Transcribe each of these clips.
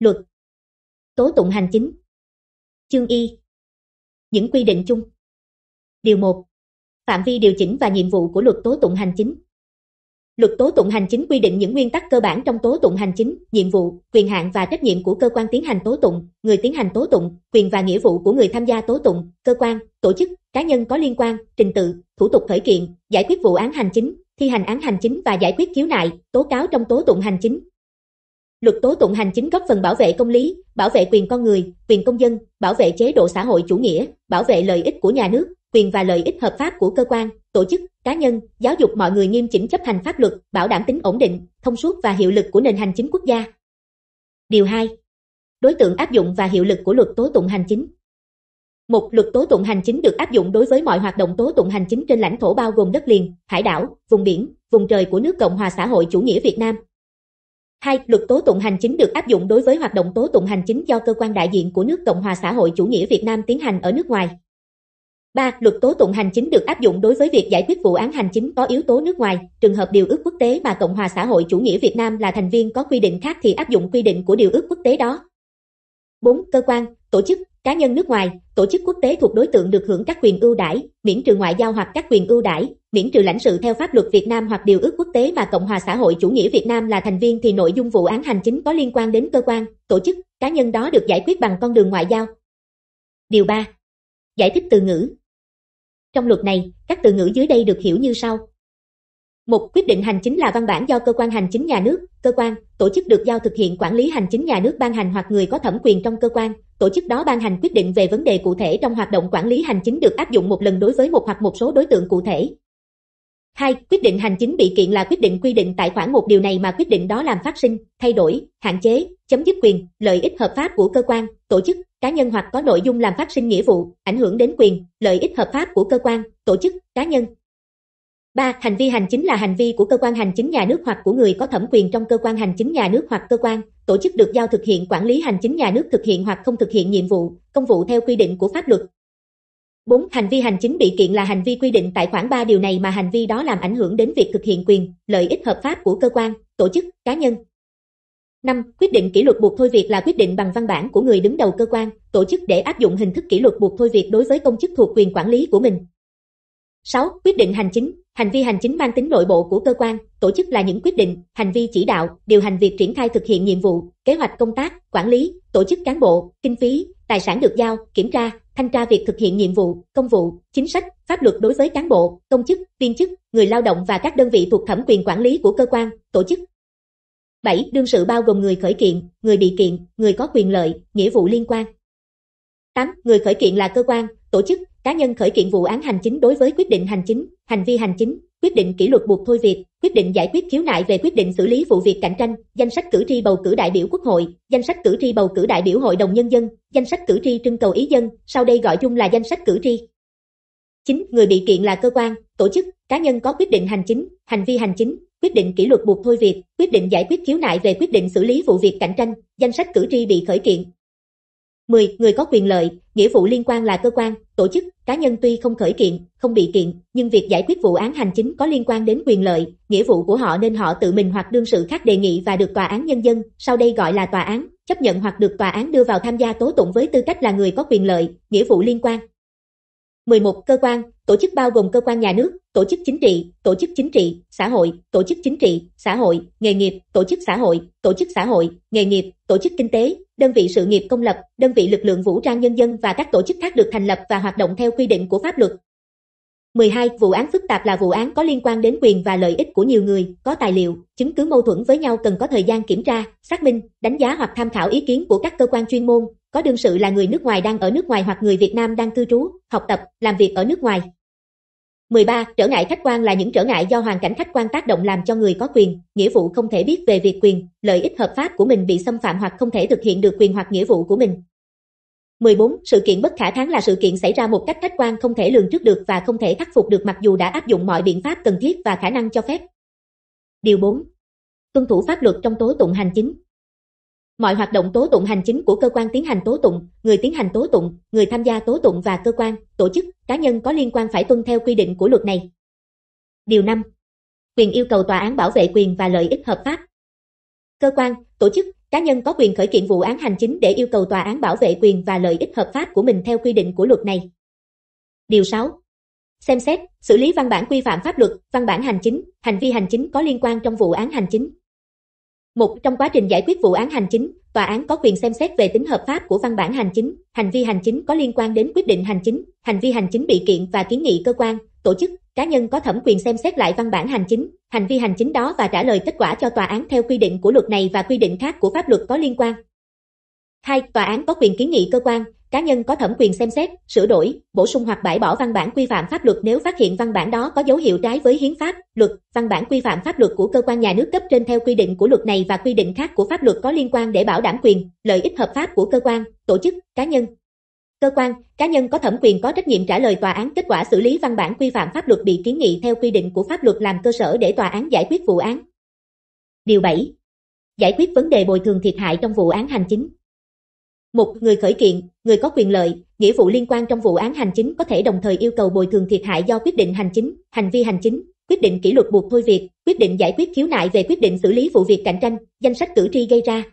luật tố tụng hành chính chương y những quy định chung điều 1 phạm vi điều chỉnh và nhiệm vụ của luật tố tụng hành chính luật tố tụng hành chính quy định những nguyên tắc cơ bản trong tố tụng hành chính nhiệm vụ quyền hạn và trách nhiệm của cơ quan tiến hành tố tụng người tiến hành tố tụng quyền và nghĩa vụ của người tham gia tố tụng cơ quan tổ chức cá nhân có liên quan trình tự thủ tục khởi kiện giải quyết vụ án hành chính thi hành án hành chính và giải quyết khiếu nại tố cáo trong tố tụng hành chính Luật tố tụng hành chính góp phần bảo vệ công lý, bảo vệ quyền con người, quyền công dân, bảo vệ chế độ xã hội chủ nghĩa, bảo vệ lợi ích của nhà nước, quyền và lợi ích hợp pháp của cơ quan, tổ chức, cá nhân, giáo dục mọi người nghiêm chỉnh chấp hành pháp luật, bảo đảm tính ổn định, thông suốt và hiệu lực của nền hành chính quốc gia. Điều 2. Đối tượng áp dụng và hiệu lực của luật tố tụng hành chính. Một luật tố tụng hành chính được áp dụng đối với mọi hoạt động tố tụng hành chính trên lãnh thổ bao gồm đất liền, hải đảo, vùng biển, vùng trời của nước Cộng hòa xã hội chủ nghĩa Việt Nam, 2. Luật tố tụng hành chính được áp dụng đối với hoạt động tố tụng hành chính do cơ quan đại diện của nước Cộng hòa xã hội chủ nghĩa Việt Nam tiến hành ở nước ngoài. 3. Luật tố tụng hành chính được áp dụng đối với việc giải quyết vụ án hành chính có yếu tố nước ngoài, trường hợp điều ước quốc tế mà Cộng hòa xã hội chủ nghĩa Việt Nam là thành viên có quy định khác thì áp dụng quy định của điều ước quốc tế đó. 4. Cơ quan, tổ chức, cá nhân nước ngoài, tổ chức quốc tế thuộc đối tượng được hưởng các quyền ưu đãi, miễn trừ ngoại giao hoặc các quyền ưu đãi, miễn trừ lãnh sự theo pháp luật Việt Nam hoặc điều ước quốc tế mà Cộng hòa xã hội chủ nghĩa Việt Nam là thành viên thì nội dung vụ án hành chính có liên quan đến cơ quan, tổ chức, cá nhân đó được giải quyết bằng con đường ngoại giao. Điều 3. Giải thích từ ngữ. Trong luật này, các từ ngữ dưới đây được hiểu như sau: một Quyết định hành chính là văn bản do cơ quan hành chính nhà nước, cơ quan, tổ chức được giao thực hiện quản lý hành chính nhà nước ban hành hoặc người có thẩm quyền trong cơ quan, tổ chức đó ban hành quyết định về vấn đề cụ thể trong hoạt động quản lý hành chính được áp dụng một lần đối với một hoặc một số đối tượng cụ thể. hai Quyết định hành chính bị kiện là quyết định quy định tại khoản một điều này mà quyết định đó làm phát sinh, thay đổi, hạn chế, chấm dứt quyền, lợi ích hợp pháp của cơ quan, tổ chức, cá nhân hoặc có nội dung làm phát sinh nghĩa vụ, ảnh hưởng đến quyền, lợi ích hợp pháp của cơ quan, tổ chức, cá nhân, 3. Hành vi hành chính là hành vi của cơ quan hành chính nhà nước hoặc của người có thẩm quyền trong cơ quan hành chính nhà nước hoặc cơ quan, tổ chức được giao thực hiện quản lý hành chính nhà nước thực hiện hoặc không thực hiện nhiệm vụ, công vụ theo quy định của pháp luật. 4. Hành vi hành chính bị kiện là hành vi quy định tại khoản 3 điều này mà hành vi đó làm ảnh hưởng đến việc thực hiện quyền, lợi ích hợp pháp của cơ quan, tổ chức, cá nhân. 5. Quyết định kỷ luật buộc thôi việc là quyết định bằng văn bản của người đứng đầu cơ quan, tổ chức để áp dụng hình thức kỷ luật buộc thôi việc đối với công chức thuộc quyền quản lý của mình. 6. Quyết định hành chính Hành vi hành chính mang tính nội bộ của cơ quan, tổ chức là những quyết định, hành vi chỉ đạo, điều hành việc triển khai thực hiện nhiệm vụ, kế hoạch công tác, quản lý, tổ chức cán bộ, kinh phí, tài sản được giao, kiểm tra, thanh tra việc thực hiện nhiệm vụ, công vụ, chính sách, pháp luật đối với cán bộ, công chức, viên chức, người lao động và các đơn vị thuộc thẩm quyền quản lý của cơ quan, tổ chức. 7. Đương sự bao gồm người khởi kiện, người bị kiện, người có quyền lợi, nghĩa vụ liên quan. 8. Người khởi kiện là cơ quan, tổ chức, cá nhân khởi kiện vụ án hành chính đối với quyết định hành chính, hành vi hành chính, quyết định kỷ luật buộc thôi việc, quyết định giải quyết khiếu nại về quyết định xử lý vụ việc cạnh tranh, danh sách cử tri bầu cử đại biểu Quốc hội, danh sách cử tri bầu cử đại biểu Hội đồng nhân dân, danh sách cử tri trưng cầu ý dân, sau đây gọi chung là danh sách cử tri. 9. Người bị kiện là cơ quan, tổ chức, cá nhân có quyết định hành chính, hành vi hành chính, quyết định kỷ luật buộc thôi việc, quyết định giải quyết khiếu nại về quyết định xử lý vụ việc cạnh tranh, danh sách cử tri bị khởi kiện, 10. Người có quyền lợi, nghĩa vụ liên quan là cơ quan, tổ chức, cá nhân tuy không khởi kiện, không bị kiện, nhưng việc giải quyết vụ án hành chính có liên quan đến quyền lợi, nghĩa vụ của họ nên họ tự mình hoặc đương sự khác đề nghị và được tòa án nhân dân, sau đây gọi là tòa án, chấp nhận hoặc được tòa án đưa vào tham gia tố tụng với tư cách là người có quyền lợi, nghĩa vụ liên quan. 11. Cơ quan, tổ chức bao gồm cơ quan nhà nước, tổ chức chính trị, tổ chức chính trị, xã hội, tổ chức chính trị, xã hội, nghề nghiệp, tổ chức xã hội, tổ chức xã hội, nghề nghiệp, tổ chức kinh tế, đơn vị sự nghiệp công lập, đơn vị lực lượng vũ trang nhân dân và các tổ chức khác được thành lập và hoạt động theo quy định của pháp luật. 12. Vụ án phức tạp là vụ án có liên quan đến quyền và lợi ích của nhiều người, có tài liệu, chứng cứ mâu thuẫn với nhau cần có thời gian kiểm tra, xác minh, đánh giá hoặc tham khảo ý kiến của các cơ quan chuyên môn, có đương sự là người nước ngoài đang ở nước ngoài hoặc người Việt Nam đang cư trú, học tập, làm việc ở nước ngoài, 13. Trở ngại khách quan là những trở ngại do hoàn cảnh khách quan tác động làm cho người có quyền, nghĩa vụ không thể biết về việc quyền, lợi ích hợp pháp của mình bị xâm phạm hoặc không thể thực hiện được quyền hoặc nghĩa vụ của mình. 14. Sự kiện bất khả kháng là sự kiện xảy ra một cách khách quan không thể lường trước được và không thể khắc phục được mặc dù đã áp dụng mọi biện pháp cần thiết và khả năng cho phép. Điều 4. Tuân thủ pháp luật trong tố tụng hành chính Mọi hoạt động tố tụng hành chính của cơ quan tiến hành tố tụng, người tiến hành tố tụng, người tham gia tố tụng và cơ quan, tổ chức, cá nhân có liên quan phải tuân theo quy định của luật này. Điều 5. Quyền yêu cầu tòa án bảo vệ quyền và lợi ích hợp pháp. Cơ quan, tổ chức, cá nhân có quyền khởi kiện vụ án hành chính để yêu cầu tòa án bảo vệ quyền và lợi ích hợp pháp của mình theo quy định của luật này. Điều 6. Xem xét, xử lý văn bản quy phạm pháp luật, văn bản hành chính, hành vi hành chính có liên quan trong vụ án hành chính, một Trong quá trình giải quyết vụ án hành chính, tòa án có quyền xem xét về tính hợp pháp của văn bản hành chính, hành vi hành chính có liên quan đến quyết định hành chính, hành vi hành chính bị kiện và kiến nghị cơ quan, tổ chức, cá nhân có thẩm quyền xem xét lại văn bản hành chính, hành vi hành chính đó và trả lời kết quả cho tòa án theo quy định của luật này và quy định khác của pháp luật có liên quan. 2. Tòa án có quyền kiến nghị cơ quan, cá nhân có thẩm quyền xem xét, sửa đổi, bổ sung hoặc bãi bỏ văn bản quy phạm pháp luật nếu phát hiện văn bản đó có dấu hiệu trái với hiến pháp, luật, văn bản quy phạm pháp luật của cơ quan nhà nước cấp trên theo quy định của luật này và quy định khác của pháp luật có liên quan để bảo đảm quyền, lợi ích hợp pháp của cơ quan, tổ chức, cá nhân. Cơ quan, cá nhân có thẩm quyền có trách nhiệm trả lời tòa án kết quả xử lý văn bản quy phạm pháp luật bị kiến nghị theo quy định của pháp luật làm cơ sở để tòa án giải quyết vụ án. Điều 7. Giải quyết vấn đề bồi thường thiệt hại trong vụ án hành chính. Một, người khởi kiện, người có quyền lợi, nghĩa vụ liên quan trong vụ án hành chính có thể đồng thời yêu cầu bồi thường thiệt hại do quyết định hành chính, hành vi hành chính, quyết định kỷ luật buộc thôi việc, quyết định giải quyết khiếu nại về quyết định xử lý vụ việc cạnh tranh, danh sách cử tri gây ra.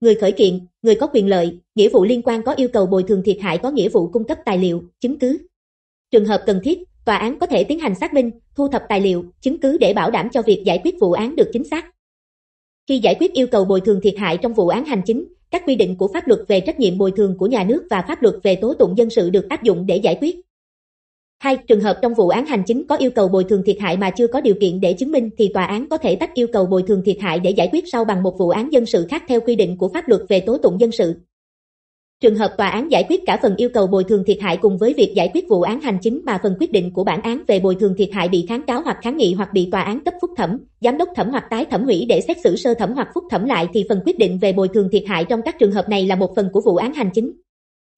Người khởi kiện, người có quyền lợi, nghĩa vụ liên quan có yêu cầu bồi thường thiệt hại có nghĩa vụ cung cấp tài liệu, chứng cứ. Trường hợp cần thiết, tòa án có thể tiến hành xác minh, thu thập tài liệu, chứng cứ để bảo đảm cho việc giải quyết vụ án được chính xác. Khi giải quyết yêu cầu bồi thường thiệt hại trong vụ án hành chính, các quy định của pháp luật về trách nhiệm bồi thường của nhà nước và pháp luật về tố tụng dân sự được áp dụng để giải quyết. 2. Trường hợp trong vụ án hành chính có yêu cầu bồi thường thiệt hại mà chưa có điều kiện để chứng minh thì tòa án có thể tách yêu cầu bồi thường thiệt hại để giải quyết sau bằng một vụ án dân sự khác theo quy định của pháp luật về tố tụng dân sự. Trường hợp tòa án giải quyết cả phần yêu cầu bồi thường thiệt hại cùng với việc giải quyết vụ án hành chính mà phần quyết định của bản án về bồi thường thiệt hại bị kháng cáo hoặc kháng nghị hoặc bị tòa án cấp phúc thẩm, giám đốc thẩm hoặc tái thẩm hủy để xét xử sơ thẩm hoặc phúc thẩm lại thì phần quyết định về bồi thường thiệt hại trong các trường hợp này là một phần của vụ án hành chính.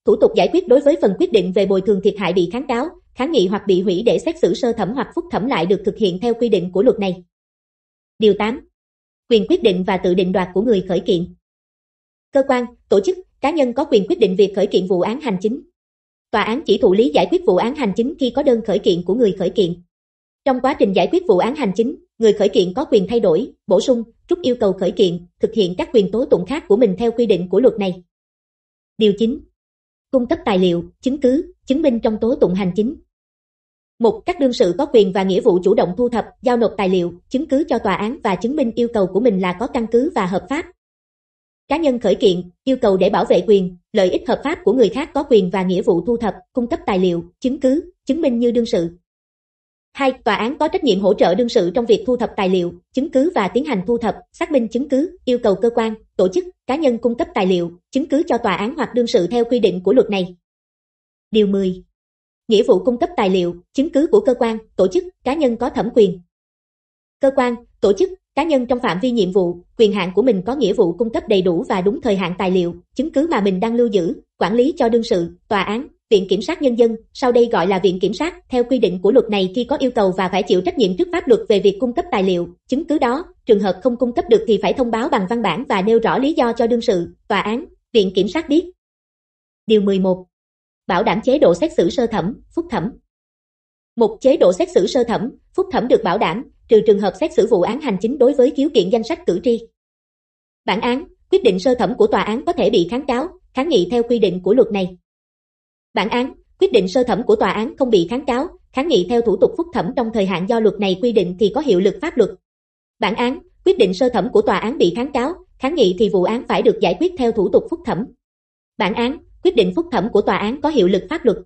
Thủ tục giải quyết đối với phần quyết định về bồi thường thiệt hại bị kháng cáo, kháng nghị hoặc bị hủy để xét xử sơ thẩm hoặc phúc thẩm lại được thực hiện theo quy định của luật này. Điều 8. Quyền quyết định và tự định đoạt của người khởi kiện. Cơ quan, tổ chức, cá nhân có quyền quyết định việc khởi kiện vụ án hành chính. Tòa án chỉ thụ lý giải quyết vụ án hành chính khi có đơn khởi kiện của người khởi kiện. Trong quá trình giải quyết vụ án hành chính, người khởi kiện có quyền thay đổi, bổ sung, rút yêu cầu khởi kiện, thực hiện các quyền tố tụng khác của mình theo quy định của luật này. Điều 9. Cung cấp tài liệu, chứng cứ, chứng minh trong tố tụng hành chính. Một, các đương sự có quyền và nghĩa vụ chủ động thu thập, giao nộp tài liệu, chứng cứ cho tòa án và chứng minh yêu cầu của mình là có căn cứ và hợp pháp. Cá nhân khởi kiện yêu cầu để bảo vệ quyền, lợi ích hợp pháp của người khác có quyền và nghĩa vụ thu thập, cung cấp tài liệu, chứng cứ, chứng minh như đương sự. hai Tòa án có trách nhiệm hỗ trợ đương sự trong việc thu thập tài liệu, chứng cứ và tiến hành thu thập, xác minh chứng cứ, yêu cầu cơ quan, tổ chức, cá nhân cung cấp tài liệu, chứng cứ cho tòa án hoặc đương sự theo quy định của luật này. Điều 10. Nghĩa vụ cung cấp tài liệu, chứng cứ của cơ quan, tổ chức, cá nhân có thẩm quyền. Cơ quan, tổ chức, Cá nhân trong phạm vi nhiệm vụ, quyền hạn của mình có nghĩa vụ cung cấp đầy đủ và đúng thời hạn tài liệu, chứng cứ mà mình đang lưu giữ, quản lý cho đương sự, tòa án, viện kiểm sát nhân dân, sau đây gọi là viện kiểm sát, theo quy định của luật này khi có yêu cầu và phải chịu trách nhiệm trước pháp luật về việc cung cấp tài liệu, chứng cứ đó, trường hợp không cung cấp được thì phải thông báo bằng văn bản và nêu rõ lý do cho đương sự, tòa án, viện kiểm sát biết. Điều 11. Bảo đảm chế độ xét xử sơ thẩm, phúc thẩm, một chế độ xét xử sơ thẩm, phúc thẩm được bảo đảm, trừ trường hợp xét xử vụ án hành chính đối với khiếu kiện danh sách cử tri. Bản án, quyết định sơ thẩm của tòa án có thể bị kháng cáo, kháng nghị theo quy định của luật này. Bản án, quyết định sơ thẩm của tòa án không bị kháng cáo, kháng nghị theo thủ tục phúc thẩm trong thời hạn do luật này quy định thì có hiệu lực pháp luật. Bản án, quyết định sơ thẩm của tòa án bị kháng cáo, kháng nghị thì vụ án phải được giải quyết theo thủ tục phúc thẩm. Bản án, quyết định phúc thẩm của tòa án có hiệu lực pháp luật.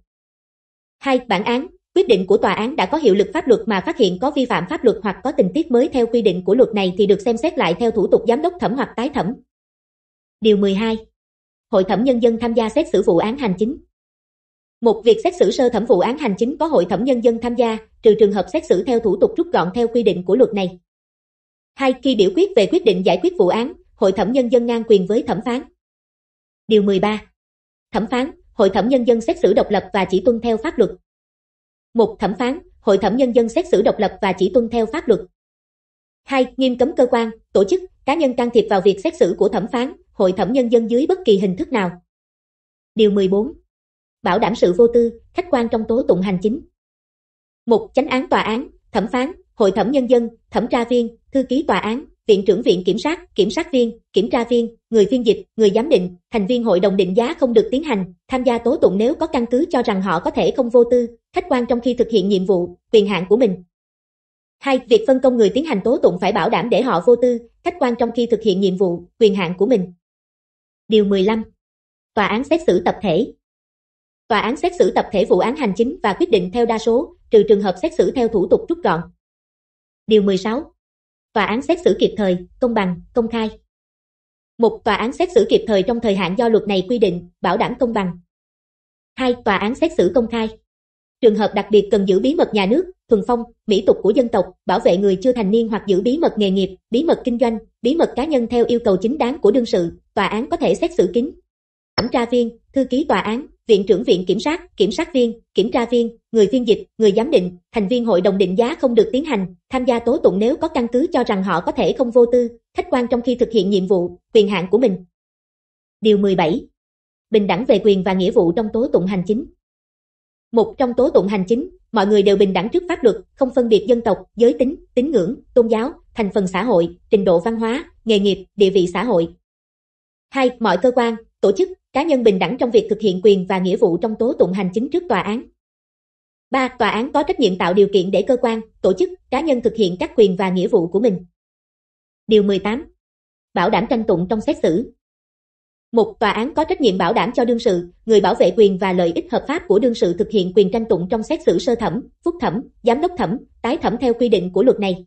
2. Bản án, Quyết định của tòa án đã có hiệu lực pháp luật mà phát hiện có vi phạm pháp luật hoặc có tình tiết mới theo quy định của luật này thì được xem xét lại theo thủ tục giám đốc thẩm hoặc tái thẩm. Điều 12. Hội thẩm nhân dân tham gia xét xử vụ án hành chính. Một việc xét xử sơ thẩm vụ án hành chính có hội thẩm nhân dân tham gia, trừ trường hợp xét xử theo thủ tục rút gọn theo quy định của luật này. Hai khi biểu quyết về quyết định giải quyết vụ án, hội thẩm nhân dân ngang quyền với thẩm phán. Điều 13. Thẩm phán, hội thẩm nhân dân xét xử độc lập và chỉ tuân theo pháp luật một Thẩm phán, hội thẩm nhân dân xét xử độc lập và chỉ tuân theo pháp luật. 2. Nghiêm cấm cơ quan, tổ chức, cá nhân can thiệp vào việc xét xử của thẩm phán, hội thẩm nhân dân dưới bất kỳ hình thức nào. Điều 14. Bảo đảm sự vô tư, khách quan trong tố tụng hành chính. 1. Chánh án tòa án, thẩm phán, hội thẩm nhân dân, thẩm tra viên, thư ký tòa án, viện trưởng viện kiểm sát, kiểm sát viên, kiểm tra viên, người phiên dịch, người giám định, thành viên hội đồng định giá không được tiến hành, tham gia tố tụng nếu có căn cứ cho rằng họ có thể không vô tư, khách quan trong khi thực hiện nhiệm vụ, quyền hạn của mình. 2. Việc phân công người tiến hành tố tụng phải bảo đảm để họ vô tư, khách quan trong khi thực hiện nhiệm vụ, quyền hạn của mình. Điều 15. Tòa án xét xử tập thể Tòa án xét xử tập thể vụ án hành chính và quyết định theo đa số, trừ trường hợp xét xử theo thủ tục rút gọn. Điều 16 tòa án xét xử kịp thời, công bằng, công khai. Một tòa án xét xử kịp thời trong thời hạn do luật này quy định, bảo đảm công bằng. Hai tòa án xét xử công khai. Trường hợp đặc biệt cần giữ bí mật nhà nước, thuần phong, mỹ tục của dân tộc, bảo vệ người chưa thành niên hoặc giữ bí mật nghề nghiệp, bí mật kinh doanh, bí mật cá nhân theo yêu cầu chính đáng của đương sự, tòa án có thể xét xử kín. Thẩm tra viên, thư ký tòa án, viện trưởng viện kiểm sát, kiểm sát viên, kiểm tra viên, người phiên dịch, người giám định, thành viên hội đồng định giá không được tiến hành, tham gia tố tụng nếu có căn cứ cho rằng họ có thể không vô tư, khách quan trong khi thực hiện nhiệm vụ, quyền hạn của mình. Điều 17. Bình đẳng về quyền và nghĩa vụ trong tố tụng hành chính. Một trong tố tụng hành chính, mọi người đều bình đẳng trước pháp luật, không phân biệt dân tộc, giới tính, tín ngưỡng, tôn giáo, thành phần xã hội, trình độ văn hóa, nghề nghiệp, địa vị xã hội, 2. Mọi cơ quan, tổ chức, cá nhân bình đẳng trong việc thực hiện quyền và nghĩa vụ trong tố tụng hành chính trước tòa án. 3. Tòa án có trách nhiệm tạo điều kiện để cơ quan, tổ chức, cá nhân thực hiện các quyền và nghĩa vụ của mình. Điều 18. Bảo đảm tranh tụng trong xét xử. Một tòa án có trách nhiệm bảo đảm cho đương sự, người bảo vệ quyền và lợi ích hợp pháp của đương sự thực hiện quyền tranh tụng trong xét xử sơ thẩm, phúc thẩm, giám đốc thẩm, tái thẩm theo quy định của luật này.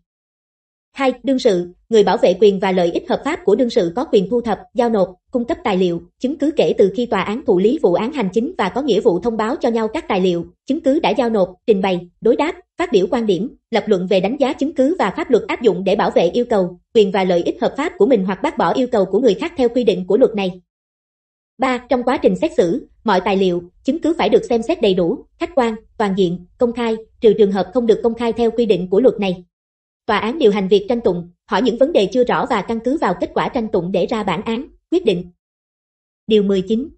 2. Đương sự, người bảo vệ quyền và lợi ích hợp pháp của đương sự có quyền thu thập, giao nộp, cung cấp tài liệu, chứng cứ kể từ khi tòa án thụ lý vụ án hành chính và có nghĩa vụ thông báo cho nhau các tài liệu, chứng cứ đã giao nộp, trình bày, đối đáp, phát biểu quan điểm, lập luận về đánh giá chứng cứ và pháp luật áp dụng để bảo vệ yêu cầu, quyền và lợi ích hợp pháp của mình hoặc bác bỏ yêu cầu của người khác theo quy định của luật này. 3. Trong quá trình xét xử, mọi tài liệu, chứng cứ phải được xem xét đầy đủ, khách quan, toàn diện, công khai, trừ trường hợp không được công khai theo quy định của luật này. Tòa án điều hành việc tranh tụng, hỏi những vấn đề chưa rõ và căn cứ vào kết quả tranh tụng để ra bản án, quyết định. Điều 19.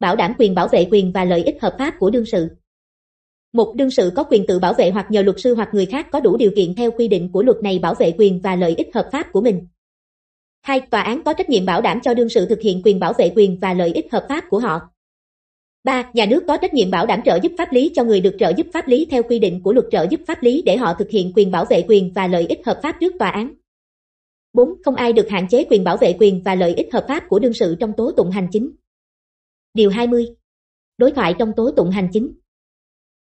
Bảo đảm quyền bảo vệ quyền và lợi ích hợp pháp của đương sự. Một đương sự có quyền tự bảo vệ hoặc nhờ luật sư hoặc người khác có đủ điều kiện theo quy định của luật này bảo vệ quyền và lợi ích hợp pháp của mình. Hai, tòa án có trách nhiệm bảo đảm cho đương sự thực hiện quyền bảo vệ quyền và lợi ích hợp pháp của họ. 3. Nhà nước có trách nhiệm bảo đảm trợ giúp pháp lý cho người được trợ giúp pháp lý theo quy định của luật trợ giúp pháp lý để họ thực hiện quyền bảo vệ quyền và lợi ích hợp pháp trước tòa án. 4. Không ai được hạn chế quyền bảo vệ quyền và lợi ích hợp pháp của đương sự trong tố tụng hành chính. Điều 20. Đối thoại trong tố tụng hành chính.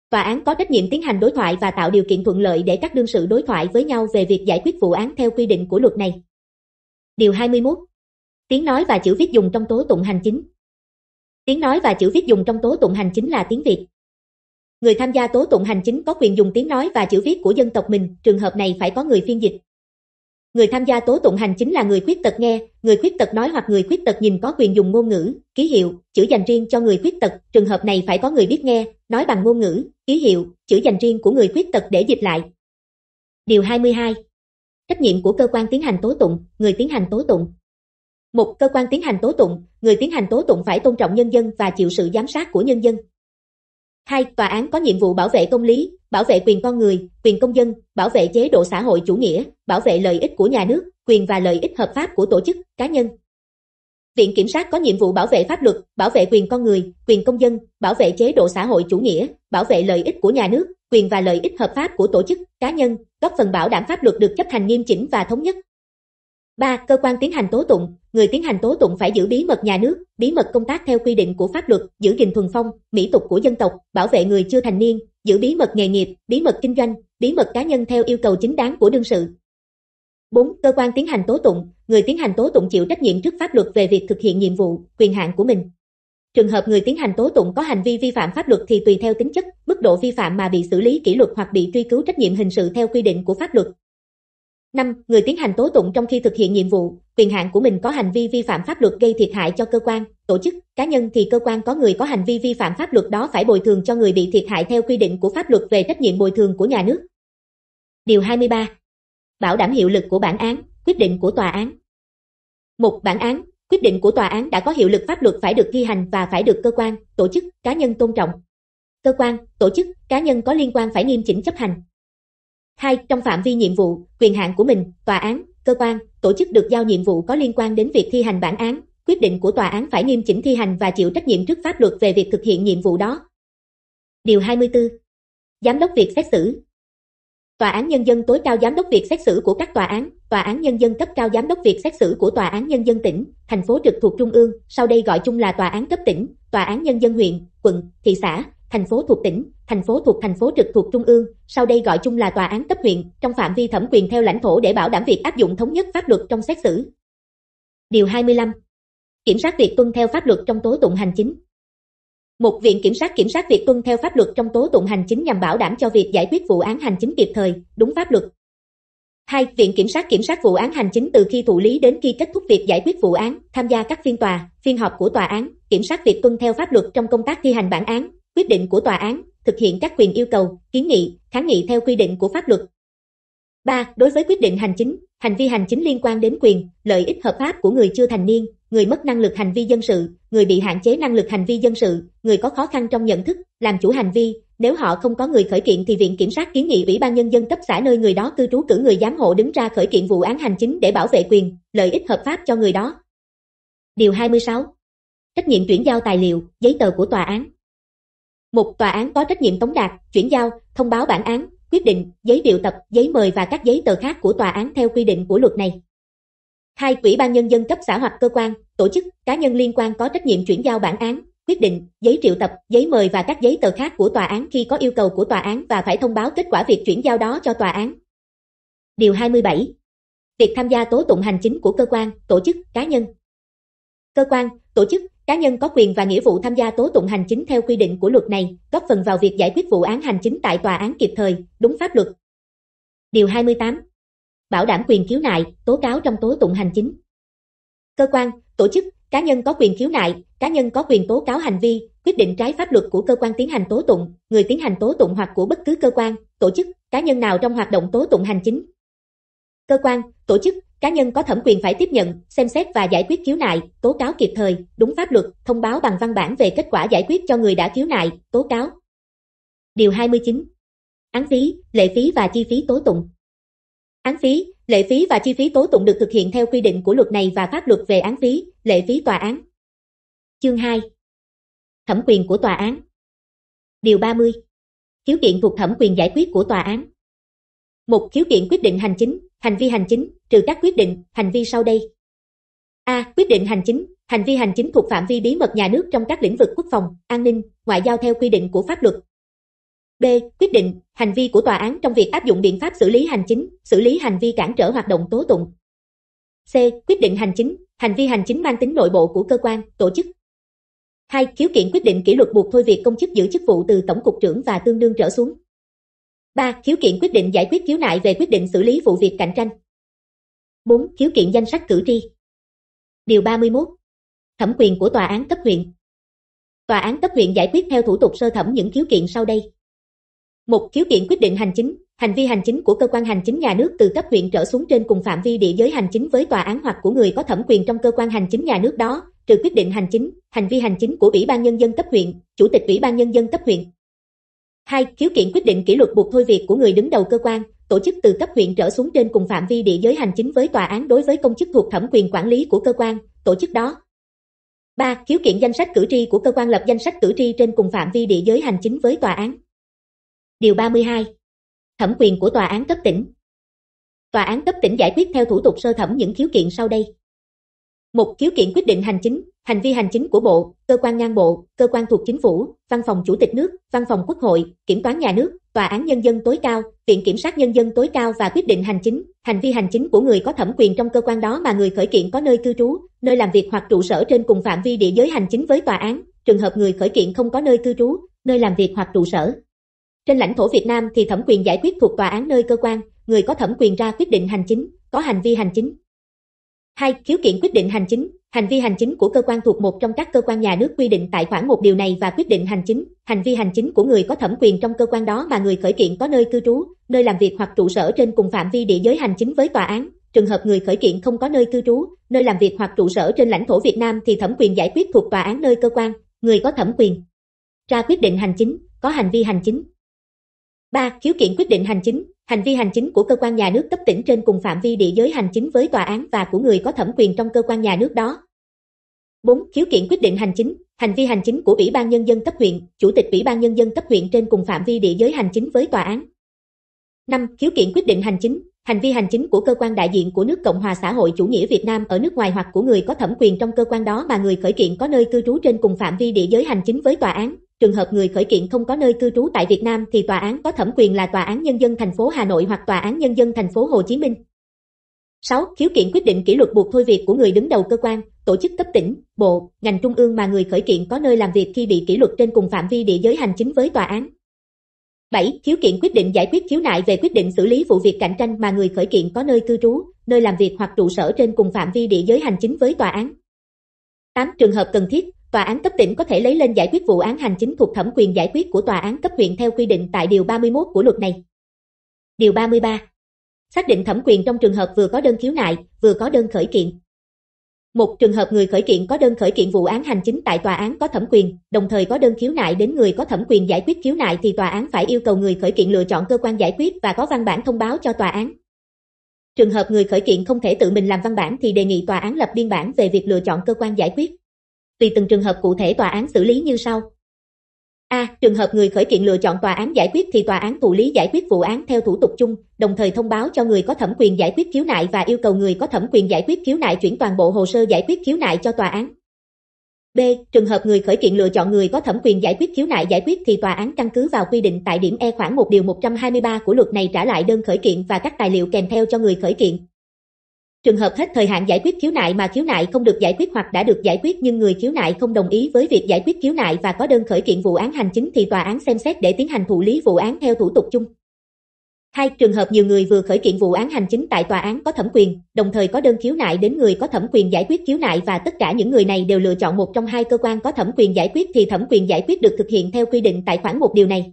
Tòa án có trách nhiệm tiến hành đối thoại và tạo điều kiện thuận lợi để các đương sự đối thoại với nhau về việc giải quyết vụ án theo quy định của luật này. Điều 21. Tiếng nói và chữ viết dùng trong tố tụng hành chính. Tiếng nói và chữ viết dùng trong tố tụng hành chính là tiếng Việt. Người tham gia tố tụng hành chính có quyền dùng tiếng nói và chữ viết của dân tộc mình, trường hợp này phải có người phiên dịch. Người tham gia tố tụng hành chính là người khuyết tật nghe, người khuyết tật nói hoặc người khuyết tật nhìn có quyền dùng ngôn ngữ, ký hiệu, chữ dành riêng cho người khuyết tật, trường hợp này phải có người biết nghe, nói bằng ngôn ngữ, ký hiệu, chữ dành riêng của người khuyết tật để dịch lại. Điều 22. Trách nhiệm của cơ quan tiến hành tố tụng, người tiến hành tố tụng. Một cơ quan tiến hành tố tụng, người tiến hành tố tụng phải tôn trọng nhân dân và chịu sự giám sát của nhân dân. Hai, tòa án có nhiệm vụ bảo vệ công lý, bảo vệ quyền con người, quyền công dân, bảo vệ chế độ xã hội chủ nghĩa, bảo vệ lợi ích của nhà nước, quyền và lợi ích hợp pháp của tổ chức, cá nhân. Viện kiểm sát có nhiệm vụ bảo vệ pháp luật, bảo vệ quyền con người, quyền công dân, bảo vệ chế độ xã hội chủ nghĩa, bảo vệ lợi ích của nhà nước, quyền và lợi ích hợp pháp của tổ chức, cá nhân, góp phần bảo đảm pháp luật được chấp hành nghiêm chỉnh và thống nhất. 3. Cơ quan tiến hành tố tụng, người tiến hành tố tụng phải giữ bí mật nhà nước, bí mật công tác theo quy định của pháp luật, giữ gìn thuần phong, mỹ tục của dân tộc, bảo vệ người chưa thành niên, giữ bí mật nghề nghiệp, bí mật kinh doanh, bí mật cá nhân theo yêu cầu chính đáng của đương sự. 4. Cơ quan tiến hành tố tụng, người tiến hành tố tụng chịu trách nhiệm trước pháp luật về việc thực hiện nhiệm vụ, quyền hạn của mình. Trường hợp người tiến hành tố tụng có hành vi vi phạm pháp luật thì tùy theo tính chất, mức độ vi phạm mà bị xử lý kỷ luật hoặc bị truy cứu trách nhiệm hình sự theo quy định của pháp luật. 5. Người tiến hành tố tụng trong khi thực hiện nhiệm vụ, quyền hạn của mình có hành vi vi phạm pháp luật gây thiệt hại cho cơ quan, tổ chức, cá nhân thì cơ quan có người có hành vi vi phạm pháp luật đó phải bồi thường cho người bị thiệt hại theo quy định của pháp luật về trách nhiệm bồi thường của nhà nước. Điều 23. Bảo đảm hiệu lực của bản án, quyết định của tòa án. Một bản án, quyết định của tòa án đã có hiệu lực pháp luật phải được thi hành và phải được cơ quan, tổ chức, cá nhân tôn trọng. Cơ quan, tổ chức, cá nhân có liên quan phải nghiêm chỉnh chấp hành. 2. Trong phạm vi nhiệm vụ, quyền hạn của mình, tòa án, cơ quan, tổ chức được giao nhiệm vụ có liên quan đến việc thi hành bản án, quyết định của tòa án phải nghiêm chỉnh thi hành và chịu trách nhiệm trước pháp luật về việc thực hiện nhiệm vụ đó. Điều 24. Giám đốc việc xét xử. Tòa án nhân dân tối cao giám đốc việc xét xử của các tòa án, tòa án nhân dân cấp cao giám đốc việc xét xử của tòa án nhân dân tỉnh, thành phố trực thuộc trung ương, sau đây gọi chung là tòa án cấp tỉnh, tòa án nhân dân huyện, quận, thị xã, thành phố thuộc tỉnh, thành phố thuộc thành phố trực thuộc trung ương, sau đây gọi chung là tòa án cấp huyện, trong phạm vi thẩm quyền theo lãnh thổ để bảo đảm việc áp dụng thống nhất pháp luật trong xét xử. Điều 25. Kiểm sát việc tuân theo pháp luật trong tố tụng hành chính. Một viện kiểm sát kiểm sát việc tuân theo pháp luật trong tố tụng hành chính nhằm bảo đảm cho việc giải quyết vụ án hành chính kịp thời, đúng pháp luật. Hai, Viện Kiểm sát kiểm sát vụ án hành chính từ khi thụ lý đến khi kết thúc việc giải quyết vụ án, tham gia các phiên tòa, phiên họp của tòa án, kiểm sát việc tuân theo pháp luật trong công tác thi hành bản án, quyết định của tòa án, thực hiện các quyền yêu cầu, kiến nghị, kháng nghị theo quy định của pháp luật. 3. Đối với quyết định hành chính, hành vi hành chính liên quan đến quyền, lợi ích hợp pháp của người chưa thành niên, người mất năng lực hành vi dân sự, người bị hạn chế năng lực hành vi dân sự, người có khó khăn trong nhận thức, làm chủ hành vi, nếu họ không có người khởi kiện thì viện kiểm sát kiến nghị ủy ban nhân dân cấp xã nơi người đó cư trú cử người giám hộ đứng ra khởi kiện vụ án hành chính để bảo vệ quyền, lợi ích hợp pháp cho người đó. Điều 26. Trách nhiệm chuyển giao tài liệu, giấy tờ của tòa án một tòa án có trách nhiệm tống đạt, chuyển giao, thông báo bản án, quyết định, giấy triệu tập, giấy mời và các giấy tờ khác của tòa án theo quy định của luật này. Hai Ủy ban nhân dân cấp xã hoặc cơ quan, tổ chức, cá nhân liên quan có trách nhiệm chuyển giao bản án, quyết định, giấy triệu tập, giấy mời và các giấy tờ khác của tòa án khi có yêu cầu của tòa án và phải thông báo kết quả việc chuyển giao đó cho tòa án. Điều 27. Việc tham gia tố tụng hành chính của cơ quan, tổ chức, cá nhân. Cơ quan, tổ chức, Cá nhân có quyền và nghĩa vụ tham gia tố tụng hành chính theo quy định của luật này, góp phần vào việc giải quyết vụ án hành chính tại tòa án kịp thời, đúng pháp luật. Điều 28. Bảo đảm quyền khiếu nại, tố cáo trong tố tụng hành chính. Cơ quan, tổ chức, cá nhân có quyền khiếu nại, cá nhân có quyền tố cáo hành vi, quyết định trái pháp luật của cơ quan tiến hành tố tụng, người tiến hành tố tụng hoặc của bất cứ cơ quan, tổ chức, cá nhân nào trong hoạt động tố tụng hành chính, cơ quan, tổ chức, cá nhân có thẩm quyền phải tiếp nhận, xem xét và giải quyết khiếu nại, tố cáo kịp thời, đúng pháp luật, thông báo bằng văn bản về kết quả giải quyết cho người đã khiếu nại, tố cáo. Điều 29. Án phí, lệ phí và chi phí tố tụng. Án phí, lệ phí và chi phí tố tụng được thực hiện theo quy định của luật này và pháp luật về án phí, lệ phí tòa án. Chương 2. Thẩm quyền của tòa án. Điều 30. Khiếu kiện thuộc thẩm quyền giải quyết của tòa án. Một khiếu kiện quyết định hành chính, hành vi hành chính, trừ các quyết định, hành vi sau đây. A. Quyết định hành chính, hành vi hành chính thuộc phạm vi bí mật nhà nước trong các lĩnh vực quốc phòng, an ninh, ngoại giao theo quy định của pháp luật. B. Quyết định, hành vi của tòa án trong việc áp dụng biện pháp xử lý hành chính, xử lý hành vi cản trở hoạt động tố tụng. C. Quyết định hành chính, hành vi hành chính mang tính nội bộ của cơ quan, tổ chức. 2. Khiếu kiện quyết định kỷ luật buộc thôi việc công chức giữ chức vụ từ Tổng cục trưởng và tương đương trở xuống. 3. Khiếu kiện quyết định giải quyết khiếu nại về quyết định xử lý vụ việc cạnh tranh. 4. Khiếu kiện danh sách cử tri. Điều 31. Thẩm quyền của tòa án cấp huyện. Tòa án cấp huyện giải quyết theo thủ tục sơ thẩm những khiếu kiện sau đây. một Khiếu kiện quyết định hành chính, hành vi hành chính của cơ quan hành chính nhà nước từ cấp huyện trở xuống trên cùng phạm vi địa giới hành chính với tòa án hoặc của người có thẩm quyền trong cơ quan hành chính nhà nước đó, trừ quyết định hành chính, hành vi hành chính của Ủy ban nhân dân cấp huyện, chủ tịch Ủy ban nhân dân cấp huyện. 2. Khiếu kiện quyết định kỷ luật buộc thôi việc của người đứng đầu cơ quan, tổ chức từ cấp huyện trở xuống trên cùng phạm vi địa giới hành chính với tòa án đối với công chức thuộc thẩm quyền quản lý của cơ quan, tổ chức đó. 3. Khiếu kiện danh sách cử tri của cơ quan lập danh sách cử tri trên cùng phạm vi địa giới hành chính với tòa án. Điều 32. Thẩm quyền của tòa án cấp tỉnh. Tòa án cấp tỉnh giải quyết theo thủ tục sơ thẩm những khiếu kiện sau đây. một Khiếu kiện quyết định hành chính, Hành vi hành chính của Bộ, cơ quan ngang bộ, cơ quan thuộc chính phủ, văn phòng chủ tịch nước, văn phòng quốc hội, kiểm toán nhà nước, tòa án nhân dân tối cao, viện kiểm sát nhân dân tối cao và quyết định hành chính, hành vi hành chính của người có thẩm quyền trong cơ quan đó mà người khởi kiện có nơi cư trú, nơi làm việc hoặc trụ sở trên cùng phạm vi địa giới hành chính với tòa án, trường hợp người khởi kiện không có nơi cư trú, nơi làm việc hoặc trụ sở. Trên lãnh thổ Việt Nam thì thẩm quyền giải quyết thuộc tòa án nơi cơ quan, người có thẩm quyền ra quyết định hành chính, có hành vi hành chính. 2. Khiếu kiện quyết định hành chính, Hành vi hành chính của cơ quan thuộc một trong các cơ quan nhà nước quy định tại khoản một điều này và quyết định hành chính, hành vi hành chính của người có thẩm quyền trong cơ quan đó mà người khởi kiện có nơi cư trú, nơi làm việc hoặc trụ sở trên cùng phạm vi địa giới hành chính với tòa án. Trường hợp người khởi kiện không có nơi cư trú, nơi làm việc hoặc trụ sở trên lãnh thổ Việt Nam thì thẩm quyền giải quyết thuộc tòa án nơi cơ quan, người có thẩm quyền ra quyết định hành chính, có hành vi hành chính. 3. Khiếu kiện quyết định hành chính, hành vi hành chính của cơ quan nhà nước cấp tỉnh trên cùng phạm vi địa giới hành chính với tòa án và của người có thẩm quyền trong cơ quan nhà nước đó. 4. Khiếu kiện quyết định hành chính, hành vi hành chính của Ủy ban nhân dân cấp huyện, chủ tịch Ủy ban nhân dân cấp huyện trên cùng phạm vi địa giới hành chính với tòa án. 5. Khiếu kiện quyết định hành chính, hành vi hành chính của cơ quan đại diện của nước Cộng hòa xã hội chủ nghĩa Việt Nam ở nước ngoài hoặc của người có thẩm quyền trong cơ quan đó mà người khởi kiện có nơi cư trú trên cùng phạm vi địa giới hành chính với tòa án. Trường hợp người khởi kiện không có nơi cư trú tại Việt Nam thì tòa án có thẩm quyền là tòa án nhân dân thành phố Hà Nội hoặc tòa án nhân dân thành phố Hồ Chí Minh. 6. Khiếu kiện quyết định kỷ luật buộc thôi việc của người đứng đầu cơ quan, tổ chức cấp tỉnh, bộ, ngành trung ương mà người khởi kiện có nơi làm việc khi bị kỷ luật trên cùng phạm vi địa giới hành chính với tòa án. 7. Khiếu kiện quyết định giải quyết khiếu nại về quyết định xử lý vụ việc cạnh tranh mà người khởi kiện có nơi cư trú, nơi làm việc hoặc trụ sở trên cùng phạm vi địa giới hành chính với tòa án. 8. Trường hợp cần thiết, tòa án cấp tỉnh có thể lấy lên giải quyết vụ án hành chính thuộc thẩm quyền giải quyết của tòa án cấp huyện theo quy định tại điều 31 của luật này. Điều 33. Xác định thẩm quyền trong trường hợp vừa có đơn khiếu nại, vừa có đơn khởi kiện. Một trường hợp người khởi kiện có đơn khởi kiện vụ án hành chính tại tòa án có thẩm quyền, đồng thời có đơn khiếu nại đến người có thẩm quyền giải quyết khiếu nại thì tòa án phải yêu cầu người khởi kiện lựa chọn cơ quan giải quyết và có văn bản thông báo cho tòa án. Trường hợp người khởi kiện không thể tự mình làm văn bản thì đề nghị tòa án lập biên bản về việc lựa chọn cơ quan giải quyết tùy từng trường hợp cụ thể tòa án xử lý như sau. A. Trường hợp người khởi kiện lựa chọn tòa án giải quyết thì tòa án thụ lý giải quyết vụ án theo thủ tục chung, đồng thời thông báo cho người có thẩm quyền giải quyết khiếu nại và yêu cầu người có thẩm quyền giải quyết khiếu nại chuyển toàn bộ hồ sơ giải quyết khiếu nại cho tòa án. B. Trường hợp người khởi kiện lựa chọn người có thẩm quyền giải quyết khiếu nại giải quyết thì tòa án căn cứ vào quy định tại điểm E khoảng 1 điều 123 của luật này trả lại đơn khởi kiện và các tài liệu kèm theo cho người khởi kiện. Trường hợp hết thời hạn giải quyết khiếu nại mà khiếu nại không được giải quyết hoặc đã được giải quyết nhưng người khiếu nại không đồng ý với việc giải quyết khiếu nại và có đơn khởi kiện vụ án hành chính thì tòa án xem xét để tiến hành thụ lý vụ án theo thủ tục chung. hai Trường hợp nhiều người vừa khởi kiện vụ án hành chính tại tòa án có thẩm quyền, đồng thời có đơn khiếu nại đến người có thẩm quyền giải quyết khiếu nại và tất cả những người này đều lựa chọn một trong hai cơ quan có thẩm quyền giải quyết thì thẩm quyền giải quyết được thực hiện theo quy định tại khoản một điều này.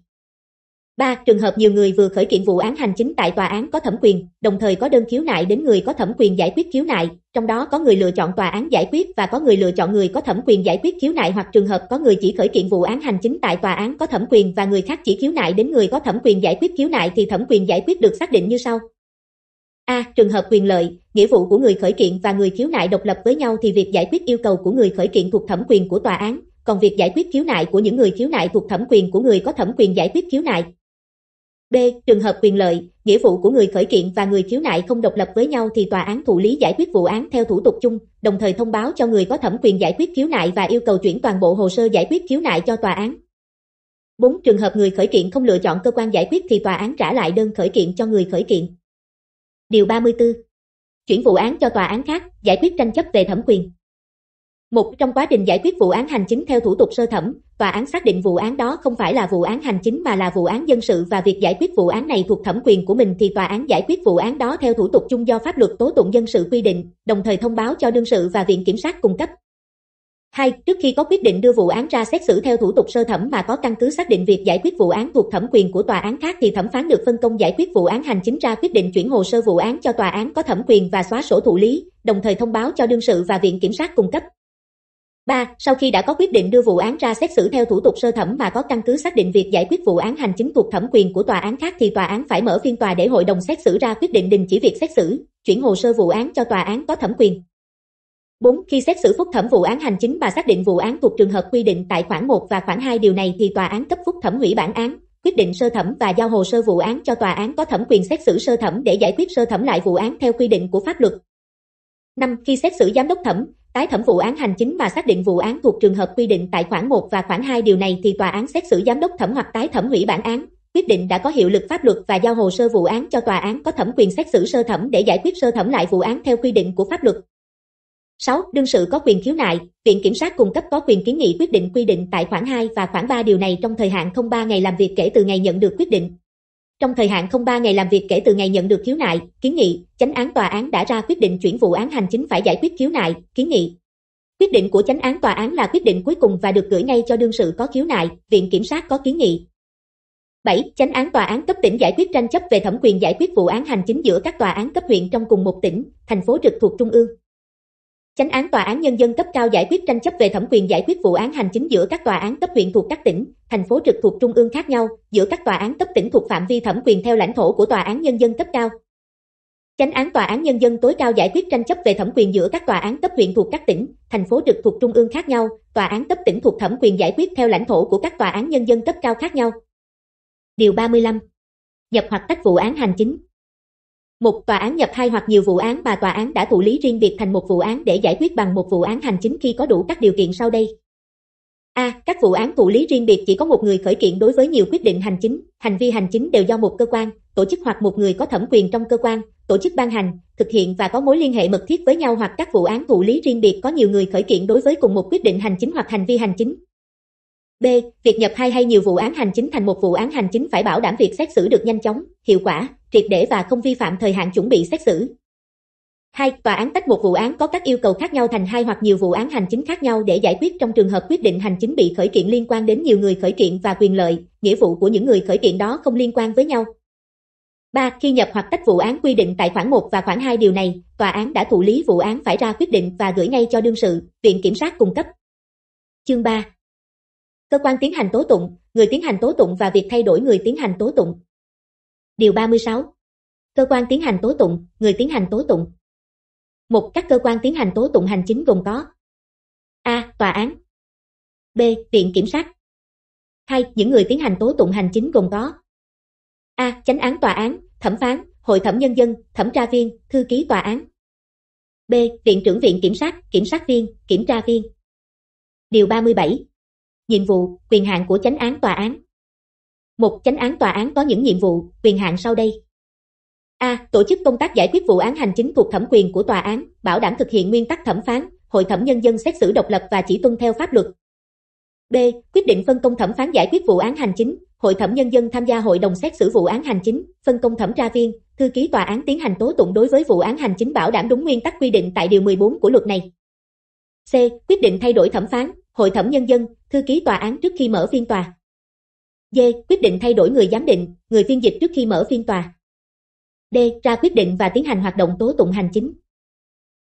3. Trường hợp nhiều người vừa khởi kiện vụ án hành chính tại tòa án có thẩm quyền, đồng thời có đơn khiếu nại đến người có thẩm quyền giải quyết khiếu nại, trong đó có người lựa chọn tòa án giải quyết và có người lựa chọn người có thẩm quyền giải quyết khiếu nại hoặc trường hợp có người chỉ khởi kiện vụ án hành chính tại tòa án có thẩm quyền và người khác chỉ khiếu nại đến người có thẩm quyền giải quyết khiếu nại thì thẩm quyền giải quyết được xác định như sau. A. Trường hợp quyền lợi, nghĩa vụ của người khởi kiện và người khiếu nại độc lập với nhau thì việc giải quyết yêu cầu của người khởi kiện thuộc thẩm quyền của tòa án, còn việc giải quyết khiếu nại của những người khiếu nại thuộc thẩm quyền của người có thẩm quyền giải quyết khiếu nại. B. Trường hợp quyền lợi, nghĩa vụ của người khởi kiện và người khiếu nại không độc lập với nhau thì tòa án thụ lý giải quyết vụ án theo thủ tục chung, đồng thời thông báo cho người có thẩm quyền giải quyết khiếu nại và yêu cầu chuyển toàn bộ hồ sơ giải quyết khiếu nại cho tòa án. 4. Trường hợp người khởi kiện không lựa chọn cơ quan giải quyết thì tòa án trả lại đơn khởi kiện cho người khởi kiện. Điều 34. Chuyển vụ án cho tòa án khác, giải quyết tranh chấp về thẩm quyền. Một trong quá trình giải quyết vụ án hành chính theo thủ tục sơ thẩm, tòa án xác định vụ án đó không phải là vụ án hành chính mà là vụ án dân sự và việc giải quyết vụ án này thuộc thẩm quyền của mình thì tòa án giải quyết vụ án đó theo thủ tục chung do pháp luật tố tụng dân sự quy định, đồng thời thông báo cho đương sự và viện kiểm sát cung cấp. 2. Trước khi có quyết định đưa vụ án ra xét xử theo thủ tục sơ thẩm mà có căn cứ xác định việc giải quyết vụ án thuộc thẩm quyền của tòa án khác thì thẩm phán được phân công giải quyết vụ án hành chính ra quyết định chuyển hồ sơ vụ án cho tòa án có thẩm quyền và xóa sổ thụ lý, đồng thời thông báo cho đương sự và viện kiểm sát cung cấp. 3. Sau khi đã có quyết định đưa vụ án ra xét xử theo thủ tục sơ thẩm mà có căn cứ xác định việc giải quyết vụ án hành chính thuộc thẩm quyền của tòa án khác thì tòa án phải mở phiên tòa để hội đồng xét xử ra quyết định đình chỉ việc xét xử, chuyển hồ sơ vụ án cho tòa án có thẩm quyền. 4. Khi xét xử phúc thẩm vụ án hành chính và xác định vụ án thuộc trường hợp quy định tại khoản 1 và khoản 2 điều này thì tòa án cấp phúc thẩm hủy bản án, quyết định sơ thẩm và giao hồ sơ vụ án cho tòa án có thẩm quyền xét xử sơ thẩm để giải quyết sơ thẩm lại vụ án theo quy định của pháp luật. 5. Khi xét xử giám đốc thẩm, tái thẩm vụ án hành chính mà xác định vụ án thuộc trường hợp quy định tại khoản 1 và khoản 2 điều này thì tòa án xét xử giám đốc thẩm hoặc tái thẩm hủy bản án. Quyết định đã có hiệu lực pháp luật và giao hồ sơ vụ án cho tòa án có thẩm quyền xét xử sơ thẩm để giải quyết sơ thẩm lại vụ án theo quy định của pháp luật. 6. Đương sự có quyền khiếu nại, Viện Kiểm sát cung cấp có quyền kiến nghị quyết định quy định tại khoản 2 và khoản 3 điều này trong thời hạn không 3 ngày làm việc kể từ ngày nhận được quyết định. Trong thời hạn không 3 ngày làm việc kể từ ngày nhận được khiếu nại, kiến nghị, chánh án tòa án đã ra quyết định chuyển vụ án hành chính phải giải quyết khiếu nại, kiến nghị. Quyết định của chánh án tòa án là quyết định cuối cùng và được gửi ngay cho đương sự có khiếu nại, viện kiểm sát có kiến nghị. 7. Chánh án tòa án cấp tỉnh giải quyết tranh chấp về thẩm quyền giải quyết vụ án hành chính giữa các tòa án cấp huyện trong cùng một tỉnh, thành phố trực thuộc trung ương. Chánh án tòa án nhân dân cấp cao giải quyết tranh chấp về thẩm quyền giải quyết vụ án hành chính giữa các tòa án cấp huyện thuộc các tỉnh, thành phố trực thuộc trung ương khác nhau, giữa các tòa án cấp tỉnh thuộc phạm vi thẩm quyền theo lãnh thổ của tòa án nhân dân cấp cao. Chánh án tòa án nhân dân tối cao giải quyết tranh chấp về thẩm quyền giữa các tòa án cấp huyện thuộc các tỉnh, thành phố trực thuộc trung ương khác nhau, tòa án cấp tỉnh thuộc thẩm quyền giải quyết theo lãnh thổ của các tòa án nhân dân cấp cao khác nhau. Điều 35. Nhập hoặc tách vụ án hành chính một tòa án nhập hai hoặc nhiều vụ án mà tòa án đã thụ lý riêng biệt thành một vụ án để giải quyết bằng một vụ án hành chính khi có đủ các điều kiện sau đây. A. Các vụ án thụ lý riêng biệt chỉ có một người khởi kiện đối với nhiều quyết định hành chính, hành vi hành chính đều do một cơ quan, tổ chức hoặc một người có thẩm quyền trong cơ quan, tổ chức ban hành, thực hiện và có mối liên hệ mật thiết với nhau hoặc các vụ án thụ lý riêng biệt có nhiều người khởi kiện đối với cùng một quyết định hành chính hoặc hành vi hành chính, B. Việc nhập hai hay nhiều vụ án hành chính thành một vụ án hành chính phải bảo đảm việc xét xử được nhanh chóng, hiệu quả, triệt để và không vi phạm thời hạn chuẩn bị xét xử. 2. Tòa án tách một vụ án có các yêu cầu khác nhau thành hai hoặc nhiều vụ án hành chính khác nhau để giải quyết trong trường hợp quyết định hành chính bị khởi kiện liên quan đến nhiều người khởi kiện và quyền lợi, nghĩa vụ của những người khởi kiện đó không liên quan với nhau. 3. Khi nhập hoặc tách vụ án quy định tại khoản 1 và khoản 2 điều này, tòa án đã thụ lý vụ án phải ra quyết định và gửi ngay cho đương sự, viện kiểm sát cung cấp. Chương 3 cơ quan tiến hành tố tụng, người tiến hành tố tụng và việc thay đổi người tiến hành tố tụng. Điều 36. Cơ quan tiến hành tố tụng, người tiến hành tố tụng. Một các cơ quan tiến hành tố tụng hành chính gồm có: A. Tòa án. B. Viện kiểm sát. hai Những người tiến hành tố tụng hành chính gồm có: A. Chánh án tòa án, thẩm phán, hội thẩm nhân dân, thẩm tra viên, thư ký tòa án. B. Viện trưởng viện kiểm sát, kiểm sát viên, kiểm tra viên. Điều 37. Nhiệm vụ, quyền hạn của chánh án tòa án. Một chánh án tòa án có những nhiệm vụ, quyền hạn sau đây. A. Tổ chức công tác giải quyết vụ án hành chính thuộc thẩm quyền của tòa án, bảo đảm thực hiện nguyên tắc thẩm phán, hội thẩm nhân dân xét xử độc lập và chỉ tuân theo pháp luật. B. Quyết định phân công thẩm phán giải quyết vụ án hành chính, hội thẩm nhân dân tham gia hội đồng xét xử vụ án hành chính, phân công thẩm tra viên, thư ký tòa án tiến hành tố tụng đối với vụ án hành chính bảo đảm đúng nguyên tắc quy định tại điều 14 của luật này. C. Quyết định thay đổi thẩm phán, hội thẩm nhân dân, thư ký tòa án trước khi mở phiên tòa. D. Quyết định thay đổi người giám định, người phiên dịch trước khi mở phiên tòa. D. Ra quyết định và tiến hành hoạt động tố tụng hành chính.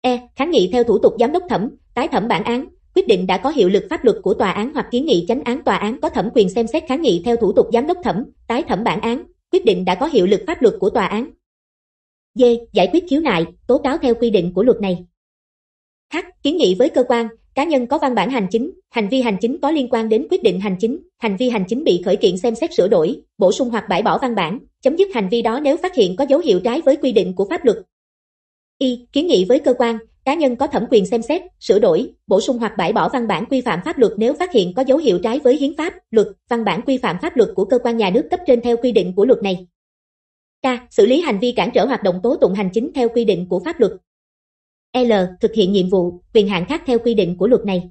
E. Kháng nghị theo thủ tục giám đốc thẩm, tái thẩm bản án, quyết định đã có hiệu lực pháp luật của tòa án hoặc kiến nghị chánh án tòa án có thẩm quyền xem xét kháng nghị theo thủ tục giám đốc thẩm, tái thẩm bản án, quyết định đã có hiệu lực pháp luật của tòa án. D. Giải quyết khiếu nại, tố cáo theo quy định của luật này. H. Kiến nghị với cơ quan, Cá nhân có văn bản hành chính, hành vi hành chính có liên quan đến quyết định hành chính, hành vi hành chính bị khởi kiện xem xét sửa đổi, bổ sung hoặc bãi bỏ văn bản, chấm dứt hành vi đó nếu phát hiện có dấu hiệu trái với quy định của pháp luật. Y. Kiến nghị với cơ quan, cá nhân có thẩm quyền xem xét, sửa đổi, bổ sung hoặc bãi bỏ văn bản quy phạm pháp luật nếu phát hiện có dấu hiệu trái với hiến pháp, luật, văn bản quy phạm pháp luật của cơ quan nhà nước cấp trên theo quy định của luật này. K. Xử lý hành vi cản trở hoạt động tố tụng hành chính theo quy định của pháp luật. L. Thực hiện nhiệm vụ, quyền hạn khác theo quy định của luật này.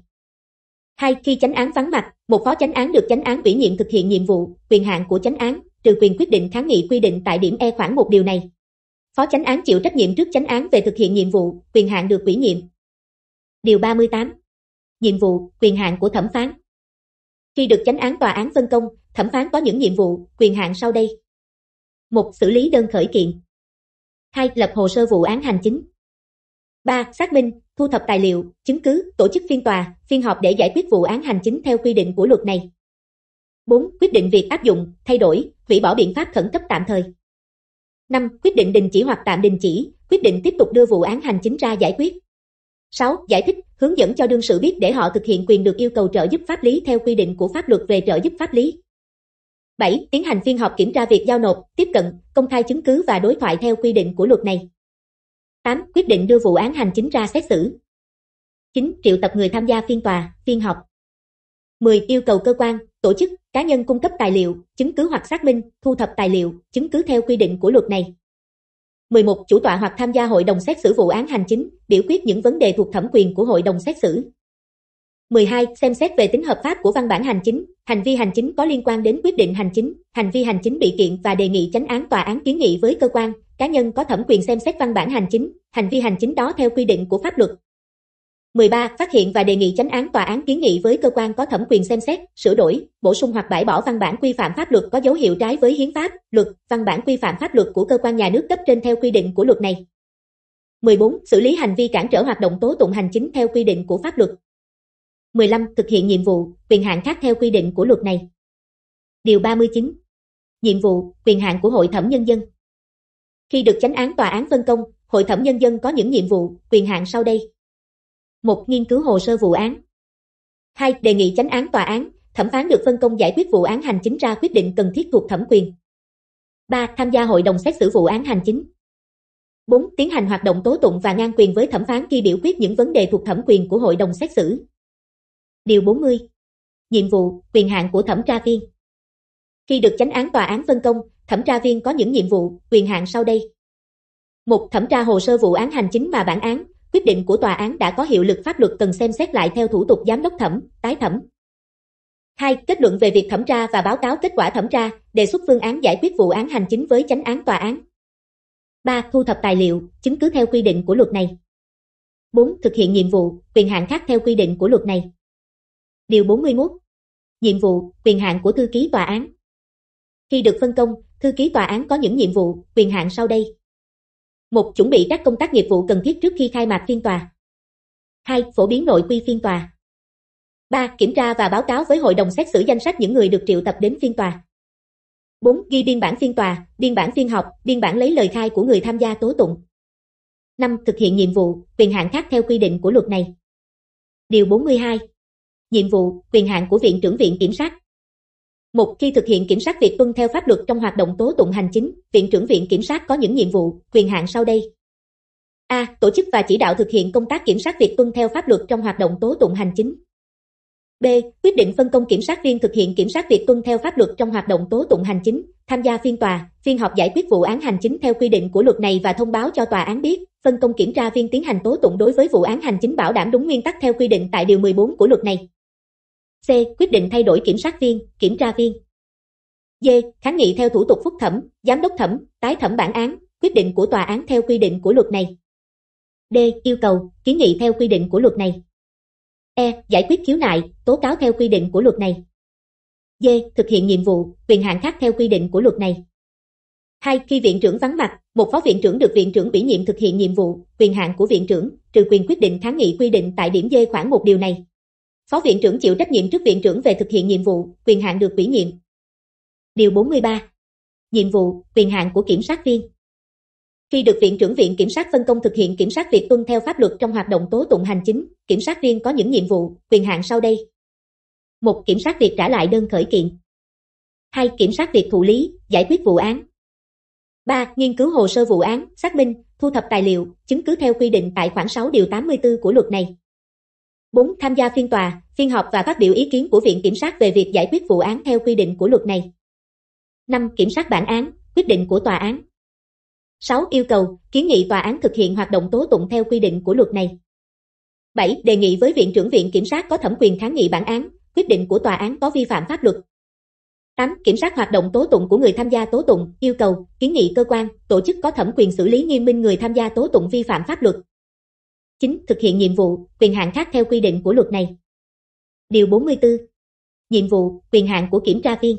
2. Khi chánh án vắng mặt, một phó chánh án được chánh án ủy nhiệm thực hiện nhiệm vụ, quyền hạn của chánh án, trừ quyền quyết định kháng nghị quy định tại điểm E khoảng một điều này. Phó chánh án chịu trách nhiệm trước chánh án về thực hiện nhiệm vụ, quyền hạn được ủy nhiệm. Điều 38. Nhiệm vụ, quyền hạn của thẩm phán. Khi được chánh án tòa án phân công, thẩm phán có những nhiệm vụ, quyền hạn sau đây. 1. Xử lý đơn khởi kiện. 2. Lập hồ sơ vụ án hành chính. 3. Xác minh, thu thập tài liệu, chứng cứ, tổ chức phiên tòa, phiên họp để giải quyết vụ án hành chính theo quy định của luật này. 4. Quyết định việc áp dụng, thay đổi, hủy bỏ biện pháp khẩn cấp tạm thời. 5. Quyết định đình chỉ hoặc tạm đình chỉ, quyết định tiếp tục đưa vụ án hành chính ra giải quyết. 6. Giải thích, hướng dẫn cho đương sự biết để họ thực hiện quyền được yêu cầu trợ giúp pháp lý theo quy định của pháp luật về trợ giúp pháp lý. 7. Tiến hành phiên họp kiểm tra việc giao nộp, tiếp cận, công khai chứng cứ và đối thoại theo quy định của luật này. 8. Quyết định đưa vụ án hành chính ra xét xử. 9. Triệu tập người tham gia phiên tòa, phiên họp. 10. Yêu cầu cơ quan, tổ chức, cá nhân cung cấp tài liệu, chứng cứ hoặc xác minh, thu thập tài liệu, chứng cứ theo quy định của luật này. 11. Chủ tọa hoặc tham gia hội đồng xét xử vụ án hành chính, biểu quyết những vấn đề thuộc thẩm quyền của hội đồng xét xử. 12. Xem xét về tính hợp pháp của văn bản hành chính, hành vi hành chính có liên quan đến quyết định hành chính, hành vi hành chính bị kiện và đề nghị tránh án tòa án kiến nghị với cơ quan, cá nhân có thẩm quyền xem xét văn bản hành chính, hành vi hành chính đó theo quy định của pháp luật. 13. Phát hiện và đề nghị chánh án tòa án kiến nghị với cơ quan có thẩm quyền xem xét, sửa đổi, bổ sung hoặc bãi bỏ văn bản quy phạm pháp luật có dấu hiệu trái với hiến pháp, luật, văn bản quy phạm pháp luật của cơ quan nhà nước cấp trên theo quy định của luật này. 14. Xử lý hành vi cản trở hoạt động tố tụng hành chính theo quy định của pháp luật. 15. Thực hiện nhiệm vụ, quyền hạn khác theo quy định của luật này. Điều 39. Nhiệm vụ, quyền hạn của hội thẩm nhân dân. Khi được chánh án tòa án phân công, hội thẩm nhân dân có những nhiệm vụ, quyền hạn sau đây. một Nghiên cứu hồ sơ vụ án. 2. Đề nghị chánh án tòa án, thẩm phán được phân công giải quyết vụ án hành chính ra quyết định cần thiết thuộc thẩm quyền. 3. Tham gia hội đồng xét xử vụ án hành chính. 4. Tiến hành hoạt động tố tụng và ngang quyền với thẩm phán khi biểu quyết những vấn đề thuộc thẩm quyền của hội đồng xét xử. Điều 40. Nhiệm vụ, quyền hạn của thẩm tra viên. Khi được chánh án tòa án phân công, thẩm tra viên có những nhiệm vụ, quyền hạn sau đây. Một thẩm tra hồ sơ vụ án hành chính mà bản án, quyết định của tòa án đã có hiệu lực pháp luật cần xem xét lại theo thủ tục giám đốc thẩm, tái thẩm. 2. Kết luận về việc thẩm tra và báo cáo kết quả thẩm tra, đề xuất phương án giải quyết vụ án hành chính với chánh án tòa án. 3. Thu thập tài liệu, chứng cứ theo quy định của luật này. 4. Thực hiện nhiệm vụ, quyền hạn khác theo quy định của luật này. Điều 41. Nhiệm vụ, quyền hạn của thư ký tòa án. Khi được phân công, thư ký tòa án có những nhiệm vụ, quyền hạn sau đây. một Chuẩn bị các công tác nghiệp vụ cần thiết trước khi khai mạc phiên tòa. 2. Phổ biến nội quy phiên tòa. 3. Kiểm tra và báo cáo với hội đồng xét xử danh sách những người được triệu tập đến phiên tòa. 4. Ghi biên bản phiên tòa, biên bản phiên họp, biên bản lấy lời khai của người tham gia tố tụng. 5. Thực hiện nhiệm vụ, quyền hạn khác theo quy định của luật này. Điều 42. Nhiệm vụ, quyền hạn của Viện trưởng Viện Kiểm sát một khi thực hiện kiểm sát việc tuân theo pháp luật trong hoạt động tố tụng hành chính, Viện trưởng Viện Kiểm sát có những nhiệm vụ, quyền hạn sau đây. A. Tổ chức và chỉ đạo thực hiện công tác kiểm sát việc tuân theo pháp luật trong hoạt động tố tụng hành chính. B. Quyết định phân công kiểm sát viên thực hiện kiểm sát việc tuân theo pháp luật trong hoạt động tố tụng hành chính, tham gia phiên tòa, phiên họp giải quyết vụ án hành chính theo quy định của luật này và thông báo cho tòa án biết, phân công kiểm tra viên tiến hành tố tụng đối với vụ án hành chính bảo đảm đúng nguyên tắc theo quy định tại điều 14 của luật này. C. Quyết định thay đổi kiểm sát viên, kiểm tra viên. D. Kháng nghị theo thủ tục phúc thẩm, giám đốc thẩm, tái thẩm bản án, quyết định của tòa án theo quy định của luật này. D. Yêu cầu, kiến nghị theo quy định của luật này. E. Giải quyết khiếu nại, tố cáo theo quy định của luật này. D. Thực hiện nhiệm vụ, quyền hạn khác theo quy định của luật này. 2. Khi viện trưởng vắng mặt, một phó viện trưởng được viện trưởng ủy nhiệm thực hiện nhiệm vụ, quyền hạn của viện trưởng, trừ quyền quyết định kháng nghị quy định tại điểm D khoảng một điều này. Phó viện trưởng chịu trách nhiệm trước viện trưởng về thực hiện nhiệm vụ, quyền hạn được ủy nhiệm. Điều 43. Nhiệm vụ, quyền hạn của kiểm sát viên. Khi được viện trưởng viện kiểm sát phân công thực hiện kiểm sát việc tuân theo pháp luật trong hoạt động tố tụng hành chính, kiểm sát viên có những nhiệm vụ, quyền hạn sau đây. một Kiểm sát việc trả lại đơn khởi kiện. hai Kiểm sát việc thụ lý, giải quyết vụ án. ba Nghiên cứu hồ sơ vụ án, xác minh, thu thập tài liệu, chứng cứ theo quy định tại khoản 6 điều 84 của luật này. 4. Tham gia phiên tòa, phiên họp và phát biểu ý kiến của Viện Kiểm sát về việc giải quyết vụ án theo quy định của luật này. 5. Kiểm sát bản án, quyết định của tòa án. 6. Yêu cầu, kiến nghị tòa án thực hiện hoạt động tố tụng theo quy định của luật này. 7. Đề nghị với Viện trưởng Viện Kiểm sát có thẩm quyền kháng nghị bản án, quyết định của tòa án có vi phạm pháp luật. 8. Kiểm sát hoạt động tố tụng của người tham gia tố tụng, yêu cầu, kiến nghị cơ quan, tổ chức có thẩm quyền xử lý nghiêm minh người tham gia tố tụng vi phạm pháp luật chính Thực hiện nhiệm vụ, quyền hạn khác theo quy định của luật này. Điều 44. Nhiệm vụ, quyền hạn của kiểm tra viên.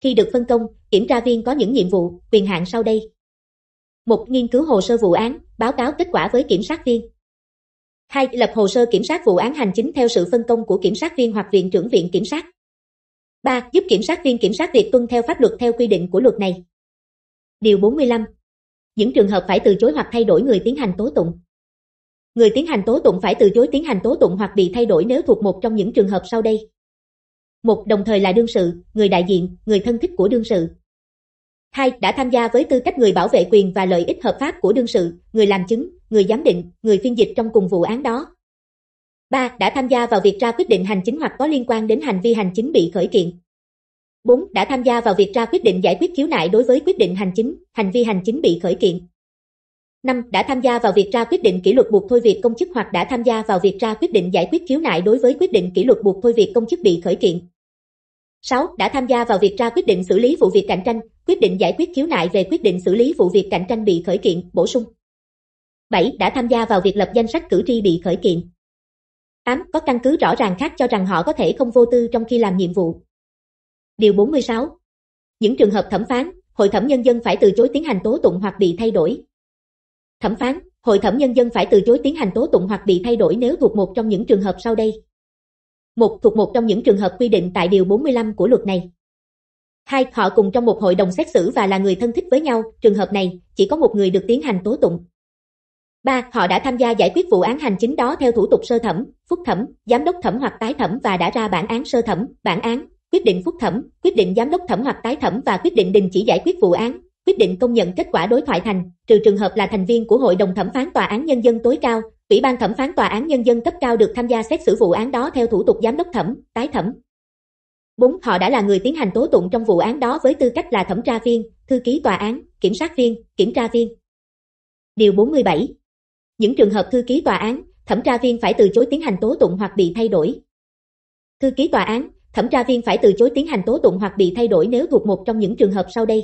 Khi được phân công, kiểm tra viên có những nhiệm vụ, quyền hạn sau đây. một Nghiên cứu hồ sơ vụ án, báo cáo kết quả với kiểm sát viên. 2. Lập hồ sơ kiểm sát vụ án hành chính theo sự phân công của kiểm sát viên hoặc viện trưởng viện kiểm sát. 3. Giúp kiểm sát viên kiểm sát việc tuân theo pháp luật theo quy định của luật này. Điều 45. Những trường hợp phải từ chối hoặc thay đổi người tiến hành tố tụng. Người tiến hành tố tụng phải từ chối tiến hành tố tụng hoặc bị thay đổi nếu thuộc một trong những trường hợp sau đây. Một đồng thời là đương sự, người đại diện, người thân thích của đương sự. Hai đã tham gia với tư cách người bảo vệ quyền và lợi ích hợp pháp của đương sự, người làm chứng, người giám định, người phiên dịch trong cùng vụ án đó. Ba Đã tham gia vào việc ra quyết định hành chính hoặc có liên quan đến hành vi hành chính bị khởi kiện. 4. Đã tham gia vào việc ra quyết định giải quyết khiếu nại đối với quyết định hành chính, hành vi hành chính bị khởi kiện. 5. Đã tham gia vào việc ra quyết định kỷ luật buộc thôi việc công chức hoặc đã tham gia vào việc ra quyết định giải quyết khiếu nại đối với quyết định kỷ luật buộc thôi việc công chức bị khởi kiện. 6. Đã tham gia vào việc ra quyết định xử lý vụ việc cạnh tranh, quyết định giải quyết khiếu nại về quyết định xử lý vụ việc cạnh tranh bị khởi kiện, bổ sung. 7. Đã tham gia vào việc lập danh sách cử tri bị khởi kiện. 8. Có căn cứ rõ ràng khác cho rằng họ có thể không vô tư trong khi làm nhiệm vụ. Điều 46. Những trường hợp thẩm phán, hội thẩm nhân dân phải từ chối tiến hành tố tụng hoặc bị thay đổi, Thẩm phán, hội thẩm nhân dân phải từ chối tiến hành tố tụng hoặc bị thay đổi nếu thuộc một trong những trường hợp sau đây. Một thuộc một trong những trường hợp quy định tại điều 45 của luật này. Hai, họ cùng trong một hội đồng xét xử và là người thân thích với nhau, trường hợp này chỉ có một người được tiến hành tố tụng. Ba, họ đã tham gia giải quyết vụ án hành chính đó theo thủ tục sơ thẩm, phúc thẩm, giám đốc thẩm hoặc tái thẩm và đã ra bản án sơ thẩm, bản án, quyết định phúc thẩm, quyết định giám đốc thẩm hoặc tái thẩm và quyết định đình chỉ giải quyết vụ án, quyết định công nhận kết quả đối thoại thành, trừ trường hợp là thành viên của Hội đồng thẩm phán tòa án nhân dân tối cao, Ủy ban thẩm phán tòa án nhân dân cấp cao được tham gia xét xử vụ án đó theo thủ tục giám đốc thẩm, tái thẩm. 4. Họ đã là người tiến hành tố tụng trong vụ án đó với tư cách là thẩm tra viên, thư ký tòa án, kiểm sát viên, kiểm tra viên. Điều 47. Những trường hợp thư ký tòa án, thẩm tra viên phải từ chối tiến hành tố tụng hoặc bị thay đổi. Thư ký tòa án, thẩm tra viên phải từ chối tiến hành tố tụng hoặc bị thay đổi nếu thuộc một trong những trường hợp sau đây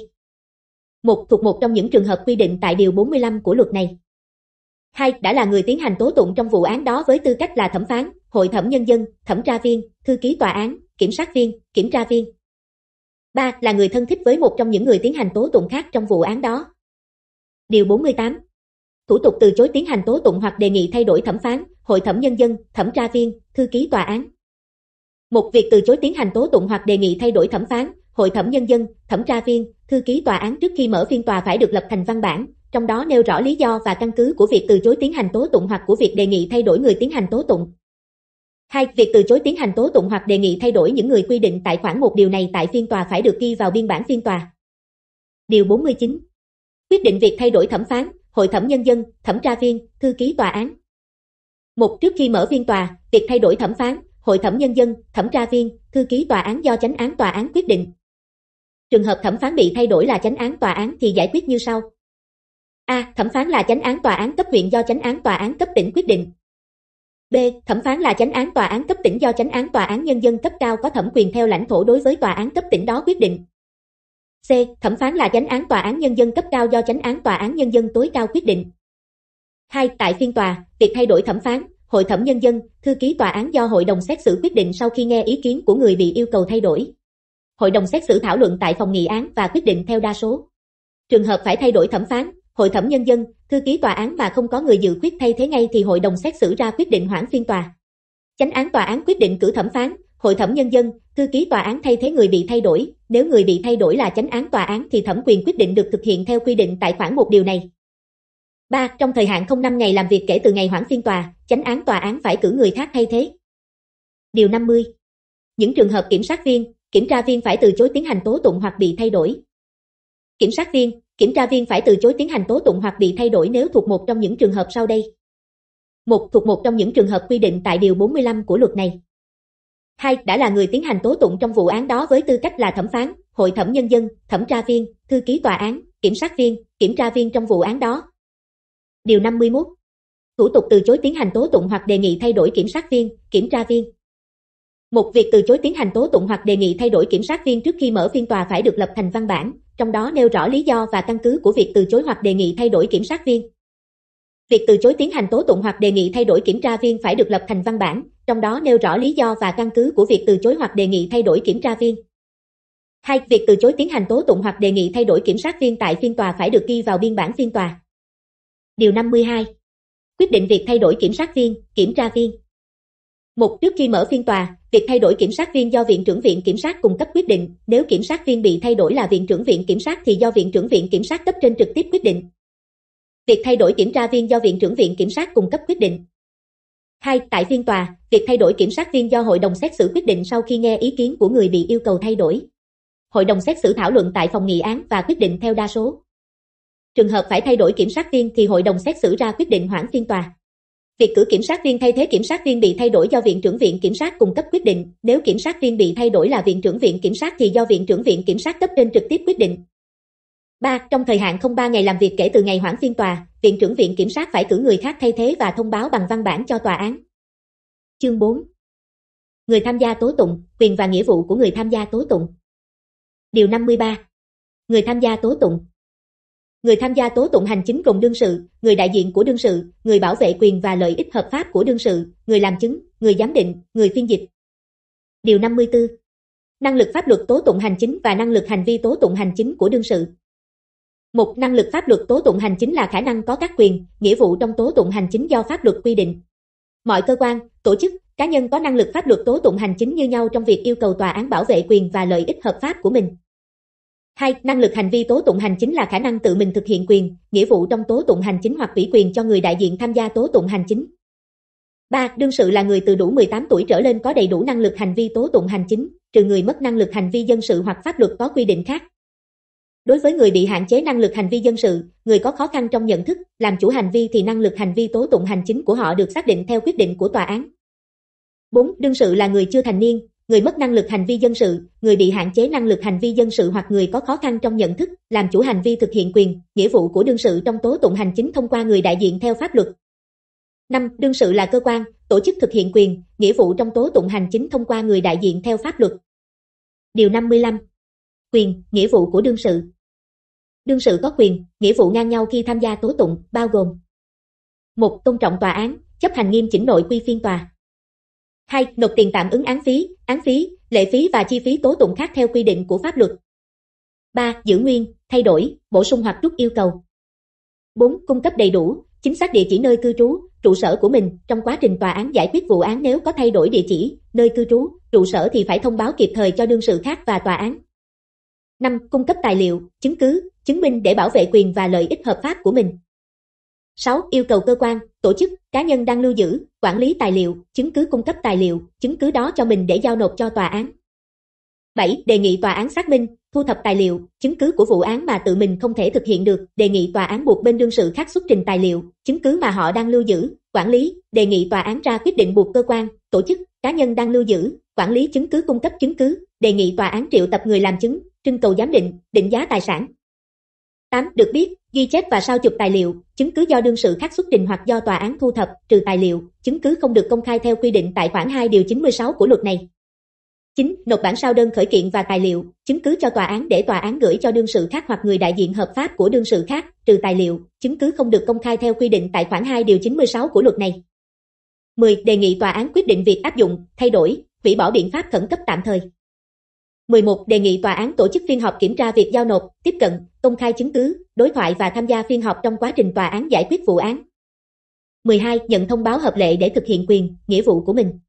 một thuộc một trong những trường hợp quy định tại Điều 45 của luật này. Hai, đã là người tiến hành tố tụng trong vụ án đó với tư cách là thẩm phán, hội thẩm nhân dân, thẩm tra viên, thư ký tòa án, kiểm sát viên, kiểm tra viên. Ba, là người thân thích với một trong những người tiến hành tố tụng khác trong vụ án đó. Điều 48. Thủ tục từ chối tiến hành tố tụng hoặc đề nghị thay đổi thẩm phán, hội thẩm nhân dân, thẩm tra viên, thư ký tòa án. Một việc từ chối tiến hành tố tụng hoặc đề nghị thay đổi thẩm phán, hội thẩm nhân dân, thẩm tra viên, thư ký tòa án trước khi mở phiên tòa phải được lập thành văn bản, trong đó nêu rõ lý do và căn cứ của việc từ chối tiến hành tố tụng hoặc của việc đề nghị thay đổi người tiến hành tố tụng. 2. Việc từ chối tiến hành tố tụng hoặc đề nghị thay đổi những người quy định tại khoản một điều này tại phiên tòa phải được ghi vào biên bản phiên tòa. Điều 49. Quyết định việc thay đổi thẩm phán, hội thẩm nhân dân, thẩm tra viên, thư ký tòa án. Một Trước khi mở phiên tòa, việc thay đổi thẩm phán, hội thẩm nhân dân, thẩm tra viên, thư ký tòa án do chánh án tòa án quyết định. Trường hợp thẩm phán bị thay đổi là chánh án tòa án thì giải quyết như sau. A. Thẩm phán là chánh án tòa án cấp huyện do chánh án tòa án cấp tỉnh quyết định. B. Thẩm phán là chánh án tòa án cấp tỉnh do chánh án tòa án nhân dân cấp cao có thẩm quyền theo lãnh thổ đối với tòa án cấp tỉnh đó quyết định. C. Thẩm phán là chánh án tòa án nhân dân cấp cao do chánh án tòa án nhân dân tối cao quyết định. 2. Tại phiên tòa, việc thay đổi thẩm phán, hội thẩm nhân dân, thư ký tòa án do hội đồng xét xử quyết định sau khi nghe ý kiến của người bị yêu cầu thay đổi hội đồng xét xử thảo luận tại phòng nghị án và quyết định theo đa số. Trường hợp phải thay đổi thẩm phán, hội thẩm nhân dân, thư ký tòa án mà không có người dự quyết thay thế ngay thì hội đồng xét xử ra quyết định hoãn phiên tòa. Chánh án tòa án quyết định cử thẩm phán, hội thẩm nhân dân, thư ký tòa án thay thế người bị thay đổi, nếu người bị thay đổi là chánh án tòa án thì thẩm quyền quyết định được thực hiện theo quy định tại khoản một điều này. 3. Trong thời hạn không năm ngày làm việc kể từ ngày hoãn phiên tòa, chánh án tòa án phải cử người khác thay thế. Điều 50. Những trường hợp kiểm sát viên, kiểm tra viên phải từ chối tiến hành tố tụng hoặc bị thay đổi. Kiểm sát viên, kiểm tra viên phải từ chối tiến hành tố tụng hoặc bị thay đổi nếu thuộc một trong những trường hợp sau đây. Một thuộc một trong những trường hợp quy định tại điều 45 của luật này. Hai đã là người tiến hành tố tụng trong vụ án đó với tư cách là thẩm phán, hội thẩm nhân dân, thẩm tra viên, thư ký tòa án, kiểm sát viên, kiểm tra viên trong vụ án đó. Điều 51. Thủ tục từ chối tiến hành tố tụng hoặc đề nghị thay đổi kiểm sát viên, kiểm tra viên, một việc từ chối tiến hành tố tụng hoặc đề nghị thay đổi kiểm sát viên trước khi mở phiên tòa phải được lập thành văn bản, trong đó nêu rõ lý do và căn cứ của việc từ chối hoặc đề nghị thay đổi kiểm sát viên. Việc từ chối tiến hành tố tụng hoặc đề nghị thay đổi kiểm tra viên phải được lập thành văn bản, trong đó nêu rõ lý do và căn cứ của việc từ chối hoặc đề nghị thay đổi kiểm tra viên. Hai, việc từ chối tiến hành tố tụng hoặc đề nghị thay đổi kiểm sát viên tại phiên tòa phải được ghi vào biên bản phiên tòa. Điều 52. Quyết định việc thay đổi kiểm sát viên, kiểm tra viên, một, trước khi mở phiên tòa, việc thay đổi kiểm sát viên do Viện trưởng Viện Kiểm sát cung cấp quyết định, nếu kiểm sát viên bị thay đổi là Viện trưởng Viện Kiểm sát thì do Viện trưởng Viện Kiểm sát cấp trên trực tiếp quyết định. Việc thay đổi kiểm tra viên do Viện trưởng Viện Kiểm sát cung cấp quyết định. 2. Tại phiên tòa, việc thay đổi kiểm sát viên do Hội đồng xét xử quyết định sau khi nghe ý kiến của người bị yêu cầu thay đổi. Hội đồng xét xử thảo luận tại phòng nghị án và quyết định theo đa số. Trường hợp phải thay đổi kiểm sát viên thì Hội đồng xét xử ra quyết định hoãn phiên tòa. Việc cử kiểm sát viên thay thế kiểm sát viên bị thay đổi do Viện trưởng Viện Kiểm sát cung cấp quyết định, nếu kiểm sát viên bị thay đổi là Viện trưởng Viện Kiểm sát thì do Viện trưởng Viện Kiểm sát cấp trên trực tiếp quyết định. 3. Trong thời hạn không 3 ngày làm việc kể từ ngày hoãn phiên tòa, Viện trưởng Viện Kiểm sát phải cử người khác thay thế và thông báo bằng văn bản cho tòa án. Chương 4 Người tham gia tố tụng, quyền và nghĩa vụ của người tham gia tố tụng Điều 53 Người tham gia tố tụng, người tham gia tố tụng hành chính gồm đương sự, người đại diện của đương sự, người bảo vệ quyền và lợi ích hợp pháp của đương sự, người làm chứng, người giám định, người phiên dịch. Điều 54. Năng lực pháp luật tố tụng hành chính và năng lực hành vi tố tụng hành chính của đương sự. Một năng lực pháp luật tố tụng hành chính là khả năng có các quyền, nghĩa vụ trong tố tụng hành chính do pháp luật quy định. Mọi cơ quan, tổ chức, cá nhân có năng lực pháp luật tố tụng hành chính như nhau trong việc yêu cầu tòa án bảo vệ quyền và lợi ích hợp pháp của mình. 2. Năng lực hành vi tố tụng hành chính là khả năng tự mình thực hiện quyền, nghĩa vụ trong tố tụng hành chính hoặc ủy quyền cho người đại diện tham gia tố tụng hành chính. 3. Đương sự là người từ đủ 18 tuổi trở lên có đầy đủ năng lực hành vi tố tụng hành chính, trừ người mất năng lực hành vi dân sự hoặc pháp luật có quy định khác. Đối với người bị hạn chế năng lực hành vi dân sự, người có khó khăn trong nhận thức, làm chủ hành vi thì năng lực hành vi tố tụng hành chính của họ được xác định theo quyết định của tòa án. 4. Đương sự là người chưa thành niên, người mất năng lực hành vi dân sự, người bị hạn chế năng lực hành vi dân sự hoặc người có khó khăn trong nhận thức, làm chủ hành vi thực hiện quyền, nghĩa vụ của đương sự trong tố tụng hành chính thông qua người đại diện theo pháp luật. 5. Đương sự là cơ quan, tổ chức thực hiện quyền, nghĩa vụ trong tố tụng hành chính thông qua người đại diện theo pháp luật. Điều 55. Quyền, nghĩa vụ của đương sự. Đương sự có quyền, nghĩa vụ ngang nhau khi tham gia tố tụng, bao gồm: 1. Tôn trọng tòa án, chấp hành nghiêm chỉnh nội quy phiên tòa. 2. Nộp tiền tạm ứng án phí, án phí, lệ phí và chi phí tố tụng khác theo quy định của pháp luật. 3. Giữ nguyên, thay đổi, bổ sung hoặc rút yêu cầu. 4. Cung cấp đầy đủ, chính xác địa chỉ nơi cư trú, trụ sở của mình trong quá trình tòa án giải quyết vụ án nếu có thay đổi địa chỉ, nơi cư trú, trụ sở thì phải thông báo kịp thời cho đương sự khác và tòa án. 5. Cung cấp tài liệu, chứng cứ, chứng minh để bảo vệ quyền và lợi ích hợp pháp của mình. 6. Yêu cầu cơ quan, tổ chức, cá nhân đang lưu giữ, quản lý tài liệu, chứng cứ cung cấp tài liệu, chứng cứ đó cho mình để giao nộp cho tòa án. 7. Đề nghị tòa án xác minh, thu thập tài liệu, chứng cứ của vụ án mà tự mình không thể thực hiện được, đề nghị tòa án buộc bên đương sự khác xuất trình tài liệu, chứng cứ mà họ đang lưu giữ, quản lý, đề nghị tòa án ra quyết định buộc cơ quan, tổ chức, cá nhân đang lưu giữ, quản lý chứng cứ cung cấp chứng cứ, đề nghị tòa án triệu tập người làm chứng, trưng cầu giám định, định giá tài sản, 8. Được biết, ghi chép và sao chụp tài liệu, chứng cứ do đương sự khác xuất trình hoặc do tòa án thu thập, trừ tài liệu, chứng cứ không được công khai theo quy định tại khoản 2 điều 96 của luật này. 9. Nộp bản sao đơn khởi kiện và tài liệu, chứng cứ cho tòa án để tòa án gửi cho đương sự khác hoặc người đại diện hợp pháp của đương sự khác, trừ tài liệu, chứng cứ không được công khai theo quy định tại khoản 2 điều 96 của luật này. 10. Đề nghị tòa án quyết định việc áp dụng, thay đổi, hủy bỏ biện pháp khẩn cấp tạm thời. 11. Đề nghị tòa án tổ chức phiên họp kiểm tra việc giao nộp, tiếp cận, công khai chứng cứ, đối thoại và tham gia phiên họp trong quá trình tòa án giải quyết vụ án. 12. Nhận thông báo hợp lệ để thực hiện quyền, nghĩa vụ của mình.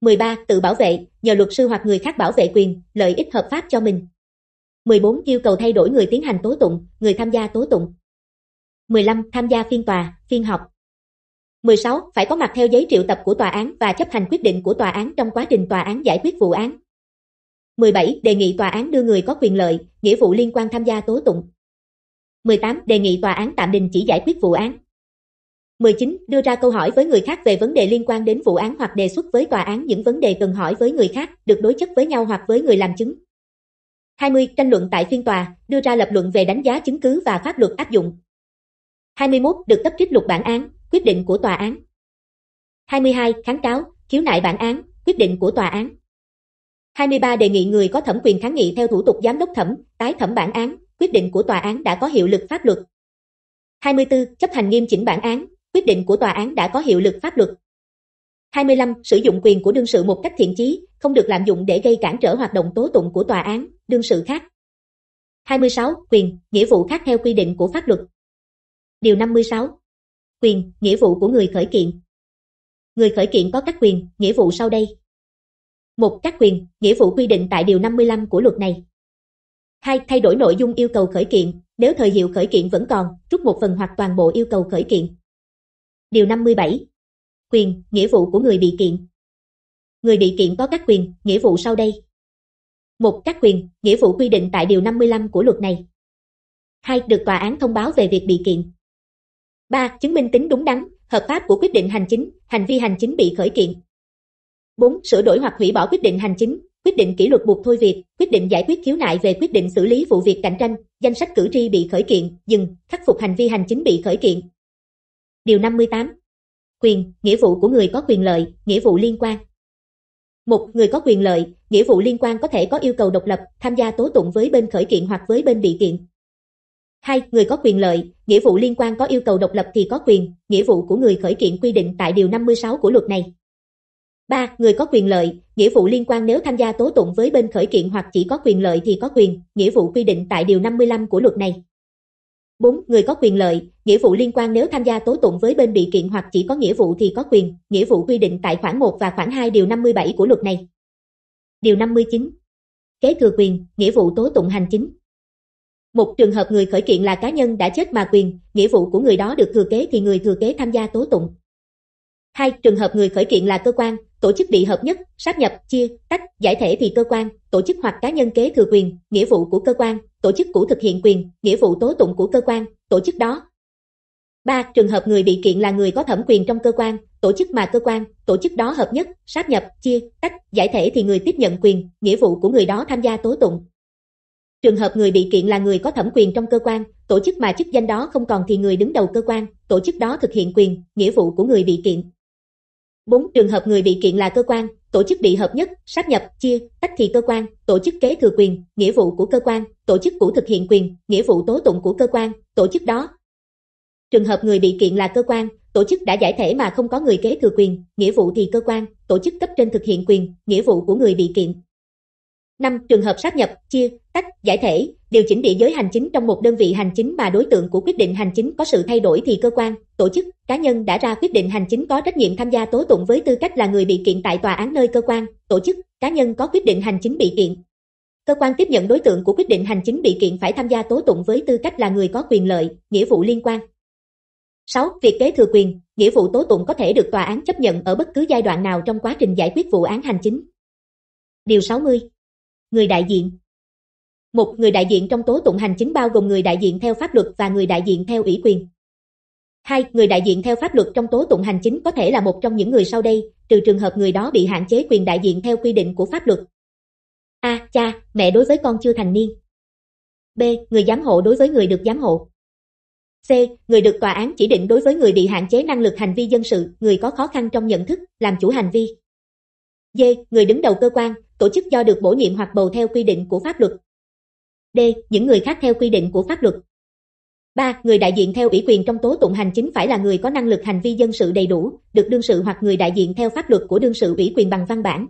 13. Tự bảo vệ, nhờ luật sư hoặc người khác bảo vệ quyền, lợi ích hợp pháp cho mình. 14. Yêu cầu thay đổi người tiến hành tố tụng, người tham gia tố tụng. 15. Tham gia phiên tòa, phiên họp. 16. Phải có mặt theo giấy triệu tập của tòa án và chấp hành quyết định của tòa án trong quá trình tòa án giải quyết vụ án. 17. Đề nghị tòa án đưa người có quyền lợi, nghĩa vụ liên quan tham gia tố tụng. 18. Đề nghị tòa án tạm đình chỉ giải quyết vụ án. 19. Đưa ra câu hỏi với người khác về vấn đề liên quan đến vụ án hoặc đề xuất với tòa án những vấn đề cần hỏi với người khác, được đối chất với nhau hoặc với người làm chứng. 20. Tranh luận tại phiên tòa, đưa ra lập luận về đánh giá chứng cứ và pháp luật áp dụng. 21. Được cấp trích lục bản án, quyết định của tòa án. 22. Kháng cáo, khiếu nại bản án, quyết định của tòa án. 23 đề nghị người có thẩm quyền kháng nghị theo thủ tục giám đốc thẩm, tái thẩm bản án, quyết định của tòa án đã có hiệu lực pháp luật. 24. Chấp hành nghiêm chỉnh bản án, quyết định của tòa án đã có hiệu lực pháp luật. 25. Sử dụng quyền của đương sự một cách thiện chí, không được lạm dụng để gây cản trở hoạt động tố tụng của tòa án, đương sự khác. 26. Quyền, nghĩa vụ khác theo quy định của pháp luật. Điều 56. Quyền, nghĩa vụ của người khởi kiện. Người khởi kiện có các quyền, nghĩa vụ sau đây một các quyền nghĩa vụ quy định tại điều 55 của luật này hai thay đổi nội dung yêu cầu khởi kiện nếu thời hiệu khởi kiện vẫn còn rút một phần hoặc toàn bộ yêu cầu khởi kiện điều 57 quyền nghĩa vụ của người bị kiện người bị kiện có các quyền nghĩa vụ sau đây một các quyền nghĩa vụ quy định tại điều 55 của luật này hai được tòa án thông báo về việc bị kiện ba chứng minh tính đúng đắn hợp pháp của quyết định hành chính hành vi hành chính bị khởi kiện 4. Sửa đổi hoặc hủy bỏ quyết định hành chính, quyết định kỷ luật buộc thôi việc, quyết định giải quyết khiếu nại về quyết định xử lý vụ việc cạnh tranh, danh sách cử tri bị khởi kiện, dừng, khắc phục hành vi hành chính bị khởi kiện. Điều 58. Quyền, nghĩa vụ của người có quyền lợi, nghĩa vụ liên quan. Một người có quyền lợi, nghĩa vụ liên quan có thể có yêu cầu độc lập, tham gia tố tụng với bên khởi kiện hoặc với bên bị kiện. Hai Người có quyền lợi, nghĩa vụ liên quan có yêu cầu độc lập thì có quyền, nghĩa vụ của người khởi kiện quy định tại điều 56 của luật này. 3. Người có quyền lợi, nghĩa vụ liên quan nếu tham gia tố tụng với bên khởi kiện hoặc chỉ có quyền lợi thì có quyền, nghĩa vụ quy định tại điều 55 của luật này. 4. Người có quyền lợi, nghĩa vụ liên quan nếu tham gia tố tụng với bên bị kiện hoặc chỉ có nghĩa vụ thì có quyền, nghĩa vụ quy định tại khoản 1 và khoản 2 điều 57 của luật này. Điều 59. Kế thừa quyền, nghĩa vụ tố tụng hành chính. Một trường hợp người khởi kiện là cá nhân đã chết mà quyền, nghĩa vụ của người đó được thừa kế thì người thừa kế tham gia tố tụng. Hai, trường hợp người khởi kiện là cơ quan, tổ chức bị hợp nhất, sáp nhập, chia, tách, giải thể thì cơ quan, tổ chức hoặc cá nhân kế thừa quyền, nghĩa vụ của cơ quan, tổ chức cũ thực hiện quyền, nghĩa vụ tố tụng của cơ quan, tổ chức đó. 3. Trường hợp người bị kiện là người có thẩm quyền trong cơ quan, tổ chức mà cơ quan, tổ chức đó hợp nhất, sáp nhập, chia, tách, giải thể thì người tiếp nhận quyền, nghĩa vụ của người đó tham gia tố tụng. Trường hợp người bị kiện là người có thẩm quyền trong cơ quan, tổ chức mà chức danh đó không còn thì người đứng đầu cơ quan, tổ chức đó thực hiện quyền, nghĩa vụ của người bị kiện. 4. Trường hợp người bị kiện là cơ quan, tổ chức bị hợp nhất, sáp nhập, chia, tách thì cơ quan, tổ chức kế thừa quyền, nghĩa vụ của cơ quan, tổ chức cũ thực hiện quyền, nghĩa vụ tố tụng của cơ quan, tổ chức đó. Trường hợp người bị kiện là cơ quan, tổ chức đã giải thể mà không có người kế thừa quyền, nghĩa vụ thì cơ quan, tổ chức cấp trên thực hiện quyền, nghĩa vụ của người bị kiện. 5. Trường hợp sáp nhập, chia, tách, giải thể, điều chỉnh địa giới hành chính trong một đơn vị hành chính mà đối tượng của quyết định hành chính có sự thay đổi thì cơ quan, tổ chức, cá nhân đã ra quyết định hành chính có trách nhiệm tham gia tố tụng với tư cách là người bị kiện tại tòa án nơi cơ quan, tổ chức, cá nhân có quyết định hành chính bị kiện. Cơ quan tiếp nhận đối tượng của quyết định hành chính bị kiện phải tham gia tố tụng với tư cách là người có quyền lợi, nghĩa vụ liên quan. 6. Việc kế thừa quyền, nghĩa vụ tố tụng có thể được tòa án chấp nhận ở bất cứ giai đoạn nào trong quá trình giải quyết vụ án hành chính. Điều 60. Người đại diện Một người đại diện trong tố tụng hành chính bao gồm người đại diện theo pháp luật và người đại diện theo ủy quyền. Hai, người đại diện theo pháp luật trong tố tụng hành chính có thể là một trong những người sau đây, trừ trường hợp người đó bị hạn chế quyền đại diện theo quy định của pháp luật. A. Cha, mẹ đối với con chưa thành niên. B. Người giám hộ đối với người được giám hộ. C. Người được tòa án chỉ định đối với người bị hạn chế năng lực hành vi dân sự, người có khó khăn trong nhận thức, làm chủ hành vi. D. Người đứng đầu cơ quan, tổ chức do được bổ nhiệm hoặc bầu theo quy định của pháp luật. D. Những người khác theo quy định của pháp luật. 3. Người đại diện theo ủy quyền trong tố tụng hành chính phải là người có năng lực hành vi dân sự đầy đủ, được đương sự hoặc người đại diện theo pháp luật của đương sự ủy quyền bằng văn bản.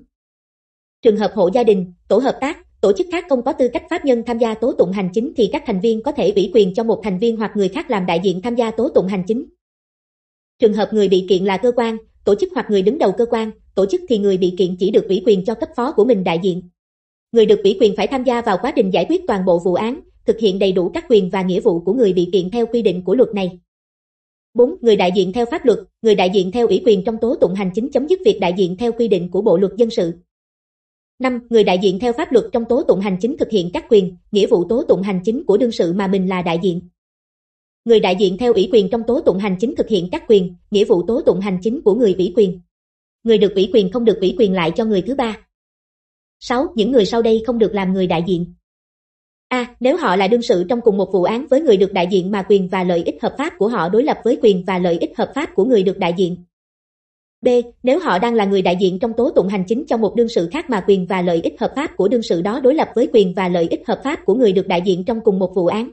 Trường hợp hộ gia đình, tổ hợp tác, tổ chức khác không có tư cách pháp nhân tham gia tố tụng hành chính thì các thành viên có thể ủy quyền cho một thành viên hoặc người khác làm đại diện tham gia tố tụng hành chính. Trường hợp người bị kiện là cơ quan, tổ chức hoặc người đứng đầu cơ quan, tổ chức thì người bị kiện chỉ được ủy quyền cho cấp phó của mình đại diện. Người được ủy quyền phải tham gia vào quá trình giải quyết toàn bộ vụ án, thực hiện đầy đủ các quyền và nghĩa vụ của người bị kiện theo quy định của luật này. 4. Người đại diện theo pháp luật, người đại diện theo ủy quyền trong tố tụng hành chính chấm dứt việc đại diện theo quy định của Bộ luật dân sự. 5. Người đại diện theo pháp luật trong tố tụng hành chính thực hiện các quyền, nghĩa vụ tố tụng hành chính của đương sự mà mình là đại diện người đại diện theo ủy quyền trong tố tụng hành chính thực hiện các quyền, nghĩa vụ tố tụng hành chính của người ủy quyền. Người được ủy quyền không được ủy quyền lại cho người thứ ba. 6. Những người sau đây không được làm người đại diện. A. nếu họ là đương sự trong cùng một vụ án với người được đại diện mà quyền và lợi ích hợp pháp của họ đối lập với quyền và lợi ích hợp pháp của người được đại diện. B. Nếu họ đang là người đại diện trong tố tụng hành chính cho một đương sự khác mà quyền và lợi ích hợp pháp của đương sự đó đối lập với quyền và lợi ích hợp pháp của người được đại diện trong cùng một vụ án.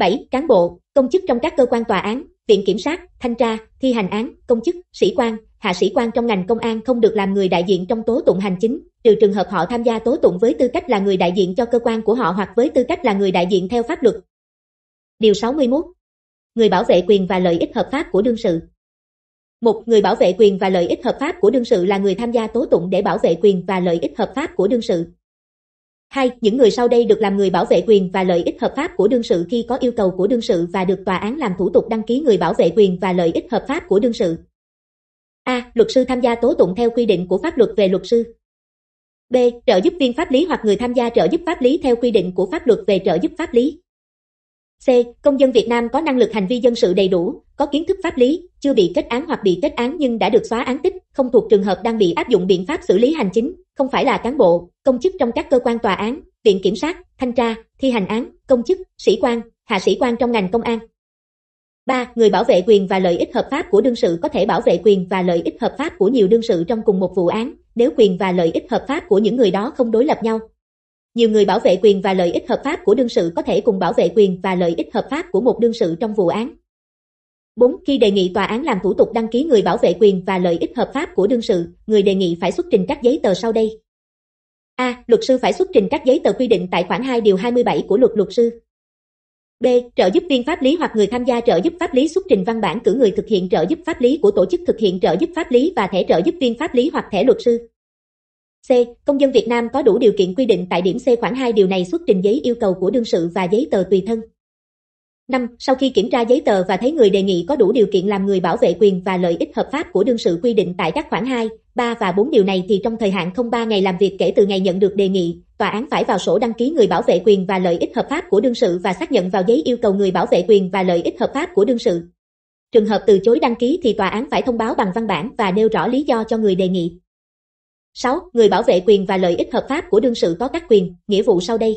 7. Cán bộ, công chức trong các cơ quan tòa án, viện kiểm sát, thanh tra, thi hành án, công chức, sĩ quan, hạ sĩ quan trong ngành công an không được làm người đại diện trong tố tụng hành chính, trừ trường hợp họ tham gia tố tụng với tư cách là người đại diện cho cơ quan của họ hoặc với tư cách là người đại diện theo pháp luật. Điều 61. Người bảo vệ quyền và lợi ích hợp pháp của đương sự. Một người bảo vệ quyền và lợi ích hợp pháp của đương sự là người tham gia tố tụng để bảo vệ quyền và lợi ích hợp pháp của đương sự. 2. Những người sau đây được làm người bảo vệ quyền và lợi ích hợp pháp của đương sự khi có yêu cầu của đương sự và được tòa án làm thủ tục đăng ký người bảo vệ quyền và lợi ích hợp pháp của đương sự. A. Luật sư tham gia tố tụng theo quy định của pháp luật về luật sư. B. Trợ giúp viên pháp lý hoặc người tham gia trợ giúp pháp lý theo quy định của pháp luật về trợ giúp pháp lý. C. Công dân Việt Nam có năng lực hành vi dân sự đầy đủ, có kiến thức pháp lý, chưa bị kết án hoặc bị kết án nhưng đã được xóa án tích, không thuộc trường hợp đang bị áp dụng biện pháp xử lý hành chính, không phải là cán bộ, công chức trong các cơ quan tòa án, viện kiểm sát, thanh tra, thi hành án, công chức, sĩ quan, hạ sĩ quan trong ngành công an. 3. Người bảo vệ quyền và lợi ích hợp pháp của đương sự có thể bảo vệ quyền và lợi ích hợp pháp của nhiều đương sự trong cùng một vụ án, nếu quyền và lợi ích hợp pháp của những người đó không đối lập nhau, nhiều người bảo vệ quyền và lợi ích hợp pháp của đương sự có thể cùng bảo vệ quyền và lợi ích hợp pháp của một đương sự trong vụ án. 4. Khi đề nghị tòa án làm thủ tục đăng ký người bảo vệ quyền và lợi ích hợp pháp của đương sự, người đề nghị phải xuất trình các giấy tờ sau đây. A. Luật sư phải xuất trình các giấy tờ quy định tại khoản 2 điều 27 của luật luật sư. B. Trợ giúp viên pháp lý hoặc người tham gia trợ giúp pháp lý xuất trình văn bản cử người thực hiện trợ giúp pháp lý của tổ chức thực hiện trợ giúp pháp lý và thẻ trợ giúp viên pháp lý hoặc thẻ luật sư. C. Công dân Việt Nam có đủ điều kiện quy định tại điểm C khoảng 2 điều này xuất trình giấy yêu cầu của đương sự và giấy tờ tùy thân. 5. Sau khi kiểm tra giấy tờ và thấy người đề nghị có đủ điều kiện làm người bảo vệ quyền và lợi ích hợp pháp của đương sự quy định tại các khoản 2, 3 và 4 điều này thì trong thời hạn không 3 ngày làm việc kể từ ngày nhận được đề nghị, tòa án phải vào sổ đăng ký người bảo vệ quyền và lợi ích hợp pháp của đương sự và xác nhận vào giấy yêu cầu người bảo vệ quyền và lợi ích hợp pháp của đương sự. Trường hợp từ chối đăng ký thì tòa án phải thông báo bằng văn bản và nêu rõ lý do cho người đề nghị. 6. Người bảo vệ quyền và lợi ích hợp pháp của đương sự có các quyền, nghĩa vụ sau đây.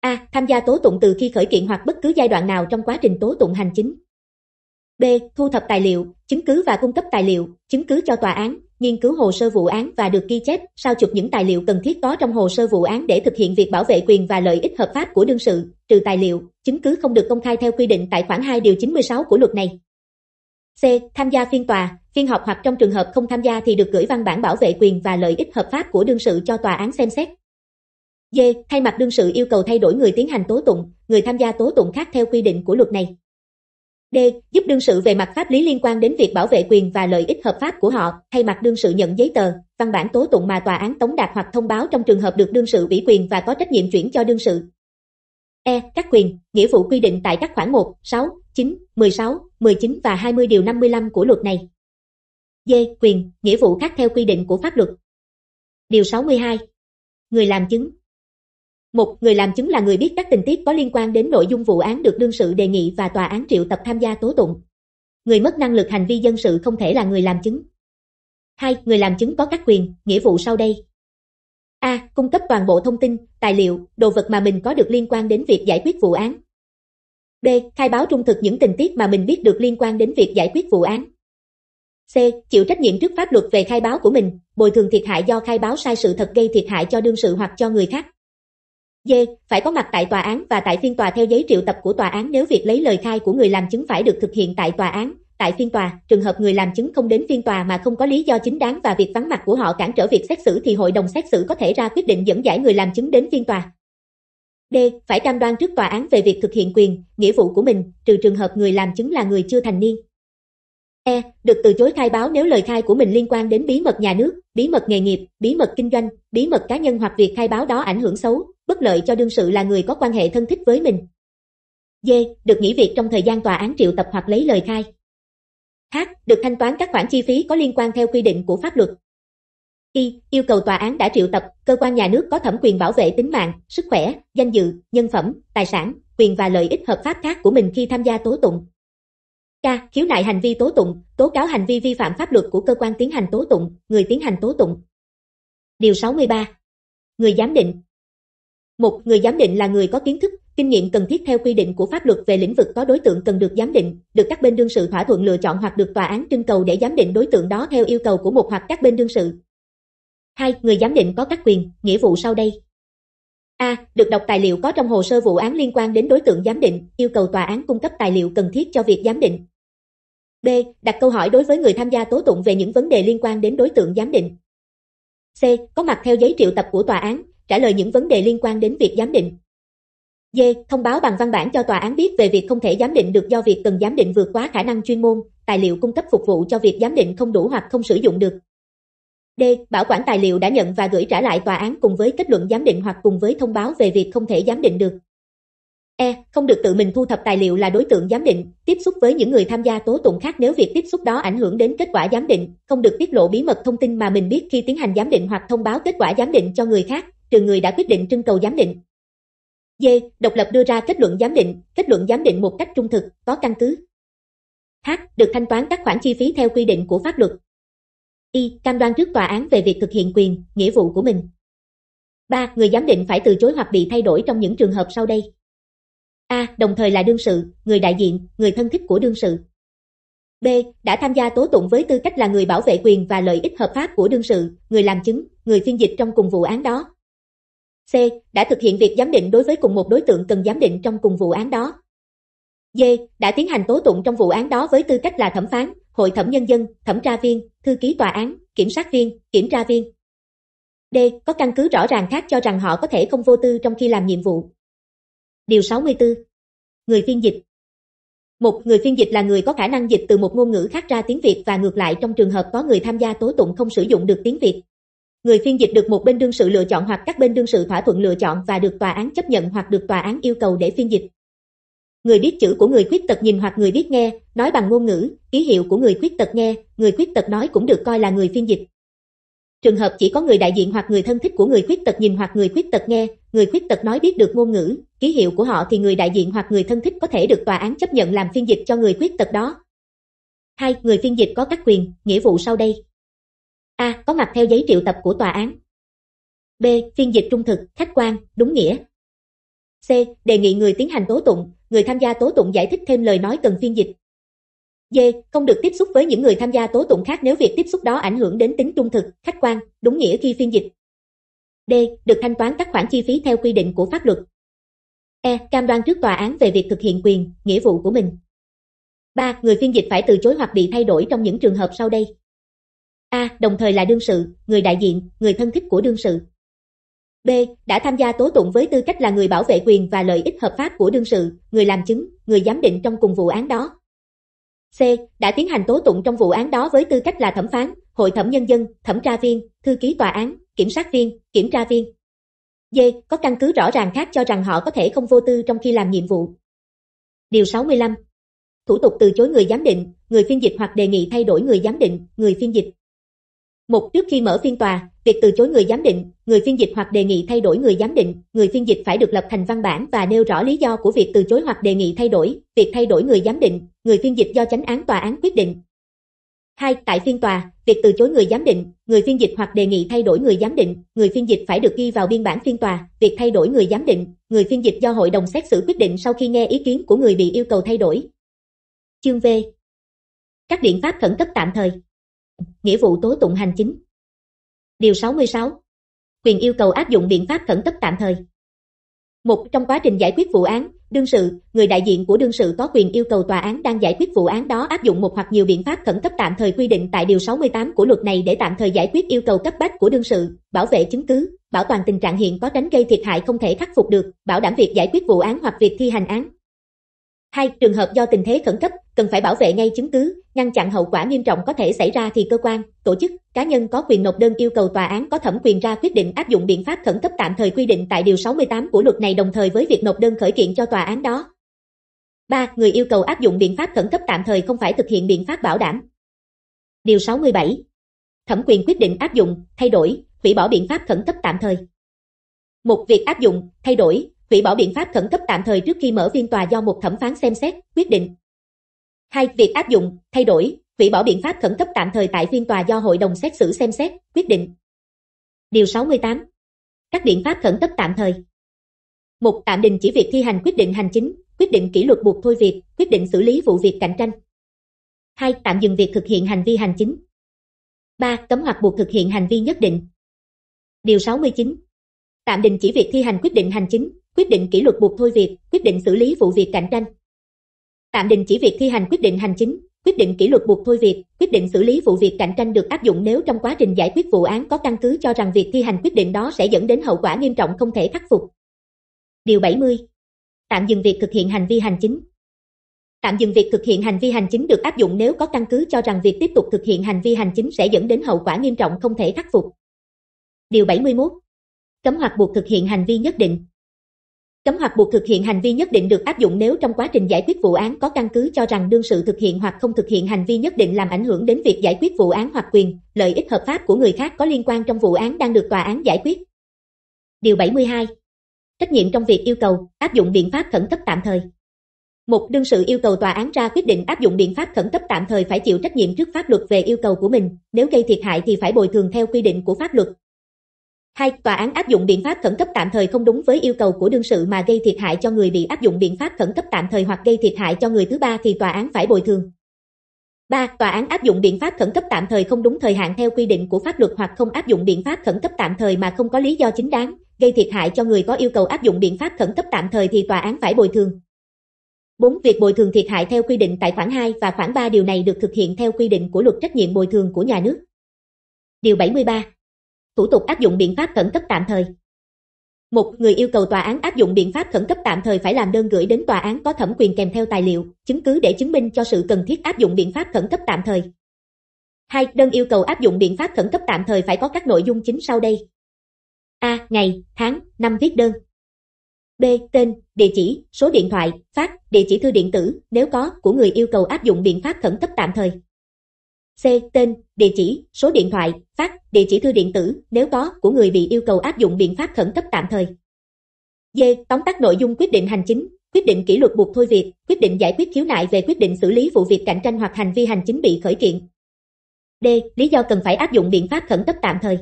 A. Tham gia tố tụng từ khi khởi kiện hoặc bất cứ giai đoạn nào trong quá trình tố tụng hành chính. B. Thu thập tài liệu, chứng cứ và cung cấp tài liệu, chứng cứ cho tòa án, nghiên cứu hồ sơ vụ án và được ghi chép, sao chụp những tài liệu cần thiết có trong hồ sơ vụ án để thực hiện việc bảo vệ quyền và lợi ích hợp pháp của đương sự, trừ tài liệu, chứng cứ không được công khai theo quy định tại khoản 2 điều 96 của luật này. C. Tham gia phiên tòa, phiên họp hoặc trong trường hợp không tham gia thì được gửi văn bản bảo vệ quyền và lợi ích hợp pháp của đương sự cho tòa án xem xét. D. Thay mặt đương sự yêu cầu thay đổi người tiến hành tố tụng, người tham gia tố tụng khác theo quy định của luật này. D. Giúp đương sự về mặt pháp lý liên quan đến việc bảo vệ quyền và lợi ích hợp pháp của họ, thay mặt đương sự nhận giấy tờ, văn bản tố tụng mà tòa án tống đạt hoặc thông báo trong trường hợp được đương sự ủy quyền và có trách nhiệm chuyển cho đương sự. E. Các quyền, nghĩa vụ quy định tại các khoản 1, 6, 9, 16, 19 và 20 điều 55 của luật này. D. Quyền, nghĩa vụ khác theo quy định của pháp luật. Điều 62. Người làm chứng một Người làm chứng là người biết các tình tiết có liên quan đến nội dung vụ án được đương sự đề nghị và tòa án triệu tập tham gia tố tụng. Người mất năng lực hành vi dân sự không thể là người làm chứng. hai, Người làm chứng có các quyền, nghĩa vụ sau đây. A. Cung cấp toàn bộ thông tin, tài liệu, đồ vật mà mình có được liên quan đến việc giải quyết vụ án, B. Khai báo trung thực những tình tiết mà mình biết được liên quan đến việc giải quyết vụ án. C. Chịu trách nhiệm trước pháp luật về khai báo của mình, bồi thường thiệt hại do khai báo sai sự thật gây thiệt hại cho đương sự hoặc cho người khác. D. Phải có mặt tại tòa án và tại phiên tòa theo giấy triệu tập của tòa án nếu việc lấy lời khai của người làm chứng phải được thực hiện tại tòa án, tại phiên tòa, trường hợp người làm chứng không đến phiên tòa mà không có lý do chính đáng và việc vắng mặt của họ cản trở việc xét xử thì hội đồng xét xử có thể ra quyết định dẫn giải người làm chứng đến phiên tòa. D. Phải cam đoan trước tòa án về việc thực hiện quyền, nghĩa vụ của mình, trừ trường hợp người làm chứng là người chưa thành niên. E. Được từ chối khai báo nếu lời khai của mình liên quan đến bí mật nhà nước, bí mật nghề nghiệp, bí mật kinh doanh, bí mật cá nhân hoặc việc khai báo đó ảnh hưởng xấu, bất lợi cho đương sự là người có quan hệ thân thích với mình. D. Được nghỉ việc trong thời gian tòa án triệu tập hoặc lấy lời khai. H. Được thanh toán các khoản chi phí có liên quan theo quy định của pháp luật, Y. Yêu cầu tòa án đã triệu tập cơ quan nhà nước có thẩm quyền bảo vệ tính mạng, sức khỏe, danh dự, nhân phẩm, tài sản, quyền và lợi ích hợp pháp khác của mình khi tham gia tố tụng. K. Khiếu nại hành vi tố tụng, tố cáo hành vi vi phạm pháp luật của cơ quan tiến hành tố tụng, người tiến hành tố tụng. Điều 63. Người giám định. Một người giám định là người có kiến thức, kinh nghiệm cần thiết theo quy định của pháp luật về lĩnh vực có đối tượng cần được giám định, được các bên đương sự thỏa thuận lựa chọn hoặc được tòa án trưng cầu để giám định đối tượng đó theo yêu cầu của một hoặc các bên đương sự hai Người giám định có các quyền, nghĩa vụ sau đây. A. Được đọc tài liệu có trong hồ sơ vụ án liên quan đến đối tượng giám định, yêu cầu tòa án cung cấp tài liệu cần thiết cho việc giám định. B. Đặt câu hỏi đối với người tham gia tố tụng về những vấn đề liên quan đến đối tượng giám định. C. Có mặt theo giấy triệu tập của tòa án, trả lời những vấn đề liên quan đến việc giám định. D. Thông báo bằng văn bản cho tòa án biết về việc không thể giám định được do việc cần giám định vượt quá khả năng chuyên môn, tài liệu cung cấp phục vụ cho việc giám định không đủ hoặc không sử dụng được. D. Bảo quản tài liệu đã nhận và gửi trả lại tòa án cùng với kết luận giám định hoặc cùng với thông báo về việc không thể giám định được. E. Không được tự mình thu thập tài liệu là đối tượng giám định, tiếp xúc với những người tham gia tố tụng khác nếu việc tiếp xúc đó ảnh hưởng đến kết quả giám định, không được tiết lộ bí mật thông tin mà mình biết khi tiến hành giám định hoặc thông báo kết quả giám định cho người khác, trừ người đã quyết định trưng cầu giám định. D. Độc lập đưa ra kết luận giám định, kết luận giám định một cách trung thực, có căn cứ. H. Được thanh toán các khoản chi phí theo quy định của pháp luật. Y. Cam đoan trước tòa án về việc thực hiện quyền, nghĩa vụ của mình. 3. Người giám định phải từ chối hoặc bị thay đổi trong những trường hợp sau đây. A. Đồng thời là đương sự, người đại diện, người thân thích của đương sự. B. Đã tham gia tố tụng với tư cách là người bảo vệ quyền và lợi ích hợp pháp của đương sự, người làm chứng, người phiên dịch trong cùng vụ án đó. C. Đã thực hiện việc giám định đối với cùng một đối tượng cần giám định trong cùng vụ án đó. D. Đã tiến hành tố tụng trong vụ án đó với tư cách là thẩm phán, hội thẩm nhân dân, thẩm tra viên, thư ký tòa án, kiểm sát viên, kiểm tra viên. D. Có căn cứ rõ ràng khác cho rằng họ có thể không vô tư trong khi làm nhiệm vụ. Điều 64. Người phiên dịch Một người phiên dịch là người có khả năng dịch từ một ngôn ngữ khác ra tiếng Việt và ngược lại trong trường hợp có người tham gia tố tụng không sử dụng được tiếng Việt. Người phiên dịch được một bên đương sự lựa chọn hoặc các bên đương sự thỏa thuận lựa chọn và được tòa án chấp nhận hoặc được tòa án yêu cầu để phiên dịch. Người biết chữ của người khuyết tật nhìn hoặc người biết nghe, nói bằng ngôn ngữ, ký hiệu của người khuyết tật nghe, người khuyết tật nói cũng được coi là người phiên dịch. Trường hợp chỉ có người đại diện hoặc người thân thích của người khuyết tật nhìn hoặc người khuyết tật nghe, người khuyết tật nói biết được ngôn ngữ, ký hiệu của họ thì người đại diện hoặc người thân thích có thể được tòa án chấp nhận làm phiên dịch cho người khuyết tật đó. hai Người phiên dịch có các quyền, nghĩa vụ sau đây. A. Có mặt theo giấy triệu tập của tòa án. B. Phiên dịch trung thực, khách quan, đúng nghĩa. C. Đề nghị người tiến hành tố tụng, người tham gia tố tụng giải thích thêm lời nói cần phiên dịch. D. Không được tiếp xúc với những người tham gia tố tụng khác nếu việc tiếp xúc đó ảnh hưởng đến tính trung thực, khách quan, đúng nghĩa khi phiên dịch. D. Được thanh toán các khoản chi phí theo quy định của pháp luật. E. Cam đoan trước tòa án về việc thực hiện quyền, nghĩa vụ của mình. 3. Người phiên dịch phải từ chối hoặc bị thay đổi trong những trường hợp sau đây. A. Đồng thời là đương sự, người đại diện, người thân thích của đương sự. B. Đã tham gia tố tụng với tư cách là người bảo vệ quyền và lợi ích hợp pháp của đương sự, người làm chứng, người giám định trong cùng vụ án đó. C. Đã tiến hành tố tụng trong vụ án đó với tư cách là thẩm phán, hội thẩm nhân dân, thẩm tra viên, thư ký tòa án, kiểm sát viên, kiểm tra viên. D. Có căn cứ rõ ràng khác cho rằng họ có thể không vô tư trong khi làm nhiệm vụ. Điều 65. Thủ tục từ chối người giám định, người phiên dịch hoặc đề nghị thay đổi người giám định, người phiên dịch. Một, trước khi mở phiên tòa, việc từ chối người giám định, người phiên dịch hoặc đề nghị thay đổi người giám định, người phiên dịch phải được lập thành văn bản và nêu rõ lý do của việc từ chối hoặc đề nghị thay đổi, việc thay đổi người giám định, người phiên dịch do chánh án tòa án quyết định. Hai, tại phiên tòa, việc từ chối người giám định, người phiên dịch hoặc đề nghị thay đổi người giám định, người phiên dịch phải được ghi vào biên bản phiên tòa, việc thay đổi người giám định, người phiên dịch do hội đồng xét xử quyết định sau khi nghe ý kiến của người bị yêu cầu thay đổi. Chương V. Các biện pháp khẩn cấp tạm thời nghĩa vụ tố tụng hành chính. Điều 66. Quyền yêu cầu áp dụng biện pháp khẩn cấp tạm thời. Một trong quá trình giải quyết vụ án, đương sự, người đại diện của đương sự có quyền yêu cầu tòa án đang giải quyết vụ án đó áp dụng một hoặc nhiều biện pháp khẩn cấp tạm thời quy định tại điều 68 của luật này để tạm thời giải quyết yêu cầu cấp bách của đương sự, bảo vệ chứng cứ, bảo toàn tình trạng hiện có tránh gây thiệt hại không thể khắc phục được, bảo đảm việc giải quyết vụ án hoặc việc thi hành án. Hai, trường hợp do tình thế khẩn cấp, cần phải bảo vệ ngay chứng cứ, ngăn chặn hậu quả nghiêm trọng có thể xảy ra thì cơ quan, tổ chức, cá nhân có quyền nộp đơn yêu cầu tòa án có thẩm quyền ra quyết định áp dụng biện pháp khẩn cấp tạm thời quy định tại điều 68 của luật này đồng thời với việc nộp đơn khởi kiện cho tòa án đó. 3. Người yêu cầu áp dụng biện pháp khẩn cấp tạm thời không phải thực hiện biện pháp bảo đảm. Điều 67. Thẩm quyền quyết định áp dụng, thay đổi, hủy bỏ biện pháp khẩn cấp tạm thời. Một việc áp dụng, thay đổi, hủy bỏ biện pháp khẩn cấp tạm thời trước khi mở phiên tòa do một thẩm phán xem xét, quyết định. 2. Việc áp dụng, thay đổi, hủy bỏ biện pháp khẩn cấp tạm thời tại phiên tòa do hội đồng xét xử xem xét, quyết định. Điều 68. Các biện pháp khẩn cấp tạm thời. một Tạm đình chỉ việc thi hành quyết định hành chính, quyết định kỷ luật buộc thôi việc, quyết định xử lý vụ việc cạnh tranh. 2. Tạm dừng việc thực hiện hành vi hành chính. 3. Cấm hoặc buộc thực hiện hành vi nhất định. Điều 69. Tạm đình chỉ việc thi hành quyết định hành chính, quyết định kỷ luật buộc thôi việc, quyết định xử lý vụ việc cạnh tranh. Tạm đình chỉ việc thi hành quyết định hành chính, quyết định kỷ luật buộc thôi việc, quyết định xử lý vụ việc cạnh tranh được áp dụng nếu trong quá trình giải quyết vụ án có căn cứ cho rằng việc thi hành quyết định đó sẽ dẫn đến hậu quả nghiêm trọng không thể khắc phục. Điều 70. Tạm dừng việc thực hiện hành vi hành chính. Tạm dừng việc thực hiện hành vi hành chính được áp dụng nếu có căn cứ cho rằng việc tiếp tục thực hiện hành vi hành chính sẽ dẫn đến hậu quả nghiêm trọng không thể khắc phục. Điều 71. Cấm hoặc buộc thực hiện hành vi nhất định, Cấm hoặc buộc thực hiện hành vi nhất định được áp dụng nếu trong quá trình giải quyết vụ án có căn cứ cho rằng đương sự thực hiện hoặc không thực hiện hành vi nhất định làm ảnh hưởng đến việc giải quyết vụ án hoặc quyền, lợi ích hợp pháp của người khác có liên quan trong vụ án đang được tòa án giải quyết. Điều 72. Trách nhiệm trong việc yêu cầu áp dụng biện pháp khẩn cấp tạm thời. Một đương sự yêu cầu tòa án ra quyết định áp dụng biện pháp khẩn cấp tạm thời phải chịu trách nhiệm trước pháp luật về yêu cầu của mình, nếu gây thiệt hại thì phải bồi thường theo quy định của pháp luật, 2. Tòa án áp dụng biện pháp khẩn cấp tạm thời không đúng với yêu cầu của đương sự mà gây thiệt hại cho người bị áp dụng biện pháp khẩn cấp tạm thời hoặc gây thiệt hại cho người thứ ba thì tòa án phải bồi thường. 3. Tòa án áp dụng biện pháp khẩn cấp tạm thời không đúng thời hạn theo quy định của pháp luật hoặc không áp dụng biện pháp khẩn cấp tạm thời mà không có lý do chính đáng, gây thiệt hại cho người có yêu cầu áp dụng biện pháp khẩn cấp tạm thời thì tòa án phải bồi thường. 4. Việc bồi thường thiệt hại theo quy định tại khoản 2 và khoản 3 điều này được thực hiện theo quy định của luật trách nhiệm bồi thường của nhà nước. Điều 73 thủ tục áp dụng biện pháp khẩn cấp tạm thời. Một người yêu cầu tòa án áp dụng biện pháp khẩn cấp tạm thời phải làm đơn gửi đến tòa án có thẩm quyền kèm theo tài liệu, chứng cứ để chứng minh cho sự cần thiết áp dụng biện pháp khẩn cấp tạm thời. Hai, đơn yêu cầu áp dụng biện pháp khẩn cấp tạm thời phải có các nội dung chính sau đây. A. Ngày, tháng, năm viết đơn. B. Tên, địa chỉ, số điện thoại, fax, địa chỉ thư điện tử, nếu có, của người yêu cầu áp dụng biện pháp khẩn cấp tạm thời. C. Tên, địa chỉ, số điện thoại, phát, địa chỉ thư điện tử, nếu có, của người bị yêu cầu áp dụng biện pháp khẩn cấp tạm thời. D. Tóm tắt nội dung quyết định hành chính, quyết định kỷ luật buộc thôi việc, quyết định giải quyết khiếu nại về quyết định xử lý vụ việc cạnh tranh hoặc hành vi hành chính bị khởi kiện. D. Lý do cần phải áp dụng biện pháp khẩn cấp tạm thời.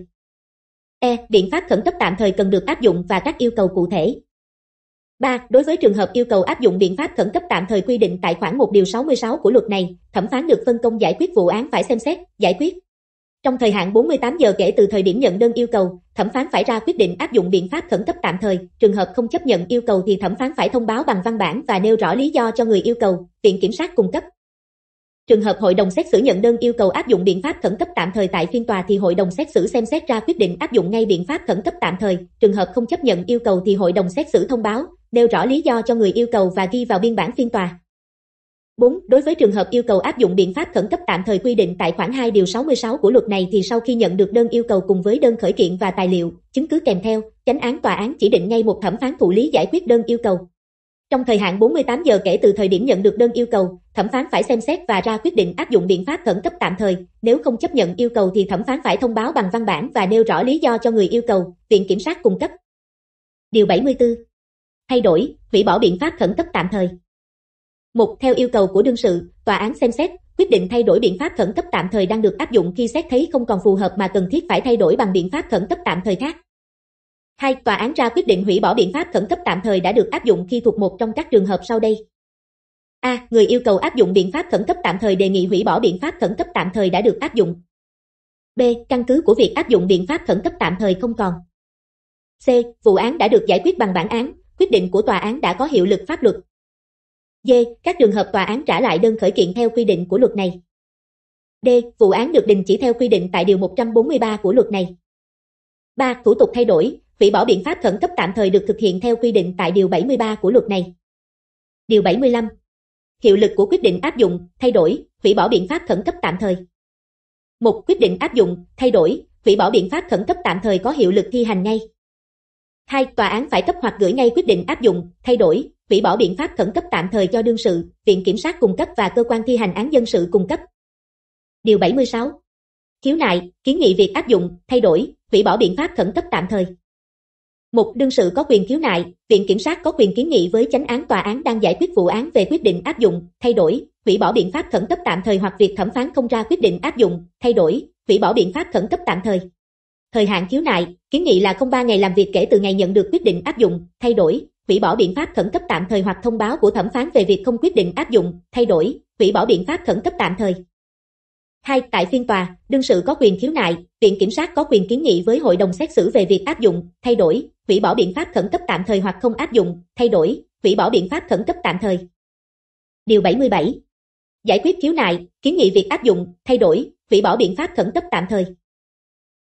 E. Biện pháp khẩn cấp tạm thời cần được áp dụng và các yêu cầu cụ thể, 3. Đối với trường hợp yêu cầu áp dụng biện pháp khẩn cấp tạm thời quy định tại khoản 1 điều 66 của luật này, thẩm phán được phân công giải quyết vụ án phải xem xét, giải quyết. Trong thời hạn 48 giờ kể từ thời điểm nhận đơn yêu cầu, thẩm phán phải ra quyết định áp dụng biện pháp khẩn cấp tạm thời, trường hợp không chấp nhận yêu cầu thì thẩm phán phải thông báo bằng văn bản và nêu rõ lý do cho người yêu cầu, viện kiểm sát cung cấp. Trường hợp hội đồng xét xử nhận đơn yêu cầu áp dụng biện pháp khẩn cấp tạm thời tại phiên tòa thì hội đồng xét xử xem xét ra quyết định áp dụng ngay biện pháp khẩn cấp tạm thời, trường hợp không chấp nhận yêu cầu thì hội đồng xét xử thông báo, nêu rõ lý do cho người yêu cầu và ghi vào biên bản phiên tòa. 4. Đối với trường hợp yêu cầu áp dụng biện pháp khẩn cấp tạm thời quy định tại khoản 2 điều 66 của luật này thì sau khi nhận được đơn yêu cầu cùng với đơn khởi kiện và tài liệu, chứng cứ kèm theo, chánh án tòa án chỉ định ngay một thẩm phán thụ lý giải quyết đơn yêu cầu. Trong thời hạn 48 giờ kể từ thời điểm nhận được đơn yêu cầu, thẩm phán phải xem xét và ra quyết định áp dụng biện pháp khẩn cấp tạm thời, nếu không chấp nhận yêu cầu thì thẩm phán phải thông báo bằng văn bản và nêu rõ lý do cho người yêu cầu, viện kiểm sát cung cấp. Điều 74. Thay đổi, hủy bỏ biện pháp khẩn cấp tạm thời. mục Theo yêu cầu của đương sự, tòa án xem xét, quyết định thay đổi biện pháp khẩn cấp tạm thời đang được áp dụng khi xét thấy không còn phù hợp mà cần thiết phải thay đổi bằng biện pháp khẩn cấp tạm thời khác. 2. Tòa án ra quyết định hủy bỏ biện pháp khẩn cấp tạm thời đã được áp dụng khi thuộc một trong các trường hợp sau đây. A. Người yêu cầu áp dụng biện pháp khẩn cấp tạm thời đề nghị hủy bỏ biện pháp khẩn cấp tạm thời đã được áp dụng. B. Căn cứ của việc áp dụng biện pháp khẩn cấp tạm thời không còn. C. Vụ án đã được giải quyết bằng bản án, quyết định của tòa án đã có hiệu lực pháp luật. D. Các trường hợp tòa án trả lại đơn khởi kiện theo quy định của luật này. D. Vụ án được đình chỉ theo quy định tại Điều 143 của luật này. 3. Thủ tục thay đổi, hủy bỏ biện pháp khẩn cấp tạm thời được thực hiện theo quy định tại Điều 73 của luật này. Điều 75. Hiệu lực của quyết định áp dụng, thay đổi, hủy bỏ biện pháp khẩn cấp tạm thời. Một quyết định áp dụng, thay đổi, hủy bỏ biện pháp khẩn cấp tạm thời có hiệu lực thi hành ngay. Hai, tòa án phải cấp hoặc gửi ngay quyết định áp dụng, thay đổi, hủy bỏ biện pháp khẩn cấp tạm thời cho đương sự, viện kiểm sát cung cấp và cơ quan thi hành án dân sự cung cấp. Điều 76. Khiếu nại, kiến nghị việc áp dụng, thay đổi, hủy bỏ biện pháp khẩn cấp tạm thời một Đương sự có quyền khiếu nại, Viện Kiểm sát có quyền kiến nghị với chánh án tòa án đang giải quyết vụ án về quyết định áp dụng, thay đổi, hủy bỏ biện pháp khẩn cấp tạm thời hoặc việc thẩm phán không ra quyết định áp dụng, thay đổi, hủy bỏ biện pháp khẩn cấp tạm thời. Thời hạn khiếu nại, kiến nghị là không ba ngày làm việc kể từ ngày nhận được quyết định áp dụng, thay đổi, hủy bỏ biện pháp khẩn cấp tạm thời hoặc thông báo của thẩm phán về việc không quyết định áp dụng, thay đổi, hủy bỏ biện pháp khẩn cấp tạm thời. 2. Tại phiên tòa, đương sự có quyền khiếu nại, viện kiểm sát có quyền kiến nghị với hội đồng xét xử về việc áp dụng, thay đổi, hủy bỏ biện pháp khẩn cấp tạm thời hoặc không áp dụng, thay đổi, hủy bỏ biện pháp khẩn cấp tạm thời. Điều 77. Giải quyết khiếu nại, kiến nghị việc áp dụng, thay đổi, hủy bỏ biện pháp khẩn cấp tạm thời.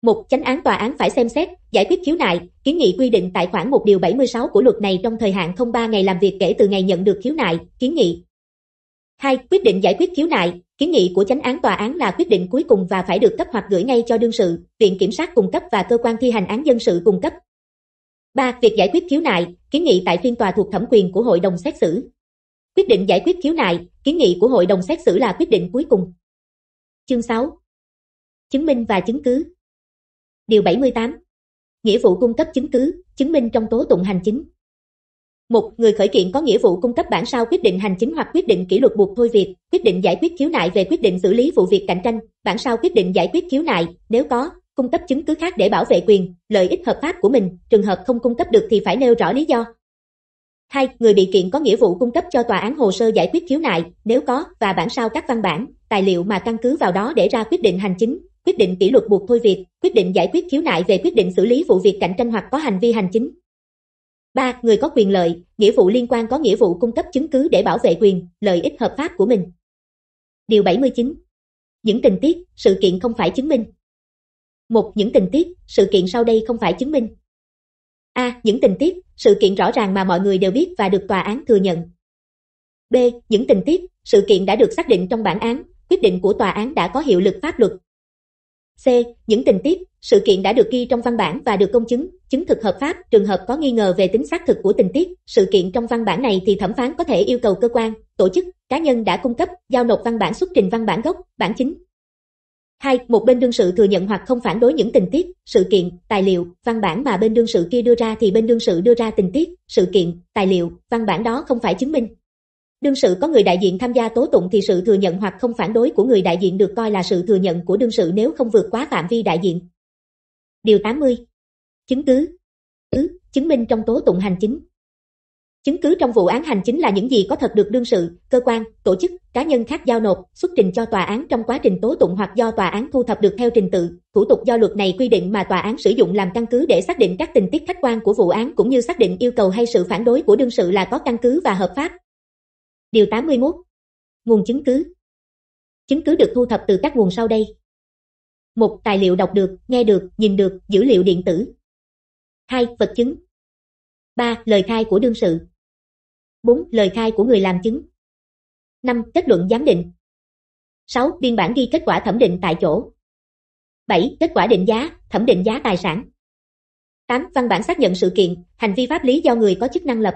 Một chánh án tòa án phải xem xét, giải quyết khiếu nại, kiến nghị quy định tại khoản 1 điều 76 của luật này trong thời hạn không 3 ngày làm việc kể từ ngày nhận được khiếu nại, kiến nghị. 2. Quyết định giải quyết khiếu nại, kiến nghị của chánh án tòa án là quyết định cuối cùng và phải được cấp hoặc gửi ngay cho đương sự, viện kiểm sát cung cấp và cơ quan thi hành án dân sự cung cấp. 3. Việc giải quyết khiếu nại, kiến nghị tại phiên tòa thuộc thẩm quyền của hội đồng xét xử. Quyết định giải quyết khiếu nại, kiến nghị của hội đồng xét xử là quyết định cuối cùng. Chương 6. Chứng minh và chứng cứ. Điều 78. Nghĩa vụ cung cấp chứng cứ, chứng minh trong tố tụng hành chính. Một Người khởi kiện có nghĩa vụ cung cấp bản sao quyết định hành chính hoặc quyết định kỷ luật buộc thôi việc, quyết định giải quyết khiếu nại về quyết định xử lý vụ việc cạnh tranh, bản sao quyết định giải quyết khiếu nại, nếu có, cung cấp chứng cứ khác để bảo vệ quyền, lợi ích hợp pháp của mình, trường hợp không cung cấp được thì phải nêu rõ lý do. 2. Người bị kiện có nghĩa vụ cung cấp cho tòa án hồ sơ giải quyết khiếu nại, nếu có, và bản sao các văn bản, tài liệu mà căn cứ vào đó để ra quyết định hành chính, quyết định kỷ luật buộc thôi việc, quyết định giải quyết khiếu nại về quyết định xử lý vụ việc cạnh tranh hoặc có hành vi hành chính. 3. Người có quyền lợi, nghĩa vụ liên quan có nghĩa vụ cung cấp chứng cứ để bảo vệ quyền, lợi ích hợp pháp của mình. Điều 79. Những tình tiết, sự kiện không phải chứng minh, một, những tình tiết, sự kiện sau đây không phải chứng minh. A. Những tình tiết, sự kiện rõ ràng mà mọi người đều biết và được tòa án thừa nhận. B. Những tình tiết, sự kiện đã được xác định trong bản án, quyết định của tòa án đã có hiệu lực pháp luật. C. Những tình tiết, sự kiện đã được ghi trong văn bản và được công chứng, chứng thực hợp pháp, trường hợp có nghi ngờ về tính xác thực của tình tiết, sự kiện trong văn bản này thì thẩm phán có thể yêu cầu cơ quan, tổ chức, cá nhân đã cung cấp, giao nộp văn bản xuất trình văn bản gốc, bản chính, Hai, một bên đương sự thừa nhận hoặc không phản đối những tình tiết, sự kiện, tài liệu, văn bản mà bên đương sự kia đưa ra thì bên đương sự đưa ra tình tiết, sự kiện, tài liệu, văn bản đó không phải chứng minh. Đương sự có người đại diện tham gia tố tụng thì sự thừa nhận hoặc không phản đối của người đại diện được coi là sự thừa nhận của đương sự nếu không vượt quá phạm vi đại diện. Điều 80. Chứng cứ. Cứ, chứng minh trong tố tụng hành chính. Chứng cứ trong vụ án hành chính là những gì có thật được đương sự, cơ quan, tổ chức, cá nhân khác giao nộp, xuất trình cho tòa án trong quá trình tố tụng hoặc do tòa án thu thập được theo trình tự, thủ tục do luật này quy định mà tòa án sử dụng làm căn cứ để xác định các tình tiết khách quan của vụ án cũng như xác định yêu cầu hay sự phản đối của đương sự là có căn cứ và hợp pháp. Điều 81. Nguồn chứng cứ. Chứng cứ được thu thập từ các nguồn sau đây. một Tài liệu đọc được, nghe được, nhìn được, dữ liệu điện tử. 2. Vật chứng. 3. Lời khai của đương sự. 4. Lời khai của người làm chứng 5. Kết luận giám định 6. Biên bản ghi kết quả thẩm định tại chỗ 7. Kết quả định giá, thẩm định giá tài sản 8. Văn bản xác nhận sự kiện, hành vi pháp lý do người có chức năng lập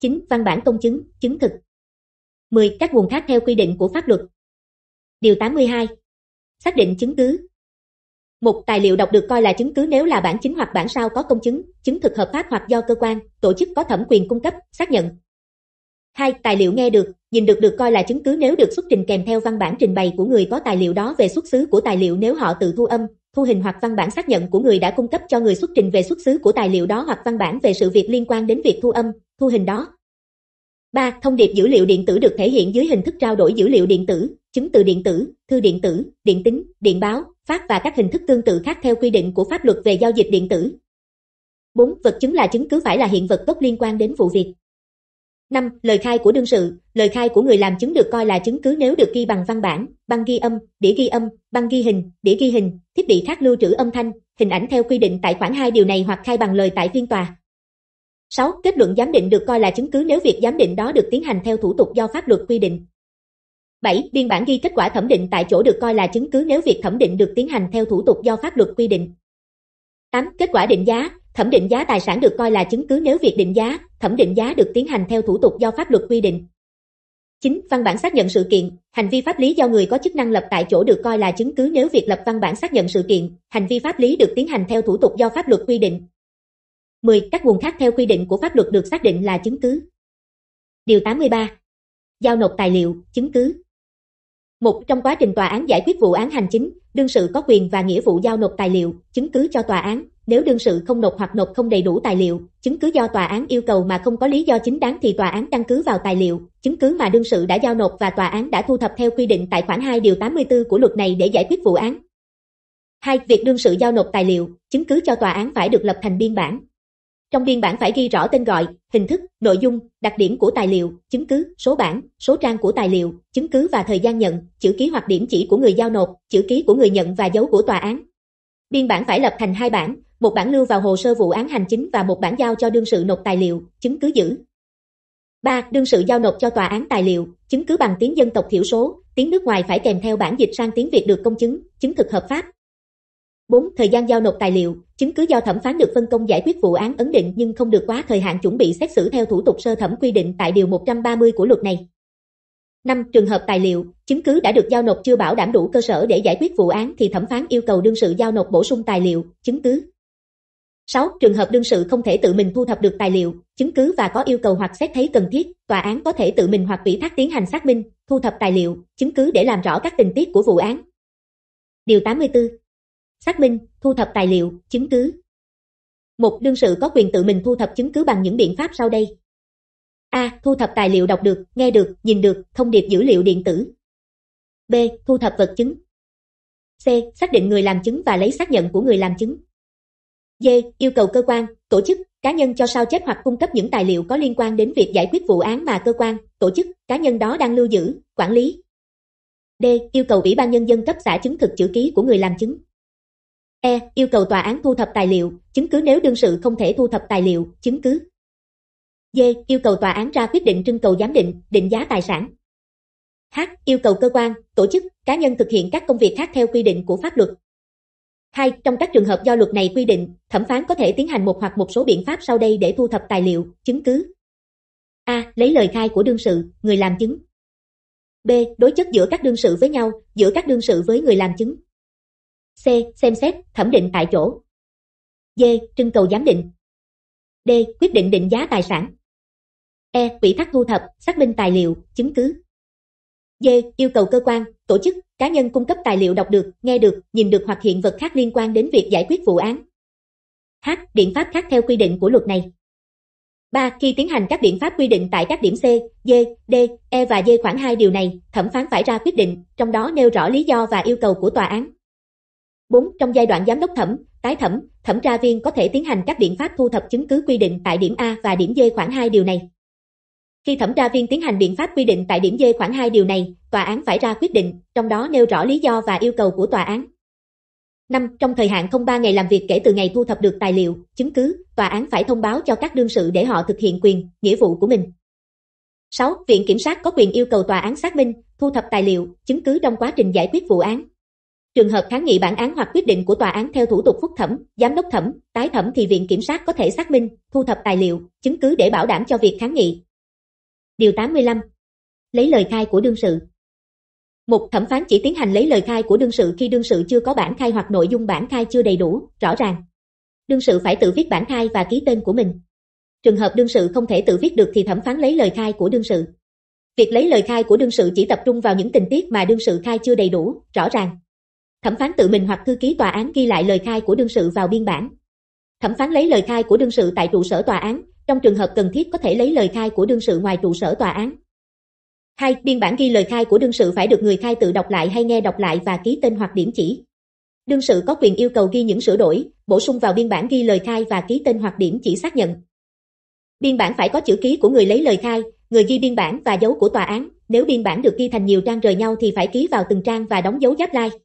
9. Văn bản công chứng, chứng thực 10. Các nguồn khác theo quy định của pháp luật Điều 82. Xác định chứng cứ một tài liệu đọc được coi là chứng cứ nếu là bản chính hoặc bản sao có công chứng, chứng thực hợp pháp hoặc do cơ quan, tổ chức có thẩm quyền cung cấp, xác nhận. Hai, Tài liệu nghe được, nhìn được được coi là chứng cứ nếu được xuất trình kèm theo văn bản trình bày của người có tài liệu đó về xuất xứ của tài liệu nếu họ tự thu âm, thu hình hoặc văn bản xác nhận của người đã cung cấp cho người xuất trình về xuất xứ của tài liệu đó hoặc văn bản về sự việc liên quan đến việc thu âm, thu hình đó, 3. Thông điệp dữ liệu điện tử được thể hiện dưới hình thức trao đổi dữ liệu điện tử, chứng từ điện tử, thư điện tử, điện tính, điện báo, phát và các hình thức tương tự khác theo quy định của pháp luật về giao dịch điện tử. 4. Vật chứng là chứng cứ phải là hiện vật gốc liên quan đến vụ việc. 5. Lời khai của đương sự, lời khai của người làm chứng được coi là chứng cứ nếu được ghi bằng văn bản, băng ghi âm, đĩa ghi âm, băng ghi hình, đĩa ghi hình, thiết bị khác lưu trữ âm thanh, hình ảnh theo quy định tại khoản 2 điều này hoặc khai bằng lời tại phiên tòa. 6. Kết luận giám định được coi là chứng cứ nếu việc giám định đó được tiến hành theo thủ tục do pháp luật quy định. 7. Biên bản ghi kết quả thẩm định tại chỗ được coi là chứng cứ nếu việc thẩm định được tiến hành theo thủ tục do pháp luật quy định. 8. Kết quả định giá, thẩm định giá tài sản được coi là chứng cứ nếu việc định giá, thẩm định giá được tiến hành theo thủ tục do pháp luật quy định. 9. Văn bản xác nhận sự kiện, hành vi pháp lý do người có chức năng lập tại chỗ được coi là chứng cứ nếu việc lập văn bản xác nhận sự kiện, hành vi pháp lý được tiến hành theo thủ tục do pháp luật quy định. 10. Các nguồn khác theo quy định của pháp luật được xác định là chứng cứ. Điều 83. Giao nộp tài liệu, chứng cứ. Một trong quá trình tòa án giải quyết vụ án hành chính, đương sự có quyền và nghĩa vụ giao nộp tài liệu, chứng cứ cho tòa án. Nếu đương sự không nộp hoặc nộp không đầy đủ tài liệu, chứng cứ do tòa án yêu cầu mà không có lý do chính đáng thì tòa án căn cứ vào tài liệu, chứng cứ mà đương sự đã giao nộp và tòa án đã thu thập theo quy định tại khoản 2 điều 84 của luật này để giải quyết vụ án. 2. Việc đương sự giao nộp tài liệu, chứng cứ cho tòa án phải được lập thành biên bản, trong biên bản phải ghi rõ tên gọi, hình thức, nội dung, đặc điểm của tài liệu, chứng cứ, số bản, số trang của tài liệu, chứng cứ và thời gian nhận, chữ ký hoặc điểm chỉ của người giao nộp, chữ ký của người nhận và dấu của tòa án. Biên bản phải lập thành hai bản, một bản lưu vào hồ sơ vụ án hành chính và một bản giao cho đương sự nộp tài liệu, chứng cứ giữ. 3. Đương sự giao nộp cho tòa án tài liệu, chứng cứ bằng tiếng dân tộc thiểu số, tiếng nước ngoài phải kèm theo bản dịch sang tiếng Việt được công chứng, chứng thực hợp pháp. 4. Thời gian giao nộp tài liệu, chứng cứ do thẩm phán được phân công giải quyết vụ án ấn định nhưng không được quá thời hạn chuẩn bị xét xử theo thủ tục sơ thẩm quy định tại điều 130 của luật này. 5. Trường hợp tài liệu, chứng cứ đã được giao nộp chưa bảo đảm đủ cơ sở để giải quyết vụ án thì thẩm phán yêu cầu đương sự giao nộp bổ sung tài liệu, chứng cứ. 6. Trường hợp đương sự không thể tự mình thu thập được tài liệu, chứng cứ và có yêu cầu hoặc xét thấy cần thiết, tòa án có thể tự mình hoặc ủy thác tiến hành xác minh, thu thập tài liệu, chứng cứ để làm rõ các tình tiết của vụ án. Điều 84 xác minh, thu thập tài liệu, chứng cứ. Một đương sự có quyền tự mình thu thập chứng cứ bằng những biện pháp sau đây. A. Thu thập tài liệu đọc được, nghe được, nhìn được, thông điệp dữ liệu điện tử. B. Thu thập vật chứng. C. Xác định người làm chứng và lấy xác nhận của người làm chứng. D. Yêu cầu cơ quan, tổ chức, cá nhân cho sao chép hoặc cung cấp những tài liệu có liên quan đến việc giải quyết vụ án mà cơ quan, tổ chức, cá nhân đó đang lưu giữ, quản lý. D. Yêu cầu Ủy ban Nhân dân cấp xã chứng thực chữ ký của người làm chứng. E. Yêu cầu tòa án thu thập tài liệu, chứng cứ nếu đương sự không thể thu thập tài liệu, chứng cứ. D. Yêu cầu tòa án ra quyết định trưng cầu giám định, định giá tài sản. H. Yêu cầu cơ quan, tổ chức, cá nhân thực hiện các công việc khác theo quy định của pháp luật. 2. Trong các trường hợp do luật này quy định, thẩm phán có thể tiến hành một hoặc một số biện pháp sau đây để thu thập tài liệu, chứng cứ. A. Lấy lời khai của đương sự, người làm chứng. B. Đối chất giữa các đương sự với nhau, giữa các đương sự với người làm chứng. C. Xem xét, thẩm định tại chỗ. D. Trưng cầu giám định. D. Quyết định định giá tài sản. E. Ủy thác thu thập, xác minh tài liệu, chứng cứ. D. Yêu cầu cơ quan, tổ chức, cá nhân cung cấp tài liệu đọc được, nghe được, nhìn được hoặc hiện vật khác liên quan đến việc giải quyết vụ án. H. Biện pháp khác theo quy định của luật này. 3. Khi tiến hành các biện pháp quy định tại các điểm C, D, D, E và D khoảng 2 điều này, thẩm phán phải ra quyết định, trong đó nêu rõ lý do và yêu cầu của tòa án. 4. Trong giai đoạn giám đốc thẩm, tái thẩm, thẩm tra viên có thể tiến hành các biện pháp thu thập chứng cứ quy định tại điểm A và điểm D khoảng 2 điều này. Khi thẩm tra viên tiến hành biện pháp quy định tại điểm D khoảng 2 điều này, tòa án phải ra quyết định, trong đó nêu rõ lý do và yêu cầu của tòa án. 5. Trong thời hạn không 3 ngày làm việc kể từ ngày thu thập được tài liệu, chứng cứ, tòa án phải thông báo cho các đương sự để họ thực hiện quyền, nghĩa vụ của mình. 6. Viện Kiểm sát có quyền yêu cầu tòa án xác minh, thu thập tài liệu, chứng cứ trong quá trình giải quyết vụ án. Trường hợp kháng nghị bản án hoặc quyết định của tòa án theo thủ tục phúc thẩm, giám đốc thẩm, tái thẩm thì viện kiểm sát có thể xác minh, thu thập tài liệu, chứng cứ để bảo đảm cho việc kháng nghị. Điều 85. Lấy lời khai của đương sự. Một thẩm phán chỉ tiến hành lấy lời khai của đương sự khi đương sự chưa có bản khai hoặc nội dung bản khai chưa đầy đủ, rõ ràng. Đương sự phải tự viết bản khai và ký tên của mình. Trường hợp đương sự không thể tự viết được thì thẩm phán lấy lời khai của đương sự. Việc lấy lời khai của đương sự chỉ tập trung vào những tình tiết mà đương sự khai chưa đầy đủ, rõ ràng. Thẩm phán tự mình hoặc thư ký tòa án ghi lại lời khai của đương sự vào biên bản. Thẩm phán lấy lời khai của đương sự tại trụ sở tòa án, trong trường hợp cần thiết có thể lấy lời khai của đương sự ngoài trụ sở tòa án. hai Biên bản ghi lời khai của đương sự phải được người khai tự đọc lại hay nghe đọc lại và ký tên hoặc điểm chỉ. Đương sự có quyền yêu cầu ghi những sửa đổi, bổ sung vào biên bản ghi lời khai và ký tên hoặc điểm chỉ xác nhận. Biên bản phải có chữ ký của người lấy lời khai, người ghi biên bản và dấu của tòa án. Nếu biên bản được ghi thành nhiều trang rời nhau thì phải ký vào từng trang và đóng dấu giáp lai. Like.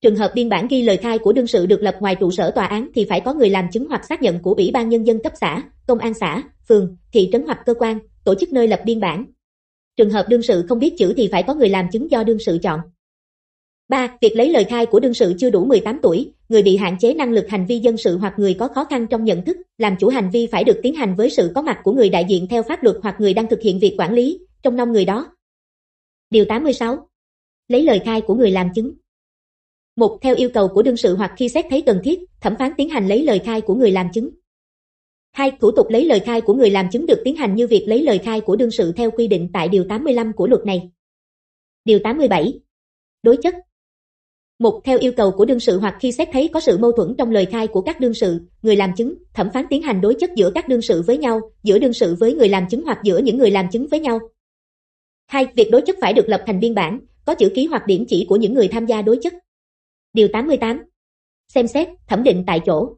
Trường hợp biên bản ghi lời khai của đương sự được lập ngoài trụ sở tòa án thì phải có người làm chứng hoặc xác nhận của Ủy ban Nhân dân cấp xã, công an xã, phường, thị trấn hoặc cơ quan, tổ chức nơi lập biên bản. Trường hợp đương sự không biết chữ thì phải có người làm chứng do đương sự chọn. 3. Việc lấy lời khai của đương sự chưa đủ 18 tuổi, người bị hạn chế năng lực hành vi dân sự hoặc người có khó khăn trong nhận thức, làm chủ hành vi phải được tiến hành với sự có mặt của người đại diện theo pháp luật hoặc người đang thực hiện việc quản lý, trong năm người đó. Điều 86. Lấy lời khai của người làm chứng một, theo yêu cầu của đương sự hoặc khi xét thấy cần thiết, thẩm phán tiến hành lấy lời khai của người làm chứng. Hai, thủ tục lấy lời khai của người làm chứng được tiến hành như việc lấy lời khai của đương sự theo quy định tại điều 85 của luật này. Điều 87. Đối chất. Một, theo yêu cầu của đương sự hoặc khi xét thấy có sự mâu thuẫn trong lời khai của các đương sự, người làm chứng, thẩm phán tiến hành đối chất giữa các đương sự với nhau, giữa đương sự với người làm chứng hoặc giữa những người làm chứng với nhau. Hai, việc đối chất phải được lập thành biên bản, có chữ ký hoặc điểm chỉ của những người tham gia đối chất. Điều 88. Xem xét, thẩm định tại chỗ.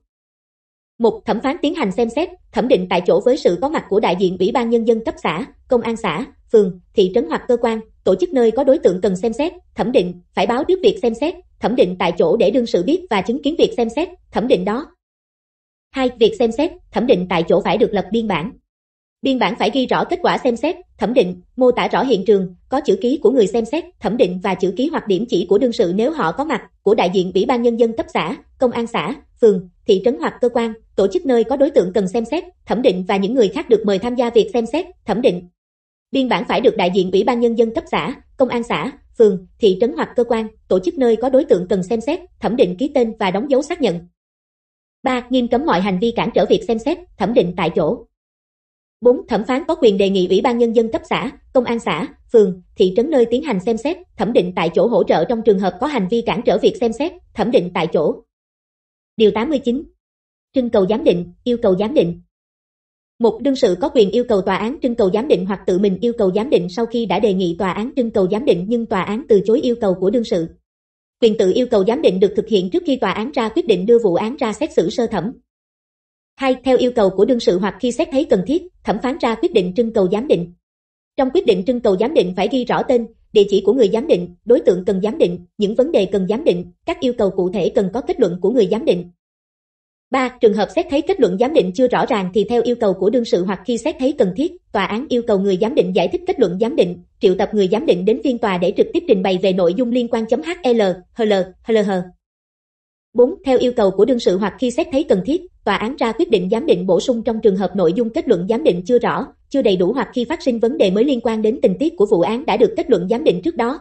Một thẩm phán tiến hành xem xét, thẩm định tại chỗ với sự có mặt của đại diện Ủy ban nhân dân cấp xã, công an xã, phường, thị trấn hoặc cơ quan, tổ chức nơi có đối tượng cần xem xét, thẩm định, phải báo trước việc xem xét, thẩm định tại chỗ để đương sự biết và chứng kiến việc xem xét, thẩm định đó. Hai, Việc xem xét, thẩm định tại chỗ phải được lập biên bản. Biên bản phải ghi rõ kết quả xem xét, thẩm định, mô tả rõ hiện trường, có chữ ký của người xem xét, thẩm định và chữ ký hoặc điểm chỉ của đương sự nếu họ có mặt, của đại diện Ủy ban nhân dân cấp xã, công an xã, phường, thị trấn hoặc cơ quan, tổ chức nơi có đối tượng cần xem xét, thẩm định và những người khác được mời tham gia việc xem xét, thẩm định. Biên bản phải được đại diện Ủy ban nhân dân cấp xã, công an xã, phường, thị trấn hoặc cơ quan, tổ chức nơi có đối tượng cần xem xét, thẩm định ký tên và đóng dấu xác nhận. 3. Nghiêm cấm mọi hành vi cản trở việc xem xét, thẩm định tại chỗ. 4. Thẩm phán có quyền đề nghị Ủy ban Nhân dân cấp xã, công an xã, phường, thị trấn nơi tiến hành xem xét, thẩm định tại chỗ hỗ trợ trong trường hợp có hành vi cản trở việc xem xét, thẩm định tại chỗ. Điều 89. Trưng cầu giám định, yêu cầu giám định. Một đương sự có quyền yêu cầu tòa án trưng cầu giám định hoặc tự mình yêu cầu giám định sau khi đã đề nghị tòa án trưng cầu giám định nhưng tòa án từ chối yêu cầu của đương sự. Quyền tự yêu cầu giám định được thực hiện trước khi tòa án ra quyết định đưa vụ án ra xét xử sơ thẩm. 2. Theo yêu cầu của đương sự hoặc khi xét thấy cần thiết, thẩm phán ra quyết định trưng cầu giám định. Trong quyết định trưng cầu giám định phải ghi rõ tên, địa chỉ của người giám định, đối tượng cần giám định, những vấn đề cần giám định, các yêu cầu cụ thể cần có kết luận của người giám định. 3. Trường hợp xét thấy kết luận giám định chưa rõ ràng thì theo yêu cầu của đương sự hoặc khi xét thấy cần thiết, tòa án yêu cầu người giám định giải thích kết luận giám định, triệu tập người giám định đến phiên tòa để trực tiếp trình bày về nội dung liên quan .hl, hl, hl. 4. Theo yêu cầu của đương sự hoặc khi xét thấy cần thiết, tòa án ra quyết định giám định bổ sung trong trường hợp nội dung kết luận giám định chưa rõ, chưa đầy đủ hoặc khi phát sinh vấn đề mới liên quan đến tình tiết của vụ án đã được kết luận giám định trước đó.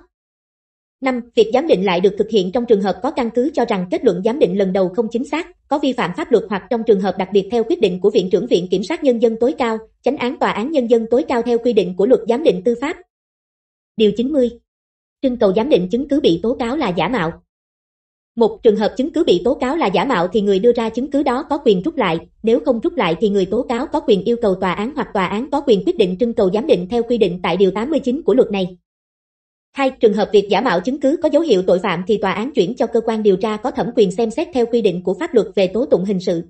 5. Việc giám định lại được thực hiện trong trường hợp có căn cứ cho rằng kết luận giám định lần đầu không chính xác, có vi phạm pháp luật hoặc trong trường hợp đặc biệt theo quyết định của Viện trưởng Viện Kiểm sát Nhân dân tối cao, chánh án Tòa án Nhân dân tối cao theo quy định của luật giám định tư pháp. Điều 90. Trưng cầu giám định chứng cứ bị tố cáo là giả mạo, một trường hợp chứng cứ bị tố cáo là giả mạo thì người đưa ra chứng cứ đó có quyền rút lại, nếu không rút lại thì người tố cáo có quyền yêu cầu tòa án hoặc tòa án có quyền quyết định trưng cầu giám định theo quy định tại điều 89 của luật này. Hai, trường hợp việc giả mạo chứng cứ có dấu hiệu tội phạm thì tòa án chuyển cho cơ quan điều tra có thẩm quyền xem xét theo quy định của pháp luật về tố tụng hình sự.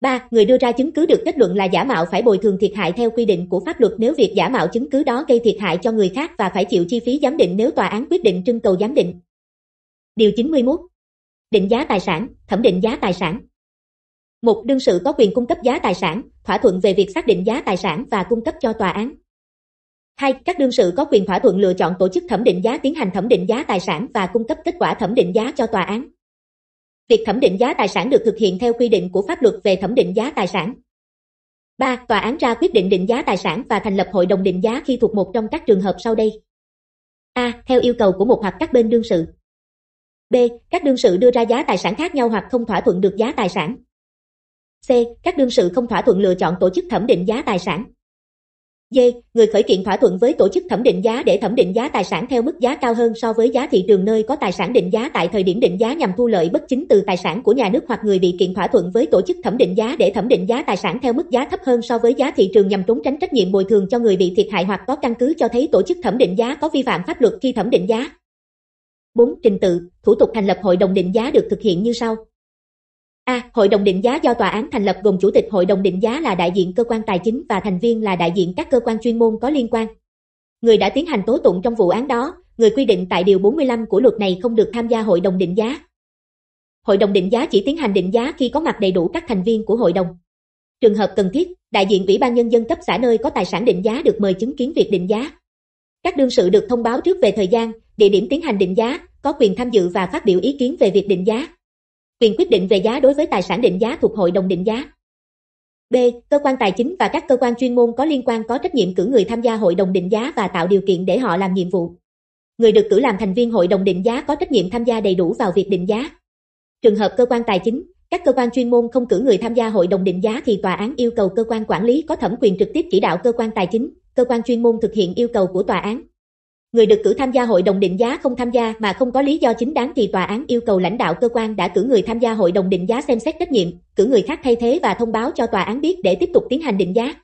3. Người đưa ra chứng cứ được kết luận là giả mạo phải bồi thường thiệt hại theo quy định của pháp luật nếu việc giả mạo chứng cứ đó gây thiệt hại cho người khác và phải chịu chi phí giám định nếu tòa án quyết định trưng cầu giám định. Điều 91. Định giá tài sản, thẩm định giá tài sản. Một đương sự có quyền cung cấp giá tài sản, thỏa thuận về việc xác định giá tài sản và cung cấp cho tòa án. Hai, các đương sự có quyền thỏa thuận lựa chọn tổ chức thẩm định giá tiến hành thẩm định giá tài sản và cung cấp kết quả thẩm định giá cho tòa án. Việc thẩm định giá tài sản được thực hiện theo quy định của pháp luật về thẩm định giá tài sản. 3. Tòa án ra quyết định định giá tài sản và thành lập hội đồng định giá khi thuộc một trong các trường hợp sau đây. A. Theo yêu cầu của một hoặc các bên đương sự. B. Các đương sự đưa ra giá tài sản khác nhau hoặc không thỏa thuận được giá tài sản. C. Các đương sự không thỏa thuận lựa chọn tổ chức thẩm định giá tài sản. D. Người khởi kiện thỏa thuận với tổ chức thẩm định giá để thẩm định giá tài sản theo mức giá cao hơn so với giá thị trường nơi có tài sản định giá tại thời điểm định giá nhằm thu lợi bất chính từ tài sản của nhà nước hoặc người bị kiện thỏa thuận với tổ chức thẩm định giá để thẩm định giá tài sản theo mức giá thấp hơn so với giá thị trường nhằm trốn tránh trách nhiệm bồi thường cho người bị thiệt hại hoặc có căn cứ cho thấy tổ chức thẩm định giá có vi phạm pháp luật khi thẩm định giá. 4. Trình tự, thủ tục thành lập hội đồng định giá được thực hiện như sau. A. Hội đồng định giá do tòa án thành lập gồm chủ tịch hội đồng định giá là đại diện cơ quan tài chính và thành viên là đại diện các cơ quan chuyên môn có liên quan. Người đã tiến hành tố tụng trong vụ án đó, người quy định tại điều 45 của luật này không được tham gia hội đồng định giá. Hội đồng định giá chỉ tiến hành định giá khi có mặt đầy đủ các thành viên của hội đồng. Trường hợp cần thiết, đại diện Ủy ban nhân dân cấp xã nơi có tài sản định giá được mời chứng kiến việc định giá. Các đương sự được thông báo trước về thời gian, địa điểm tiến hành định giá, có quyền tham dự và phát biểu ý kiến về việc định giá. Quyền quyết định về giá đối với tài sản định giá thuộc Hội đồng định giá. B. Cơ quan tài chính và các cơ quan chuyên môn có liên quan có trách nhiệm cử người tham gia hội đồng định giá và tạo điều kiện để họ làm nhiệm vụ. Người được cử làm thành viên hội đồng định giá có trách nhiệm tham gia đầy đủ vào việc định giá. Trường hợp cơ quan tài chính, các cơ quan chuyên môn không cử người tham gia hội đồng định giá thì tòa án yêu cầu cơ quan quản lý có thẩm quyền trực tiếp chỉ đạo cơ quan tài chính, cơ quan chuyên môn thực hiện yêu cầu của tòa án người được cử tham gia hội đồng định giá không tham gia mà không có lý do chính đáng thì tòa án yêu cầu lãnh đạo cơ quan đã cử người tham gia hội đồng định giá xem xét trách nhiệm, cử người khác thay thế và thông báo cho tòa án biết để tiếp tục tiến hành định giá.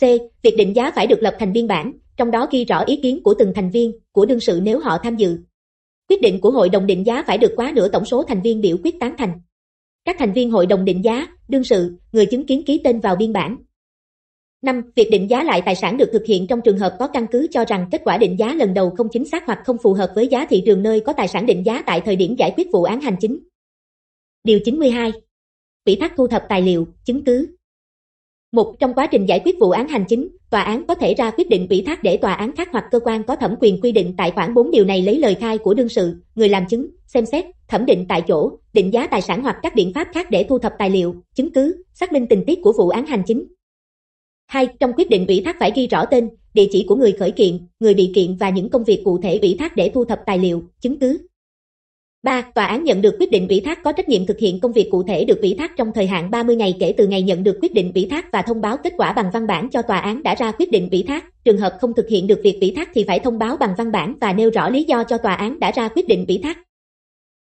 C. Việc định giá phải được lập thành biên bản, trong đó ghi rõ ý kiến của từng thành viên, của đương sự nếu họ tham dự. Quyết định của hội đồng định giá phải được quá nửa tổng số thành viên biểu quyết tán thành. Các thành viên hội đồng định giá, đương sự, người chứng kiến ký tên vào biên bản, 5. Việc định giá lại tài sản được thực hiện trong trường hợp có căn cứ cho rằng kết quả định giá lần đầu không chính xác hoặc không phù hợp với giá thị trường nơi có tài sản định giá tại thời điểm giải quyết vụ án hành chính. Điều 92. Ủy thác thu thập tài liệu, chứng cứ. Một trong quá trình giải quyết vụ án hành chính, tòa án có thể ra quyết định ủy thác để tòa án khác hoặc cơ quan có thẩm quyền quy định tại khoản 4 điều này lấy lời khai của đương sự, người làm chứng, xem xét, thẩm định tại chỗ, định giá tài sản hoặc các biện pháp khác để thu thập tài liệu, chứng cứ, xác minh tình tiết của vụ án hành chính, 2. Trong quyết định ủy thác phải ghi rõ tên, địa chỉ của người khởi kiện, người bị kiện và những công việc cụ thể ủy thác để thu thập tài liệu, chứng cứ. 3. Tòa án nhận được quyết định ủy thác có trách nhiệm thực hiện công việc cụ thể được ủy thác trong thời hạn 30 ngày kể từ ngày nhận được quyết định ủy thác và thông báo kết quả bằng văn bản cho tòa án đã ra quyết định ủy thác. Trường hợp không thực hiện được việc ủy thác thì phải thông báo bằng văn bản và nêu rõ lý do cho tòa án đã ra quyết định ủy thác.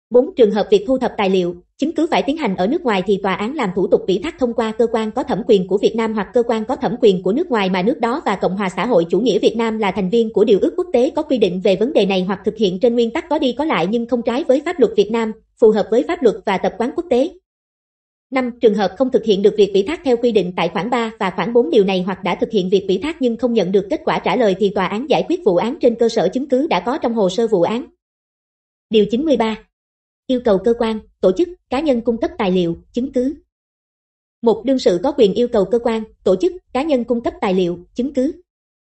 4. Trường hợp việc thu thập tài liệu, Chứng cứ phải tiến hành ở nước ngoài thì tòa án làm thủ tục ủy thác thông qua cơ quan có thẩm quyền của Việt Nam hoặc cơ quan có thẩm quyền của nước ngoài mà nước đó và Cộng hòa xã hội chủ nghĩa Việt Nam là thành viên của điều ước quốc tế có quy định về vấn đề này hoặc thực hiện trên nguyên tắc có đi có lại nhưng không trái với pháp luật Việt Nam, phù hợp với pháp luật và tập quán quốc tế. 5. Trường hợp không thực hiện được việc ủy thác theo quy định tại khoản 3 và khoản 4 điều này hoặc đã thực hiện việc ủy thác nhưng không nhận được kết quả trả lời thì tòa án giải quyết vụ án trên cơ sở chứng cứ đã có trong hồ sơ vụ án. Điều 93 yêu cầu cơ quan, tổ chức, cá nhân cung cấp tài liệu, chứng cứ. Một đương sự có quyền yêu cầu cơ quan, tổ chức, cá nhân cung cấp tài liệu, chứng cứ.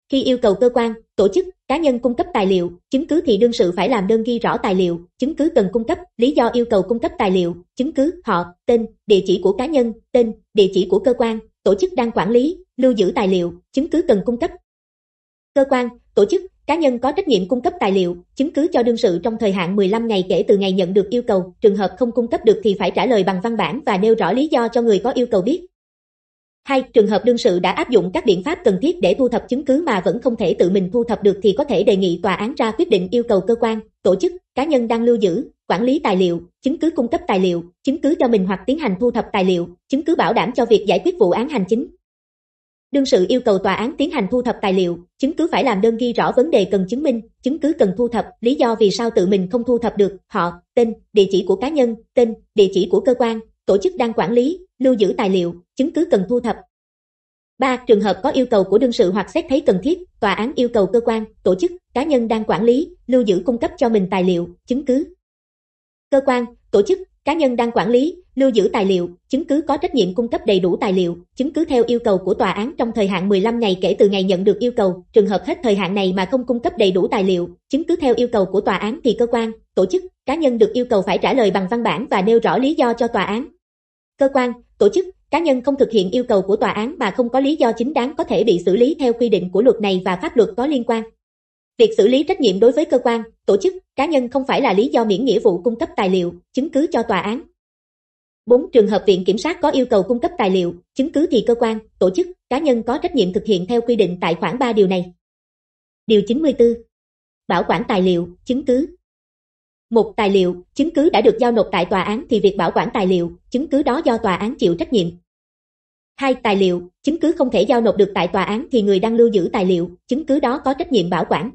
Khi yêu cầu cơ quan, tổ chức, cá nhân cung cấp tài liệu, chứng cứ thì đương sự phải làm đơn ghi rõ tài liệu, chứng cứ cần cung cấp, lý do yêu cầu cung cấp tài liệu, chứng cứ, họ, tên, địa chỉ của cá nhân, tên, địa chỉ của cơ quan, tổ chức đang quản lý, lưu giữ tài liệu, chứng cứ cần cung cấp. Cơ quan, tổ chức, Cá nhân có trách nhiệm cung cấp tài liệu, chứng cứ cho đương sự trong thời hạn 15 ngày kể từ ngày nhận được yêu cầu, trường hợp không cung cấp được thì phải trả lời bằng văn bản và nêu rõ lý do cho người có yêu cầu biết. 2. Trường hợp đương sự đã áp dụng các biện pháp cần thiết để thu thập chứng cứ mà vẫn không thể tự mình thu thập được thì có thể đề nghị tòa án ra quyết định yêu cầu cơ quan, tổ chức, cá nhân đang lưu giữ, quản lý tài liệu, chứng cứ cung cấp tài liệu, chứng cứ cho mình hoặc tiến hành thu thập tài liệu, chứng cứ bảo đảm cho việc giải quyết vụ án hành chính, Đương sự yêu cầu tòa án tiến hành thu thập tài liệu, chứng cứ phải làm đơn ghi rõ vấn đề cần chứng minh, chứng cứ cần thu thập, lý do vì sao tự mình không thu thập được, họ, tên, địa chỉ của cá nhân, tên, địa chỉ của cơ quan, tổ chức đang quản lý, lưu giữ tài liệu, chứng cứ cần thu thập. 3. Trường hợp có yêu cầu của đương sự hoặc xét thấy cần thiết, tòa án yêu cầu cơ quan, tổ chức, cá nhân đang quản lý, lưu giữ cung cấp cho mình tài liệu, chứng cứ. Cơ quan, tổ chức, cá nhân đang quản lý, lưu giữ tài liệu, chứng cứ có trách nhiệm cung cấp đầy đủ tài liệu, chứng cứ theo yêu cầu của tòa án trong thời hạn 15 ngày kể từ ngày nhận được yêu cầu, trường hợp hết thời hạn này mà không cung cấp đầy đủ tài liệu, chứng cứ theo yêu cầu của tòa án thì cơ quan, tổ chức, cá nhân được yêu cầu phải trả lời bằng văn bản và nêu rõ lý do cho tòa án. Cơ quan, tổ chức, cá nhân không thực hiện yêu cầu của tòa án mà không có lý do chính đáng có thể bị xử lý theo quy định của luật này và pháp luật có liên quan. Việc xử lý trách nhiệm đối với cơ quan, tổ chức, cá nhân không phải là lý do miễn nghĩa vụ cung cấp tài liệu, chứng cứ cho tòa án, 4. Trường hợp Viện Kiểm sát có yêu cầu cung cấp tài liệu, chứng cứ thì cơ quan, tổ chức, cá nhân có trách nhiệm thực hiện theo quy định tại khoản 3 điều này. Điều 94. Bảo quản tài liệu, chứng cứ một Tài liệu, chứng cứ đã được giao nộp tại tòa án thì việc bảo quản tài liệu, chứng cứ đó do tòa án chịu trách nhiệm. hai Tài liệu, chứng cứ không thể giao nộp được tại tòa án thì người đang lưu giữ tài liệu, chứng cứ đó có trách nhiệm bảo quản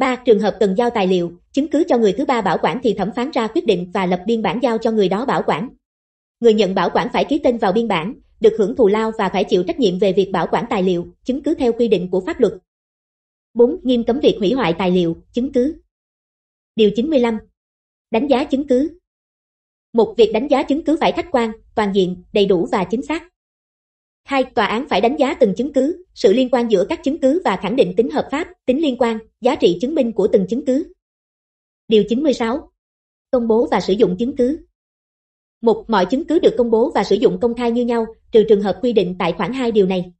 ba Trường hợp cần giao tài liệu, chứng cứ cho người thứ ba bảo quản thì thẩm phán ra quyết định và lập biên bản giao cho người đó bảo quản. Người nhận bảo quản phải ký tên vào biên bản, được hưởng thù lao và phải chịu trách nhiệm về việc bảo quản tài liệu, chứng cứ theo quy định của pháp luật. 4. Nghiêm cấm việc hủy hoại tài liệu, chứng cứ. Điều 95. Đánh giá chứng cứ. Một việc đánh giá chứng cứ phải khách quan, toàn diện, đầy đủ và chính xác. Hai, tòa án phải đánh giá từng chứng cứ, sự liên quan giữa các chứng cứ và khẳng định tính hợp pháp, tính liên quan, giá trị chứng minh của từng chứng cứ. Điều 96. Công bố và sử dụng chứng cứ. Một, mọi chứng cứ được công bố và sử dụng công khai như nhau, trừ trường hợp quy định tại khoản 2 điều này.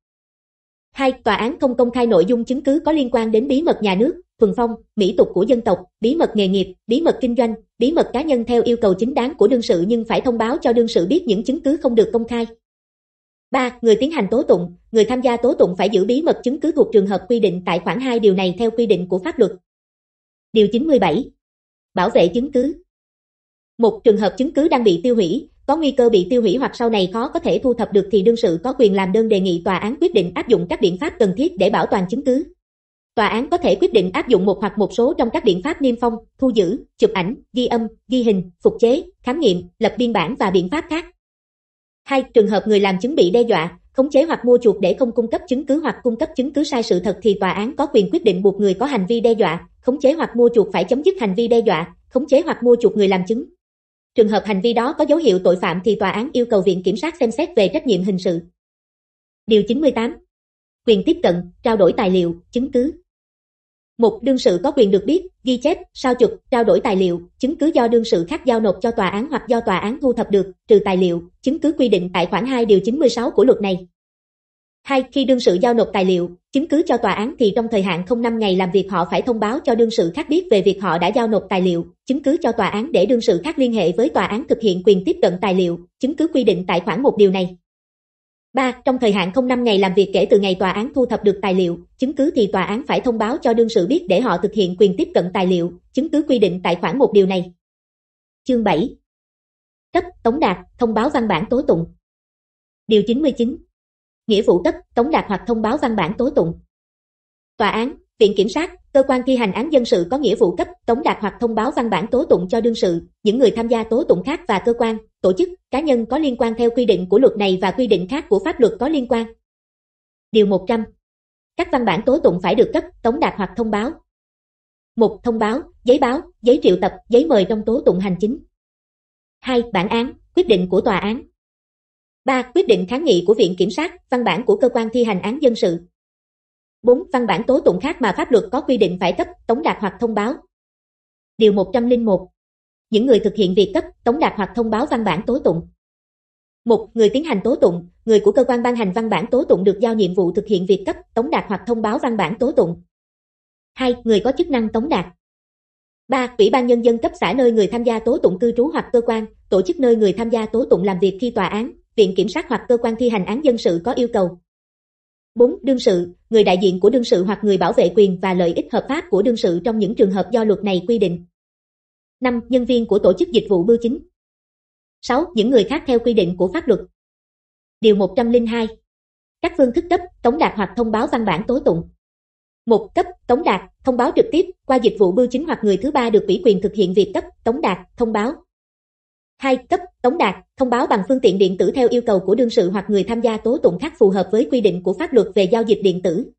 Hai, tòa án không công khai nội dung chứng cứ có liên quan đến bí mật nhà nước, thuần phong, mỹ tục của dân tộc, bí mật nghề nghiệp, bí mật kinh doanh, bí mật cá nhân theo yêu cầu chính đáng của đương sự nhưng phải thông báo cho đương sự biết những chứng cứ không được công khai. 3. Người tiến hành tố tụng, người tham gia tố tụng phải giữ bí mật chứng cứ thuộc trường hợp quy định tại khoản 2 điều này theo quy định của pháp luật. Điều 97. Bảo vệ chứng cứ. Một trường hợp chứng cứ đang bị tiêu hủy, có nguy cơ bị tiêu hủy hoặc sau này khó có thể thu thập được thì đương sự có quyền làm đơn đề nghị tòa án quyết định áp dụng các biện pháp cần thiết để bảo toàn chứng cứ. Tòa án có thể quyết định áp dụng một hoặc một số trong các biện pháp niêm phong, thu giữ, chụp ảnh, ghi âm, ghi hình, phục chế, khám nghiệm, lập biên bản và biện pháp khác. 2. Trường hợp người làm chứng bị đe dọa, khống chế hoặc mua chuộc để không cung cấp chứng cứ hoặc cung cấp chứng cứ sai sự thật thì tòa án có quyền quyết định buộc người có hành vi đe dọa, khống chế hoặc mua chuộc phải chấm dứt hành vi đe dọa, khống chế hoặc mua chuộc người làm chứng. Trường hợp hành vi đó có dấu hiệu tội phạm thì tòa án yêu cầu viện kiểm sát xem xét về trách nhiệm hình sự. Điều 98. Quyền tiếp cận, trao đổi tài liệu, chứng cứ. Một, đương sự có quyền được biết, ghi chép, sao chụp, trao đổi tài liệu, chứng cứ do đương sự khác giao nộp cho tòa án hoặc do tòa án thu thập được, trừ tài liệu, chứng cứ quy định tại khoản 2 điều 96 của luật này. Hai, khi đương sự giao nộp tài liệu, chứng cứ cho tòa án thì trong thời hạn không năm ngày làm việc họ phải thông báo cho đương sự khác biết về việc họ đã giao nộp tài liệu, chứng cứ cho tòa án để đương sự khác liên hệ với tòa án thực hiện quyền tiếp cận tài liệu, chứng cứ quy định tại khoản một điều này. 3. Trong thời hạn không 5 ngày làm việc kể từ ngày tòa án thu thập được tài liệu, chứng cứ thì tòa án phải thông báo cho đương sự biết để họ thực hiện quyền tiếp cận tài liệu, chứng cứ quy định tại khoản một điều này. Chương 7. Cấp Tống đạt thông báo văn bản tố tụng. Điều 99. Nghĩa vụ cấp Tống đạt hoặc thông báo văn bản tố tụng. Tòa án Viện kiểm sát, cơ quan thi hành án dân sự có nghĩa vụ cấp, tống đạt hoặc thông báo văn bản tố tụng cho đương sự, những người tham gia tố tụng khác và cơ quan, tổ chức, cá nhân có liên quan theo quy định của luật này và quy định khác của pháp luật có liên quan. Điều 100. Các văn bản tố tụng phải được cấp, tống đạt hoặc thông báo. một Thông báo, giấy báo, giấy triệu tập, giấy mời trong tố tụng hành chính. 2. Bản án, quyết định của tòa án. 3. Quyết định kháng nghị của Viện Kiểm sát, văn bản của Cơ quan thi hành án dân sự. 4. Văn bản tố tụng khác mà pháp luật có quy định phải cấp, tống đạt hoặc thông báo. Điều 101. Những người thực hiện việc cấp, tống đạt hoặc thông báo văn bản tố tụng. 1. Người tiến hành tố tụng, người của cơ quan ban hành văn bản tố tụng được giao nhiệm vụ thực hiện việc cấp, tống đạt hoặc thông báo văn bản tố tụng. 2. Người có chức năng tống đạt. 3. Ủy ban nhân dân cấp xã nơi người tham gia tố tụng cư trú hoặc cơ quan, tổ chức nơi người tham gia tố tụng làm việc khi tòa án, viện kiểm sát hoặc cơ quan thi hành án dân sự có yêu cầu. 4. Đương sự, người đại diện của đương sự hoặc người bảo vệ quyền và lợi ích hợp pháp của đương sự trong những trường hợp do luật này quy định. 5. Nhân viên của tổ chức dịch vụ bưu chính. 6. Những người khác theo quy định của pháp luật. Điều 102. Các phương thức cấp, tống đạt hoặc thông báo văn bản tố tụng. 1. Cấp, tống đạt, thông báo trực tiếp qua dịch vụ bưu chính hoặc người thứ ba được ủy quyền thực hiện việc cấp, tống đạt, thông báo, 2. Cấp, tống đạt, thông báo bằng phương tiện điện tử theo yêu cầu của đương sự hoặc người tham gia tố tụng khác phù hợp với quy định của pháp luật về giao dịch điện tử.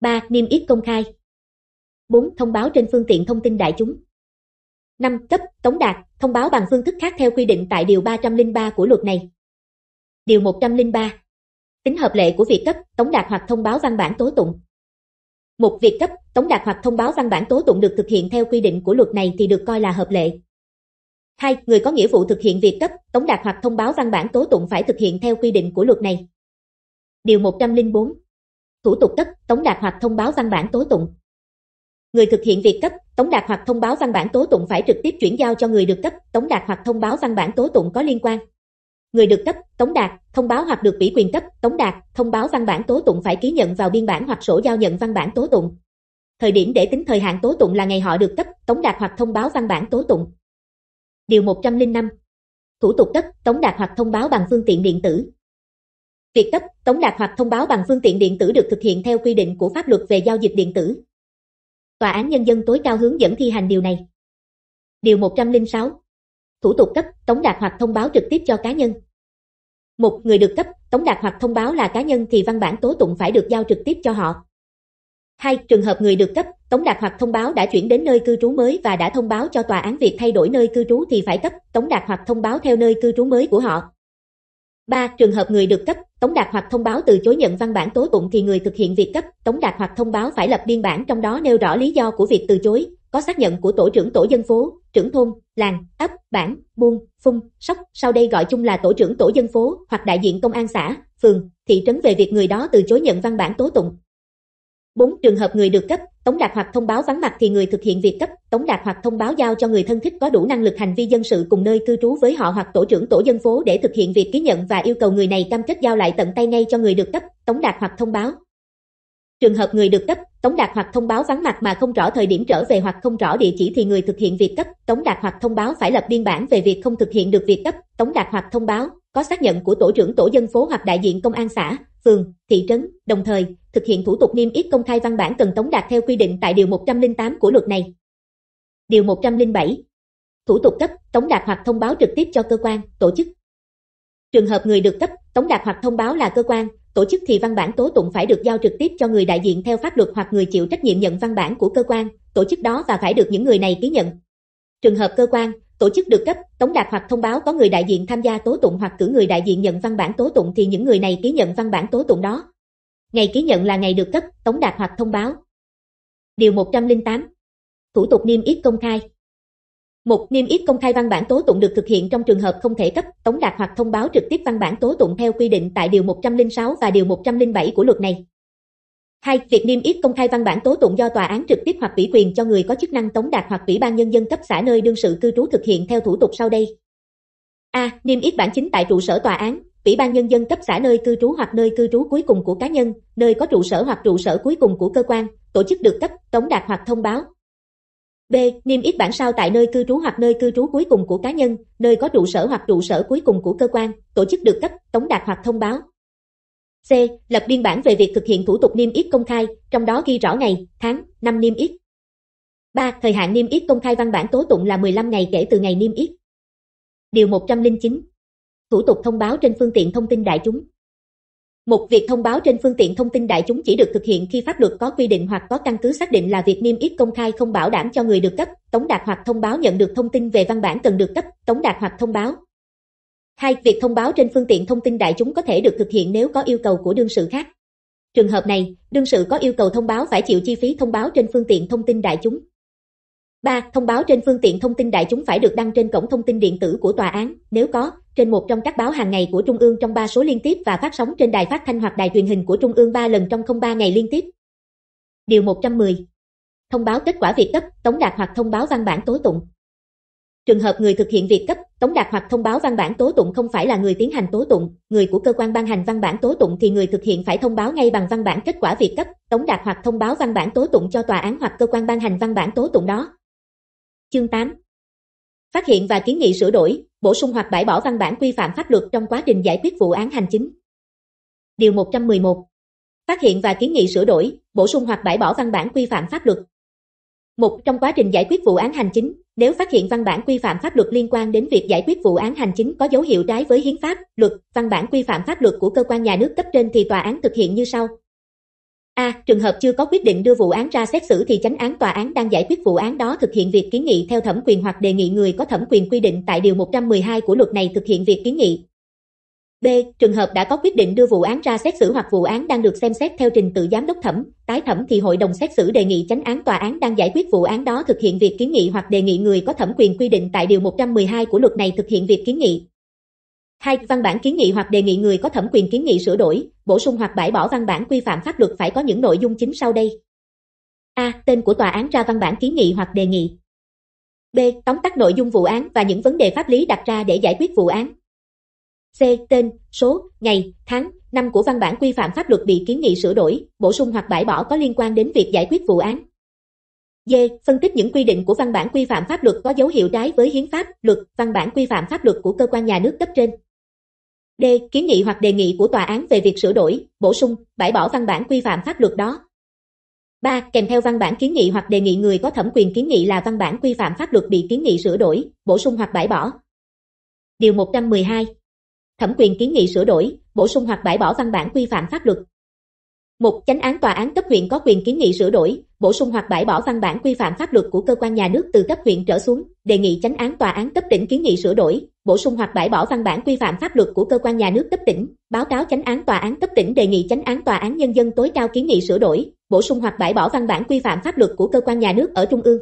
3. Niêm yết công khai. 4. Thông báo trên phương tiện thông tin đại chúng. 5. Cấp, tống đạt, thông báo bằng phương thức khác theo quy định tại Điều 303 của luật này. Điều 103. Tính hợp lệ của việc cấp, tống đạt hoặc thông báo văn bản tố tụng. Một việc cấp, tống đạt hoặc thông báo văn bản tố tụng được thực hiện theo quy định của luật này thì được coi là hợp lệ. 2. Người có nghĩa vụ thực hiện việc cấp, tống đạt hoặc thông báo văn bản tố tụng phải thực hiện theo quy định của luật này. Điều 104. Thủ tục cấp, tống đạt hoặc thông báo văn bản tố tụng. Người thực hiện việc cấp, tống đạt hoặc thông báo văn bản tố tụng phải trực tiếp chuyển giao cho người được cấp, tống đạt hoặc thông báo văn bản tố tụng có liên quan. Người được cấp, tống đạt, thông báo hoặc được ủy quyền cấp, tống đạt, thông báo văn bản tố tụng phải ký nhận vào biên bản hoặc sổ giao nhận văn bản tố tụng. Thời điểm để tính thời hạn tố tụng là ngày họ được cấp, tống đạt hoặc thông báo văn bản tố tụng. Điều 105. Thủ tục cấp, tống đạt hoặc thông báo bằng phương tiện điện tử. Việc cấp, tống đạt hoặc thông báo bằng phương tiện điện tử được thực hiện theo quy định của pháp luật về giao dịch điện tử. Tòa án nhân dân tối cao hướng dẫn thi hành điều này. Điều 106. Thủ tục cấp, tống đạt hoặc thông báo trực tiếp cho cá nhân. Một người được cấp, tống đạt hoặc thông báo là cá nhân thì văn bản tố tụng phải được giao trực tiếp cho họ hai Trường hợp người được cấp, tống đạt hoặc thông báo đã chuyển đến nơi cư trú mới và đã thông báo cho tòa án việc thay đổi nơi cư trú thì phải cấp, tống đạt hoặc thông báo theo nơi cư trú mới của họ. 3. Trường hợp người được cấp, tống đạt hoặc thông báo từ chối nhận văn bản tố tụng thì người thực hiện việc cấp, tống đạt hoặc thông báo phải lập biên bản trong đó nêu rõ lý do của việc từ chối, có xác nhận của tổ trưởng tổ dân phố, trưởng thôn, làng, ấp, bản, buôn, phung, sóc, sau đây gọi chung là tổ trưởng tổ dân phố hoặc đại diện công an xã, phường, thị trấn về việc người đó từ chối nhận văn bản tố tụng, 4. Trường hợp người được cấp, tống đạt hoặc thông báo vắng mặt thì người thực hiện việc cấp, tống đạt hoặc thông báo giao cho người thân thích có đủ năng lực hành vi dân sự cùng nơi cư trú với họ hoặc tổ trưởng tổ dân phố để thực hiện việc ký nhận và yêu cầu người này cam kết giao lại tận tay ngay cho người được cấp, tống đạt hoặc thông báo. Trường hợp người được cấp, tống đạt hoặc thông báo vắng mặt mà không rõ thời điểm trở về hoặc không rõ địa chỉ thì người thực hiện việc cấp, tống đạt hoặc thông báo phải lập biên bản về việc không thực hiện được việc cấp, tống đạt hoặc thông báo, có xác nhận của tổ trưởng tổ dân phố hoặc đại diện công an xã, phường, thị trấn, đồng thời thực hiện thủ tục niêm yết công khai văn bản cần tống đạt theo quy định tại điều 108 của luật này. Điều 107. Thủ tục cấp, tống đạt hoặc thông báo trực tiếp cho cơ quan, tổ chức. Trường hợp người được cấp, tống đạt hoặc thông báo là cơ quan, tổ chức thì văn bản tố tụng phải được giao trực tiếp cho người đại diện theo pháp luật hoặc người chịu trách nhiệm nhận văn bản của cơ quan, tổ chức đó và phải được những người này ký nhận. Trường hợp cơ quan, tổ chức được cấp, tống đạt hoặc thông báo có người đại diện tham gia tố tụng hoặc cử người đại diện nhận văn bản tố tụng thì những người này ký nhận văn bản tố tụng đó. Ngày ký nhận là ngày được cấp, tống đạt hoặc thông báo. Điều 108. Thủ tục niêm yết công khai một Niêm yết công khai văn bản tố tụng được thực hiện trong trường hợp không thể cấp, tống đạt hoặc thông báo trực tiếp văn bản tố tụng theo quy định tại Điều 106 và Điều 107 của luật này. hai Việc niêm yết công khai văn bản tố tụng do tòa án trực tiếp hoặc ủy quyền cho người có chức năng tống đạt hoặc ủy ban nhân dân cấp xã nơi đương sự cư trú thực hiện theo thủ tục sau đây. A. Niêm yết bản chính tại trụ sở tòa án, ủy ban nhân dân cấp xã nơi cư trú hoặc nơi cư trú cuối cùng của cá nhân, nơi có trụ sở hoặc trụ sở cuối cùng của cơ quan, tổ chức được cấp, tống đạt hoặc thông báo, B. Niêm yết bản sao tại nơi cư trú hoặc nơi cư trú cuối cùng của cá nhân, nơi có trụ sở hoặc trụ sở cuối cùng của cơ quan, tổ chức được cấp, tống đạt hoặc thông báo. C. Lập biên bản về việc thực hiện thủ tục niêm yết công khai, trong đó ghi rõ ngày, tháng, năm niêm yết. 3. Thời hạn niêm yết công khai văn bản tố tụng là 15 ngày kể từ ngày niêm yết. Điều 109. Thủ tục thông báo trên phương tiện thông tin đại chúng. Một việc thông báo trên phương tiện thông tin đại chúng chỉ được thực hiện khi pháp luật có quy định hoặc có căn cứ xác định là việc niêm yết công khai không bảo đảm cho người được cấp, tống đạt hoặc thông báo nhận được thông tin về văn bản cần được cấp, tống đạt hoặc thông báo. Hai, việc thông báo trên phương tiện thông tin đại chúng có thể được thực hiện nếu có yêu cầu của đương sự khác. Trường hợp này, đương sự có yêu cầu thông báo phải chịu chi phí thông báo trên phương tiện thông tin đại chúng. 3. Thông báo trên phương tiện thông tin đại chúng phải được đăng trên cổng thông tin điện tử của tòa án, nếu có, trên một trong các báo hàng ngày của Trung ương trong 3 số liên tiếp và phát sóng trên đài phát thanh hoặc đài truyền hình của Trung ương 3 lần trong không 3 ngày liên tiếp. Điều 110. Thông báo kết quả việc cấp, tống đạt hoặc thông báo văn bản tố tụng. Trường hợp người thực hiện việc cấp, tống đạt hoặc thông báo văn bản tố tụng không phải là người tiến hành tố tụng, người của cơ quan ban hành văn bản tố tụng thì người thực hiện phải thông báo ngay bằng văn bản kết quả việc cấp, tống đạt hoặc thông báo văn bản tố tụng cho tòa án hoặc cơ quan ban hành văn bản tố tụng đó. Chương 8. Phát hiện và kiến nghị sửa đổi, bổ sung hoặc bãi bỏ văn bản quy phạm pháp luật trong quá trình giải quyết vụ án hành chính. Điều 111. Phát hiện và kiến nghị sửa đổi, bổ sung hoặc bãi bỏ văn bản quy phạm pháp luật. Một trong quá trình giải quyết vụ án hành chính, nếu phát hiện văn bản quy phạm pháp luật liên quan đến việc giải quyết vụ án hành chính có dấu hiệu trái với hiến pháp, luật, văn bản quy phạm pháp luật của cơ quan nhà nước cấp trên thì tòa án thực hiện như sau: A. trường hợp chưa có quyết định đưa vụ án ra xét xử thì chánh án tòa án đang giải quyết vụ án đó thực hiện việc kiến nghị theo thẩm quyền hoặc đề nghị người có thẩm quyền quy định tại Điều 112 của luật này thực hiện việc kiến nghị. B. Trường hợp đã có quyết định đưa vụ án ra xét xử hoặc vụ án đang được xem xét theo trình tự giám đốc thẩm, tái thẩm thì hội đồng xét xử đề nghị chánh án tòa án đang giải quyết vụ án đó thực hiện việc kiến nghị hoặc đề nghị người có thẩm quyền quy định tại Điều 112 của luật này thực hiện việc kiến nghị hai Văn bản kiến nghị hoặc đề nghị người có thẩm quyền kiến nghị sửa đổi, bổ sung hoặc bãi bỏ văn bản quy phạm pháp luật phải có những nội dung chính sau đây. A. Tên của tòa án ra văn bản kiến nghị hoặc đề nghị. B. Tóm tắt nội dung vụ án và những vấn đề pháp lý đặt ra để giải quyết vụ án. C. Tên, số, ngày, tháng, năm của văn bản quy phạm pháp luật bị kiến nghị sửa đổi, bổ sung hoặc bãi bỏ có liên quan đến việc giải quyết vụ án. D. Phân tích những quy định của văn bản quy phạm pháp luật có dấu hiệu trái với hiến pháp, luật, văn bản quy phạm pháp luật của cơ quan nhà nước cấp trên. D. Kiến nghị hoặc đề nghị của tòa án về việc sửa đổi, bổ sung, bãi bỏ văn bản quy phạm pháp luật đó. 3. Kèm theo văn bản kiến nghị hoặc đề nghị người có thẩm quyền kiến nghị là văn bản quy phạm pháp luật bị kiến nghị sửa đổi, bổ sung hoặc bãi bỏ. Điều 112. Thẩm quyền kiến nghị sửa đổi, bổ sung hoặc bãi bỏ văn bản quy phạm pháp luật. 1. Chánh án tòa án cấp huyện có quyền kiến nghị sửa đổi, bổ sung hoặc bãi bỏ văn bản quy phạm pháp luật của cơ quan nhà nước từ cấp huyện trở xuống, đề nghị chánh án tòa án cấp tỉnh kiến nghị sửa đổi, bổ sung hoặc bãi bỏ văn bản quy phạm pháp luật của cơ quan nhà nước cấp tỉnh, báo cáo chánh án tòa án cấp tỉnh đề nghị chánh án tòa án nhân dân tối cao kiến nghị sửa đổi, bổ sung hoặc bãi bỏ văn bản quy phạm pháp luật của cơ quan nhà nước ở trung ương.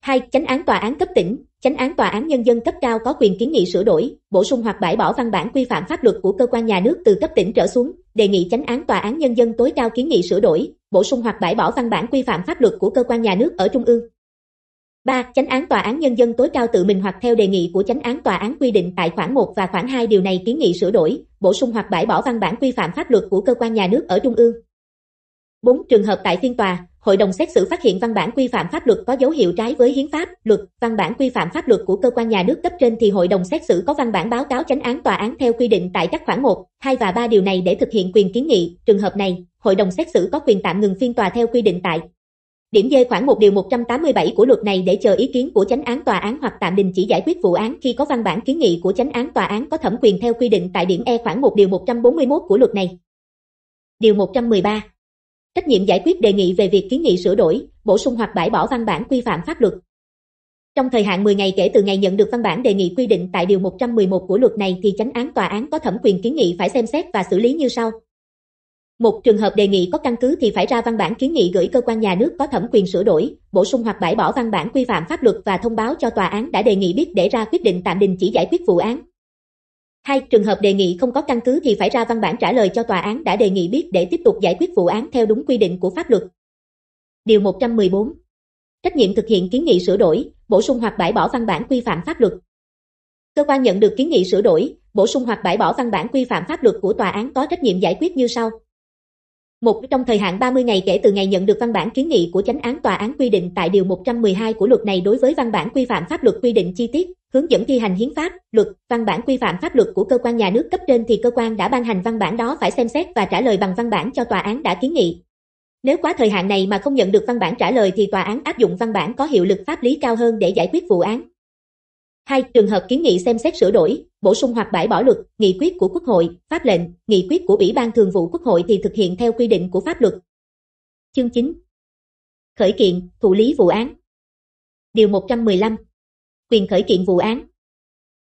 2. Chánh án tòa án cấp tỉnh, chánh án tòa án nhân dân cấp cao có quyền kiến nghị sửa đổi, bổ sung hoặc bãi bỏ văn bản quy phạm pháp luật của cơ quan nhà nước từ cấp tỉnh trở xuống, đề nghị chánh án tòa án nhân dân tối cao kiến nghị sửa đổi, bổ sung hoặc bãi bỏ văn bản quy phạm pháp luật của cơ quan nhà nước ở trung ương. 3. Chánh án tòa án nhân dân tối cao tự mình hoặc theo đề nghị của chánh án tòa án quy định tại khoản 1 và khoản 2 điều này kiến nghị sửa đổi, bổ sung hoặc bãi bỏ văn bản quy phạm pháp luật của cơ quan nhà nước ở trung ương. 4. Trường hợp tại phiên tòa, hội đồng xét xử phát hiện văn bản quy phạm pháp luật có dấu hiệu trái với hiến pháp, luật, văn bản quy phạm pháp luật của cơ quan nhà nước cấp trên thì hội đồng xét xử có văn bản báo cáo chánh án tòa án theo quy định tại các khoản 1, 2 và 3 điều này để thực hiện quyền kiến nghị. Trường hợp này, hội đồng xét xử có quyền tạm ngừng phiên tòa theo quy định tại Điểm D khoảng 1 điều 187 của luật này để chờ ý kiến của chánh án tòa án hoặc tạm đình chỉ giải quyết vụ án khi có văn bản kiến nghị của chánh án tòa án có thẩm quyền theo quy định tại điểm E khoảng 1 điều 141 của luật này. Điều 113 trách nhiệm giải quyết đề nghị về việc kiến nghị sửa đổi, bổ sung hoặc bãi bỏ văn bản quy phạm pháp luật. Trong thời hạn 10 ngày kể từ ngày nhận được văn bản đề nghị quy định tại điều 111 của luật này thì chánh án tòa án có thẩm quyền kiến nghị phải xem xét và xử lý như sau. Một trường hợp đề nghị có căn cứ thì phải ra văn bản kiến nghị gửi cơ quan nhà nước có thẩm quyền sửa đổi, bổ sung hoặc bãi bỏ văn bản quy phạm pháp luật và thông báo cho tòa án đã đề nghị biết để ra quyết định tạm đình chỉ giải quyết vụ án. Hai, trường hợp đề nghị không có căn cứ thì phải ra văn bản trả lời cho tòa án đã đề nghị biết để tiếp tục giải quyết vụ án theo đúng quy định của pháp luật. Điều 114. Trách nhiệm thực hiện kiến nghị sửa đổi, bổ sung hoặc bãi bỏ văn bản quy phạm pháp luật. Cơ quan nhận được kiến nghị sửa đổi, bổ sung hoặc bãi bỏ văn bản quy phạm pháp luật của tòa án có trách nhiệm giải quyết như sau. Một trong thời hạn 30 ngày kể từ ngày nhận được văn bản kiến nghị của chánh án tòa án quy định tại điều 112 của luật này đối với văn bản quy phạm pháp luật quy định chi tiết hướng dẫn thi hành hiến pháp, luật, văn bản quy phạm pháp luật của cơ quan nhà nước cấp trên thì cơ quan đã ban hành văn bản đó phải xem xét và trả lời bằng văn bản cho tòa án đã kiến nghị. Nếu quá thời hạn này mà không nhận được văn bản trả lời thì tòa án áp dụng văn bản có hiệu lực pháp lý cao hơn để giải quyết vụ án. 2. Trường hợp kiến nghị xem xét sửa đổi, bổ sung hoặc bãi bỏ luật, nghị quyết của Quốc hội, pháp lệnh, nghị quyết của Ủy ban Thường vụ Quốc hội thì thực hiện theo quy định của pháp luật. Chương 9. Khởi kiện, thụ lý vụ án. Điều 115 quyền khởi kiện vụ án.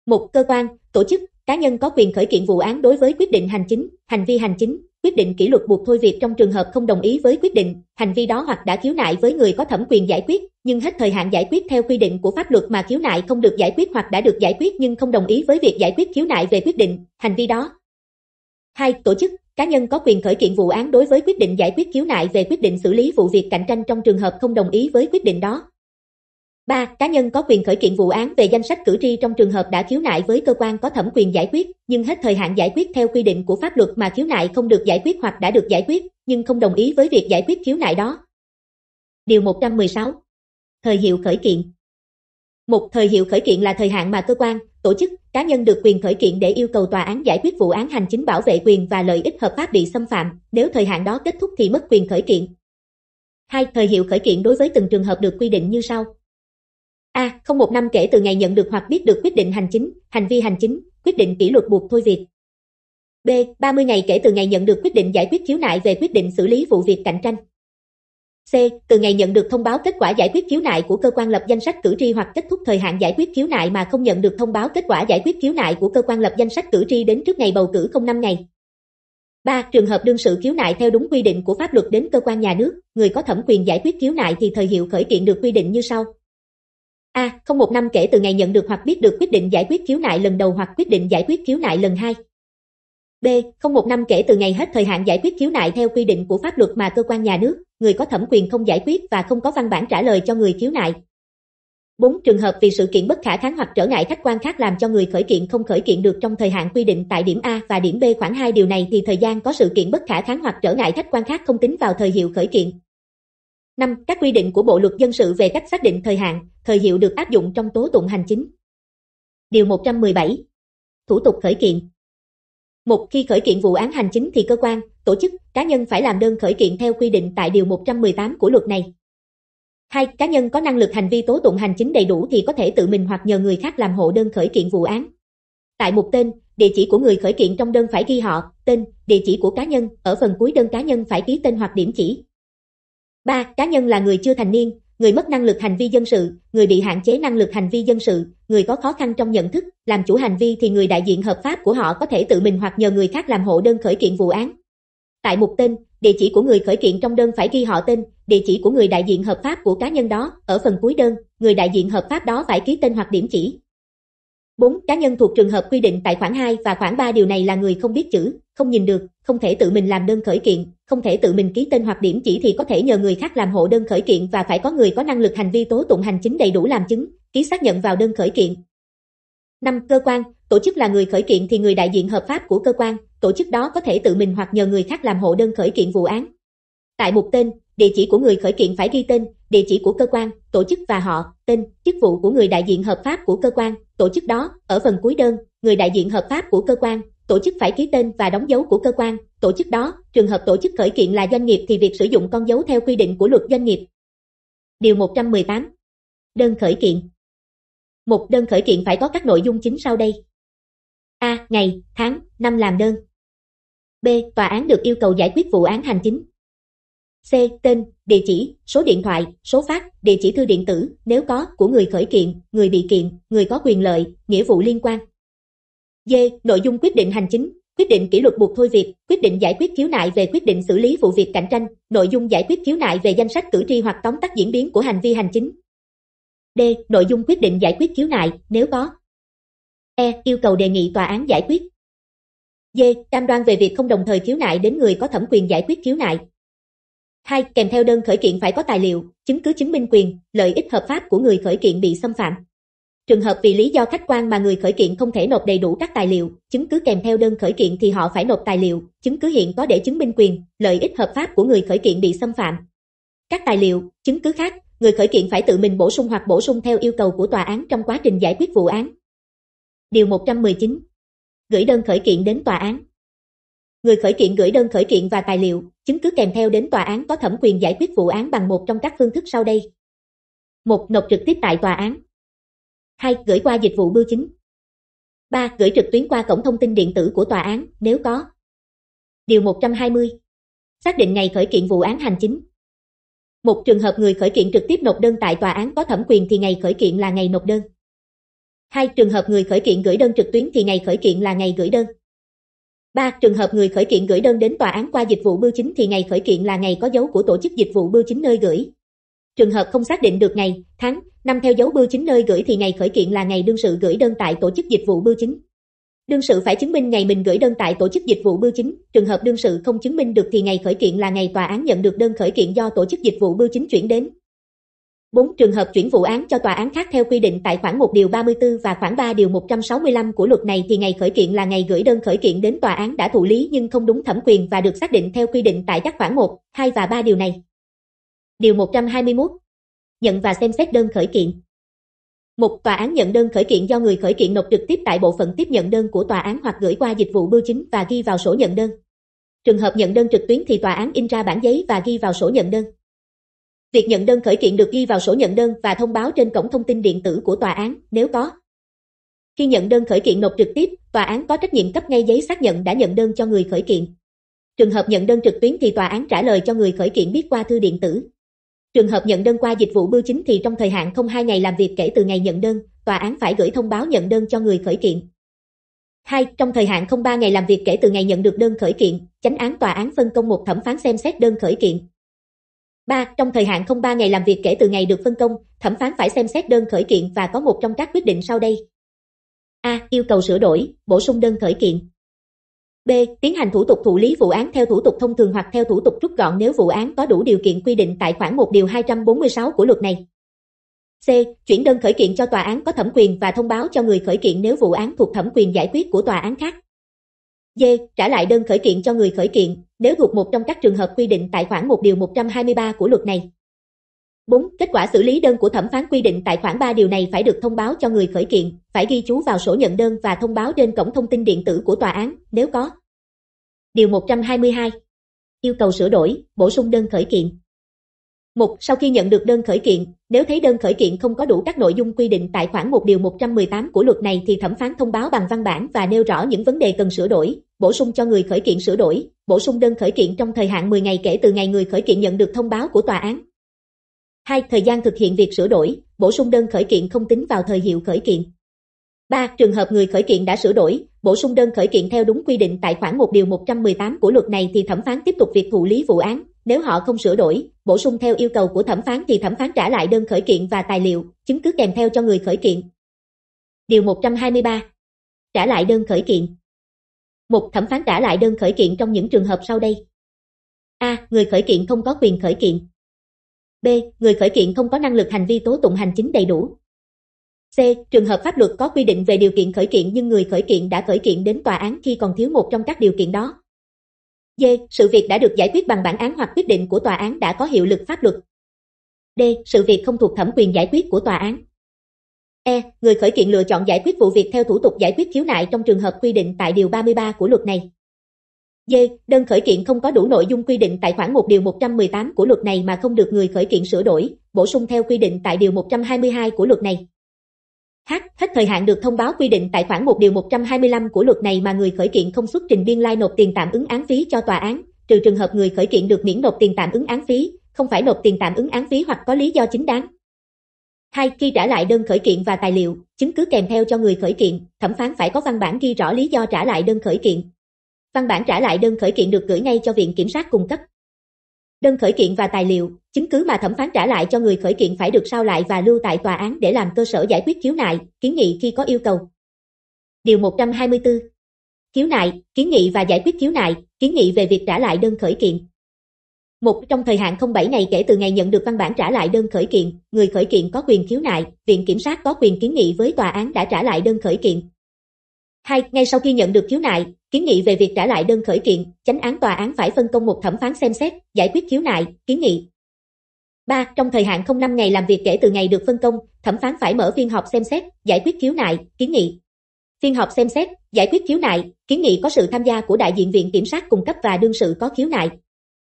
Một cơ quan, tổ chức, cá nhân có quyền khởi kiện vụ án đối với quyết định hành chính, hành vi hành chính, quyết định kỷ luật buộc thôi việc trong trường hợp không đồng ý với quyết định, hành vi đó hoặc đã khiếu nại với người có thẩm quyền giải quyết, nhưng hết thời hạn giải quyết theo quy định của pháp luật mà khiếu nại không được giải quyết hoặc đã được giải quyết nhưng không đồng ý với việc giải quyết khiếu nại về quyết định, hành vi đó. 2. Tổ chức, cá nhân có quyền khởi kiện vụ án đối với quyết định giải quyết khiếu nại về quyết định xử lý vụ việc cạnh tranh trong trường hợp không đồng ý với quyết định đó. 3. Cá nhân có quyền khởi kiện vụ án về danh sách cử tri trong trường hợp đã khiếu nại với cơ quan có thẩm quyền giải quyết, nhưng hết thời hạn giải quyết theo quy định của pháp luật mà khiếu nại không được giải quyết hoặc đã được giải quyết, nhưng không đồng ý với việc giải quyết khiếu nại đó. Điều 116. Thời hiệu khởi kiện một Thời hiệu khởi kiện là thời hạn mà cơ quan, tổ chức, cá nhân được quyền khởi kiện để yêu cầu tòa án giải quyết vụ án hành chính bảo vệ quyền và lợi ích hợp pháp bị xâm phạm, nếu thời hạn đó kết thúc thì mất quyền khởi kiện. hai Thời hiệu khởi kiện đối với từng trường hợp được quy định như sau. A, không một năm kể từ ngày nhận được hoặc biết được quyết định hành chính, hành vi hành chính, quyết định kỷ luật buộc thôi việc. B, 30 ngày kể từ ngày nhận được quyết định giải quyết khiếu nại về quyết định xử lý vụ việc cạnh tranh. C. Từ ngày nhận được thông báo kết quả giải quyết khiếu nại của cơ quan lập danh sách cử tri hoặc kết thúc thời hạn giải quyết khiếu nại mà không nhận được thông báo kết quả giải quyết khiếu nại của cơ quan lập danh sách cử tri đến trước ngày bầu cử không năm ngày. 3. Trường hợp đương sự khiếu nại theo đúng quy định của pháp luật đến cơ quan nhà nước, người có thẩm quyền giải quyết khiếu nại thì thời hiệu khởi kiện được quy định như sau: A. Không một năm kể từ ngày nhận được hoặc biết được quyết định giải quyết khiếu nại lần đầu hoặc quyết định giải quyết khiếu nại lần hai. B. Không một năm kể từ ngày hết thời hạn giải quyết khiếu nại theo quy định của pháp luật mà cơ quan nhà nước, người có thẩm quyền không giải quyết và không có văn bản trả lời cho người khiếu nại. 4. Trường hợp vì sự kiện bất khả kháng hoặc trở ngại khách quan khác làm cho người khởi kiện không khởi kiện được trong thời hạn quy định tại điểm A và điểm B khoảng 2 điều này thì thời gian có sự kiện bất khả kháng hoặc trở ngại khách quan khác không tính vào thời hiệu khởi kiện. 5. Các quy định của Bộ luật dân sự về cách xác định thời hạn, thời hiệu được áp dụng trong tố tụng hành chính. Điều 117. Thủ tục khởi kiện. Một khi khởi kiện vụ án hành chính thì cơ quan, tổ chức, cá nhân phải làm đơn khởi kiện theo quy định tại điều 118 của luật này. Hai, cá nhân có năng lực hành vi tố tụng hành chính đầy đủ thì có thể tự mình hoặc nhờ người khác làm hộ đơn khởi kiện vụ án. Tại mục tên, địa chỉ của người khởi kiện trong đơn phải ghi họ, tên, địa chỉ của cá nhân, ở phần cuối đơn cá nhân phải ký tên hoặc điểm chỉ, 3. Cá nhân là người chưa thành niên, người mất năng lực hành vi dân sự, người bị hạn chế năng lực hành vi dân sự, người có khó khăn trong nhận thức, làm chủ hành vi thì người đại diện hợp pháp của họ có thể tự mình hoặc nhờ người khác làm hộ đơn khởi kiện vụ án. Tại mục tên, địa chỉ của người khởi kiện trong đơn phải ghi họ tên, địa chỉ của người đại diện hợp pháp của cá nhân đó, ở phần cuối đơn, người đại diện hợp pháp đó phải ký tên hoặc điểm chỉ. 4. Cá nhân thuộc trường hợp quy định tại khoản 2 và khoản 3 điều này là người không biết chữ, không nhìn được, không thể tự mình làm đơn khởi kiện, không thể tự mình ký tên hoặc điểm chỉ thì có thể nhờ người khác làm hộ đơn khởi kiện và phải có người có năng lực hành vi tố tụng hành chính đầy đủ làm chứng, ký xác nhận vào đơn khởi kiện. 5. Cơ quan, tổ chức là người khởi kiện thì người đại diện hợp pháp của cơ quan, tổ chức đó có thể tự mình hoặc nhờ người khác làm hộ đơn khởi kiện vụ án. Tại mục tên, địa chỉ của người khởi kiện phải ghi tên, địa chỉ của cơ quan, tổ chức và họ, tên, chức vụ của người đại diện hợp pháp của cơ quan, tổ chức đó, ở phần cuối đơn, người đại diện hợp pháp của cơ quan, tổ chức phải ký tên và đóng dấu của cơ quan, tổ chức đó, trường hợp tổ chức khởi kiện là doanh nghiệp thì việc sử dụng con dấu theo quy định của luật doanh nghiệp. Điều 118. Đơn khởi kiện. Một đơn khởi kiện phải có các nội dung chính sau đây. A. Ngày, tháng, năm làm đơn. B. Tòa án được yêu cầu giải quyết vụ án hành chính. C. Tên, địa chỉ, số điện thoại, số fax, địa chỉ thư điện tử, nếu có, của người khởi kiện, người bị kiện, người có quyền lợi, nghĩa vụ liên quan. D. Nội dung quyết định hành chính, quyết định kỷ luật buộc thôi việc, quyết định giải quyết khiếu nại về quyết định xử lý vụ việc cạnh tranh, nội dung giải quyết khiếu nại về danh sách cử tri hoặc tóm tắt diễn biến của hành vi hành chính. D. Nội dung quyết định giải quyết khiếu nại, nếu có. E. Yêu cầu đề nghị tòa án giải quyết. D. Cam đoan về việc không đồng thời khiếu nại đến người có thẩm quyền giải quyết khiếu nại. 2. Kèm theo đơn khởi kiện phải có tài liệu, chứng cứ chứng minh quyền, lợi ích hợp pháp của người khởi kiện bị xâm phạm. Trường hợp vì lý do khách quan mà người khởi kiện không thể nộp đầy đủ các tài liệu, chứng cứ kèm theo đơn khởi kiện thì họ phải nộp tài liệu, chứng cứ hiện có để chứng minh quyền, lợi ích hợp pháp của người khởi kiện bị xâm phạm. Các tài liệu, chứng cứ khác, người khởi kiện phải tự mình bổ sung hoặc bổ sung theo yêu cầu của tòa án trong quá trình giải quyết vụ án. Điều 119. Gửi đơn khởi kiện đến tòa án. Người khởi kiện gửi đơn khởi kiện và tài liệu, chứng cứ kèm theo đến tòa án có thẩm quyền giải quyết vụ án bằng một trong các phương thức sau đây. một Nộp trực tiếp tại tòa án, 2. Gửi qua dịch vụ bưu chính 3. Gửi trực tuyến qua cổng thông tin điện tử của tòa án, nếu có. Điều 120. Xác định ngày khởi kiện vụ án hành chính. Một trường hợp người khởi kiện trực tiếp nộp đơn tại tòa án có thẩm quyền thì ngày khởi kiện là ngày nộp đơn. Hai trường hợp người khởi kiện gửi đơn trực tuyến thì ngày khởi kiện là ngày gửi đơn. Ba trường hợp người khởi kiện gửi đơn đến tòa án qua dịch vụ bưu chính thì ngày khởi kiện là ngày có dấu của tổ chức dịch vụ bưu chính nơi gửi trường hợp không xác định được ngày, tháng, năm theo dấu bưu chính nơi gửi thì ngày khởi kiện là ngày đương sự gửi đơn tại tổ chức dịch vụ bưu chính. Đương sự phải chứng minh ngày mình gửi đơn tại tổ chức dịch vụ bưu chính, trường hợp đương sự không chứng minh được thì ngày khởi kiện là ngày tòa án nhận được đơn khởi kiện do tổ chức dịch vụ bưu chính chuyển đến. 4. Trường hợp chuyển vụ án cho tòa án khác theo quy định tại khoản 1 điều 34 và khoản 3 điều 165 của luật này thì ngày khởi kiện là ngày gửi đơn khởi kiện đến tòa án đã thụ lý nhưng không đúng thẩm quyền và được xác định theo quy định tại các khoản 1, 2 và 3 điều này. Điều 121. Nhận và xem xét đơn khởi kiện. Một tòa án nhận đơn khởi kiện do người khởi kiện nộp trực tiếp tại bộ phận tiếp nhận đơn của tòa án hoặc gửi qua dịch vụ bưu chính và ghi vào sổ nhận đơn. Trường hợp nhận đơn trực tuyến thì tòa án in ra bản giấy và ghi vào sổ nhận đơn. Việc nhận đơn khởi kiện được ghi vào sổ nhận đơn và thông báo trên cổng thông tin điện tử của tòa án nếu có. Khi nhận đơn khởi kiện nộp trực tiếp, tòa án có trách nhiệm cấp ngay giấy xác nhận đã nhận đơn cho người khởi kiện. Trường hợp nhận đơn trực tuyến thì tòa án trả lời cho người khởi kiện biết qua thư điện tử. Trường hợp nhận đơn qua dịch vụ bưu chính thì trong thời hạn không 2 ngày làm việc kể từ ngày nhận đơn, tòa án phải gửi thông báo nhận đơn cho người khởi kiện. 2. Trong thời hạn không 3 ngày làm việc kể từ ngày nhận được đơn khởi kiện, chánh án tòa án phân công một thẩm phán xem xét đơn khởi kiện. 3. Trong thời hạn không 3 ngày làm việc kể từ ngày được phân công, thẩm phán phải xem xét đơn khởi kiện và có một trong các quyết định sau đây. A. Yêu cầu sửa đổi, bổ sung đơn khởi kiện. B. Tiến hành thủ tục thủ lý vụ án theo thủ tục thông thường hoặc theo thủ tục rút gọn nếu vụ án có đủ điều kiện quy định tại khoản 1 điều 246 của luật này. C. Chuyển đơn khởi kiện cho tòa án có thẩm quyền và thông báo cho người khởi kiện nếu vụ án thuộc thẩm quyền giải quyết của tòa án khác. D. Trả lại đơn khởi kiện cho người khởi kiện nếu thuộc một trong các trường hợp quy định tại khoản 1 điều 123 của luật này. 4. Kết quả xử lý đơn của thẩm phán quy định tại khoản 3 điều này phải được thông báo cho người khởi kiện, phải ghi chú vào sổ nhận đơn và thông báo trên cổng thông tin điện tử của tòa án, nếu có. Điều 122. Yêu cầu sửa đổi, bổ sung đơn khởi kiện. 1. Sau khi nhận được đơn khởi kiện, nếu thấy đơn khởi kiện không có đủ các nội dung quy định tại khoản 1 điều 118 của luật này thì thẩm phán thông báo bằng văn bản và nêu rõ những vấn đề cần sửa đổi, bổ sung cho người khởi kiện sửa đổi, bổ sung đơn khởi kiện trong thời hạn 10 ngày kể từ ngày người khởi kiện nhận được thông báo của tòa án. 2. Thời gian thực hiện việc sửa đổi, bổ sung đơn khởi kiện không tính vào thời hiệu khởi kiện. 3. Trường hợp người khởi kiện đã sửa đổi, bổ sung đơn khởi kiện theo đúng quy định tại khoản 1 điều 118 của luật này thì thẩm phán tiếp tục việc thụ lý vụ án, nếu họ không sửa đổi, bổ sung theo yêu cầu của thẩm phán thì thẩm phán trả lại đơn khởi kiện và tài liệu, chứng cứ kèm theo cho người khởi kiện. Điều 123. Trả lại đơn khởi kiện. Một thẩm phán trả lại đơn khởi kiện trong những trường hợp sau đây. A. Người khởi kiện không có quyền khởi kiện. B. Người khởi kiện không có năng lực hành vi tố tụng hành chính đầy đủ. C. Trường hợp pháp luật có quy định về điều kiện khởi kiện nhưng người khởi kiện đã khởi kiện đến tòa án khi còn thiếu một trong các điều kiện đó. D. Sự việc đã được giải quyết bằng bản án hoặc quyết định của tòa án đã có hiệu lực pháp luật. D. Sự việc không thuộc thẩm quyền giải quyết của tòa án. E. Người khởi kiện lựa chọn giải quyết vụ việc theo thủ tục giải quyết khiếu nại trong trường hợp quy định tại Điều 33 của luật này. D. Đơn khởi kiện không có đủ nội dung quy định tại khoản 1 điều 118 của luật này mà không được người khởi kiện sửa đổi, bổ sung theo quy định tại điều 122 của luật này. H. Hết thời hạn được thông báo quy định tại khoản 1 điều 125 của luật này mà người khởi kiện không xuất trình biên lai nộp tiền tạm ứng án phí cho tòa án, trừ trường hợp người khởi kiện được miễn nộp tiền tạm ứng án phí, không phải nộp tiền tạm ứng án phí hoặc có lý do chính đáng. 2. Khi trả lại đơn khởi kiện và tài liệu, chứng cứ kèm theo cho người khởi kiện, thẩm phán phải có văn bản ghi rõ lý do trả lại đơn khởi kiện, Văn bản trả lại đơn khởi kiện được gửi ngay cho viện kiểm sát cung cấp. Đơn khởi kiện và tài liệu, chứng cứ mà thẩm phán trả lại cho người khởi kiện phải được sao lại và lưu tại tòa án để làm cơ sở giải quyết khiếu nại, kiến nghị khi có yêu cầu. Điều 124. Khiếu nại, kiến nghị và giải quyết khiếu nại, kiến nghị về việc trả lại đơn khởi kiện. Một trong thời hạn không 7 ngày kể từ ngày nhận được văn bản trả lại đơn khởi kiện, người khởi kiện có quyền khiếu nại, viện kiểm sát có quyền kiến nghị với tòa án đã trả lại đơn khởi kiện. Hai, ngay sau khi nhận được khiếu nại, kiến nghị về việc trả lại đơn khởi kiện, chánh án tòa án phải phân công một thẩm phán xem xét, giải quyết khiếu nại, kiến nghị. Ba, Trong thời hạn không năm ngày làm việc kể từ ngày được phân công, thẩm phán phải mở phiên họp xem xét, giải quyết khiếu nại, kiến nghị. Phiên họp xem xét, giải quyết khiếu nại, kiến nghị có sự tham gia của đại diện viện kiểm sát cung cấp và đương sự có khiếu nại.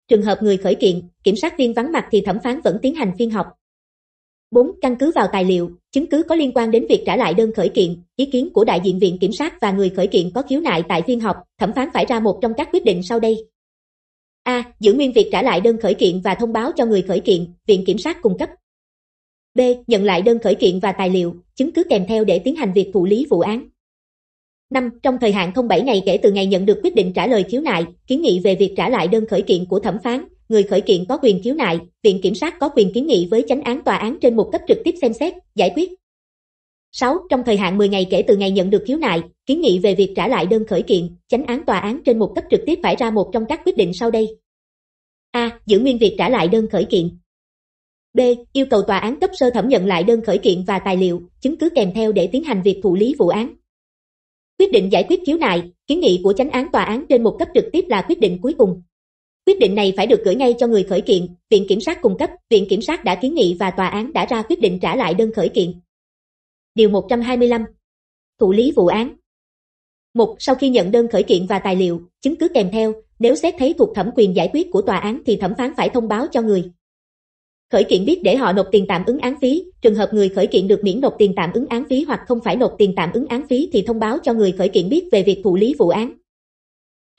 Trường hợp người khởi kiện, kiểm sát viên vắng mặt thì thẩm phán vẫn tiến hành phiên họp. 4. Căn cứ vào tài liệu, chứng cứ có liên quan đến việc trả lại đơn khởi kiện, ý kiến của đại diện viện kiểm sát và người khởi kiện có khiếu nại tại phiên họp, thẩm phán phải ra một trong các quyết định sau đây. A. Giữ nguyên việc trả lại đơn khởi kiện và thông báo cho người khởi kiện, viện kiểm sát cung cấp. B. Nhận lại đơn khởi kiện và tài liệu, chứng cứ kèm theo để tiến hành việc thụ lý vụ án. 5. Trong thời hạn không 7 ngày kể từ ngày nhận được quyết định trả lời khiếu nại, kiến nghị về việc trả lại đơn khởi kiện của thẩm phán, người khởi kiện có quyền khiếu nại, viện kiểm sát có quyền kiến nghị với chánh án tòa án trên một cấp trực tiếp xem xét, giải quyết. 6. Trong thời hạn 10 ngày kể từ ngày nhận được khiếu nại, kiến nghị về việc trả lại đơn khởi kiện, chánh án tòa án trên một cấp trực tiếp phải ra một trong các quyết định sau đây. A. Giữ nguyên việc trả lại đơn khởi kiện. B. Yêu cầu tòa án cấp sơ thẩm nhận lại đơn khởi kiện và tài liệu, chứng cứ kèm theo để tiến hành việc thụ lý vụ án. Quyết định giải quyết khiếu nại, kiến nghị của chánh án tòa án trên một cấp trực tiếp là quyết định cuối cùng. Quyết định này phải được gửi ngay cho người khởi kiện, Viện Kiểm sát cung cấp, Viện Kiểm sát đã kiến nghị và tòa án đã ra quyết định trả lại đơn khởi kiện. Điều 125. Thủ lý vụ án một Sau khi nhận đơn khởi kiện và tài liệu, chứng cứ kèm theo, nếu xét thấy thuộc thẩm quyền giải quyết của tòa án thì thẩm phán phải thông báo cho người. Khởi kiện biết để họ nộp tiền tạm ứng án phí, trường hợp người khởi kiện được miễn nộp tiền tạm ứng án phí hoặc không phải nộp tiền tạm ứng án phí thì thông báo cho người khởi kiện biết về việc thụ lý vụ án.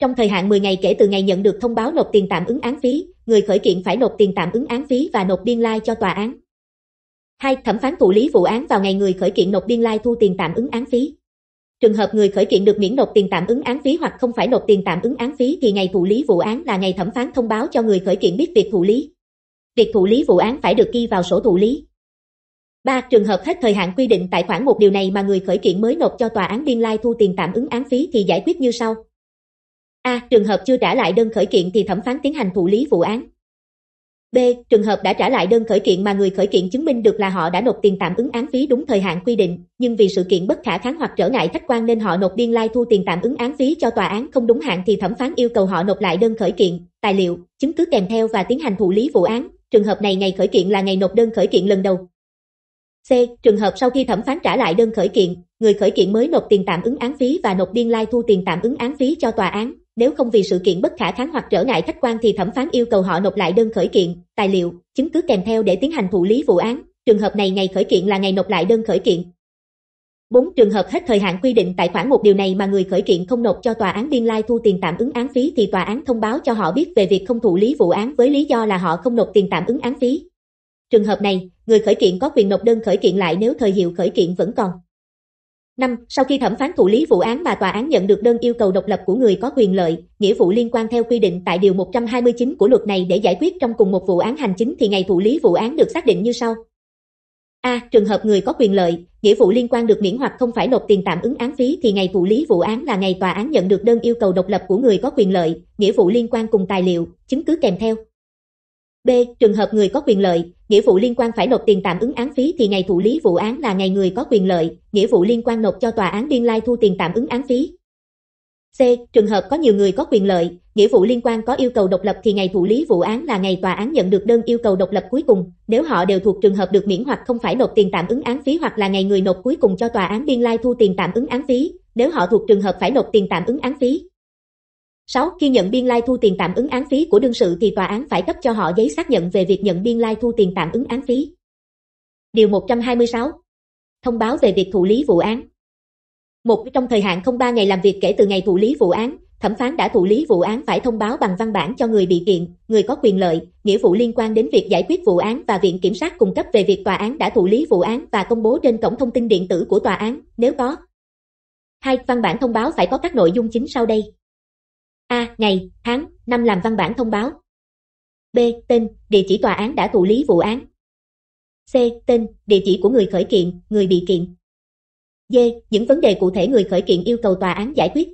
Trong thời hạn 10 ngày kể từ ngày nhận được thông báo nộp tiền tạm ứng án phí, người khởi kiện phải nộp tiền tạm ứng án phí và nộp biên lai like cho tòa án. 2. Thẩm phán thụ lý vụ án vào ngày người khởi kiện nộp biên lai like thu tiền tạm ứng án phí. Trường hợp người khởi kiện được miễn nộp tiền tạm ứng án phí hoặc không phải nộp tiền tạm ứng án phí thì ngày thụ lý vụ án là ngày thẩm phán thông báo cho người khởi kiện biết việc thụ lý. Việc thụ lý vụ án phải được ghi vào sổ thụ lý. 3. Trường hợp hết thời hạn quy định tại khoản một điều này mà người khởi kiện mới nộp cho tòa án biên lai like thu tiền tạm ứng án phí thì giải quyết như sau. A. Trường hợp chưa trả lại đơn khởi kiện thì thẩm phán tiến hành thụ lý vụ án. B. Trường hợp đã trả lại đơn khởi kiện mà người khởi kiện chứng minh được là họ đã nộp tiền tạm ứng án phí đúng thời hạn quy định, nhưng vì sự kiện bất khả kháng hoặc trở ngại khách quan nên họ nộp biên lai thu tiền tạm ứng án phí cho tòa án không đúng hạn thì thẩm phán yêu cầu họ nộp lại đơn khởi kiện, tài liệu, chứng cứ kèm theo và tiến hành thụ lý vụ án. Trường hợp này ngày khởi kiện là ngày nộp đơn khởi kiện lần đầu. C. Trường hợp sau khi thẩm phán trả lại đơn khởi kiện, người khởi kiện mới nộp tiền tạm ứng án phí và nộp biên lai thu tiền tạm ứng án phí cho tòa án, nếu không vì sự kiện bất khả kháng hoặc trở ngại khách quan thì thẩm phán yêu cầu họ nộp lại đơn khởi kiện, tài liệu, chứng cứ kèm theo để tiến hành thụ lý vụ án. Trường hợp này ngày khởi kiện là ngày nộp lại đơn khởi kiện. 4. Trường hợp hết thời hạn quy định tại khoản một điều này mà người khởi kiện không nộp cho tòa án biên lai thu tiền tạm ứng án phí thì tòa án thông báo cho họ biết về việc không thụ lý vụ án với lý do là họ không nộp tiền tạm ứng án phí. Trường hợp này, người khởi kiện có quyền nộp đơn khởi kiện lại nếu thời hiệu khởi kiện vẫn còn. 5. Sau khi thẩm phán thụ lý vụ án mà tòa án nhận được đơn yêu cầu độc lập của người có quyền lợi, nghĩa vụ liên quan theo quy định tại Điều 129 của luật này để giải quyết trong cùng một vụ án hành chính thì ngày thụ lý vụ án được xác định như sau. A. Trường hợp người có quyền lợi, nghĩa vụ liên quan được miễn hoặc không phải nộp tiền tạm ứng án phí thì ngày thụ lý vụ án là ngày tòa án nhận được đơn yêu cầu độc lập của người có quyền lợi, nghĩa vụ liên quan cùng tài liệu, chứng cứ kèm theo. B. Trường hợp người có quyền lợi, nghĩa vụ liên quan phải nộp tiền tạm ứng án phí thì ngày thụ lý vụ án là ngày người có quyền lợi, nghĩa vụ liên quan nộp cho tòa án biên lai thu tiền tạm ứng án phí. C. Trường hợp có nhiều người có quyền lợi, nghĩa vụ liên quan có yêu cầu độc lập thì ngày thụ lý vụ án là ngày tòa án nhận được đơn yêu cầu độc lập cuối cùng, nếu họ đều thuộc trường hợp được miễn hoặc không phải nộp tiền tạm ứng án phí hoặc là ngày người nộp cuối cùng cho tòa án biên lai thu tiền tạm ứng án phí, nếu họ thuộc trường hợp phải nộp tiền tạm ứng án phí. 6. Khi nhận biên lai thu tiền tạm ứng án phí của đương sự thì tòa án phải cấp cho họ giấy xác nhận về việc nhận biên lai thu tiền tạm ứng án phí. Điều 126. Thông báo về việc thụ lý vụ án. Một trong thời hạn không ba ngày làm việc kể từ ngày thụ lý vụ án, thẩm phán đã thụ lý vụ án phải thông báo bằng văn bản cho người bị kiện, người có quyền lợi, nghĩa vụ liên quan đến việc giải quyết vụ án và viện kiểm sát cung cấp về việc tòa án đã thụ lý vụ án và công bố trên cổng thông tin điện tử của tòa án, nếu có. Hai, văn bản thông báo phải có các nội dung chính sau đây. A. Ngày, tháng, năm làm văn bản thông báo. B. Tên, địa chỉ tòa án đã thụ lý vụ án. C. Tên, địa chỉ của người khởi kiện, người bị kiện. D. Những vấn đề cụ thể người khởi kiện yêu cầu tòa án giải quyết.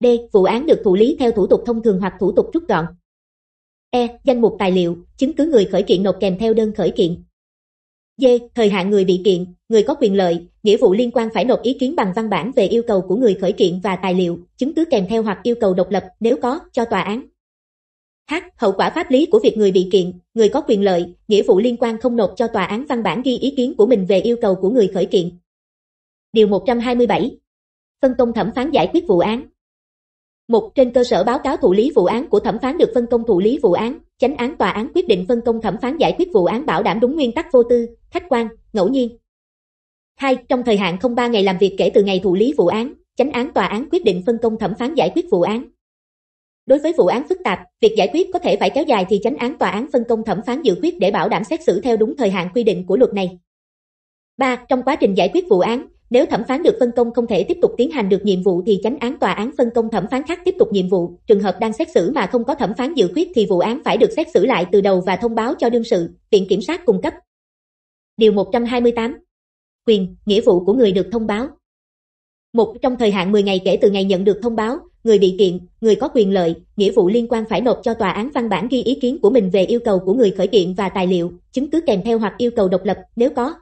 D. Vụ án được thụ lý theo thủ tục thông thường hoặc thủ tục rút gọn. E. Danh mục tài liệu, chứng cứ người khởi kiện nộp kèm theo đơn khởi kiện. D. Thời hạn người bị kiện, người có quyền lợi, nghĩa vụ liên quan phải nộp ý kiến bằng văn bản về yêu cầu của người khởi kiện và tài liệu, chứng cứ kèm theo hoặc yêu cầu độc lập nếu có cho tòa án. H. Hậu quả pháp lý của việc người bị kiện, người có quyền lợi, nghĩa vụ liên quan không nộp cho tòa án văn bản ghi ý kiến của mình về yêu cầu của người khởi kiện. Điều 127. Phân công thẩm phán giải quyết vụ án. Một Trên cơ sở báo cáo thụ lý vụ án của thẩm phán được phân công thụ lý vụ án, Chánh án tòa án quyết định phân công thẩm phán giải quyết vụ án bảo đảm đúng nguyên tắc vô tư, khách quan, ngẫu nhiên. 2. Trong thời hạn không 3 ngày làm việc kể từ ngày thụ lý vụ án, chánh án tòa án quyết định phân công thẩm phán giải quyết vụ án. Đối với vụ án phức tạp, việc giải quyết có thể phải kéo dài thì chánh án tòa án phân công thẩm phán dự quyết để bảo đảm xét xử theo đúng thời hạn quy định của luật này. 3. Trong quá trình giải quyết vụ án, nếu thẩm phán được phân công không thể tiếp tục tiến hành được nhiệm vụ thì chánh án tòa án phân công thẩm phán khác tiếp tục nhiệm vụ. Trường hợp đang xét xử mà không có thẩm phán dự quyết thì vụ án phải được xét xử lại từ đầu và thông báo cho đương sự, viện kiểm sát cung cấp. Điều 128. Quyền, nghĩa vụ của người được thông báo. Một trong thời hạn 10 ngày kể từ ngày nhận được thông báo, người bị kiện, người có quyền lợi, nghĩa vụ liên quan phải nộp cho tòa án văn bản ghi ý kiến của mình về yêu cầu của người khởi kiện và tài liệu, chứng cứ kèm theo hoặc yêu cầu độc lập nếu có,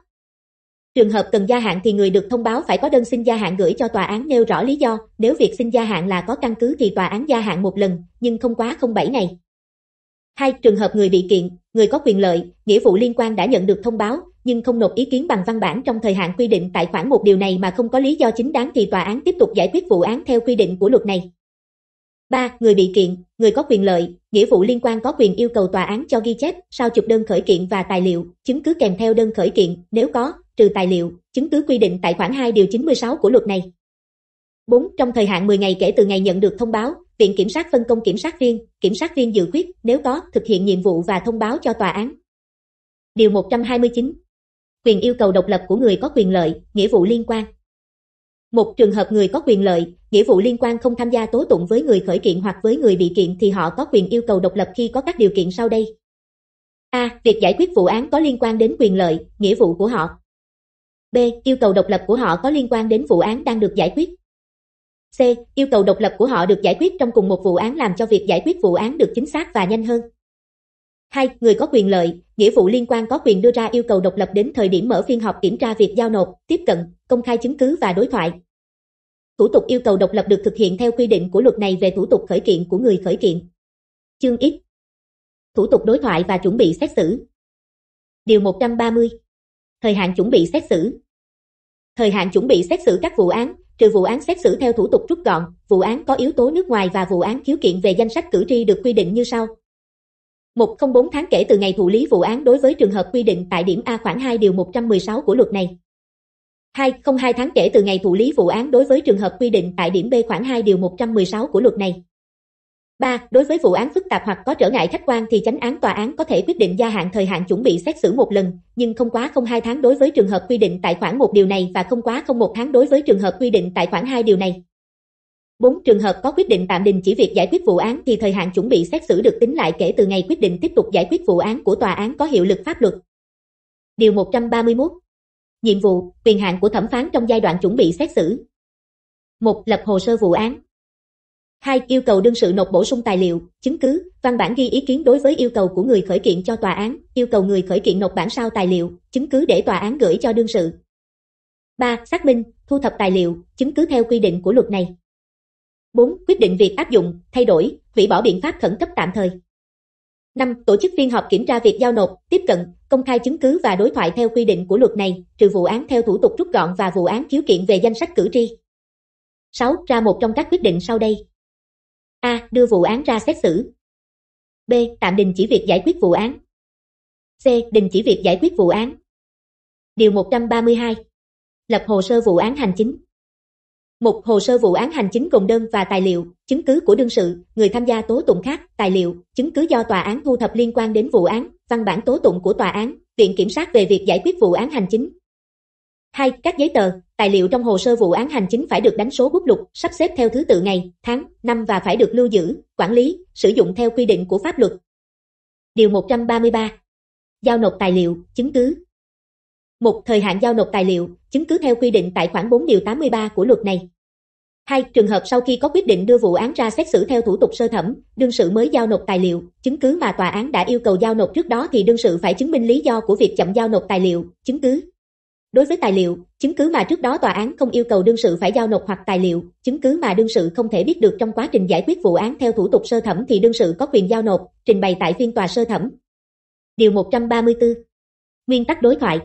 Trường hợp cần gia hạn thì người được thông báo phải có đơn xin gia hạn gửi cho tòa án nêu rõ lý do, nếu việc xin gia hạn là có căn cứ thì tòa án gia hạn một lần, nhưng không quá 07 ngày. 2. Trường hợp người bị kiện, người có quyền lợi, nghĩa vụ liên quan đã nhận được thông báo, nhưng không nộp ý kiến bằng văn bản trong thời hạn quy định tại khoản một điều này mà không có lý do chính đáng thì tòa án tiếp tục giải quyết vụ án theo quy định của luật này. 3. Người bị kiện, người có quyền lợi, nghĩa vụ liên quan có quyền yêu cầu tòa án cho ghi chép, sao chụp đơn khởi kiện và tài liệu, chứng cứ kèm theo đơn khởi kiện, nếu có, trừ tài liệu, chứng cứ quy định tại khoản 2 điều 96 của luật này. 4. Trong thời hạn 10 ngày kể từ ngày nhận được thông báo, Viện Kiểm sát phân công kiểm sát viên, kiểm sát viên dự quyết, nếu có, thực hiện nhiệm vụ và thông báo cho tòa án. Điều 129. Quyền yêu cầu độc lập của người có quyền lợi, nghĩa vụ liên quan. Một trường hợp người có quyền lợi, nghĩa vụ liên quan không tham gia tố tụng với người khởi kiện hoặc với người bị kiện thì họ có quyền yêu cầu độc lập khi có các điều kiện sau đây. A. Việc giải quyết vụ án có liên quan đến quyền lợi, nghĩa vụ của họ. B. Yêu cầu độc lập của họ có liên quan đến vụ án đang được giải quyết. C. Yêu cầu độc lập của họ được giải quyết trong cùng một vụ án làm cho việc giải quyết vụ án được chính xác và nhanh hơn. 2. Người có quyền lợi, nghĩa vụ liên quan có quyền đưa ra yêu cầu độc lập đến thời điểm mở phiên họp kiểm tra việc giao nộp, tiếp cận, công khai chứng cứ và đối thoại. Thủ tục yêu cầu độc lập được thực hiện theo quy định của luật này về thủ tục khởi kiện của người khởi kiện. Chương X Thủ tục đối thoại và chuẩn bị xét xử Điều 130 Thời hạn chuẩn bị xét xử Thời hạn chuẩn bị xét xử các vụ án, trừ vụ án xét xử theo thủ tục rút gọn, vụ án có yếu tố nước ngoài và vụ án khiếu kiện về danh sách cử tri được quy định như sau. 104 tháng kể từ ngày thụ lý vụ án đối với trường hợp quy định tại điểm A khoảng 2 điều 116 của luật này. 202 tháng kể từ ngày thụ lý vụ án đối với trường hợp quy định tại điểm B khoảng 2 điều 116 của luật này. 3. Đối với vụ án phức tạp hoặc có trở ngại khách quan thì chánh án tòa án có thể quyết định gia hạn thời hạn chuẩn bị xét xử một lần, nhưng không quá 02 tháng đối với trường hợp quy định tại khoản 1 điều này và không quá 01 tháng đối với trường hợp quy định tại khoản 2 điều này. 4. Trường hợp có quyết định tạm đình chỉ việc giải quyết vụ án thì thời hạn chuẩn bị xét xử được tính lại kể từ ngày quyết định tiếp tục giải quyết vụ án của tòa án có hiệu lực pháp luật. Điều 131. Nhiệm vụ, quyền hạn của thẩm phán trong giai đoạn chuẩn bị xét xử. 1. Lập hồ sơ vụ án. 2. Yêu cầu đương sự nộp bổ sung tài liệu, chứng cứ, văn bản ghi ý kiến đối với yêu cầu của người khởi kiện cho tòa án, yêu cầu người khởi kiện nộp bản sao tài liệu, chứng cứ để tòa án gửi cho đương sự. 3. Xác minh, thu thập tài liệu, chứng cứ theo quy định của luật này. 4. Quyết định việc áp dụng, thay đổi, hủy bỏ biện pháp khẩn cấp tạm thời. 5. Tổ chức phiên họp kiểm tra việc giao nộp, tiếp cận, công khai chứng cứ và đối thoại theo quy định của luật này, trừ vụ án theo thủ tục rút gọn và vụ án khiếu kiện về danh sách cử tri. 6. Ra một trong các quyết định sau đây. A. Đưa vụ án ra xét xử. B. Tạm đình chỉ việc giải quyết vụ án. C. Đình chỉ việc giải quyết vụ án. Điều 132. Lập hồ sơ vụ án hành chính. Một hồ sơ vụ án hành chính gồm đơn và tài liệu, chứng cứ của đương sự, người tham gia tố tụng khác, tài liệu, chứng cứ do tòa án thu thập liên quan đến vụ án, văn bản tố tụng của tòa án, viện kiểm sát về việc giải quyết vụ án hành chính. Hai, Các giấy tờ, tài liệu trong hồ sơ vụ án hành chính phải được đánh số bút lục, sắp xếp theo thứ tự ngày, tháng, năm và phải được lưu giữ, quản lý, sử dụng theo quy định của pháp luật. Điều 133. Giao nộp tài liệu, chứng cứ, một Thời hạn giao nộp tài liệu, chứng cứ theo quy định tại khoản 4 điều 83 của luật này. hai Trường hợp sau khi có quyết định đưa vụ án ra xét xử theo thủ tục sơ thẩm, đương sự mới giao nộp tài liệu, chứng cứ mà tòa án đã yêu cầu giao nộp trước đó thì đương sự phải chứng minh lý do của việc chậm giao nộp tài liệu, chứng cứ. Đối với tài liệu, chứng cứ mà trước đó tòa án không yêu cầu đương sự phải giao nộp hoặc tài liệu, chứng cứ mà đương sự không thể biết được trong quá trình giải quyết vụ án theo thủ tục sơ thẩm thì đương sự có quyền giao nộp, trình bày tại phiên tòa sơ thẩm. Điều 134. Nguyên tắc đối thoại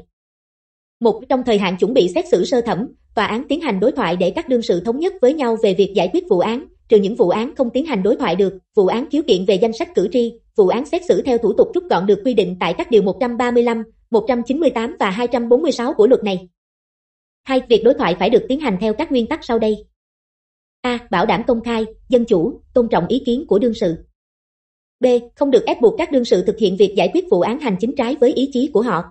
một trong thời hạn chuẩn bị xét xử sơ thẩm, tòa án tiến hành đối thoại để các đương sự thống nhất với nhau về việc giải quyết vụ án, trừ những vụ án không tiến hành đối thoại được, vụ án khiếu kiện về danh sách cử tri, vụ án xét xử theo thủ tục rút gọn được quy định tại các điều 135, 198 và 246 của luật này. Hai, việc đối thoại phải được tiến hành theo các nguyên tắc sau đây. A. Bảo đảm công khai, dân chủ, tôn trọng ý kiến của đương sự. B. Không được ép buộc các đương sự thực hiện việc giải quyết vụ án hành chính trái với ý chí của họ.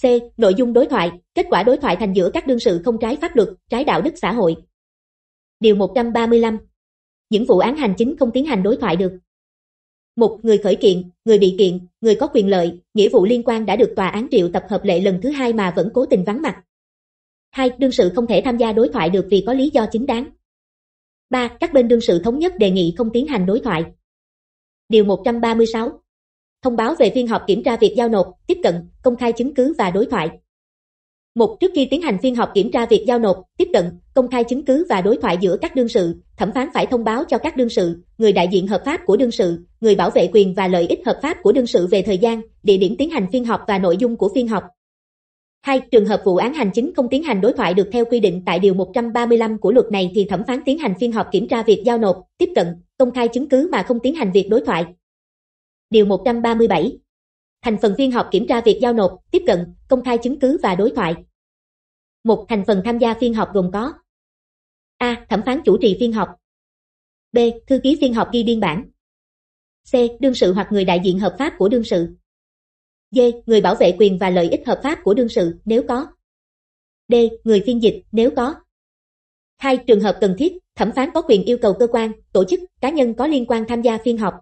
C. Nội dung đối thoại, kết quả đối thoại thành giữa các đương sự không trái pháp luật, trái đạo đức xã hội. Điều 135. Những vụ án hành chính không tiến hành đối thoại được. Một Người khởi kiện, người bị kiện, người có quyền lợi, nghĩa vụ liên quan đã được tòa án triệu tập hợp lệ lần thứ hai mà vẫn cố tình vắng mặt. Hai Đương sự không thể tham gia đối thoại được vì có lý do chính đáng. Ba Các bên đương sự thống nhất đề nghị không tiến hành đối thoại. Điều 136 thông báo về phiên họp kiểm tra việc giao nộp, tiếp cận, công khai chứng cứ và đối thoại. Một trước khi tiến hành phiên họp kiểm tra việc giao nộp, tiếp cận, công khai chứng cứ và đối thoại giữa các đương sự, thẩm phán phải thông báo cho các đương sự, người đại diện hợp pháp của đương sự, người bảo vệ quyền và lợi ích hợp pháp của đương sự về thời gian, địa điểm tiến hành phiên họp và nội dung của phiên họp. Hai, trường hợp vụ án hành chính không tiến hành đối thoại được theo quy định tại điều 135 của luật này thì thẩm phán tiến hành phiên họp kiểm tra việc giao nộp, tiếp cận, công khai chứng cứ mà không tiến hành việc đối thoại, Điều 137. Thành phần phiên họp kiểm tra việc giao nộp, tiếp cận, công khai chứng cứ và đối thoại. Một thành phần tham gia phiên họp gồm có A. Thẩm phán chủ trì phiên họp B. Thư ký phiên họp ghi biên bản C. Đương sự hoặc người đại diện hợp pháp của đương sự D. Người bảo vệ quyền và lợi ích hợp pháp của đương sự nếu có D. Người phiên dịch nếu có hai Trường hợp cần thiết, thẩm phán có quyền yêu cầu cơ quan, tổ chức, cá nhân có liên quan tham gia phiên họp.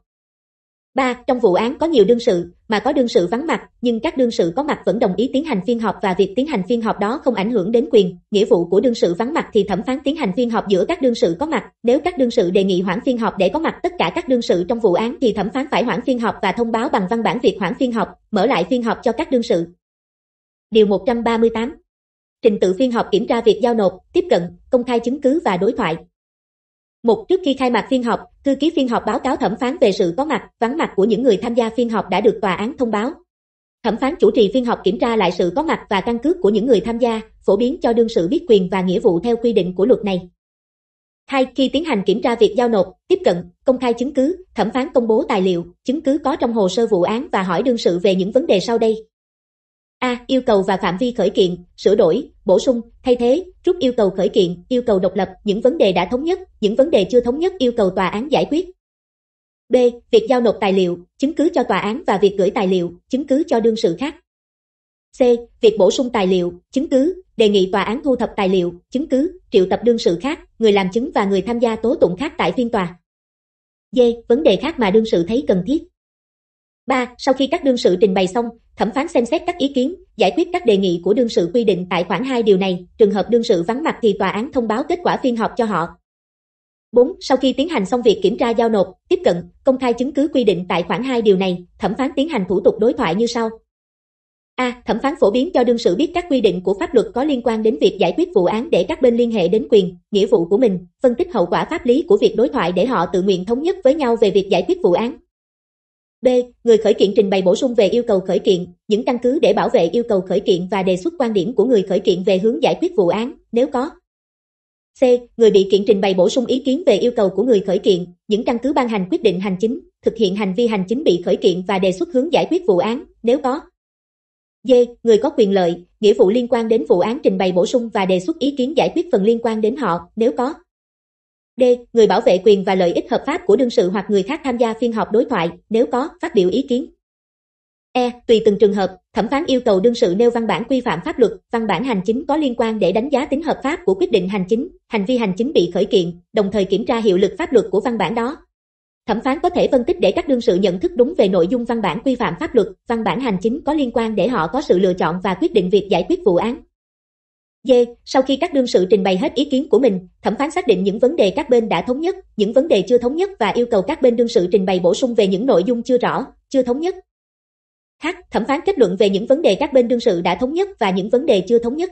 3. Trong vụ án có nhiều đương sự, mà có đương sự vắng mặt, nhưng các đương sự có mặt vẫn đồng ý tiến hành phiên họp và việc tiến hành phiên họp đó không ảnh hưởng đến quyền, nghĩa vụ của đương sự vắng mặt thì thẩm phán tiến hành phiên họp giữa các đương sự có mặt. Nếu các đương sự đề nghị hoãn phiên họp để có mặt tất cả các đương sự trong vụ án thì thẩm phán phải hoãn phiên họp và thông báo bằng văn bản việc hoãn phiên họp, mở lại phiên họp cho các đương sự. Điều 138. Trình tự phiên họp kiểm tra việc giao nộp, tiếp cận, công khai chứng cứ và đối thoại. Một trước khi khai mạc phiên họp, thư ký phiên họp báo cáo thẩm phán về sự có mặt, vắng mặt của những người tham gia phiên họp đã được tòa án thông báo. Thẩm phán chủ trì phiên họp kiểm tra lại sự có mặt và căn cước của những người tham gia, phổ biến cho đương sự biết quyền và nghĩa vụ theo quy định của luật này. Hai, khi tiến hành kiểm tra việc giao nộp, tiếp cận, công khai chứng cứ, thẩm phán công bố tài liệu, chứng cứ có trong hồ sơ vụ án và hỏi đương sự về những vấn đề sau đây. A. Yêu cầu và phạm vi khởi kiện, sửa đổi, bổ sung, thay thế, rút yêu cầu khởi kiện, yêu cầu độc lập, những vấn đề đã thống nhất, những vấn đề chưa thống nhất yêu cầu tòa án giải quyết. B. Việc giao nộp tài liệu, chứng cứ cho tòa án và việc gửi tài liệu, chứng cứ cho đương sự khác. C. Việc bổ sung tài liệu, chứng cứ, đề nghị tòa án thu thập tài liệu, chứng cứ, triệu tập đương sự khác, người làm chứng và người tham gia tố tụng khác tại phiên tòa. D. Vấn đề khác mà đương sự thấy cần thiết. 3. Sau khi các đương sự trình bày xong, thẩm phán xem xét các ý kiến, giải quyết các đề nghị của đương sự quy định tại khoản 2 điều này, trường hợp đương sự vắng mặt thì tòa án thông báo kết quả phiên họp cho họ. 4. Sau khi tiến hành xong việc kiểm tra giao nộp, tiếp cận, công khai chứng cứ quy định tại khoản 2 điều này, thẩm phán tiến hành thủ tục đối thoại như sau. A. Thẩm phán phổ biến cho đương sự biết các quy định của pháp luật có liên quan đến việc giải quyết vụ án để các bên liên hệ đến quyền, nghĩa vụ của mình, phân tích hậu quả pháp lý của việc đối thoại để họ tự nguyện thống nhất với nhau về việc giải quyết vụ án. B. Người khởi kiện trình bày bổ sung về yêu cầu khởi kiện, những căn cứ để bảo vệ yêu cầu khởi kiện và đề xuất quan điểm của người khởi kiện về hướng giải quyết vụ án, nếu có. C. Người bị kiện trình bày bổ sung ý kiến về yêu cầu của người khởi kiện, những căn cứ ban hành quyết định hành chính, thực hiện hành vi hành chính bị khởi kiện và đề xuất hướng giải quyết vụ án, nếu có. D. Người có quyền lợi, nghĩa vụ liên quan đến vụ án trình bày bổ sung và đề xuất ý kiến giải quyết phần liên quan đến họ, nếu có. D. Người bảo vệ quyền và lợi ích hợp pháp của đương sự hoặc người khác tham gia phiên họp đối thoại, nếu có, phát biểu ý kiến. E. Tùy từng trường hợp, thẩm phán yêu cầu đương sự nêu văn bản quy phạm pháp luật, văn bản hành chính có liên quan để đánh giá tính hợp pháp của quyết định hành chính, hành vi hành chính bị khởi kiện, đồng thời kiểm tra hiệu lực pháp luật của văn bản đó. Thẩm phán có thể phân tích để các đương sự nhận thức đúng về nội dung văn bản quy phạm pháp luật, văn bản hành chính có liên quan để họ có sự lựa chọn và quyết định việc giải quyết vụ án. D. Sau khi các đương sự trình bày hết ý kiến của mình, thẩm phán xác định những vấn đề các bên đã thống nhất, những vấn đề chưa thống nhất và yêu cầu các bên đương sự trình bày bổ sung về những nội dung chưa rõ, chưa thống nhất. H. Thẩm phán kết luận về những vấn đề các bên đương sự đã thống nhất và những vấn đề chưa thống nhất.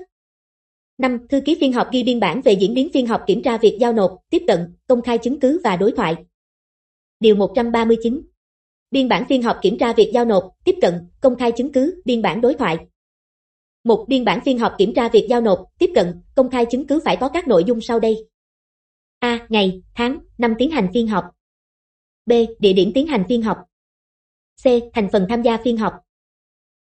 5. Thư ký phiên họp ghi biên bản về diễn biến phiên họp kiểm tra việc giao nộp, tiếp cận, công khai chứng cứ và đối thoại. Điều 139. Biên bản phiên họp kiểm tra việc giao nộp, tiếp cận, công khai chứng cứ, biên bản đối thoại. Một biên bản phiên họp kiểm tra việc giao nộp, tiếp cận, công khai chứng cứ phải có các nội dung sau đây. A. Ngày, tháng, năm tiến hành phiên họp. B. Địa điểm tiến hành phiên họp. C. Thành phần tham gia phiên họp.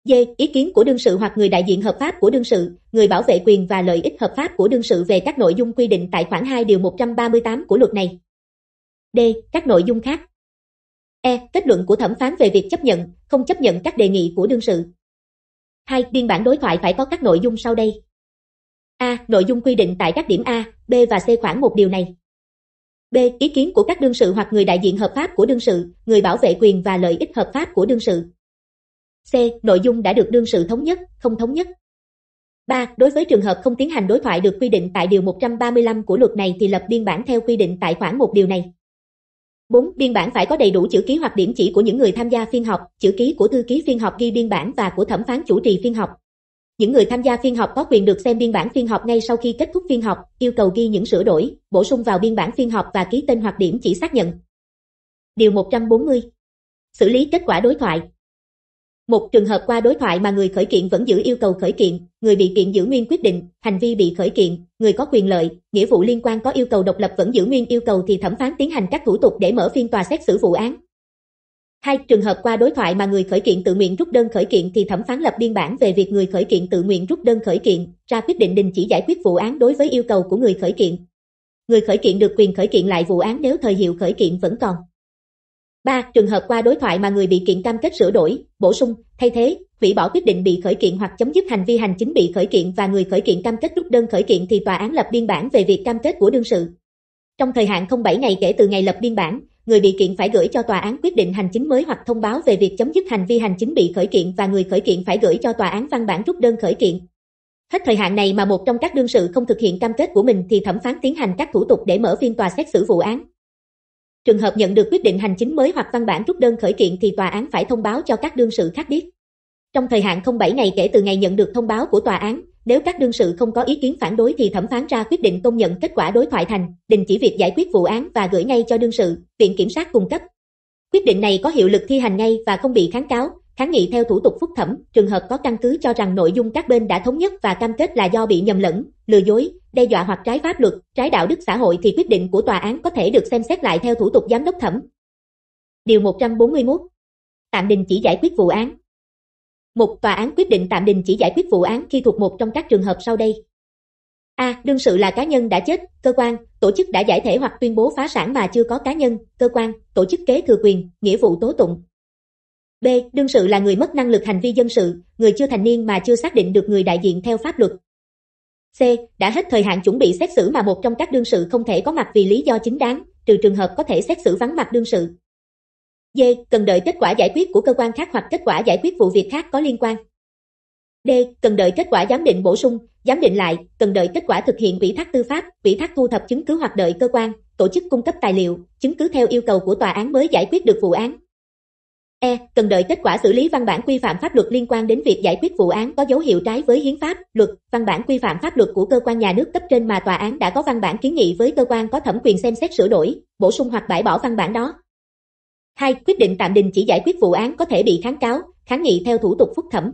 D. Ý kiến của đương sự hoặc người đại diện hợp pháp của đương sự, người bảo vệ quyền và lợi ích hợp pháp của đương sự về các nội dung quy định tại khoản 2 điều 138 của luật này. D. Các nội dung khác. E. Kết luận của thẩm phán về việc chấp nhận, không chấp nhận các đề nghị của đương sự hai Biên bản đối thoại phải có các nội dung sau đây. A. Nội dung quy định tại các điểm A, B và C khoảng một điều này. B. Ý kiến của các đương sự hoặc người đại diện hợp pháp của đương sự, người bảo vệ quyền và lợi ích hợp pháp của đương sự. C. Nội dung đã được đương sự thống nhất, không thống nhất. ba. Đối với trường hợp không tiến hành đối thoại được quy định tại Điều 135 của luật này thì lập biên bản theo quy định tại khoản một điều này. 4. Biên bản phải có đầy đủ chữ ký hoặc điểm chỉ của những người tham gia phiên họp, chữ ký của thư ký phiên họp ghi biên bản và của thẩm phán chủ trì phiên họp. Những người tham gia phiên họp có quyền được xem biên bản phiên họp ngay sau khi kết thúc phiên họp, yêu cầu ghi những sửa đổi, bổ sung vào biên bản phiên họp và ký tên hoặc điểm chỉ xác nhận. Điều 140. Xử lý kết quả đối thoại một trường hợp qua đối thoại mà người khởi kiện vẫn giữ yêu cầu khởi kiện, người bị kiện giữ nguyên quyết định, hành vi bị khởi kiện, người có quyền lợi, nghĩa vụ liên quan có yêu cầu độc lập vẫn giữ nguyên yêu cầu thì thẩm phán tiến hành các thủ tục để mở phiên tòa xét xử vụ án. Hai trường hợp qua đối thoại mà người khởi kiện tự nguyện rút đơn khởi kiện thì thẩm phán lập biên bản về việc người khởi kiện tự nguyện rút đơn khởi kiện, ra quyết định đình chỉ giải quyết vụ án đối với yêu cầu của người khởi kiện. Người khởi kiện được quyền khởi kiện lại vụ án nếu thời hiệu khởi kiện vẫn còn. 3. Trường hợp qua đối thoại mà người bị kiện cam kết sửa đổi, bổ sung, thay thế, hủy bỏ quyết định bị khởi kiện hoặc chấm dứt hành vi hành chính bị khởi kiện và người khởi kiện cam kết rút đơn khởi kiện thì tòa án lập biên bản về việc cam kết của đương sự. Trong thời hạn 07 ngày kể từ ngày lập biên bản, người bị kiện phải gửi cho tòa án quyết định hành chính mới hoặc thông báo về việc chấm dứt hành vi hành chính bị khởi kiện và người khởi kiện phải gửi cho tòa án văn bản rút đơn khởi kiện. Hết thời hạn này mà một trong các đương sự không thực hiện cam kết của mình thì thẩm phán tiến hành các thủ tục để mở phiên tòa xét xử vụ án. Trường hợp nhận được quyết định hành chính mới hoặc văn bản rút đơn khởi kiện thì tòa án phải thông báo cho các đương sự khác biết. Trong thời hạn 07 ngày kể từ ngày nhận được thông báo của tòa án, nếu các đương sự không có ý kiến phản đối thì thẩm phán ra quyết định công nhận kết quả đối thoại thành, đình chỉ việc giải quyết vụ án và gửi ngay cho đương sự, viện kiểm sát cung cấp. Quyết định này có hiệu lực thi hành ngay và không bị kháng cáo, kháng nghị theo thủ tục phúc thẩm, trường hợp có căn cứ cho rằng nội dung các bên đã thống nhất và cam kết là do bị nhầm lẫn, lừa dối, đe dọa hoặc trái pháp luật, trái đạo đức xã hội thì quyết định của tòa án có thể được xem xét lại theo thủ tục giám đốc thẩm. Điều 141. Tạm đình chỉ giải quyết vụ án. Một tòa án quyết định tạm đình chỉ giải quyết vụ án khi thuộc một trong các trường hợp sau đây. A. Đương sự là cá nhân đã chết, cơ quan, tổ chức đã giải thể hoặc tuyên bố phá sản mà chưa có cá nhân, cơ quan, tổ chức kế thừa quyền, nghĩa vụ tố tụng, B. Đương sự là người mất năng lực hành vi dân sự, người chưa thành niên mà chưa xác định được người đại diện theo pháp luật. C. Đã hết thời hạn chuẩn bị xét xử mà một trong các đương sự không thể có mặt vì lý do chính đáng, trừ trường hợp có thể xét xử vắng mặt đương sự. D. Cần đợi kết quả giải quyết của cơ quan khác hoặc kết quả giải quyết vụ việc khác có liên quan. D. Cần đợi kết quả giám định bổ sung, giám định lại, cần đợi kết quả thực hiện ủy thác tư pháp, ủy thác thu thập chứng cứ hoặc đợi cơ quan, tổ chức cung cấp tài liệu, chứng cứ theo yêu cầu của tòa án mới giải quyết được vụ án. E. Cần đợi kết quả xử lý văn bản quy phạm pháp luật liên quan đến việc giải quyết vụ án có dấu hiệu trái với hiến pháp, luật, văn bản quy phạm pháp luật của cơ quan nhà nước cấp trên mà tòa án đã có văn bản kiến nghị với cơ quan có thẩm quyền xem xét sửa đổi, bổ sung hoặc bãi bỏ văn bản đó. 2. Quyết định tạm đình chỉ giải quyết vụ án có thể bị kháng cáo, kháng nghị theo thủ tục phúc thẩm.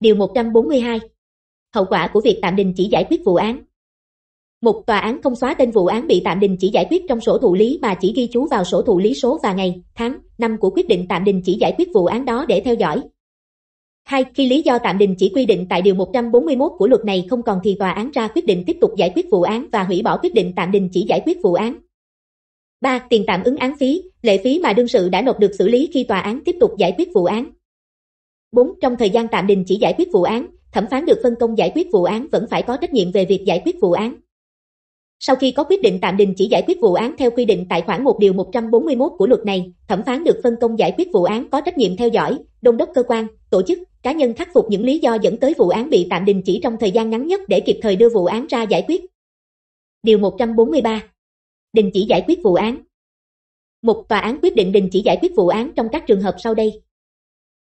Điều 142. Hậu quả của việc tạm đình chỉ giải quyết vụ án một tòa án không xóa tên vụ án bị tạm đình chỉ giải quyết trong sổ thụ lý mà chỉ ghi chú vào sổ thụ lý số và ngày, tháng, năm của quyết định tạm đình chỉ giải quyết vụ án đó để theo dõi. 2. Khi lý do tạm đình chỉ quy định tại Điều 141 của luật này không còn thì tòa án ra quyết định tiếp tục giải quyết vụ án và hủy bỏ quyết định tạm đình chỉ giải quyết vụ án. 3. Tiền tạm ứng án phí, lệ phí mà đương sự đã nộp được xử lý khi tòa án tiếp tục giải quyết vụ án. 4. Trong thời gian tạm đình chỉ giải quyết vụ án, thẩm phán được phân công giải quyết vụ án vẫn phải có trách nhiệm về việc giải quyết vụ án. Sau khi có quyết định tạm đình chỉ giải quyết vụ án theo quy định tại khoản 1 điều 141 của luật này, thẩm phán được phân công giải quyết vụ án có trách nhiệm theo dõi, đôn đốc cơ quan, tổ chức, cá nhân khắc phục những lý do dẫn tới vụ án bị tạm đình chỉ trong thời gian ngắn nhất để kịp thời đưa vụ án ra giải quyết. Điều 143. Đình chỉ giải quyết vụ án. Một tòa án quyết định đình chỉ giải quyết vụ án trong các trường hợp sau đây.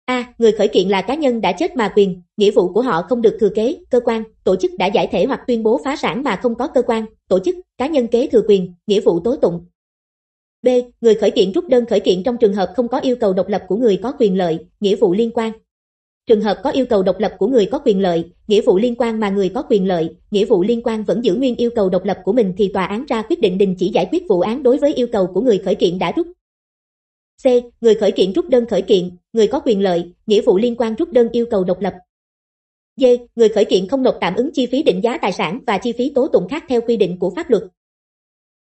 A. người khởi kiện là cá nhân đã chết mà quyền, nghĩa vụ của họ không được thừa kế, cơ quan, tổ chức đã giải thể hoặc tuyên bố phá sản mà không có cơ quan, tổ chức, cá nhân kế thừa quyền, nghĩa vụ tối tụng. B. Người khởi kiện rút đơn khởi kiện trong trường hợp không có yêu cầu độc lập của người có quyền lợi, nghĩa vụ liên quan. Trường hợp có yêu cầu độc lập của người có quyền lợi, nghĩa vụ liên quan mà người có quyền lợi, nghĩa vụ liên quan vẫn giữ nguyên yêu cầu độc lập của mình thì tòa án ra quyết định đình chỉ giải quyết vụ án đối với yêu cầu của người khởi kiện đã rút C. Người khởi kiện rút đơn khởi kiện, người có quyền lợi, nghĩa vụ liên quan rút đơn yêu cầu độc lập. D. Người khởi kiện không nộp tạm ứng chi phí định giá tài sản và chi phí tố tụng khác theo quy định của pháp luật.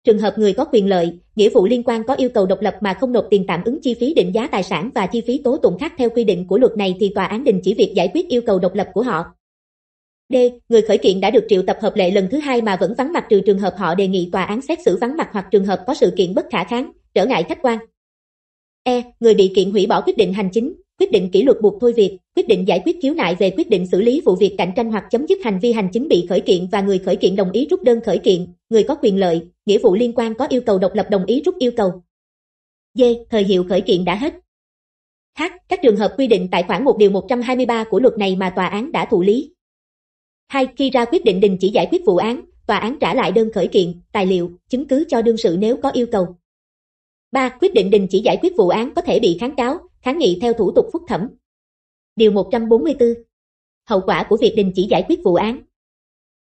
Trường hợp người có quyền lợi, nghĩa vụ liên quan có yêu cầu độc lập mà không nộp tiền tạm ứng chi phí định giá tài sản và chi phí tố tụng khác theo quy định của luật này thì tòa án đình chỉ việc giải quyết yêu cầu độc lập của họ. D. Người khởi kiện đã được triệu tập hợp lệ lần thứ hai mà vẫn vắng mặt trừ trường hợp họ đề nghị tòa án xét xử vắng mặt hoặc trường hợp có sự kiện bất khả kháng, trở ngại khách quan. E. Người bị kiện hủy bỏ quyết định hành chính, quyết định kỷ luật buộc thôi việc, quyết định giải quyết khiếu nại về quyết định xử lý vụ việc cạnh tranh hoặc chấm dứt hành vi hành chính bị khởi kiện và người khởi kiện đồng ý rút đơn khởi kiện, người có quyền lợi, nghĩa vụ liên quan có yêu cầu độc lập đồng ý rút yêu cầu. D. Thời hiệu khởi kiện đã hết. H. Các trường hợp quy định tại khoản 1 điều 123 của luật này mà tòa án đã thụ lý. 2. Khi ra quyết định đình chỉ giải quyết vụ án, tòa án trả lại đơn khởi kiện, tài liệu, chứng cứ cho đương sự nếu có yêu cầu. 3. Quyết định đình chỉ giải quyết vụ án có thể bị kháng cáo, kháng nghị theo thủ tục phúc thẩm. Điều 144. Hậu quả của việc đình chỉ giải quyết vụ án.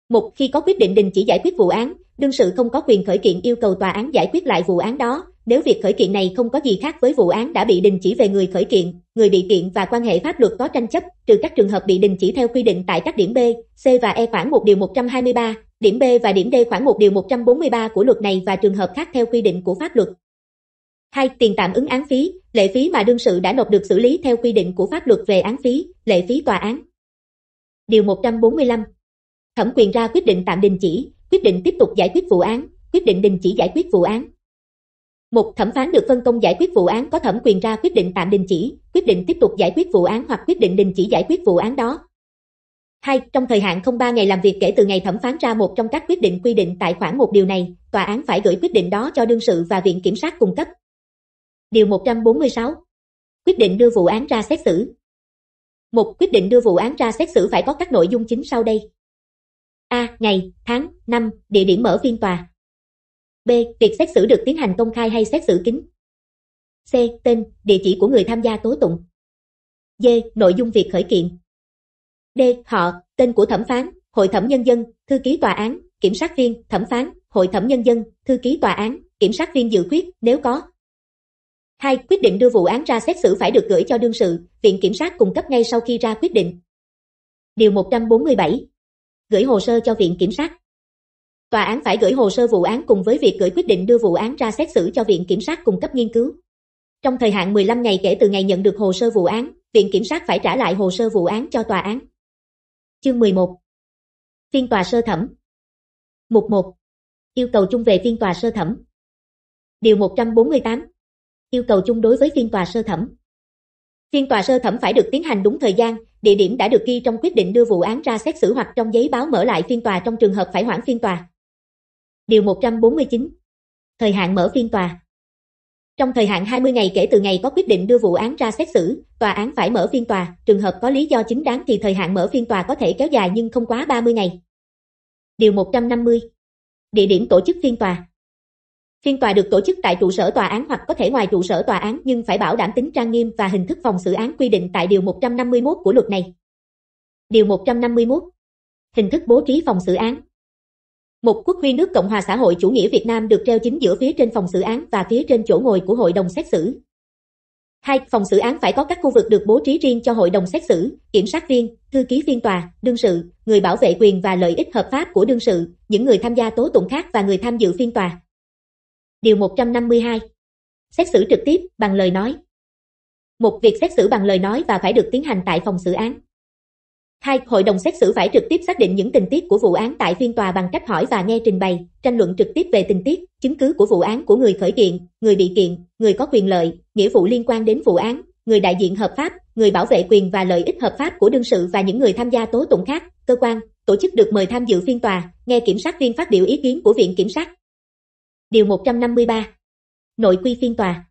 Một khi có quyết định đình chỉ giải quyết vụ án, đương sự không có quyền khởi kiện yêu cầu tòa án giải quyết lại vụ án đó, nếu việc khởi kiện này không có gì khác với vụ án đã bị đình chỉ về người khởi kiện, người bị kiện và quan hệ pháp luật có tranh chấp, trừ các trường hợp bị đình chỉ theo quy định tại các điểm B, C và E khoảng 1 điều 123, điểm B và điểm D khoảng 1 điều 143 của luật này và trường hợp khác theo quy định của pháp luật. 2. Tiền tạm ứng án phí, lệ phí mà đương sự đã nộp được xử lý theo quy định của pháp luật về án phí, lệ phí tòa án. Điều 145. Thẩm quyền ra quyết định tạm đình chỉ, quyết định tiếp tục giải quyết vụ án, quyết định đình chỉ giải quyết vụ án. Một thẩm phán được phân công giải quyết vụ án có thẩm quyền ra quyết định tạm đình chỉ, quyết định tiếp tục giải quyết vụ án hoặc quyết định đình chỉ giải quyết vụ án đó. 2. Trong thời hạn không 3 ngày làm việc kể từ ngày thẩm phán ra một trong các quyết định quy định tại khoản một điều này, tòa án phải gửi quyết định đó cho đương sự và viện kiểm sát cung cấp. Điều 146. Quyết định đưa vụ án ra xét xử. Một quyết định đưa vụ án ra xét xử phải có các nội dung chính sau đây. A. Ngày, tháng, năm, địa điểm mở phiên tòa. B. Việc xét xử được tiến hành công khai hay xét xử kín. C. Tên, địa chỉ của người tham gia tố tụng. D. Nội dung việc khởi kiện. D. Họ, tên của thẩm phán, hội thẩm nhân dân, thư ký tòa án, kiểm sát viên, thẩm phán, hội thẩm nhân dân, thư ký tòa án, kiểm sát viên dự quyết nếu có, 2. Quyết định đưa vụ án ra xét xử phải được gửi cho đương sự, Viện Kiểm sát cung cấp ngay sau khi ra quyết định. Điều 147. Gửi hồ sơ cho Viện Kiểm sát. Tòa án phải gửi hồ sơ vụ án cùng với việc gửi quyết định đưa vụ án ra xét xử cho Viện Kiểm sát cung cấp nghiên cứu. Trong thời hạn 15 ngày kể từ ngày nhận được hồ sơ vụ án, Viện Kiểm sát phải trả lại hồ sơ vụ án cho tòa án. Chương 11 Phiên tòa sơ thẩm Mục 1 Yêu cầu chung về phiên tòa sơ thẩm Điều 148 yêu cầu chung đối với phiên tòa sơ thẩm. Phiên tòa sơ thẩm phải được tiến hành đúng thời gian, địa điểm đã được ghi trong quyết định đưa vụ án ra xét xử hoặc trong giấy báo mở lại phiên tòa trong trường hợp phải hoãn phiên tòa. Điều 149. Thời hạn mở phiên tòa. Trong thời hạn 20 ngày kể từ ngày có quyết định đưa vụ án ra xét xử, tòa án phải mở phiên tòa, trường hợp có lý do chính đáng thì thời hạn mở phiên tòa có thể kéo dài nhưng không quá 30 ngày. Điều 150. Địa điểm tổ chức phiên tòa. Phiên tòa được tổ chức tại trụ sở tòa án hoặc có thể ngoài trụ sở tòa án nhưng phải bảo đảm tính trang nghiêm và hình thức phòng xử án quy định tại Điều 151 của luật này. Điều 151 Hình thức bố trí phòng xử án Một quốc huy nước Cộng hòa xã hội chủ nghĩa Việt Nam được treo chính giữa phía trên phòng xử án và phía trên chỗ ngồi của hội đồng xét xử. Hai, phòng xử án phải có các khu vực được bố trí riêng cho hội đồng xét xử, kiểm sát viên, thư ký phiên tòa, đương sự, người bảo vệ quyền và lợi ích hợp pháp của đương sự, những người tham gia tố tụng khác và người tham dự phiên tòa, điều 152. Xét xử trực tiếp bằng lời nói. Một việc xét xử bằng lời nói và phải được tiến hành tại phòng xử án. Hai, hội đồng xét xử phải trực tiếp xác định những tình tiết của vụ án tại phiên tòa bằng cách hỏi và nghe trình bày, tranh luận trực tiếp về tình tiết, chứng cứ của vụ án của người khởi kiện, người bị kiện, người có quyền lợi, nghĩa vụ liên quan đến vụ án, người đại diện hợp pháp, người bảo vệ quyền và lợi ích hợp pháp của đương sự và những người tham gia tố tụng khác, cơ quan, tổ chức được mời tham dự phiên tòa, nghe kiểm sát viên phát biểu ý kiến của viện kiểm sát, điều 153. Nội quy phiên tòa.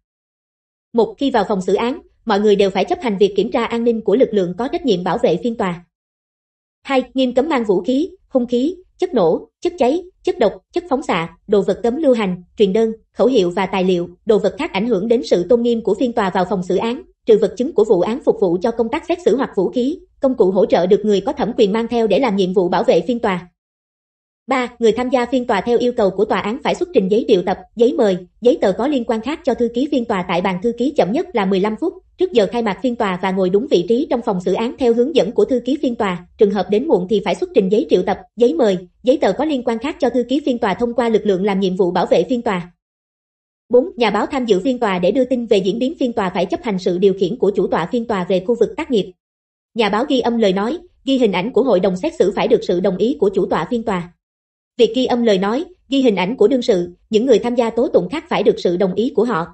Một khi vào phòng xử án, mọi người đều phải chấp hành việc kiểm tra an ninh của lực lượng có trách nhiệm bảo vệ phiên tòa. 2. Nghiêm cấm mang vũ khí, hung khí, chất nổ, chất cháy, chất độc, chất phóng xạ, đồ vật cấm lưu hành, truyền đơn, khẩu hiệu và tài liệu, đồ vật khác ảnh hưởng đến sự tôn nghiêm của phiên tòa vào phòng xử án, trừ vật chứng của vụ án phục vụ cho công tác xét xử hoặc vũ khí, công cụ hỗ trợ được người có thẩm quyền mang theo để làm nhiệm vụ bảo vệ phiên tòa. 3. Người tham gia phiên tòa theo yêu cầu của tòa án phải xuất trình giấy triệu tập, giấy mời, giấy tờ có liên quan khác cho thư ký phiên tòa tại bàn thư ký chậm nhất là 15 phút trước giờ khai mạc phiên tòa và ngồi đúng vị trí trong phòng xử án theo hướng dẫn của thư ký phiên tòa. Trường hợp đến muộn thì phải xuất trình giấy triệu tập, giấy mời, giấy tờ có liên quan khác cho thư ký phiên tòa thông qua lực lượng làm nhiệm vụ bảo vệ phiên tòa. 4. Nhà báo tham dự phiên tòa để đưa tin về diễn biến phiên tòa phải chấp hành sự điều khiển của chủ tọa phiên tòa về khu vực tác nghiệp. Nhà báo ghi âm lời nói, ghi hình ảnh của hội đồng xét xử phải được sự đồng ý của chủ tọa phiên tòa. Việc ghi âm lời nói, ghi hình ảnh của đương sự, những người tham gia tố tụng khác phải được sự đồng ý của họ.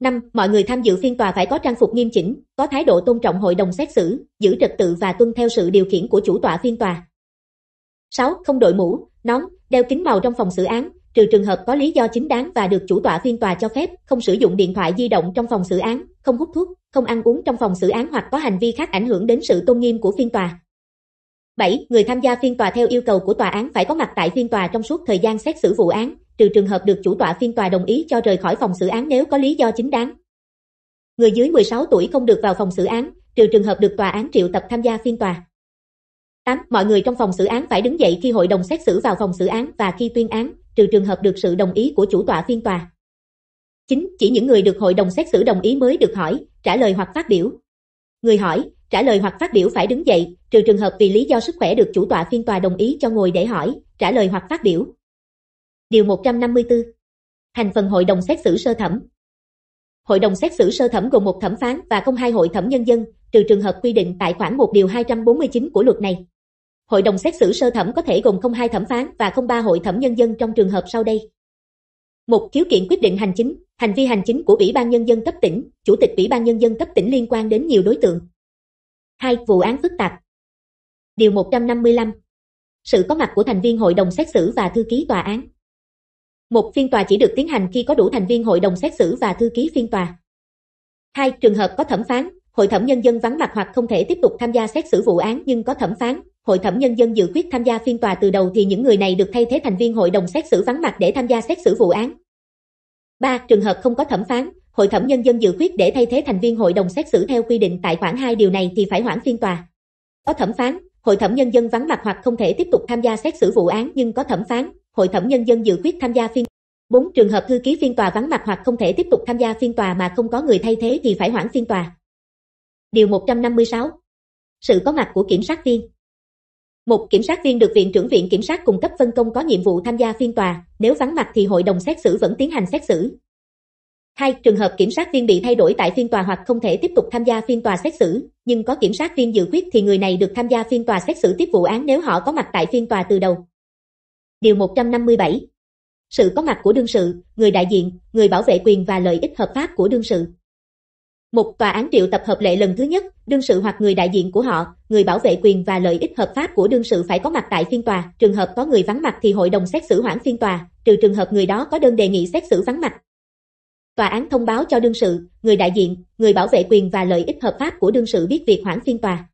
5. Mọi người tham dự phiên tòa phải có trang phục nghiêm chỉnh, có thái độ tôn trọng hội đồng xét xử, giữ trật tự và tuân theo sự điều khiển của chủ tọa phiên tòa. 6. Không đội mũ, nón, đeo kính màu trong phòng xử án, trừ trường hợp có lý do chính đáng và được chủ tọa phiên tòa cho phép, không sử dụng điện thoại di động trong phòng xử án, không hút thuốc, không ăn uống trong phòng xử án hoặc có hành vi khác ảnh hưởng đến sự tôn nghiêm của phiên tòa. 7. Người tham gia phiên tòa theo yêu cầu của tòa án phải có mặt tại phiên tòa trong suốt thời gian xét xử vụ án, trừ trường hợp được chủ tọa phiên tòa đồng ý cho rời khỏi phòng xử án nếu có lý do chính đáng. Người dưới 16 tuổi không được vào phòng xử án, trừ trường hợp được tòa án triệu tập tham gia phiên tòa. 8. Mọi người trong phòng xử án phải đứng dậy khi hội đồng xét xử vào phòng xử án và khi tuyên án, trừ trường hợp được sự đồng ý của chủ tọa phiên tòa. 9. Chỉ những người được hội đồng xét xử đồng ý mới được hỏi, trả lời hoặc phát biểu. Người hỏi, trả lời hoặc phát biểu phải đứng dậy, trừ trường hợp vì lý do sức khỏe được chủ tọa phiên tòa đồng ý cho ngồi để hỏi, trả lời hoặc phát biểu. Điều 154. Thành phần hội đồng xét xử sơ thẩm. Hội đồng xét xử sơ thẩm gồm một thẩm phán và không hai hội thẩm nhân dân, trừ trường hợp quy định tại khoản 1 điều 249 của luật này. Hội đồng xét xử sơ thẩm có thể gồm không hai thẩm phán và không ba hội thẩm nhân dân trong trường hợp sau đây. Một khiếu kiện quyết định hành chính, hành vi hành chính của Ủy ban nhân dân cấp tỉnh, chủ tịch Ủy ban nhân dân cấp tỉnh liên quan đến nhiều đối tượng, Hai vụ án phức tạp. Điều 155. Sự có mặt của thành viên hội đồng xét xử và thư ký tòa án. Một phiên tòa chỉ được tiến hành khi có đủ thành viên hội đồng xét xử và thư ký phiên tòa. Hai trường hợp có thẩm phán, hội thẩm nhân dân vắng mặt hoặc không thể tiếp tục tham gia xét xử vụ án nhưng có thẩm phán, hội thẩm nhân dân dự quyết tham gia phiên tòa từ đầu thì những người này được thay thế thành viên hội đồng xét xử vắng mặt để tham gia xét xử vụ án. 3. Trường hợp không có thẩm phán, hội thẩm nhân dân dự quyết để thay thế thành viên hội đồng xét xử theo quy định tại khoản 2 điều này thì phải hoãn phiên tòa. Có thẩm phán, hội thẩm nhân dân vắng mặt hoặc không thể tiếp tục tham gia xét xử vụ án nhưng có thẩm phán, hội thẩm nhân dân dự quyết tham gia phiên. 4. Trường hợp thư ký phiên tòa vắng mặt hoặc không thể tiếp tục tham gia phiên tòa mà không có người thay thế thì phải hoãn phiên tòa. Điều 156. Sự có mặt của kiểm sát viên. Một kiểm sát viên được viện trưởng viện kiểm sát cung cấp phân công có nhiệm vụ tham gia phiên tòa, nếu vắng mặt thì hội đồng xét xử vẫn tiến hành xét xử, 2. Trường hợp kiểm sát viên bị thay đổi tại phiên tòa hoặc không thể tiếp tục tham gia phiên tòa xét xử, nhưng có kiểm sát viên dự quyết thì người này được tham gia phiên tòa xét xử tiếp vụ án nếu họ có mặt tại phiên tòa từ đầu. Điều 157. Sự có mặt của đương sự, người đại diện, người bảo vệ quyền và lợi ích hợp pháp của đương sự. Một tòa án triệu tập hợp lệ lần thứ nhất, đương sự hoặc người đại diện của họ, người bảo vệ quyền và lợi ích hợp pháp của đương sự phải có mặt tại phiên tòa, trường hợp có người vắng mặt thì hội đồng xét xử hoãn phiên tòa, trừ trường hợp người đó có đơn đề nghị xét xử vắng mặt. Tòa án thông báo cho đương sự, người đại diện, người bảo vệ quyền và lợi ích hợp pháp của đương sự biết việc hoãn phiên tòa.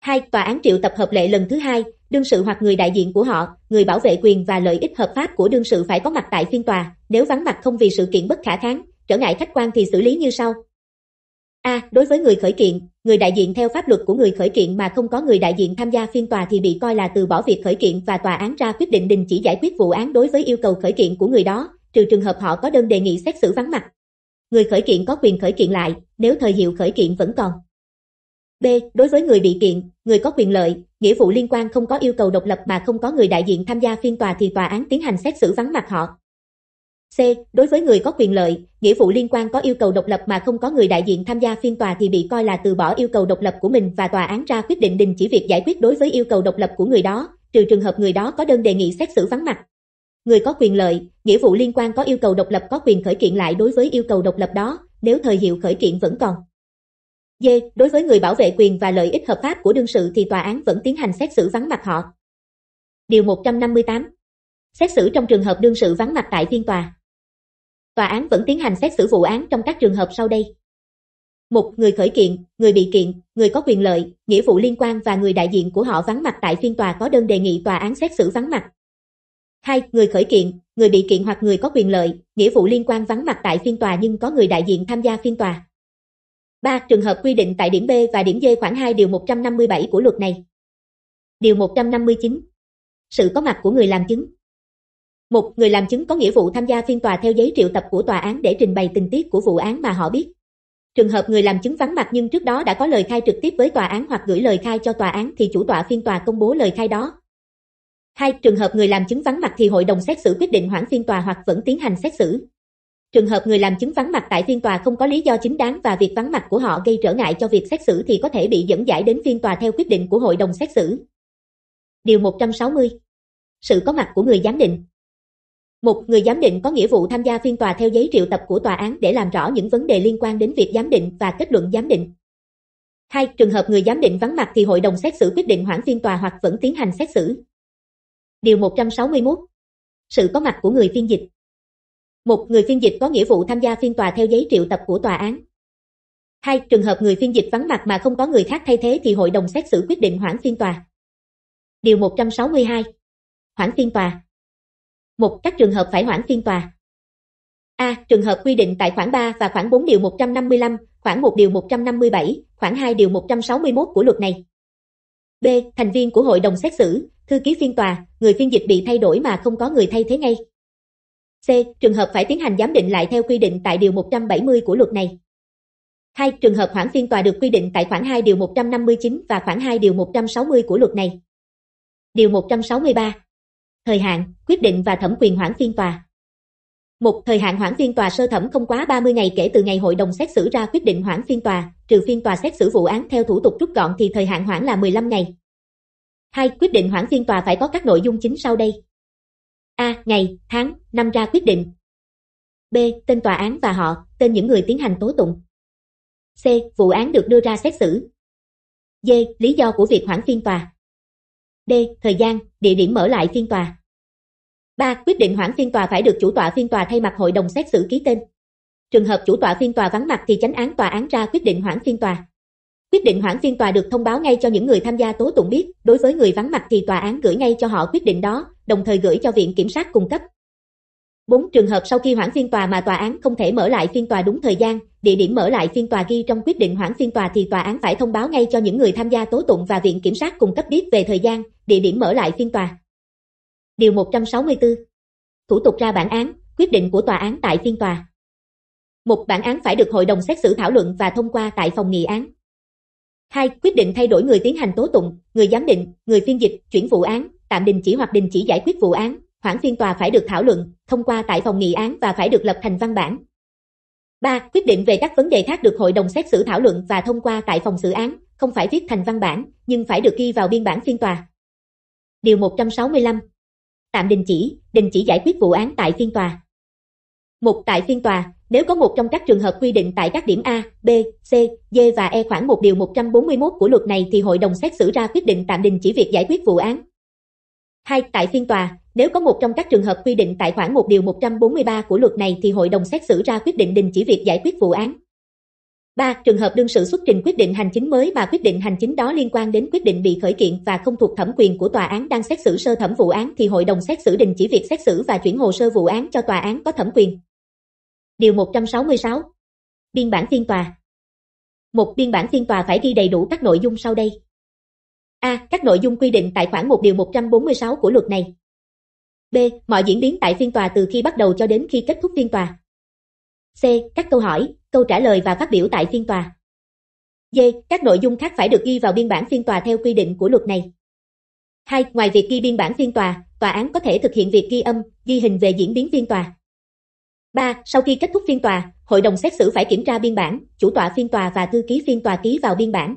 2. Tòa án triệu tập hợp lệ lần thứ hai, đương sự hoặc người đại diện của họ, người bảo vệ quyền và lợi ích hợp pháp của đương sự phải có mặt tại phiên tòa, nếu vắng mặt không vì sự kiện bất khả kháng, trở ngại khách quan thì xử lý như sau. A. Đối với người khởi kiện, người đại diện theo pháp luật của người khởi kiện mà không có người đại diện tham gia phiên tòa thì bị coi là từ bỏ việc khởi kiện và tòa án ra quyết định đình chỉ giải quyết vụ án đối với yêu cầu khởi kiện của người đó, trừ trường hợp họ có đơn đề nghị xét xử vắng mặt. Người khởi kiện có quyền khởi kiện lại, nếu thời hiệu khởi kiện vẫn còn. B. Đối với người bị kiện, người có quyền lợi, nghĩa vụ liên quan không có yêu cầu độc lập mà không có người đại diện tham gia phiên tòa thì tòa án tiến hành xét xử vắng mặt họ. C. Đối với người có quyền lợi, nghĩa vụ liên quan có yêu cầu độc lập mà không có người đại diện tham gia phiên tòa thì bị coi là từ bỏ yêu cầu độc lập của mình và tòa án ra quyết định đình chỉ việc giải quyết đối với yêu cầu độc lập của người đó, trừ trường hợp người đó có đơn đề nghị xét xử vắng mặt. Người có quyền lợi, nghĩa vụ liên quan có yêu cầu độc lập có quyền khởi kiện lại đối với yêu cầu độc lập đó, nếu thời hiệu khởi kiện vẫn còn. D. Đối với người bảo vệ quyền và lợi ích hợp pháp của đương sự thì tòa án vẫn tiến hành xét xử vắng mặt họ. Điều 158. Xét xử trong trường hợp đương sự vắng mặt tại phiên tòa. Tòa án vẫn tiến hành xét xử vụ án trong các trường hợp sau đây. một Người khởi kiện, người bị kiện, người có quyền lợi, nghĩa vụ liên quan và người đại diện của họ vắng mặt tại phiên tòa có đơn đề nghị tòa án xét xử vắng mặt. 2. Người khởi kiện, người bị kiện hoặc người có quyền lợi, nghĩa vụ liên quan vắng mặt tại phiên tòa nhưng có người đại diện tham gia phiên tòa. 3. Trường hợp quy định tại điểm B và điểm D khoảng 2 điều 157 của luật này. Điều 159. Sự có mặt của người làm chứng. 1. Người làm chứng có nghĩa vụ tham gia phiên tòa theo giấy triệu tập của tòa án để trình bày tình tiết của vụ án mà họ biết. Trường hợp người làm chứng vắng mặt nhưng trước đó đã có lời khai trực tiếp với tòa án hoặc gửi lời khai cho tòa án thì chủ tọa phiên tòa công bố lời khai đó, hai Trường hợp người làm chứng vắng mặt thì hội đồng xét xử quyết định hoãn phiên tòa hoặc vẫn tiến hành xét xử. Trường hợp người làm chứng vắng mặt tại phiên tòa không có lý do chính đáng và việc vắng mặt của họ gây trở ngại cho việc xét xử thì có thể bị dẫn giải đến phiên tòa theo quyết định của hội đồng xét xử. Điều 160. Sự có mặt của người giám định. Một người giám định có nghĩa vụ tham gia phiên tòa theo giấy triệu tập của tòa án để làm rõ những vấn đề liên quan đến việc giám định và kết luận giám định. Hai, trường hợp người giám định vắng mặt thì hội đồng xét xử quyết định hoãn phiên tòa hoặc vẫn tiến hành xét xử. Điều 161. Sự có mặt của người phiên dịch Một người phiên dịch có nghĩa vụ tham gia phiên tòa theo giấy triệu tập của tòa án. Hai, trường hợp người phiên dịch vắng mặt mà không có người khác thay thế thì hội đồng xét xử quyết định hoãn phiên tòa. Điều 162. Hoãn phiên tòa. Một, các trường hợp phải hoãn phiên tòa. A. Trường hợp quy định tại khoản 3 và khoản 4 điều 155, khoản 1 điều 157, khoản 2 điều 161 của luật này. B. Thành viên của hội đồng xét xử, Thư ký phiên tòa, người phiên dịch bị thay đổi mà không có người thay thế ngay. C. Trường hợp phải tiến hành giám định lại theo quy định tại Điều 170 của luật này. 2. Trường hợp hoãn phiên tòa được quy định tại khoản 2 Điều 159 và khoản 2 Điều 160 của luật này. Điều 163. Thời hạn, quyết định và thẩm quyền hoãn phiên tòa. 1. Thời hạn hoãn phiên tòa sơ thẩm không quá 30 ngày kể từ ngày hội đồng xét xử ra quyết định hoãn phiên tòa, trừ phiên tòa xét xử vụ án theo thủ tục rút gọn thì thời hạn hoãn là 15 ngày. 2. Quyết định hoãn phiên tòa phải có các nội dung chính sau đây. A. Ngày, tháng, năm ra quyết định. B. Tên tòa án và họ, tên những người tiến hành tố tụng. C. Vụ án được đưa ra xét xử. D. Lý do của việc hoãn phiên tòa. D. Thời gian, địa điểm mở lại phiên tòa. 3. Quyết định hoãn phiên tòa phải được chủ tọa phiên tòa thay mặt hội đồng xét xử ký tên. Trường hợp chủ tọa phiên tòa vắng mặt thì chánh án tòa án ra quyết định hoãn phiên tòa. Quyết định hoãn phiên tòa được thông báo ngay cho những người tham gia tố tụng biết, đối với người vắng mặt thì tòa án gửi ngay cho họ quyết định đó, đồng thời gửi cho viện kiểm sát cung cấp. 4 trường hợp sau khi hoãn phiên tòa mà tòa án không thể mở lại phiên tòa đúng thời gian, địa điểm mở lại phiên tòa ghi trong quyết định hoãn phiên tòa thì tòa án phải thông báo ngay cho những người tham gia tố tụng và viện kiểm sát cung cấp biết về thời gian, địa điểm mở lại phiên tòa. Điều 164. Thủ tục ra bản án, quyết định của tòa án tại phiên tòa. Một bản án phải được hội đồng xét xử thảo luận và thông qua tại phòng nghị án. 2. Quyết định thay đổi người tiến hành tố tụng, người giám định, người phiên dịch, chuyển vụ án, tạm đình chỉ hoặc đình chỉ giải quyết vụ án, hoãn phiên tòa phải được thảo luận, thông qua tại phòng nghị án và phải được lập thành văn bản. 3. Quyết định về các vấn đề khác được hội đồng xét xử thảo luận và thông qua tại phòng xử án, không phải viết thành văn bản, nhưng phải được ghi vào biên bản phiên tòa. Điều 165. Tạm đình chỉ, đình chỉ giải quyết vụ án tại phiên tòa. 1. Tại phiên tòa, nếu có một trong các trường hợp quy định tại các điểm A, B, C, D và E khoảng 1 điều 141 của luật này thì hội đồng xét xử ra quyết định tạm đình chỉ việc giải quyết vụ án. 2. Tại phiên tòa, nếu có một trong các trường hợp quy định tại khoảng 1 điều 143 của luật này thì hội đồng xét xử ra quyết định đình chỉ việc giải quyết vụ án. 3. Trường hợp đương sự xuất trình quyết định hành chính mới mà quyết định hành chính đó liên quan đến quyết định bị khởi kiện và không thuộc thẩm quyền của tòa án đang xét xử sơ thẩm vụ án thì hội đồng xét xử đình chỉ việc xét xử và chuyển hồ sơ vụ án cho tòa án có thẩm quyền. Điều 166 Biên bản phiên tòa Một biên bản phiên tòa phải ghi đầy đủ các nội dung sau đây. A. Các nội dung quy định tại khoản 1 điều 146 của luật này. B. Mọi diễn biến tại phiên tòa từ khi bắt đầu cho đến khi kết thúc phiên tòa. C. Các câu hỏi, câu trả lời và phát biểu tại phiên tòa. D. Các nội dung khác phải được ghi vào biên bản phiên tòa theo quy định của luật này. 2. Ngoài việc ghi biên bản phiên tòa, tòa án có thể thực hiện việc ghi âm, ghi hình về diễn biến phiên tòa. 3. Sau khi kết thúc phiên tòa, hội đồng xét xử phải kiểm tra biên bản, chủ tọa phiên tòa và thư ký phiên tòa ký vào biên bản.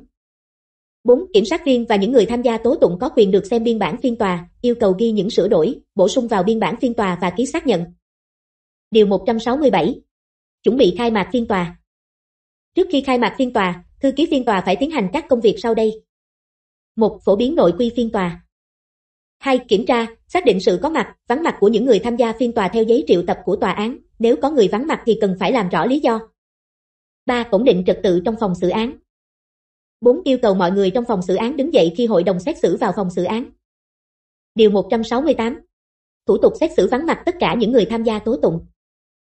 4. Kiểm sát viên và những người tham gia tố tụng có quyền được xem biên bản phiên tòa, yêu cầu ghi những sửa đổi, bổ sung vào biên bản phiên tòa và ký xác nhận. Điều 167. Chuẩn bị khai mạc phiên tòa. Trước khi khai mạc phiên tòa, thư ký phiên tòa phải tiến hành các công việc sau đây. 1. Phổ biến nội quy phiên tòa. 2. Kiểm tra, xác định sự có mặt, vắng mặt của những người tham gia phiên tòa theo giấy triệu tập của tòa án nếu có người vắng mặt thì cần phải làm rõ lý do. ba Ổn định trật tự trong phòng xử án bốn Yêu cầu mọi người trong phòng xử án đứng dậy khi hội đồng xét xử vào phòng xử án. Điều 168 Thủ tục xét xử vắng mặt tất cả những người tham gia tố tụng.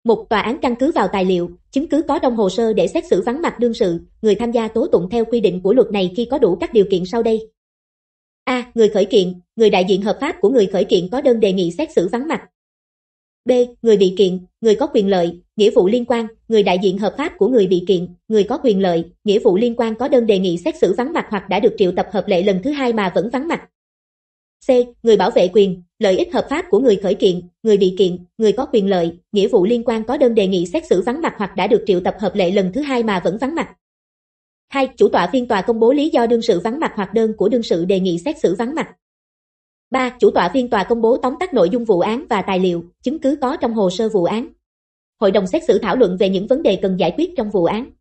Một tòa án căn cứ vào tài liệu, chứng cứ có trong hồ sơ để xét xử vắng mặt đương sự, người tham gia tố tụng theo quy định của luật này khi có đủ các điều kiện sau đây. A. Người khởi kiện, người đại diện hợp pháp của người khởi kiện có đơn đề nghị xét xử vắng mặt, B. Người bị kiện, người có quyền lợi, nghĩa vụ liên quan, người đại diện hợp pháp của người bị kiện, người có quyền lợi, nghĩa vụ liên quan có đơn đề nghị xét xử vắng mặt hoặc đã được triệu tập hợp lệ lần thứ hai mà vẫn vắng mặt. C. Người bảo vệ quyền, lợi ích hợp pháp của người khởi kiện, người bị kiện, người có quyền lợi, nghĩa vụ liên quan có đơn đề nghị xét xử vắng mặt hoặc đã được triệu tập hợp lệ lần thứ hai mà vẫn vắng mặt. 2. Chủ tọa phiên tòa công bố lý do đương sự vắng mặt hoặc đơn của đương sự đề nghị xét xử vắng mặt. 3. Chủ tọa phiên tòa công bố tóm tắt nội dung vụ án và tài liệu, chứng cứ có trong hồ sơ vụ án. Hội đồng xét xử thảo luận về những vấn đề cần giải quyết trong vụ án.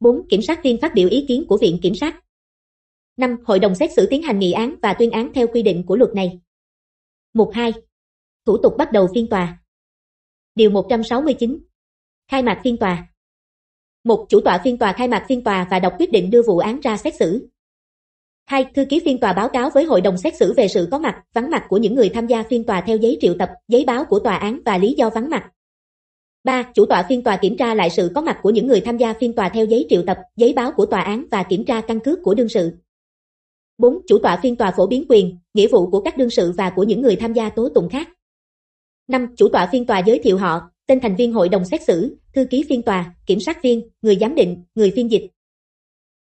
4. Kiểm sát viên phát biểu ý kiến của Viện Kiểm sát. 5. Hội đồng xét xử tiến hành nghị án và tuyên án theo quy định của luật này. Mục 2. Thủ tục bắt đầu phiên tòa. Điều 169. Khai mạc phiên tòa. Mục Chủ tọa phiên tòa khai mạc phiên tòa và đọc quyết định đưa vụ án ra xét xử. Hai, thư ký phiên tòa báo cáo với hội đồng xét xử về sự có mặt, vắng mặt của những người tham gia phiên tòa theo giấy triệu tập, giấy báo của tòa án và lý do vắng mặt. 3. Chủ tọa phiên tòa kiểm tra lại sự có mặt của những người tham gia phiên tòa theo giấy triệu tập, giấy báo của tòa án và kiểm tra căn cước của đương sự. 4. Chủ tọa phiên tòa phổ biến quyền, nghĩa vụ của các đương sự và của những người tham gia tố tụng khác. 5. Chủ tọa phiên tòa giới thiệu họ, tên thành viên hội đồng xét xử, thư ký phiên tòa, kiểm sát viên, người giám định, người phiên dịch,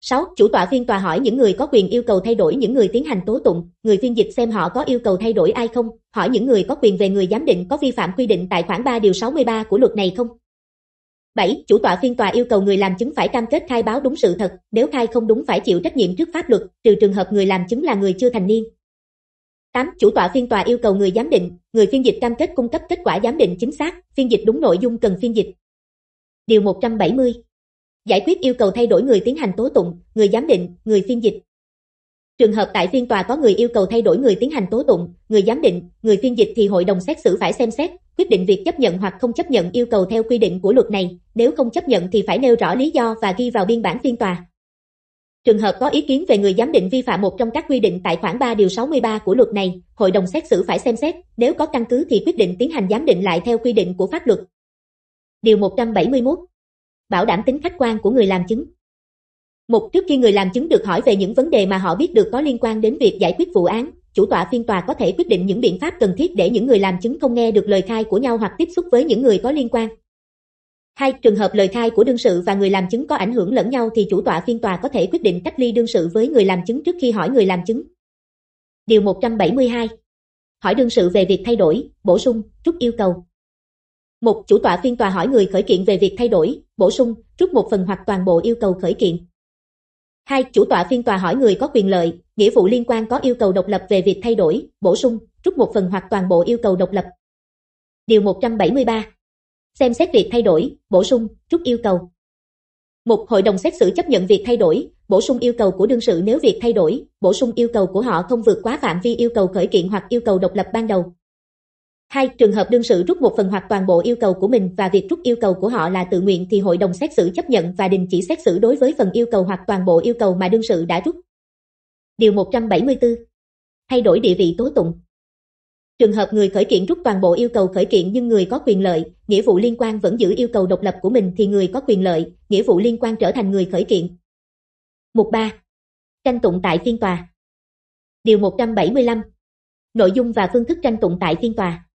6. Chủ tọa phiên tòa hỏi những người có quyền yêu cầu thay đổi những người tiến hành tố tụng, người phiên dịch xem họ có yêu cầu thay đổi ai không, hỏi những người có quyền về người giám định có vi phạm quy định tại khoản 3 điều 63 của luật này không. 7. Chủ tọa phiên tòa yêu cầu người làm chứng phải cam kết khai báo đúng sự thật, nếu khai không đúng phải chịu trách nhiệm trước pháp luật, trừ trường hợp người làm chứng là người chưa thành niên. 8. Chủ tọa phiên tòa yêu cầu người giám định, người phiên dịch cam kết cung cấp kết quả giám định chính xác, phiên dịch đúng nội dung cần phiên dịch. Điều 170 giải quyết yêu cầu thay đổi người tiến hành tố tụng, người giám định, người phiên dịch. Trường hợp tại phiên tòa có người yêu cầu thay đổi người tiến hành tố tụng, người giám định, người phiên dịch thì hội đồng xét xử phải xem xét, quyết định việc chấp nhận hoặc không chấp nhận yêu cầu theo quy định của luật này, nếu không chấp nhận thì phải nêu rõ lý do và ghi vào biên bản phiên tòa. Trường hợp có ý kiến về người giám định vi phạm một trong các quy định tại khoản 3 điều 63 của luật này, hội đồng xét xử phải xem xét, nếu có căn cứ thì quyết định tiến hành giám định lại theo quy định của pháp luật. Điều 171 bảo đảm tính khách quan của người làm chứng. Một trước khi người làm chứng được hỏi về những vấn đề mà họ biết được có liên quan đến việc giải quyết vụ án, chủ tọa phiên tòa có thể quyết định những biện pháp cần thiết để những người làm chứng không nghe được lời khai của nhau hoặc tiếp xúc với những người có liên quan. Hai, trường hợp lời khai của đương sự và người làm chứng có ảnh hưởng lẫn nhau thì chủ tọa phiên tòa có thể quyết định cách ly đương sự với người làm chứng trước khi hỏi người làm chứng. Điều 172. Hỏi đương sự về việc thay đổi, bổ sung, rút yêu cầu. Một chủ tọa phiên tòa hỏi người khởi kiện về việc thay đổi, bổ sung, rút một phần hoặc toàn bộ yêu cầu khởi kiện. Hai chủ tọa phiên tòa hỏi người có quyền lợi, nghĩa vụ liên quan có yêu cầu độc lập về việc thay đổi, bổ sung, rút một phần hoặc toàn bộ yêu cầu độc lập. Điều 173. Xem xét việc thay đổi, bổ sung, rút yêu cầu. Một hội đồng xét xử chấp nhận việc thay đổi, bổ sung yêu cầu của đương sự nếu việc thay đổi, bổ sung yêu cầu của họ không vượt quá phạm vi yêu cầu khởi kiện hoặc yêu cầu độc lập ban đầu. Hai, trường hợp đương sự rút một phần hoặc toàn bộ yêu cầu của mình và việc rút yêu cầu của họ là tự nguyện thì hội đồng xét xử chấp nhận và đình chỉ xét xử đối với phần yêu cầu hoặc toàn bộ yêu cầu mà đương sự đã rút. Điều 174. Thay đổi địa vị tố tụng. Trường hợp người khởi kiện rút toàn bộ yêu cầu khởi kiện nhưng người có quyền lợi, nghĩa vụ liên quan vẫn giữ yêu cầu độc lập của mình thì người có quyền lợi, nghĩa vụ liên quan trở thành người khởi kiện. Mục 3. Tranh tụng tại phiên tòa. Điều 175. Nội dung và phương thức tranh tụng tại phiên tòa.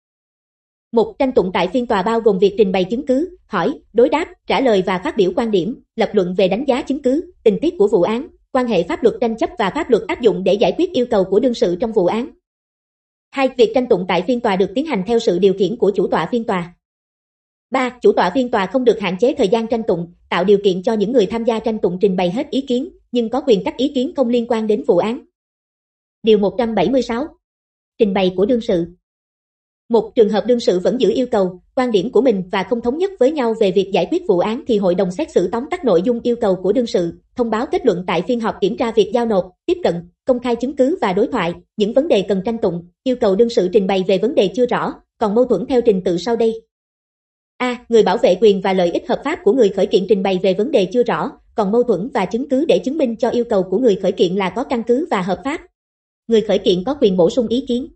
Một tranh tụng tại phiên tòa bao gồm việc trình bày chứng cứ, hỏi, đối đáp, trả lời và phát biểu quan điểm, lập luận về đánh giá chứng cứ, tình tiết của vụ án, quan hệ pháp luật tranh chấp và pháp luật áp dụng để giải quyết yêu cầu của đương sự trong vụ án. Hai, việc tranh tụng tại phiên tòa được tiến hành theo sự điều khiển của chủ tọa phiên tòa. 3. Chủ tọa phiên tòa không được hạn chế thời gian tranh tụng, tạo điều kiện cho những người tham gia tranh tụng trình bày hết ý kiến, nhưng có quyền cắt ý kiến không liên quan đến vụ án. Điều 176. Trình bày của đương sự một trường hợp đương sự vẫn giữ yêu cầu, quan điểm của mình và không thống nhất với nhau về việc giải quyết vụ án thì hội đồng xét xử tóm tắt nội dung yêu cầu của đương sự, thông báo kết luận tại phiên họp kiểm tra việc giao nộp, tiếp cận, công khai chứng cứ và đối thoại, những vấn đề cần tranh tụng, yêu cầu đương sự trình bày về vấn đề chưa rõ, còn mâu thuẫn theo trình tự sau đây. A. Người bảo vệ quyền và lợi ích hợp pháp của người khởi kiện trình bày về vấn đề chưa rõ, còn mâu thuẫn và chứng cứ để chứng minh cho yêu cầu của người khởi kiện là có căn cứ và hợp pháp. Người khởi kiện có quyền bổ sung ý kiến.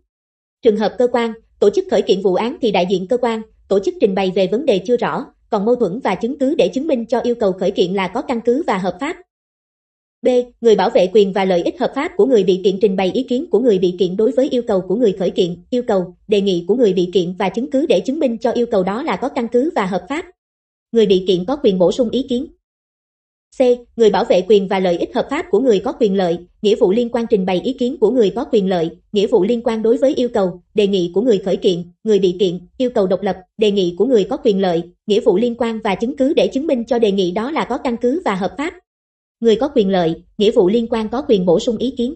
Trường hợp cơ quan, Tổ chức khởi kiện vụ án thì đại diện cơ quan, tổ chức trình bày về vấn đề chưa rõ, còn mâu thuẫn và chứng cứ để chứng minh cho yêu cầu khởi kiện là có căn cứ và hợp pháp. B. Người bảo vệ quyền và lợi ích hợp pháp của người bị kiện trình bày ý kiến của người bị kiện đối với yêu cầu của người khởi kiện, yêu cầu, đề nghị của người bị kiện và chứng cứ để chứng minh cho yêu cầu đó là có căn cứ và hợp pháp. Người bị kiện có quyền bổ sung ý kiến. C. Người bảo vệ quyền và lợi ích hợp pháp của người có quyền lợi, nghĩa vụ liên quan trình bày ý kiến của người có quyền lợi, nghĩa vụ liên quan đối với yêu cầu, đề nghị của người khởi kiện, người bị kiện, yêu cầu độc lập, đề nghị của người có quyền lợi, nghĩa vụ liên quan và chứng cứ để chứng minh cho đề nghị đó là có căn cứ và hợp pháp. Người có quyền lợi, nghĩa vụ liên quan có quyền bổ sung ý kiến,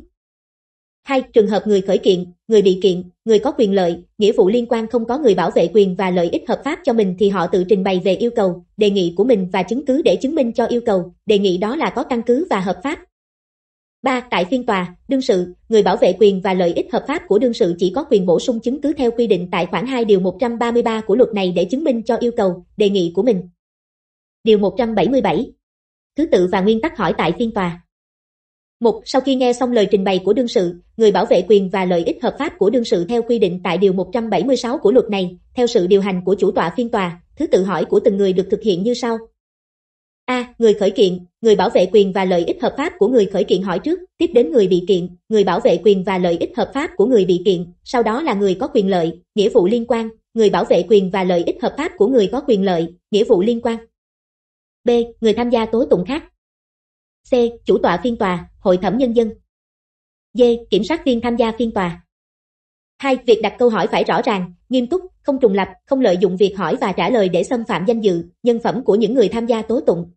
Hai, trường hợp người khởi kiện, người bị kiện, người có quyền lợi, nghĩa vụ liên quan không có người bảo vệ quyền và lợi ích hợp pháp cho mình thì họ tự trình bày về yêu cầu, đề nghị của mình và chứng cứ để chứng minh cho yêu cầu, đề nghị đó là có căn cứ và hợp pháp. 3. Tại phiên tòa, đương sự, người bảo vệ quyền và lợi ích hợp pháp của đương sự chỉ có quyền bổ sung chứng cứ theo quy định tại khoản 2 điều 133 của luật này để chứng minh cho yêu cầu, đề nghị của mình. Điều 177. Thứ tự và nguyên tắc hỏi tại phiên tòa. Một, sau khi nghe xong lời trình bày của đương sự, người bảo vệ quyền và lợi ích hợp pháp của đương sự theo quy định tại Điều 176 của luật này, theo sự điều hành của chủ tọa phiên tòa, thứ tự hỏi của từng người được thực hiện như sau. A. Người khởi kiện, người bảo vệ quyền và lợi ích hợp pháp của người khởi kiện hỏi trước, tiếp đến người bị kiện, người bảo vệ quyền và lợi ích hợp pháp của người bị kiện, sau đó là người có quyền lợi, nghĩa vụ liên quan, người bảo vệ quyền và lợi ích hợp pháp của người có quyền lợi, nghĩa vụ liên quan. B. Người tham gia tố tụng khác, C. Chủ tọa phiên tòa, hội thẩm nhân dân. D. Kiểm sát viên tham gia phiên tòa. 2. Việc đặt câu hỏi phải rõ ràng, nghiêm túc, không trùng lập, không lợi dụng việc hỏi và trả lời để xâm phạm danh dự, nhân phẩm của những người tham gia tố tụng.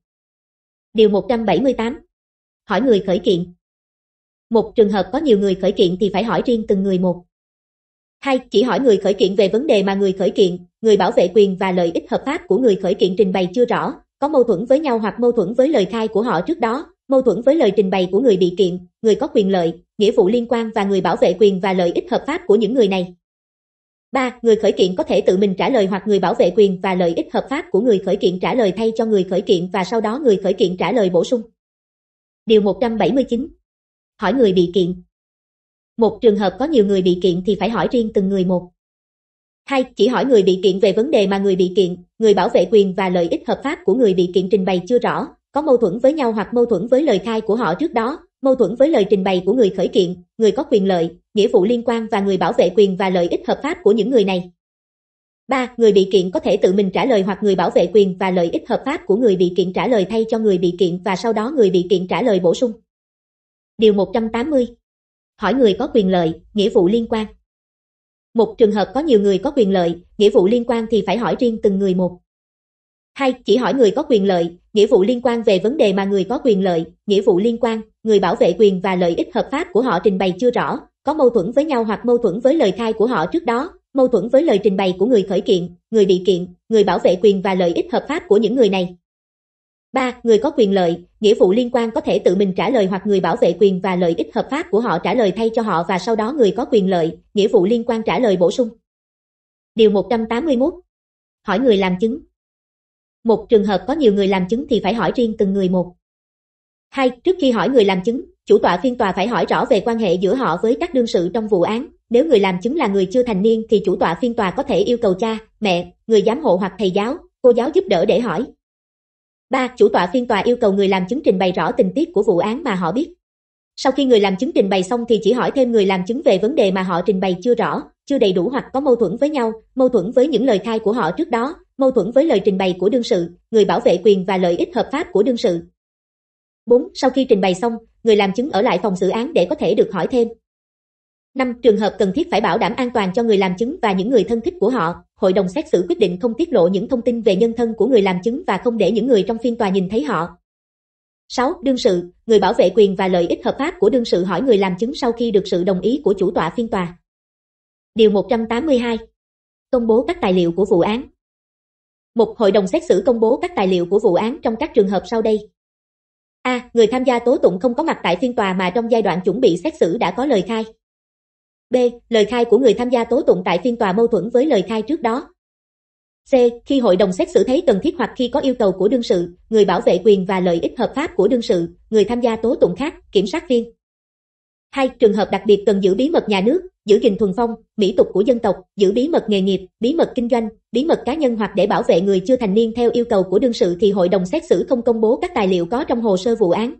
Điều 178. Hỏi người khởi kiện. Một trường hợp có nhiều người khởi kiện thì phải hỏi riêng từng người một. Hai, chỉ hỏi người khởi kiện về vấn đề mà người khởi kiện, người bảo vệ quyền và lợi ích hợp pháp của người khởi kiện trình bày chưa rõ, có mâu thuẫn với nhau hoặc mâu thuẫn với lời khai của họ trước đó, mâu thuẫn với lời trình bày của người bị kiện, người có quyền lợi, nghĩa vụ liên quan và người bảo vệ quyền và lợi ích hợp pháp của những người này. 3. Người khởi kiện có thể tự mình trả lời hoặc người bảo vệ quyền và lợi ích hợp pháp của người khởi kiện trả lời thay cho người khởi kiện và sau đó người khởi kiện trả lời bổ sung. Điều 179. Hỏi người bị kiện. Một trường hợp có nhiều người bị kiện thì phải hỏi riêng từng người một. 2. Chỉ hỏi người bị kiện về vấn đề mà người bị kiện, người bảo vệ quyền và lợi ích hợp pháp của người bị kiện trình bày chưa rõ, có mâu thuẫn với nhau hoặc mâu thuẫn với lời khai của họ trước đó, mâu thuẫn với lời trình bày của người khởi kiện, người có quyền lợi, nghĩa vụ liên quan và người bảo vệ quyền và lợi ích hợp pháp của những người này. 3. Người bị kiện có thể tự mình trả lời hoặc người bảo vệ quyền và lợi ích hợp pháp của người bị kiện trả lời thay cho người bị kiện và sau đó người bị kiện trả lời bổ sung. Điều 180. Hỏi người có quyền lợi, nghĩa vụ liên quan. Một trường hợp có nhiều người có quyền lợi, nghĩa vụ liên quan thì phải hỏi riêng từng người một hai Chỉ hỏi người có quyền lợi, nghĩa vụ liên quan về vấn đề mà người có quyền lợi, nghĩa vụ liên quan, người bảo vệ quyền và lợi ích hợp pháp của họ trình bày chưa rõ, có mâu thuẫn với nhau hoặc mâu thuẫn với lời khai của họ trước đó, mâu thuẫn với lời trình bày của người khởi kiện, người bị kiện, người bảo vệ quyền và lợi ích hợp pháp của những người này. 3. Người có quyền lợi, nghĩa vụ liên quan có thể tự mình trả lời hoặc người bảo vệ quyền và lợi ích hợp pháp của họ trả lời thay cho họ và sau đó người có quyền lợi, nghĩa vụ liên quan trả lời bổ sung. Điều 181. Hỏi người làm chứng một trường hợp có nhiều người làm chứng thì phải hỏi riêng từng người một. Hai, trước khi hỏi người làm chứng, chủ tọa phiên tòa phải hỏi rõ về quan hệ giữa họ với các đương sự trong vụ án. Nếu người làm chứng là người chưa thành niên thì chủ tọa phiên tòa có thể yêu cầu cha, mẹ, người giám hộ hoặc thầy giáo, cô giáo giúp đỡ để hỏi. ba, Chủ tọa phiên tòa yêu cầu người làm chứng trình bày rõ tình tiết của vụ án mà họ biết. Sau khi người làm chứng trình bày xong thì chỉ hỏi thêm người làm chứng về vấn đề mà họ trình bày chưa rõ, chưa đầy đủ hoặc có mâu thuẫn với nhau, mâu thuẫn với những lời khai của họ trước đó, mâu thuẫn với lời trình bày của đương sự, người bảo vệ quyền và lợi ích hợp pháp của đương sự. 4. Sau khi trình bày xong, người làm chứng ở lại phòng xử án để có thể được hỏi thêm. 5. Trường hợp cần thiết phải bảo đảm an toàn cho người làm chứng và những người thân thích của họ, hội đồng xét xử quyết định không tiết lộ những thông tin về nhân thân của người làm chứng và không để những người trong phiên tòa nhìn thấy họ. 6. Đương sự, người bảo vệ quyền và lợi ích hợp pháp của đương sự hỏi người làm chứng sau khi được sự đồng ý của chủ tọa phiên tòa. Điều 182. Công bố các tài liệu của vụ án. Một hội đồng xét xử công bố các tài liệu của vụ án trong các trường hợp sau đây. A. Người tham gia tố tụng không có mặt tại phiên tòa mà trong giai đoạn chuẩn bị xét xử đã có lời khai. B. Lời khai của người tham gia tố tụng tại phiên tòa mâu thuẫn với lời khai trước đó. C. Khi hội đồng xét xử thấy cần thiết hoặc khi có yêu cầu của đương sự, người bảo vệ quyền và lợi ích hợp pháp của đương sự, người tham gia tố tụng khác, kiểm sát viên. 2. Trường hợp đặc biệt cần giữ bí mật nhà nước, giữ gìn thuần phong, mỹ tục của dân tộc, giữ bí mật nghề nghiệp, bí mật kinh doanh, bí mật cá nhân hoặc để bảo vệ người chưa thành niên theo yêu cầu của đương sự thì hội đồng xét xử không công bố các tài liệu có trong hồ sơ vụ án.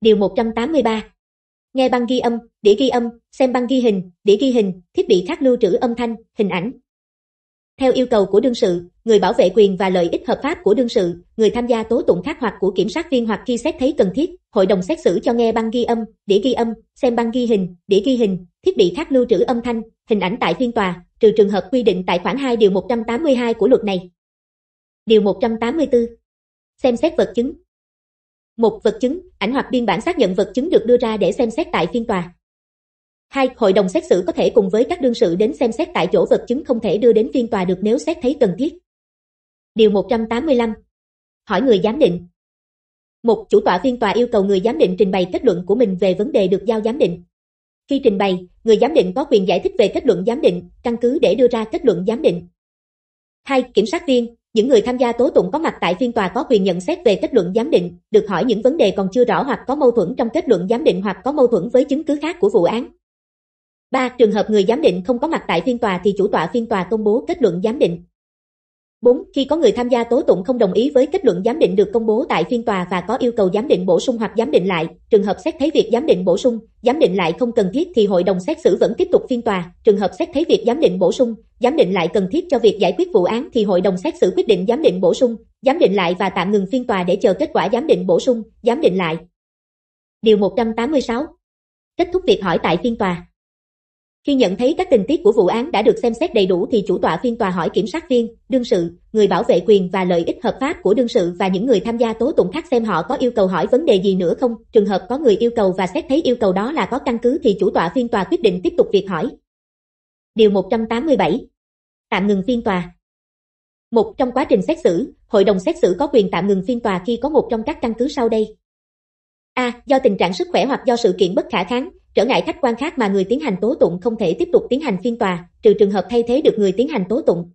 Điều 183. Nghe băng ghi âm, đĩa ghi âm, xem băng ghi hình, đĩa ghi hình, thiết bị khác lưu trữ âm thanh, hình ảnh, theo yêu cầu của đương sự, người bảo vệ quyền và lợi ích hợp pháp của đương sự, người tham gia tố tụng khác hoặc của kiểm sát viên hoặc khi xét thấy cần thiết, hội đồng xét xử cho nghe băng ghi âm, đĩa ghi âm, xem băng ghi hình, đĩa ghi hình, thiết bị khác lưu trữ âm thanh, hình ảnh tại phiên tòa, trừ trường hợp quy định tại khoản 2 điều 182 của luật này. Điều 184. Xem xét vật chứng. Một vật chứng, ảnh hoặc biên bản xác nhận vật chứng được đưa ra để xem xét tại phiên tòa. 2. Hội đồng xét xử có thể cùng với các đương sự đến xem xét tại chỗ vật chứng không thể đưa đến phiên tòa được nếu xét thấy cần thiết. Điều 185. Hỏi người giám định. Một chủ tọa phiên tòa yêu cầu người giám định trình bày kết luận của mình về vấn đề được giao giám định. Khi trình bày, người giám định có quyền giải thích về kết luận giám định, căn cứ để đưa ra kết luận giám định. 2. Kiểm sát viên, những người tham gia tố tụng có mặt tại phiên tòa có quyền nhận xét về kết luận giám định, được hỏi những vấn đề còn chưa rõ hoặc có mâu thuẫn trong kết luận giám định hoặc có mâu thuẫn với chứng cứ khác của vụ án. 3. Trường hợp người giám định không có mặt tại phiên tòa thì chủ tọa phiên tòa công bố kết luận giám định. 4. Khi có người tham gia tố tụng không đồng ý với kết luận giám định được công bố tại phiên tòa và có yêu cầu giám định bổ sung hoặc giám định lại, trường hợp xét thấy việc giám định bổ sung, giám định lại không cần thiết thì hội đồng xét xử vẫn tiếp tục phiên tòa, trường hợp xét thấy việc giám định bổ sung, giám định lại cần thiết cho việc giải quyết vụ án thì hội đồng xét xử quyết định giám định bổ sung, giám định lại và tạm ngừng phiên tòa để chờ kết quả giám định bổ sung, giám định lại. Điều 186. Kết thúc việc hỏi tại phiên tòa. Khi nhận thấy các tình tiết của vụ án đã được xem xét đầy đủ thì chủ tọa phiên tòa hỏi kiểm sát viên, đương sự, người bảo vệ quyền và lợi ích hợp pháp của đương sự và những người tham gia tố tụng khác xem họ có yêu cầu hỏi vấn đề gì nữa không. Trường hợp có người yêu cầu và xét thấy yêu cầu đó là có căn cứ thì chủ tọa phiên tòa quyết định tiếp tục việc hỏi. Điều 187. Tạm ngừng phiên tòa. Một trong quá trình xét xử, hội đồng xét xử có quyền tạm ngừng phiên tòa khi có một trong các căn cứ sau đây. A. Do tình trạng sức khỏe hoặc do sự kiện bất khả kháng. Trở ngại khách quan khác mà người tiến hành tố tụng không thể tiếp tục tiến hành phiên tòa, trừ trường hợp thay thế được người tiến hành tố tụng.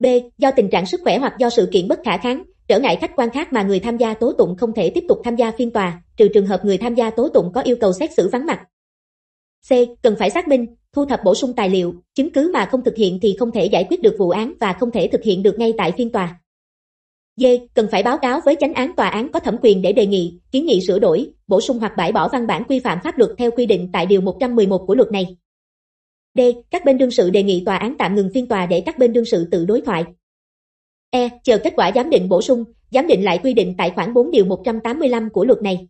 B. Do tình trạng sức khỏe hoặc do sự kiện bất khả kháng, trở ngại khách quan khác mà người tham gia tố tụng không thể tiếp tục tham gia phiên tòa, trừ trường hợp người tham gia tố tụng có yêu cầu xét xử vắng mặt. C. Cần phải xác minh, thu thập bổ sung tài liệu, chứng cứ mà không thực hiện thì không thể giải quyết được vụ án và không thể thực hiện được ngay tại phiên tòa. D. Cần phải báo cáo với chánh án tòa án có thẩm quyền để đề nghị, kiến nghị sửa đổi, bổ sung hoặc bãi bỏ văn bản quy phạm pháp luật theo quy định tại Điều 111 của luật này. D. Các bên đương sự đề nghị tòa án tạm ngừng phiên tòa để các bên đương sự tự đối thoại. E. Chờ kết quả giám định bổ sung, giám định lại quy định tại khoản 4 điều 185 của luật này.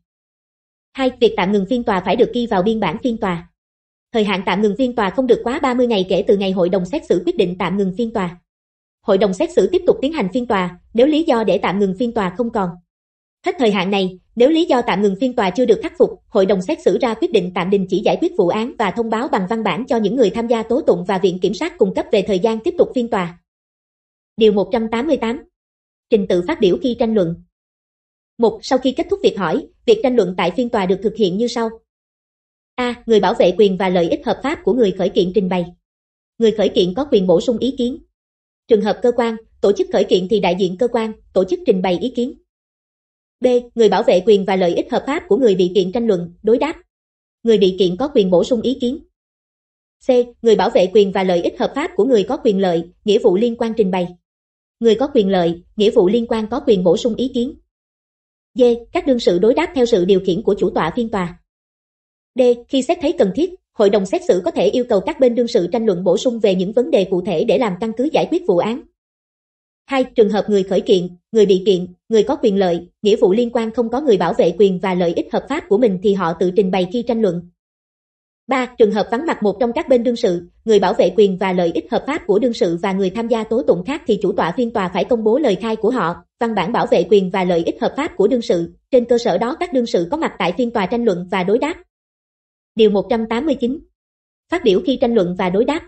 2. Việc tạm ngừng phiên tòa phải được ghi vào biên bản phiên tòa. Thời hạn tạm ngừng phiên tòa không được quá 30 ngày kể từ ngày hội đồng xét xử quyết định tạm ngừng phiên tòa hội đồng xét xử tiếp tục tiến hành phiên tòa, nếu lý do để tạm ngừng phiên tòa không còn. Hết thời hạn này, nếu lý do tạm ngừng phiên tòa chưa được khắc phục, hội đồng xét xử ra quyết định tạm đình chỉ giải quyết vụ án và thông báo bằng văn bản cho những người tham gia tố tụng và viện kiểm sát cung cấp về thời gian tiếp tục phiên tòa. Điều 188. Trình tự phát biểu khi tranh luận. 1. Sau khi kết thúc việc hỏi, việc tranh luận tại phiên tòa được thực hiện như sau. A. Người bảo vệ quyền và lợi ích hợp pháp của người khởi kiện trình bày. Người khởi kiện có quyền bổ sung ý kiến. Trường hợp cơ quan, tổ chức khởi kiện thì đại diện cơ quan, tổ chức trình bày ý kiến. B. Người bảo vệ quyền và lợi ích hợp pháp của người bị kiện tranh luận, đối đáp. Người bị kiện có quyền bổ sung ý kiến. C. Người bảo vệ quyền và lợi ích hợp pháp của người có quyền lợi, nghĩa vụ liên quan trình bày. Người có quyền lợi, nghĩa vụ liên quan có quyền bổ sung ý kiến. D. Các đương sự đối đáp theo sự điều khiển của chủ tọa phiên tòa. D. Khi xét thấy cần thiết, hội đồng xét xử có thể yêu cầu các bên đương sự tranh luận bổ sung về những vấn đề cụ thể để làm căn cứ giải quyết vụ án. Hai, Trường hợp người khởi kiện, người bị kiện, người có quyền lợi, nghĩa vụ liên quan không có người bảo vệ quyền và lợi ích hợp pháp của mình thì họ tự trình bày khi tranh luận. Ba, Trường hợp vắng mặt một trong các bên đương sự, người bảo vệ quyền và lợi ích hợp pháp của đương sự và người tham gia tố tụng khác thì chủ tọa phiên tòa phải công bố lời khai của họ, văn bản bảo vệ quyền và lợi ích hợp pháp của đương sự. Trên cơ sở đó các đương sự có mặt tại phiên tòa tranh luận và đối đáp, điều 189. Phát biểu khi tranh luận và đối đáp.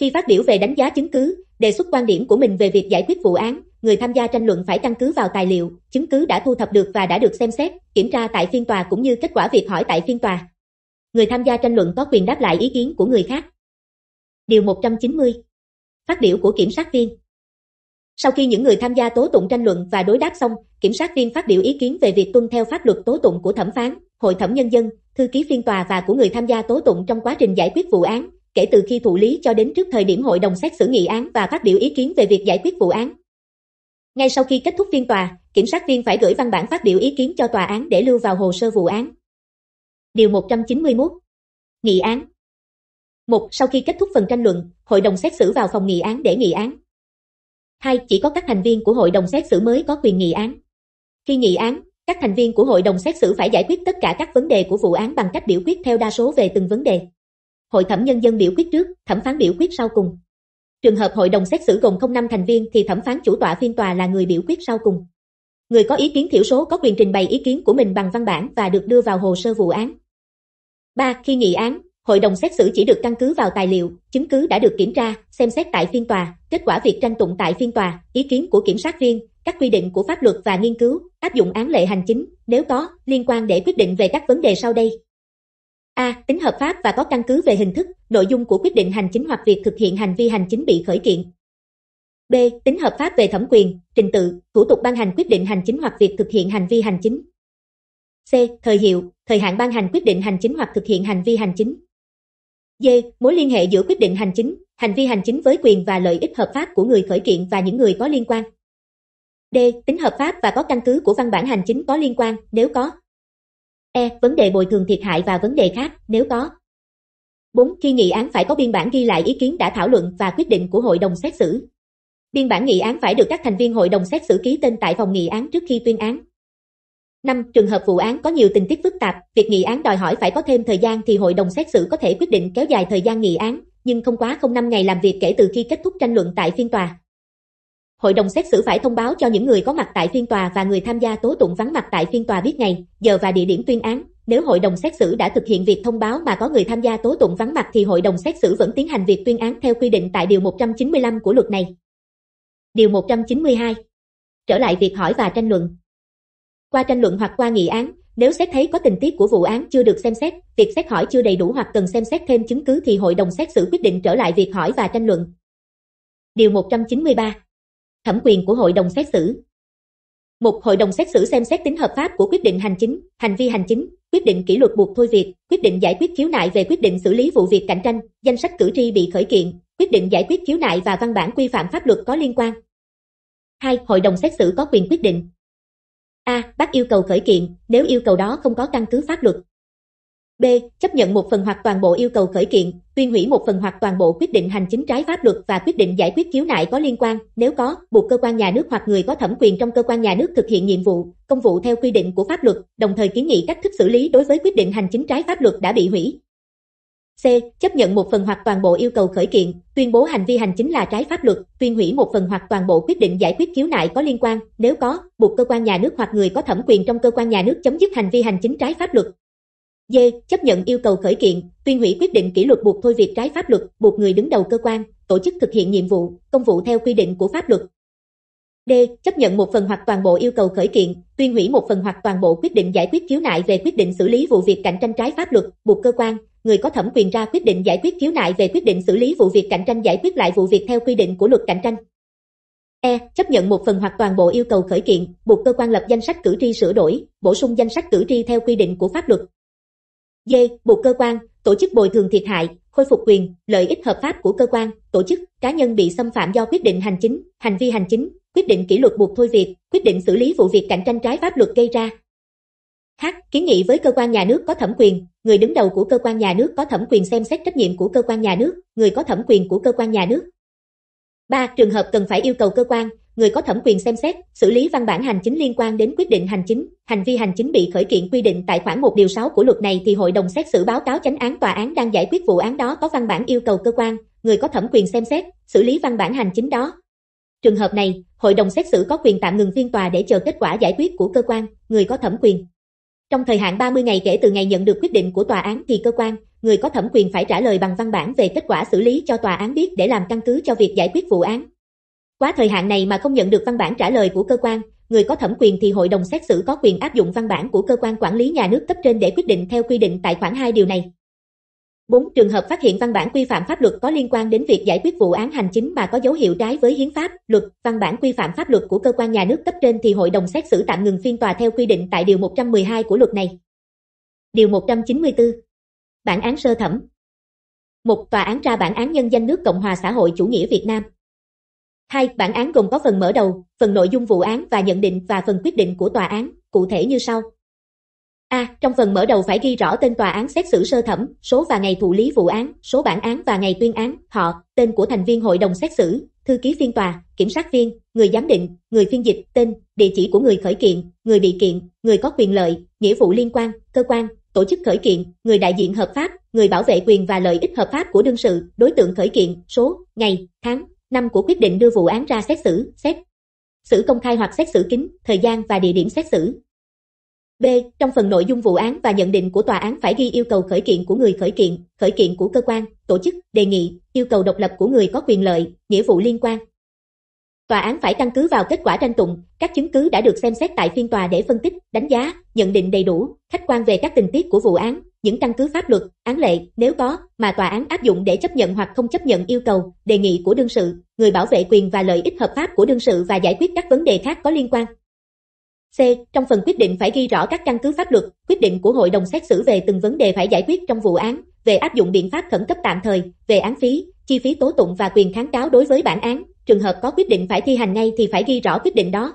Khi phát biểu về đánh giá chứng cứ, đề xuất quan điểm của mình về việc giải quyết vụ án, người tham gia tranh luận phải căn cứ vào tài liệu, chứng cứ đã thu thập được và đã được xem xét, kiểm tra tại phiên tòa cũng như kết quả việc hỏi tại phiên tòa. Người tham gia tranh luận có quyền đáp lại ý kiến của người khác. Điều 190. Phát biểu của kiểm sát viên sau khi những người tham gia tố tụng tranh luận và đối đáp xong, kiểm sát viên phát biểu ý kiến về việc tuân theo pháp luật tố tụng của thẩm phán, hội thẩm nhân dân, thư ký phiên tòa và của người tham gia tố tụng trong quá trình giải quyết vụ án, kể từ khi thụ lý cho đến trước thời điểm hội đồng xét xử nghị án và phát biểu ý kiến về việc giải quyết vụ án. Ngay sau khi kết thúc phiên tòa, kiểm sát viên phải gửi văn bản phát biểu ý kiến cho tòa án để lưu vào hồ sơ vụ án. Điều 191. Nghị án. 1. Sau khi kết thúc phần tranh luận, hội đồng xét xử vào phòng nghị án để nghị án hai Chỉ có các thành viên của hội đồng xét xử mới có quyền nghị án. Khi nghị án, các thành viên của hội đồng xét xử phải giải quyết tất cả các vấn đề của vụ án bằng cách biểu quyết theo đa số về từng vấn đề. Hội thẩm nhân dân biểu quyết trước, thẩm phán biểu quyết sau cùng. Trường hợp hội đồng xét xử gồm không năm thành viên thì thẩm phán chủ tọa phiên tòa là người biểu quyết sau cùng. Người có ý kiến thiểu số có quyền trình bày ý kiến của mình bằng văn bản và được đưa vào hồ sơ vụ án. 3. Khi nghị án, Hội đồng xét xử chỉ được căn cứ vào tài liệu, chứng cứ đã được kiểm tra, xem xét tại phiên tòa, kết quả việc tranh tụng tại phiên tòa, ý kiến của kiểm sát viên, các quy định của pháp luật và nghiên cứu, áp dụng án lệ hành chính, nếu có, liên quan để quyết định về các vấn đề sau đây. A. Tính hợp pháp và có căn cứ về hình thức, nội dung của quyết định hành chính hoặc việc thực hiện hành vi hành chính bị khởi kiện. B. Tính hợp pháp về thẩm quyền, trình tự, thủ tục ban hành quyết định hành chính hoặc việc thực hiện hành vi hành chính. C. Thời hiệu, thời hạn ban hành quyết định hành chính hoặc thực hiện hành vi hành chính. D. Mối liên hệ giữa quyết định hành chính, hành vi hành chính với quyền và lợi ích hợp pháp của người khởi kiện và những người có liên quan. D. Tính hợp pháp và có căn cứ của văn bản hành chính có liên quan, nếu có. E. Vấn đề bồi thường thiệt hại và vấn đề khác, nếu có. 4. Khi nghị án phải có biên bản ghi lại ý kiến đã thảo luận và quyết định của hội đồng xét xử. Biên bản nghị án phải được các thành viên hội đồng xét xử ký tên tại phòng nghị án trước khi tuyên án. 5. Trường hợp vụ án có nhiều tình tiết phức tạp, việc nghị án đòi hỏi phải có thêm thời gian thì hội đồng xét xử có thể quyết định kéo dài thời gian nghị án, nhưng không quá không năm ngày làm việc kể từ khi kết thúc tranh luận tại phiên tòa. Hội đồng xét xử phải thông báo cho những người có mặt tại phiên tòa và người tham gia tố tụng vắng mặt tại phiên tòa biết ngày, giờ và địa điểm tuyên án. Nếu hội đồng xét xử đã thực hiện việc thông báo mà có người tham gia tố tụng vắng mặt thì hội đồng xét xử vẫn tiến hành việc tuyên án theo quy định tại điều 195 của luật này. Điều 192. Trở lại việc hỏi và tranh luận, qua tranh luận hoặc qua nghị án, nếu xét thấy có tình tiết của vụ án chưa được xem xét, việc xét hỏi chưa đầy đủ hoặc cần xem xét thêm chứng cứ thì hội đồng xét xử quyết định trở lại việc hỏi và tranh luận. Điều 193. Thẩm quyền của hội đồng xét xử. Một hội đồng xét xử xem xét tính hợp pháp của quyết định hành chính, hành vi hành chính, quyết định kỷ luật buộc thôi việc, quyết định giải quyết khiếu nại về quyết định xử lý vụ việc cạnh tranh, danh sách cử tri bị khởi kiện, quyết định giải quyết khiếu nại và văn bản quy phạm pháp luật có liên quan. 2. Hội đồng xét xử có quyền quyết định A. Bác yêu cầu khởi kiện, nếu yêu cầu đó không có căn cứ pháp luật. B. Chấp nhận một phần hoặc toàn bộ yêu cầu khởi kiện, tuyên hủy một phần hoặc toàn bộ quyết định hành chính trái pháp luật và quyết định giải quyết khiếu nại có liên quan, nếu có, buộc cơ quan nhà nước hoặc người có thẩm quyền trong cơ quan nhà nước thực hiện nhiệm vụ, công vụ theo quy định của pháp luật, đồng thời kiến nghị cách thức xử lý đối với quyết định hành chính trái pháp luật đã bị hủy, C. Chấp nhận một phần hoặc toàn bộ yêu cầu khởi kiện, tuyên bố hành vi hành chính là trái pháp luật, tuyên hủy một phần hoặc toàn bộ quyết định giải quyết khiếu nại có liên quan, nếu có, buộc cơ quan nhà nước hoặc người có thẩm quyền trong cơ quan nhà nước chấm dứt hành vi hành chính trái pháp luật. D. Chấp nhận yêu cầu khởi kiện, tuyên hủy quyết định kỷ luật buộc thôi việc trái pháp luật, buộc người đứng đầu cơ quan, tổ chức thực hiện nhiệm vụ, công vụ theo quy định của pháp luật. D. Chấp nhận một phần hoặc toàn bộ yêu cầu khởi kiện, tuyên hủy một phần hoặc toàn bộ quyết định giải quyết khiếu nại về quyết định xử lý vụ việc cạnh tranh trái pháp luật, buộc cơ quan, người có thẩm quyền ra quyết định giải quyết khiếu nại về quyết định xử lý vụ việc cạnh tranh giải quyết lại vụ việc theo quy định của luật cạnh tranh. E. Chấp nhận một phần hoặc toàn bộ yêu cầu khởi kiện, buộc cơ quan lập danh sách cử tri sửa đổi, bổ sung danh sách cử tri theo quy định của pháp luật. D. Buộc cơ quan, tổ chức bồi thường thiệt hại, khôi phục quyền, lợi ích hợp pháp của cơ quan, tổ chức, cá nhân bị xâm phạm do quyết định hành chính, hành vi hành chính, quyết định kỷ luật buộc thôi việc, quyết định xử lý vụ việc cạnh tranh trái pháp luật gây ra, H. Kiến nghị với cơ quan nhà nước có thẩm quyền, người đứng đầu của cơ quan nhà nước có thẩm quyền xem xét trách nhiệm của cơ quan nhà nước, người có thẩm quyền của cơ quan nhà nước. 3. Trường hợp cần phải yêu cầu cơ quan, người có thẩm quyền xem xét, xử lý văn bản hành chính liên quan đến quyết định hành chính, hành vi hành chính bị khởi kiện quy định tại khoản 1 điều 6 của luật này thì hội đồng xét xử báo cáo chánh án tòa án đang giải quyết vụ án đó có văn bản yêu cầu cơ quan, người có thẩm quyền xem xét, xử lý văn bản hành chính đó. Trường hợp này, hội đồng xét xử có quyền tạm ngừng phiên tòa để chờ kết quả giải quyết của cơ quan, người có thẩm quyền. Trong thời hạn 30 ngày kể từ ngày nhận được quyết định của tòa án thì cơ quan, người có thẩm quyền phải trả lời bằng văn bản về kết quả xử lý cho tòa án biết để làm căn cứ cho việc giải quyết vụ án. Quá thời hạn này mà không nhận được văn bản trả lời của cơ quan, người có thẩm quyền thì hội đồng xét xử có quyền áp dụng văn bản của cơ quan quản lý nhà nước cấp trên để quyết định theo quy định tại khoản 2 điều này. 4. Trường hợp phát hiện văn bản quy phạm pháp luật có liên quan đến việc giải quyết vụ án hành chính mà có dấu hiệu trái với hiến pháp, luật, văn bản quy phạm pháp luật của cơ quan nhà nước cấp trên thì hội đồng xét xử tạm ngừng phiên tòa theo quy định tại điều 112 của luật này. Điều 194. Bản án sơ thẩm. Một tòa án ra bản án nhân danh nước Cộng hòa xã hội chủ nghĩa Việt Nam. Hai, bản án gồm có phần mở đầu, phần nội dung vụ án và nhận định và phần quyết định của tòa án, cụ thể như sau. A. Trong phần mở đầu phải ghi rõ tên tòa án xét xử sơ thẩm, số và ngày thụ lý vụ án, số bản án và ngày tuyên án, họ, tên của thành viên hội đồng xét xử, thư ký phiên tòa, kiểm sát viên, người giám định, người phiên dịch, tên, địa chỉ của người khởi kiện, người bị kiện, người có quyền lợi, nghĩa vụ liên quan, cơ quan, tổ chức khởi kiện, người đại diện hợp pháp, người bảo vệ quyền và lợi ích hợp pháp của đương sự, đối tượng khởi kiện, số, ngày, tháng, năm của quyết định đưa vụ án ra xét xử, xét xử công khai hoặc xét xử kín, thời gian và địa điểm xét xử, B. Trong phần nội dung vụ án và nhận định của tòa án phải ghi yêu cầu khởi kiện của người khởi kiện, khởi kiện của cơ quan, tổ chức, đề nghị, yêu cầu độc lập của người có quyền lợi, nghĩa vụ liên quan. Tòa án phải căn cứ vào kết quả tranh tụng, các chứng cứ đã được xem xét tại phiên tòa để phân tích, đánh giá, nhận định đầy đủ, khách quan về các tình tiết của vụ án, những căn cứ pháp luật, án lệ, nếu có, mà tòa án áp dụng để chấp nhận hoặc không chấp nhận yêu cầu, đề nghị của đương sự, người bảo vệ quyền và lợi ích hợp pháp của đương sự và giải quyết các vấn đề khác có liên quan. C. Trong phần quyết định phải ghi rõ các căn cứ pháp luật, quyết định của hội đồng xét xử về từng vấn đề phải giải quyết trong vụ án, về áp dụng biện pháp khẩn cấp tạm thời, về án phí, chi phí tố tụng và quyền kháng cáo đối với bản án, trường hợp có quyết định phải thi hành ngay thì phải ghi rõ quyết định đó.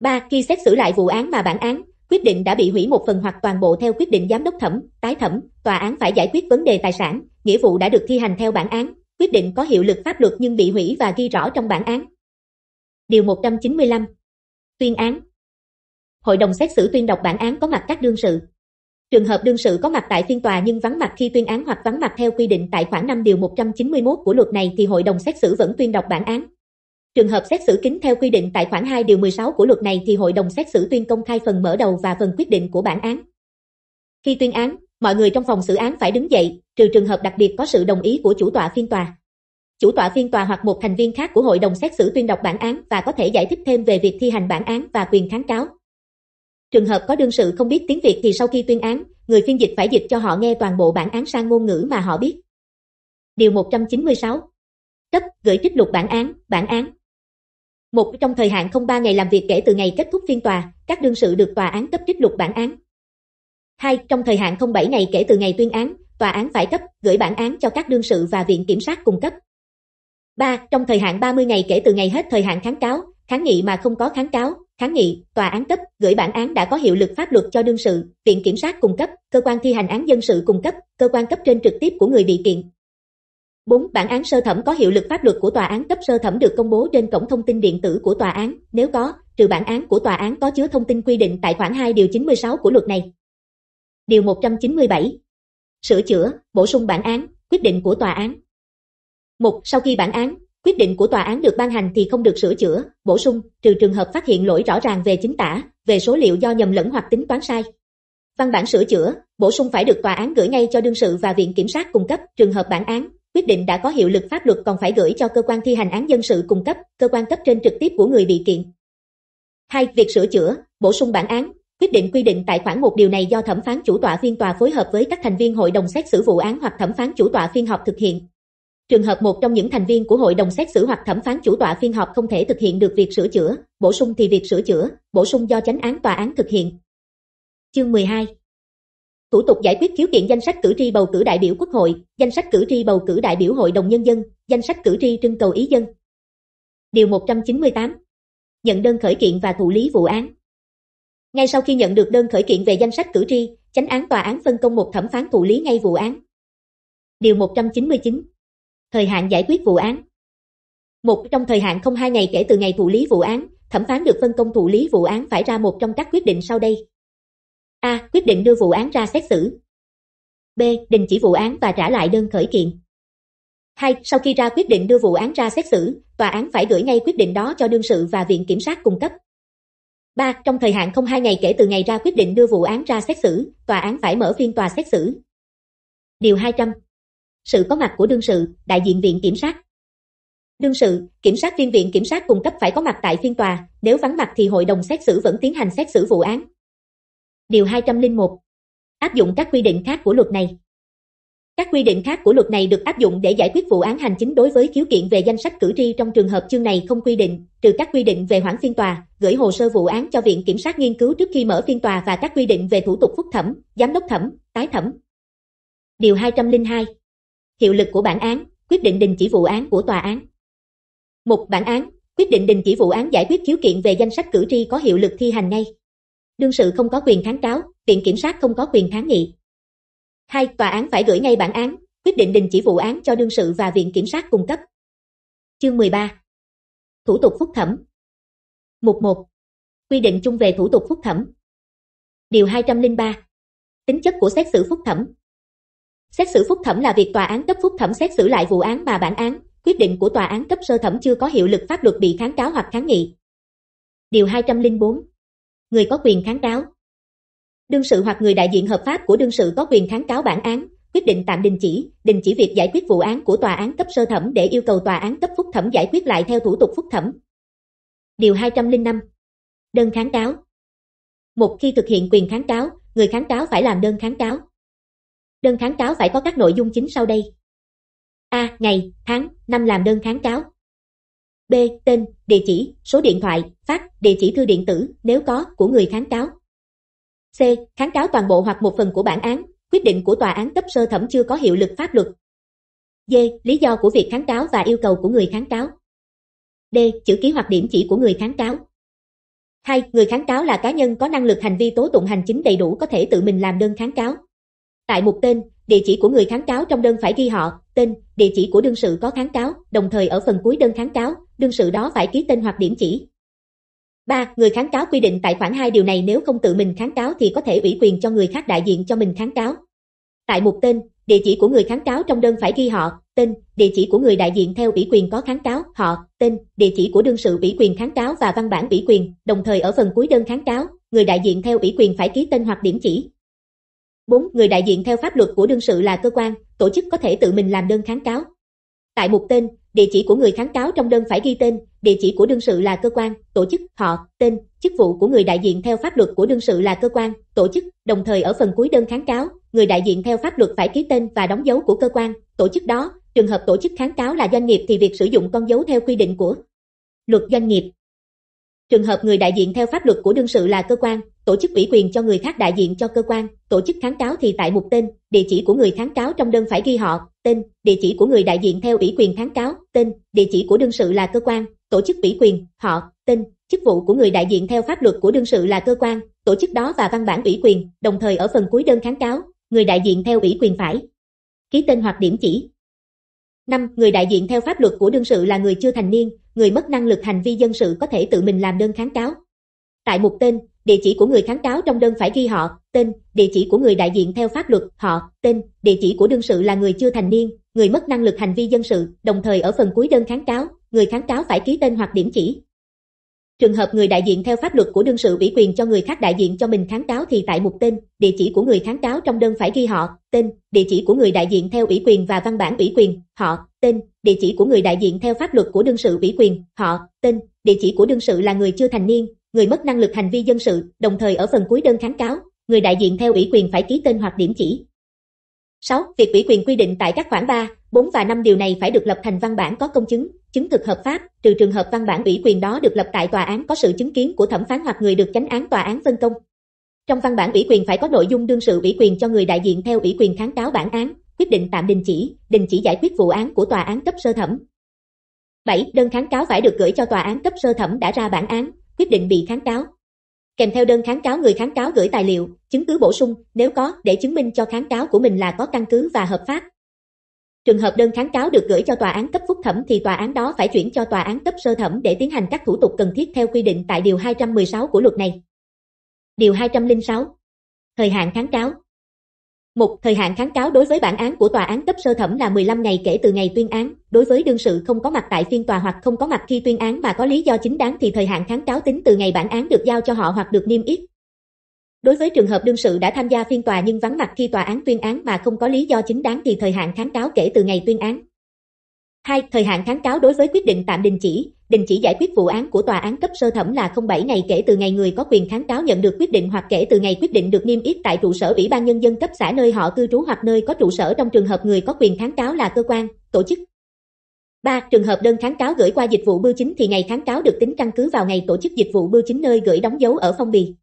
3. Khi xét xử lại vụ án mà bản án, quyết định đã bị hủy một phần hoặc toàn bộ theo quyết định giám đốc thẩm, tái thẩm, tòa án phải giải quyết vấn đề tài sản, nghĩa vụ đã được thi hành theo bản án, quyết định có hiệu lực pháp luật nhưng bị hủy và ghi rõ trong bản án. Điều 195 Tuyên án hội đồng xét xử tuyên đọc bản án có mặt các đương sự. Trường hợp đương sự có mặt tại phiên tòa nhưng vắng mặt khi tuyên án hoặc vắng mặt theo quy định tại khoản 5 điều 191 của luật này thì hội đồng xét xử vẫn tuyên đọc bản án. Trường hợp xét xử kính theo quy định tại khoản 2 điều 16 của luật này thì hội đồng xét xử tuyên công khai phần mở đầu và phần quyết định của bản án. Khi tuyên án, mọi người trong phòng xử án phải đứng dậy, trừ trường hợp đặc biệt có sự đồng ý của chủ tọa phiên tòa. Chủ tọa phiên tòa hoặc một thành viên khác của hội đồng xét xử tuyên đọc bản án và có thể giải thích thêm về việc thi hành bản án và quyền kháng cáo. Trường hợp có đương sự không biết tiếng Việt thì sau khi tuyên án, người phiên dịch phải dịch cho họ nghe toàn bộ bản án sang ngôn ngữ mà họ biết. Điều 196 Cấp, gửi trích lục bản án, bản án Một trong thời hạn không ba ngày làm việc kể từ ngày kết thúc phiên tòa, các đương sự được tòa án cấp trích lục bản án. Hai Trong thời hạn không bảy ngày kể từ ngày tuyên án, tòa án phải cấp, gửi bản án cho các đương sự và viện kiểm sát cung cấp. 3. Trong thời hạn 30 ngày kể từ ngày hết thời hạn kháng cáo, kháng nghị mà không có kháng cáo, Kháng nghị, tòa án cấp, gửi bản án đã có hiệu lực pháp luật cho đương sự, viện kiểm sát cung cấp, cơ quan thi hành án dân sự cung cấp, cơ quan cấp trên trực tiếp của người bị kiện. 4. Bản án sơ thẩm có hiệu lực pháp luật của tòa án cấp sơ thẩm được công bố trên cổng thông tin điện tử của tòa án, nếu có, trừ bản án của tòa án có chứa thông tin quy định tại khoản 2 điều 96 của luật này. Điều 197. Sửa chữa, bổ sung bản án, quyết định của tòa án. 1. Sau khi bản án, Quyết định của tòa án được ban hành thì không được sửa chữa, bổ sung, trừ trường hợp phát hiện lỗi rõ ràng về chính tả, về số liệu do nhầm lẫn hoặc tính toán sai. Văn bản sửa chữa, bổ sung phải được tòa án gửi ngay cho đương sự và viện kiểm sát cung cấp, trường hợp bản án, quyết định đã có hiệu lực pháp luật còn phải gửi cho cơ quan thi hành án dân sự cung cấp, cơ quan cấp trên trực tiếp của người bị kiện. 2. Việc sửa chữa, bổ sung bản án, quyết định quy định tại khoản một điều này do thẩm phán chủ tọa phiên tòa phối hợp với các thành viên hội đồng xét xử vụ án hoặc thẩm phán chủ tọa phiên họp thực hiện. Trường hợp một trong những thành viên của hội đồng xét xử hoặc thẩm phán chủ tọa phiên họp không thể thực hiện được việc sửa chữa, bổ sung thì việc sửa chữa, bổ sung do chánh án tòa án thực hiện. Chương 12 Thủ tục giải quyết khiếu kiện danh sách cử tri bầu cử đại biểu Quốc hội, danh sách cử tri bầu cử đại biểu Hội đồng Nhân dân, danh sách cử tri trưng cầu ý dân. Điều 198 Nhận đơn khởi kiện và thụ lý vụ án Ngay sau khi nhận được đơn khởi kiện về danh sách cử tri, chánh án tòa án phân công một thẩm phán thụ lý ngay vụ án. Điều 199 Thời hạn giải quyết vụ án Một trong thời hạn không hai ngày kể từ ngày thụ lý vụ án, thẩm phán được phân công thụ lý vụ án phải ra một trong các quyết định sau đây. A. Quyết định đưa vụ án ra xét xử. B. Đình chỉ vụ án và trả lại đơn khởi kiện. 2. Sau khi ra quyết định đưa vụ án ra xét xử, tòa án phải gửi ngay quyết định đó cho đương sự và viện kiểm sát cung cấp. 3. Trong thời hạn không hai ngày kể từ ngày ra quyết định đưa vụ án ra xét xử, tòa án phải mở phiên tòa xét xử. Điều 200 sự có mặt của đương sự, đại diện viện kiểm sát. Đương sự, kiểm sát viên viện kiểm sát cung cấp phải có mặt tại phiên tòa, nếu vắng mặt thì hội đồng xét xử vẫn tiến hành xét xử vụ án. Điều 201. Áp dụng các quy định khác của luật này. Các quy định khác của luật này được áp dụng để giải quyết vụ án hành chính đối với khiếu kiện về danh sách cử tri trong trường hợp chương này không quy định, trừ các quy định về hoãn phiên tòa, gửi hồ sơ vụ án cho viện kiểm sát nghiên cứu trước khi mở phiên tòa và các quy định về thủ tục phúc thẩm, giám đốc thẩm, tái thẩm. Điều 202 Hiệu lực của bản án, quyết định đình chỉ vụ án của tòa án. Một bản án, quyết định đình chỉ vụ án giải quyết khiếu kiện về danh sách cử tri có hiệu lực thi hành ngay. Đương sự không có quyền kháng cáo, viện kiểm sát không có quyền kháng nghị. Hai, tòa án phải gửi ngay bản án, quyết định đình chỉ vụ án cho đương sự và viện kiểm sát cung cấp. Chương 13. Thủ tục phúc thẩm. Mục 1. Quy định chung về thủ tục phúc thẩm. Điều 203. Tính chất của xét xử phúc thẩm, Xét xử phúc thẩm là việc tòa án cấp phúc thẩm xét xử lại vụ án mà bản án, quyết định của tòa án cấp sơ thẩm chưa có hiệu lực pháp luật bị kháng cáo hoặc kháng nghị. Điều 204. Người có quyền kháng cáo. Đương sự hoặc người đại diện hợp pháp của đương sự có quyền kháng cáo bản án, quyết định tạm đình chỉ, đình chỉ việc giải quyết vụ án của tòa án cấp sơ thẩm để yêu cầu tòa án cấp phúc thẩm giải quyết lại theo thủ tục phúc thẩm. Điều 205. Đơn kháng cáo. Một khi thực hiện quyền kháng cáo, người kháng cáo phải làm đơn kháng cáo. Đơn kháng cáo phải có các nội dung chính sau đây. A. Ngày, tháng, năm làm đơn kháng cáo. B. Tên, địa chỉ, số điện thoại, phát địa chỉ thư điện tử, nếu có, của người kháng cáo. C. Kháng cáo toàn bộ hoặc một phần của bản án, quyết định của tòa án cấp sơ thẩm chưa có hiệu lực pháp luật. D. Lý do của việc kháng cáo và yêu cầu của người kháng cáo. D. Chữ ký hoặc điểm chỉ của người kháng cáo. 2. Người kháng cáo là cá nhân có năng lực hành vi tố tụng hành chính đầy đủ có thể tự mình làm đơn kháng cáo. Tại mục tên, địa chỉ của người kháng cáo trong đơn phải ghi họ, tên, địa chỉ của đương sự có kháng cáo, đồng thời ở phần cuối đơn kháng cáo, đương sự đó phải ký tên hoặc điểm chỉ. 3. Người kháng cáo quy định tại khoản 2 điều này nếu không tự mình kháng cáo thì có thể ủy quyền cho người khác đại diện cho mình kháng cáo. Tại mục tên, địa chỉ của người kháng cáo trong đơn phải ghi họ, tên, địa chỉ của người đại diện theo ủy quyền có kháng cáo, họ, tên, địa chỉ của đương sự ủy quyền kháng cáo và văn bản ủy quyền, đồng thời ở phần cuối đơn kháng cáo, người đại diện theo ủy quyền phải ký tên hoặc điểm chỉ. 4. Người đại diện theo pháp luật của đương sự là cơ quan, tổ chức có thể tự mình làm đơn kháng cáo. Tại mục tên, địa chỉ của người kháng cáo trong đơn phải ghi tên, địa chỉ của đương sự là cơ quan, tổ chức, họ, tên, chức vụ của người đại diện theo pháp luật của đương sự là cơ quan, tổ chức, đồng thời ở phần cuối đơn kháng cáo, người đại diện theo pháp luật phải ký tên và đóng dấu của cơ quan, tổ chức đó, trường hợp tổ chức kháng cáo là doanh nghiệp thì việc sử dụng con dấu theo quy định của luật doanh nghiệp. Trường hợp người đại diện theo pháp luật của đương sự là cơ quan, Tổ chức ủy quyền cho người khác đại diện cho cơ quan, tổ chức kháng cáo thì tại mục tên, địa chỉ của người kháng cáo trong đơn phải ghi họ, tên, địa chỉ của người đại diện theo ủy quyền kháng cáo, tên, địa chỉ của đương sự là cơ quan, tổ chức ủy quyền, họ, tên, chức vụ của người đại diện theo pháp luật của đương sự là cơ quan, tổ chức đó và văn bản ủy quyền, đồng thời ở phần cuối đơn kháng cáo, người đại diện theo ủy quyền phải ký tên hoặc điểm chỉ. 5. Người đại diện theo pháp luật của đương sự là người chưa thành niên, người mất năng lực hành vi dân sự có thể tự mình làm đơn kháng cáo. Tại mục tên, địa chỉ của người kháng cáo trong đơn phải ghi họ, tên, địa chỉ của người đại diện theo pháp luật, họ, tên, địa chỉ của đương sự là người chưa thành niên, người mất năng lực hành vi dân sự, đồng thời ở phần cuối đơn kháng cáo, người kháng cáo phải ký tên hoặc điểm chỉ. Trường hợp người đại diện theo pháp luật của đương sự ủy quyền cho người khác đại diện cho mình kháng cáo thì tại mục tên, địa chỉ của người kháng cáo trong đơn phải ghi họ, tên, địa chỉ của người đại diện theo ủy quyền và văn bản ủy quyền, họ, tên, địa chỉ của người đại diện theo pháp luật của đương sự ủy quyền, họ, tên, địa chỉ của đương sự là người chưa thành niên, người mất năng lực hành vi dân sự, đồng thời ở phần cuối đơn kháng cáo, người đại diện theo ủy quyền phải ký tên hoặc điểm chỉ. 6. Việc ủy quyền quy định tại các khoản 3, 4 và 5 điều này phải được lập thành văn bản có công chứng, chứng thực hợp pháp, trừ trường hợp văn bản ủy quyền đó được lập tại tòa án có sự chứng kiến của thẩm phán hoặc người được chánh án tòa án phân công. Trong văn bản ủy quyền phải có nội dung đương sự ủy quyền cho người đại diện theo ủy quyền kháng cáo bản án, quyết định tạm đình chỉ, đình chỉ giải quyết vụ án của tòa án cấp sơ thẩm. 7. Đơn kháng cáo phải được gửi cho tòa án cấp sơ thẩm đã ra bản án, quyết định bị kháng cáo. Kèm theo đơn kháng cáo người kháng cáo gửi tài liệu, chứng cứ bổ sung, nếu có, để chứng minh cho kháng cáo của mình là có căn cứ và hợp pháp. Trường hợp đơn kháng cáo được gửi cho tòa án cấp phúc thẩm thì tòa án đó phải chuyển cho tòa án cấp sơ thẩm để tiến hành các thủ tục cần thiết theo quy định tại điều 216 của luật này. Điều 206. Thời hạn kháng cáo một Thời hạn kháng cáo đối với bản án của tòa án cấp sơ thẩm là 15 ngày kể từ ngày tuyên án, đối với đương sự không có mặt tại phiên tòa hoặc không có mặt khi tuyên án mà có lý do chính đáng thì thời hạn kháng cáo tính từ ngày bản án được giao cho họ hoặc được niêm yết. Đối với trường hợp đương sự đã tham gia phiên tòa nhưng vắng mặt khi tòa án tuyên án mà không có lý do chính đáng thì thời hạn kháng cáo kể từ ngày tuyên án. 2. Thời hạn kháng cáo đối với quyết định tạm đình chỉ, đình chỉ giải quyết vụ án của tòa án cấp sơ thẩm là không bảy ngày kể từ ngày người có quyền kháng cáo nhận được quyết định hoặc kể từ ngày quyết định được niêm yết tại trụ sở Ủy ban nhân dân cấp xã nơi họ cư trú hoặc nơi có trụ sở trong trường hợp người có quyền kháng cáo là cơ quan, tổ chức. 3. Trường hợp đơn kháng cáo gửi qua dịch vụ bưu chính thì ngày kháng cáo được tính căn cứ vào ngày tổ chức dịch vụ bưu chính nơi gửi đóng dấu ở phong bì.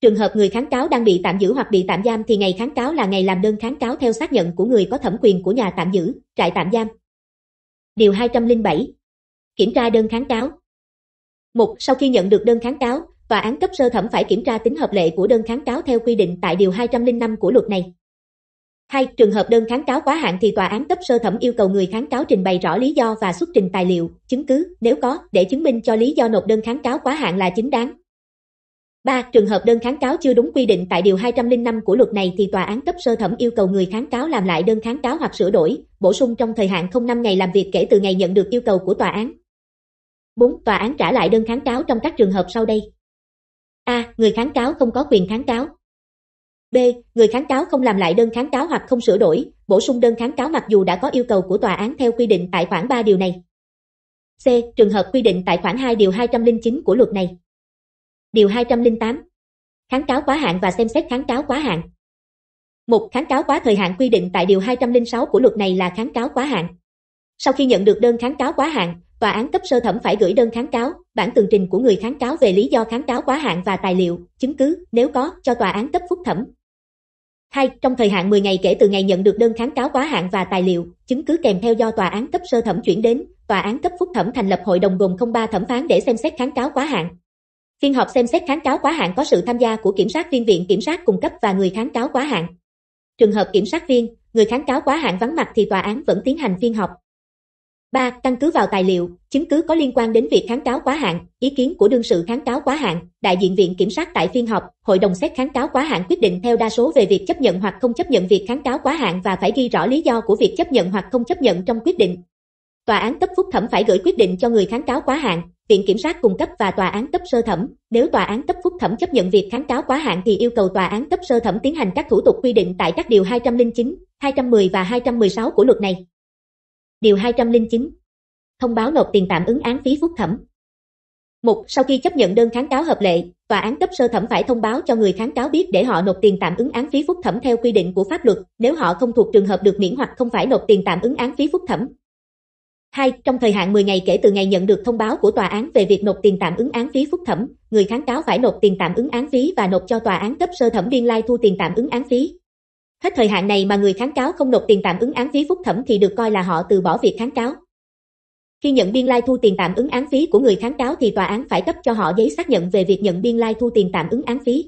Trường hợp người kháng cáo đang bị tạm giữ hoặc bị tạm giam thì ngày kháng cáo là ngày làm đơn kháng cáo theo xác nhận của người có thẩm quyền của nhà tạm giữ, trại tạm giam. Điều 207, Kiểm tra đơn kháng cáo. Một, sau khi nhận được đơn kháng cáo, tòa án cấp sơ thẩm phải kiểm tra tính hợp lệ của đơn kháng cáo theo quy định tại điều 205 của luật này. Hai, trường hợp đơn kháng cáo quá hạn thì tòa án cấp sơ thẩm yêu cầu người kháng cáo trình bày rõ lý do và xuất trình tài liệu, chứng cứ, nếu có, để chứng minh cho lý do nộp đơn kháng cáo quá hạn là chính đáng. 3. Trường hợp đơn kháng cáo chưa đúng quy định tại Điều 205 của luật này thì tòa án cấp sơ thẩm yêu cầu người kháng cáo làm lại đơn kháng cáo hoặc sửa đổi, bổ sung trong thời hạn không năm ngày làm việc kể từ ngày nhận được yêu cầu của tòa án. 4. Tòa án trả lại đơn kháng cáo trong các trường hợp sau đây. A. Người kháng cáo không có quyền kháng cáo. B. Người kháng cáo không làm lại đơn kháng cáo hoặc không sửa đổi, bổ sung đơn kháng cáo mặc dù đã có yêu cầu của tòa án theo quy định tại khoản 3 điều này. C. Trường hợp quy định tại khoản 2 điều 209 của luật này. Điều 208. Kháng cáo quá hạn và xem xét kháng cáo quá hạn. Một kháng cáo quá thời hạn quy định tại điều 206 của luật này là kháng cáo quá hạn. Sau khi nhận được đơn kháng cáo quá hạn, tòa án cấp sơ thẩm phải gửi đơn kháng cáo, bản tường trình của người kháng cáo về lý do kháng cáo quá hạn và tài liệu, chứng cứ, nếu có, cho tòa án cấp phúc thẩm. 2. Trong thời hạn 10 ngày kể từ ngày nhận được đơn kháng cáo quá hạn và tài liệu, chứng cứ kèm theo do tòa án cấp sơ thẩm chuyển đến, tòa án cấp phúc thẩm thành lập hội đồng gồm 03 thẩm phán để xem xét kháng cáo quá hạn. Phiên họp xem xét kháng cáo quá hạn có sự tham gia của kiểm sát viên viện kiểm sát cung cấp và người kháng cáo quá hạn. Trường hợp kiểm sát viên, người kháng cáo quá hạn vắng mặt thì tòa án vẫn tiến hành phiên họp ba căn cứ vào tài liệu chứng cứ có liên quan đến việc kháng cáo quá hạn ý kiến của đương sự kháng cáo quá hạn đại diện viện kiểm sát tại phiên họp hội đồng xét kháng cáo quá hạn quyết định theo đa số về việc chấp nhận hoặc không chấp nhận việc kháng cáo quá hạn và phải ghi rõ lý do của việc chấp nhận hoặc không chấp nhận trong quyết định tòa án cấp phúc thẩm phải gửi quyết định cho người kháng cáo quá hạn viện kiểm sát cung cấp và tòa án cấp sơ thẩm nếu tòa án cấp phúc thẩm chấp nhận việc kháng cáo quá hạn thì yêu cầu tòa án cấp sơ thẩm tiến hành các thủ tục quy định tại các điều 209, 210 và 216 của luật này Điều 209. Thông báo nộp tiền tạm ứng án phí phúc thẩm. Một, sau khi chấp nhận đơn kháng cáo hợp lệ, tòa án cấp sơ thẩm phải thông báo cho người kháng cáo biết để họ nộp tiền tạm ứng án phí phúc thẩm theo quy định của pháp luật, nếu họ không thuộc trường hợp được miễn hoặc không phải nộp tiền tạm ứng án phí phúc thẩm. 2. Trong thời hạn 10 ngày kể từ ngày nhận được thông báo của tòa án về việc nộp tiền tạm ứng án phí phúc thẩm, người kháng cáo phải nộp tiền tạm ứng án phí và nộp cho tòa án cấp sơ thẩm biên lai thu tiền tạm ứng án phí. Hết thời hạn này mà người kháng cáo không nộp tiền tạm ứng án phí phúc thẩm thì được coi là họ từ bỏ việc kháng cáo. Khi nhận biên lai thu tiền tạm ứng án phí của người kháng cáo thì tòa án phải cấp cho họ giấy xác nhận về việc nhận biên lai thu tiền tạm ứng án phí.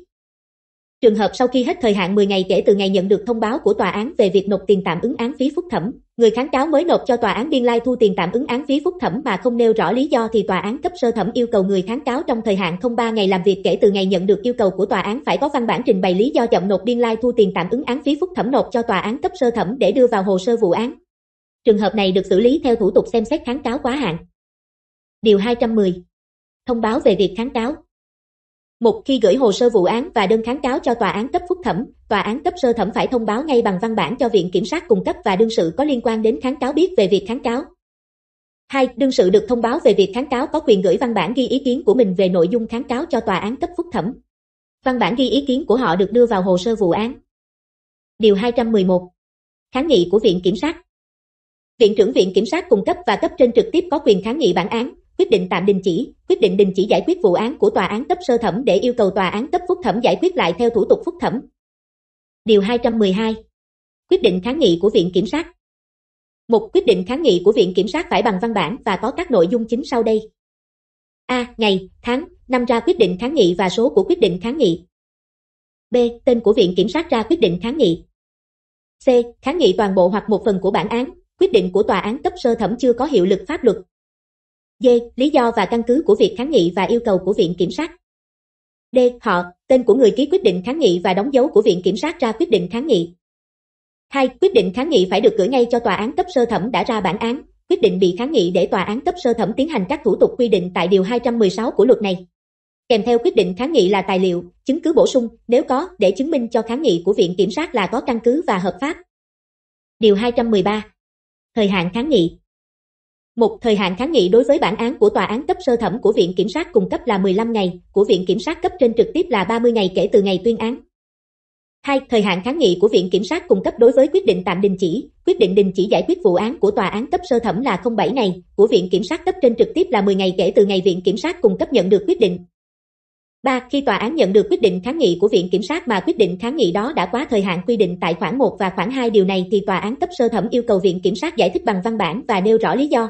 Trường hợp sau khi hết thời hạn 10 ngày kể từ ngày nhận được thông báo của tòa án về việc nộp tiền tạm ứng án phí phúc thẩm, người kháng cáo mới nộp cho tòa án biên lai thu tiền tạm ứng án phí phúc thẩm mà không nêu rõ lý do thì tòa án cấp sơ thẩm yêu cầu người kháng cáo trong thời hạn không 3 ngày làm việc kể từ ngày nhận được yêu cầu của tòa án phải có văn bản trình bày lý do chậm nộp biên lai thu tiền tạm ứng án phí phúc thẩm nộp cho tòa án cấp sơ thẩm để đưa vào hồ sơ vụ án. Trường hợp này được xử lý theo thủ tục xem xét kháng cáo quá hạn. Điều 210. Thông báo về việc kháng cáo một khi gửi hồ sơ vụ án và đơn kháng cáo cho tòa án cấp phúc thẩm, tòa án cấp sơ thẩm phải thông báo ngay bằng văn bản cho viện kiểm sát cung cấp và đương sự có liên quan đến kháng cáo biết về việc kháng cáo. 2. Đương sự được thông báo về việc kháng cáo có quyền gửi văn bản ghi ý kiến của mình về nội dung kháng cáo cho tòa án cấp phúc thẩm. Văn bản ghi ý kiến của họ được đưa vào hồ sơ vụ án. Điều 211. Kháng nghị của viện kiểm sát. Viện trưởng viện kiểm sát cung cấp và cấp trên trực tiếp có quyền kháng nghị bản án, quyết định tạm đình chỉ, quyết định đình chỉ giải quyết vụ án của tòa án cấp sơ thẩm để yêu cầu tòa án cấp phúc thẩm giải quyết lại theo thủ tục phúc thẩm. Điều 212. Quyết định kháng nghị của Viện Kiểm sát Một quyết định kháng nghị của Viện Kiểm sát phải bằng văn bản và có các nội dung chính sau đây. A. Ngày, tháng, năm ra quyết định kháng nghị và số của quyết định kháng nghị. B. Tên của Viện Kiểm sát ra quyết định kháng nghị. C. Kháng nghị toàn bộ hoặc một phần của bản án, quyết định của tòa án cấp sơ thẩm chưa có hiệu lực pháp luật, D. Lý do và căn cứ của việc kháng nghị và yêu cầu của Viện Kiểm sát. D. Họ, tên của người ký quyết định kháng nghị và đóng dấu của Viện Kiểm sát ra quyết định kháng nghị. 2. Quyết định kháng nghị phải được gửi ngay cho tòa án cấp sơ thẩm đã ra bản án, quyết định bị kháng nghị để tòa án cấp sơ thẩm tiến hành các thủ tục quy định tại điều 216 của luật này. Kèm theo quyết định kháng nghị là tài liệu, chứng cứ bổ sung, nếu có, để chứng minh cho kháng nghị của Viện Kiểm sát là có căn cứ và hợp pháp. Điều 213. Thời hạn kháng nghị một thời hạn kháng nghị đối với bản án của tòa án cấp sơ thẩm của viện kiểm sát cung cấp là 15 ngày, của viện kiểm sát cấp trên trực tiếp là 30 ngày kể từ ngày tuyên án. 2. Thời hạn kháng nghị của Viện Kiểm sát cung cấp đối với quyết định tạm đình chỉ, quyết định đình chỉ giải quyết vụ án của tòa án cấp sơ thẩm là 07 ngày, của Viện Kiểm sát cấp trên trực tiếp là 10 ngày kể từ ngày Viện Kiểm sát cung cấp nhận được quyết định. 3. Khi tòa án nhận được quyết định kháng nghị của Viện Kiểm sát mà quyết định kháng nghị đó đã quá thời hạn quy định tại khoản 1 và khoản 2 điều này thì tòa án cấp sơ thẩm yêu cầu Viện Kiểm sát giải thích bằng văn bản và nêu rõ lý do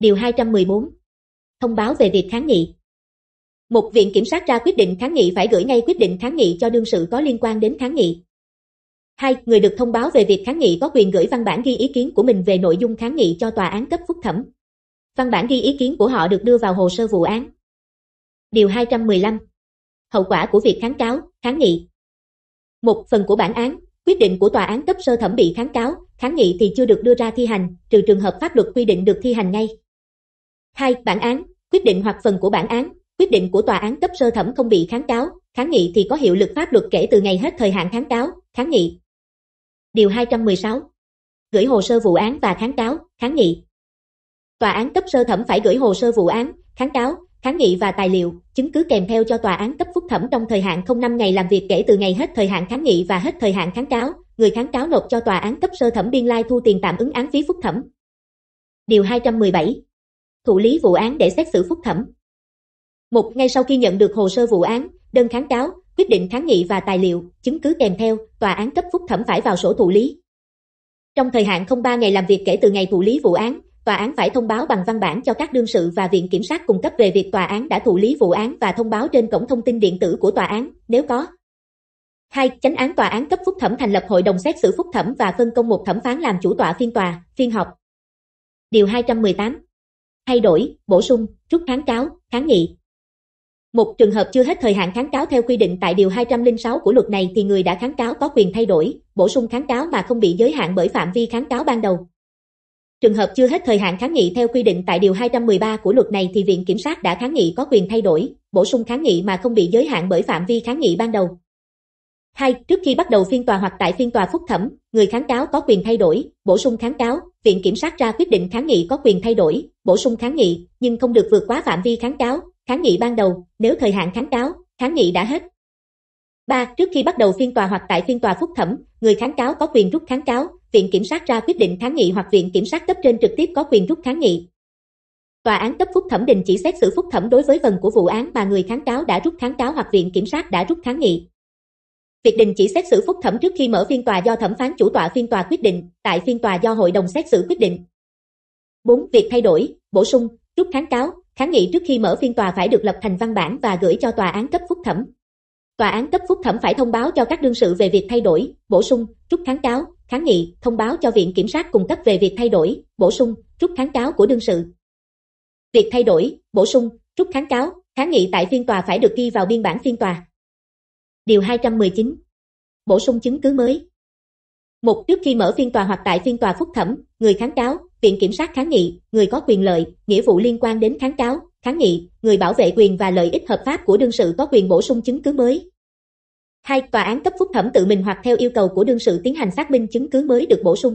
điều 214. Thông báo về việc kháng nghị. Một viện kiểm sát ra quyết định kháng nghị phải gửi ngay quyết định kháng nghị cho đương sự có liên quan đến kháng nghị. Hai, người được thông báo về việc kháng nghị có quyền gửi văn bản ghi ý kiến của mình về nội dung kháng nghị cho tòa án cấp phúc thẩm. Văn bản ghi ý kiến của họ được đưa vào hồ sơ vụ án. Điều 215. Hậu quả của việc kháng cáo, kháng nghị. Một phần của bản án, quyết định của tòa án cấp sơ thẩm bị kháng cáo, kháng nghị thì chưa được đưa ra thi hành, trừ trường hợp pháp luật quy định được thi hành ngay. 2. Bản án, quyết định hoặc phần của bản án, quyết định của tòa án cấp sơ thẩm không bị kháng cáo, kháng nghị thì có hiệu lực pháp luật kể từ ngày hết thời hạn kháng cáo, kháng nghị. Điều 216. Gửi hồ sơ vụ án và kháng cáo, kháng nghị. Tòa án cấp sơ thẩm phải gửi hồ sơ vụ án, kháng cáo, kháng nghị và tài liệu, chứng cứ kèm theo cho tòa án cấp phúc thẩm trong thời hạn không năm ngày làm việc kể từ ngày hết thời hạn kháng nghị và hết thời hạn kháng cáo, người kháng cáo nộp cho tòa án cấp sơ thẩm biên lai thu tiền tạm ứng án phí phúc thẩm. Điều 217 thủ lý vụ án để xét xử phúc thẩm. Một ngay sau khi nhận được hồ sơ vụ án, đơn kháng cáo, quyết định kháng nghị và tài liệu, chứng cứ kèm theo, tòa án cấp phúc thẩm phải vào sổ thụ lý. Trong thời hạn không ba ngày làm việc kể từ ngày thụ lý vụ án, tòa án phải thông báo bằng văn bản cho các đương sự và viện kiểm sát cung cấp về việc tòa án đã thụ lý vụ án và thông báo trên cổng thông tin điện tử của tòa án, nếu có. 2. Chánh án tòa án cấp phúc thẩm thành lập hội đồng xét xử phúc thẩm và phân công một thẩm phán làm chủ tọa phiên tòa, phiên họp. Điều 218 thay đổi, bổ sung, rút kháng cáo, kháng nghị. Một trường hợp chưa hết thời hạn kháng cáo theo quy định tại Điều 206 của luật này thì người đã kháng cáo có quyền thay đổi, bổ sung kháng cáo mà không bị giới hạn bởi phạm vi kháng cáo ban đầu. Trường hợp chưa hết thời hạn kháng nghị theo quy định tại Điều 213 của luật này thì Viện Kiểm sát đã kháng nghị có quyền thay đổi, bổ sung kháng nghị mà không bị giới hạn bởi phạm vi kháng nghị ban đầu. 2. Trước khi bắt đầu phiên tòa hoặc tại phiên tòa phúc thẩm, người kháng cáo có quyền thay đổi, bổ sung kháng cáo, viện kiểm sát ra quyết định kháng nghị có quyền thay đổi, bổ sung kháng nghị, nhưng không được vượt quá phạm vi kháng cáo, kháng nghị ban đầu, nếu thời hạn kháng cáo, kháng nghị đã hết. 3. Trước khi bắt đầu phiên tòa hoặc tại phiên tòa phúc thẩm, người kháng cáo có quyền rút kháng cáo, viện kiểm sát ra quyết định kháng nghị hoặc viện kiểm sát cấp trên trực tiếp có quyền rút kháng nghị. Tòa án cấp phúc thẩm đình chỉ xét xử phúc thẩm đối với phần của vụ án mà người kháng cáo đã rút kháng cáo hoặc viện kiểm sát đã rút kháng nghị. Việc đình chỉ xét xử phúc thẩm trước khi mở phiên tòa do thẩm phán chủ tọa phiên tòa quyết định, tại phiên tòa do hội đồng xét xử quyết định. 4. Việc thay đổi, bổ sung, rút kháng cáo, kháng nghị trước khi mở phiên tòa phải được lập thành văn bản và gửi cho tòa án cấp phúc thẩm. Tòa án cấp phúc thẩm phải thông báo cho các đương sự về việc thay đổi, bổ sung, rút kháng cáo, kháng nghị, thông báo cho viện kiểm sát cung cấp về việc thay đổi, bổ sung, rút kháng cáo của đương sự. Việc thay đổi, bổ sung, rút kháng cáo, kháng nghị tại phiên tòa phải được ghi vào biên bản phiên tòa. Điều 219. Bổ sung chứng cứ mới. Một trước khi mở phiên tòa hoặc tại phiên tòa phúc thẩm, người kháng cáo, viện kiểm sát kháng nghị, người có quyền lợi, nghĩa vụ liên quan đến kháng cáo, kháng nghị, người bảo vệ quyền và lợi ích hợp pháp của đương sự có quyền bổ sung chứng cứ mới. Hai tòa án cấp phúc thẩm tự mình hoặc theo yêu cầu của đương sự tiến hành xác minh chứng cứ mới được bổ sung.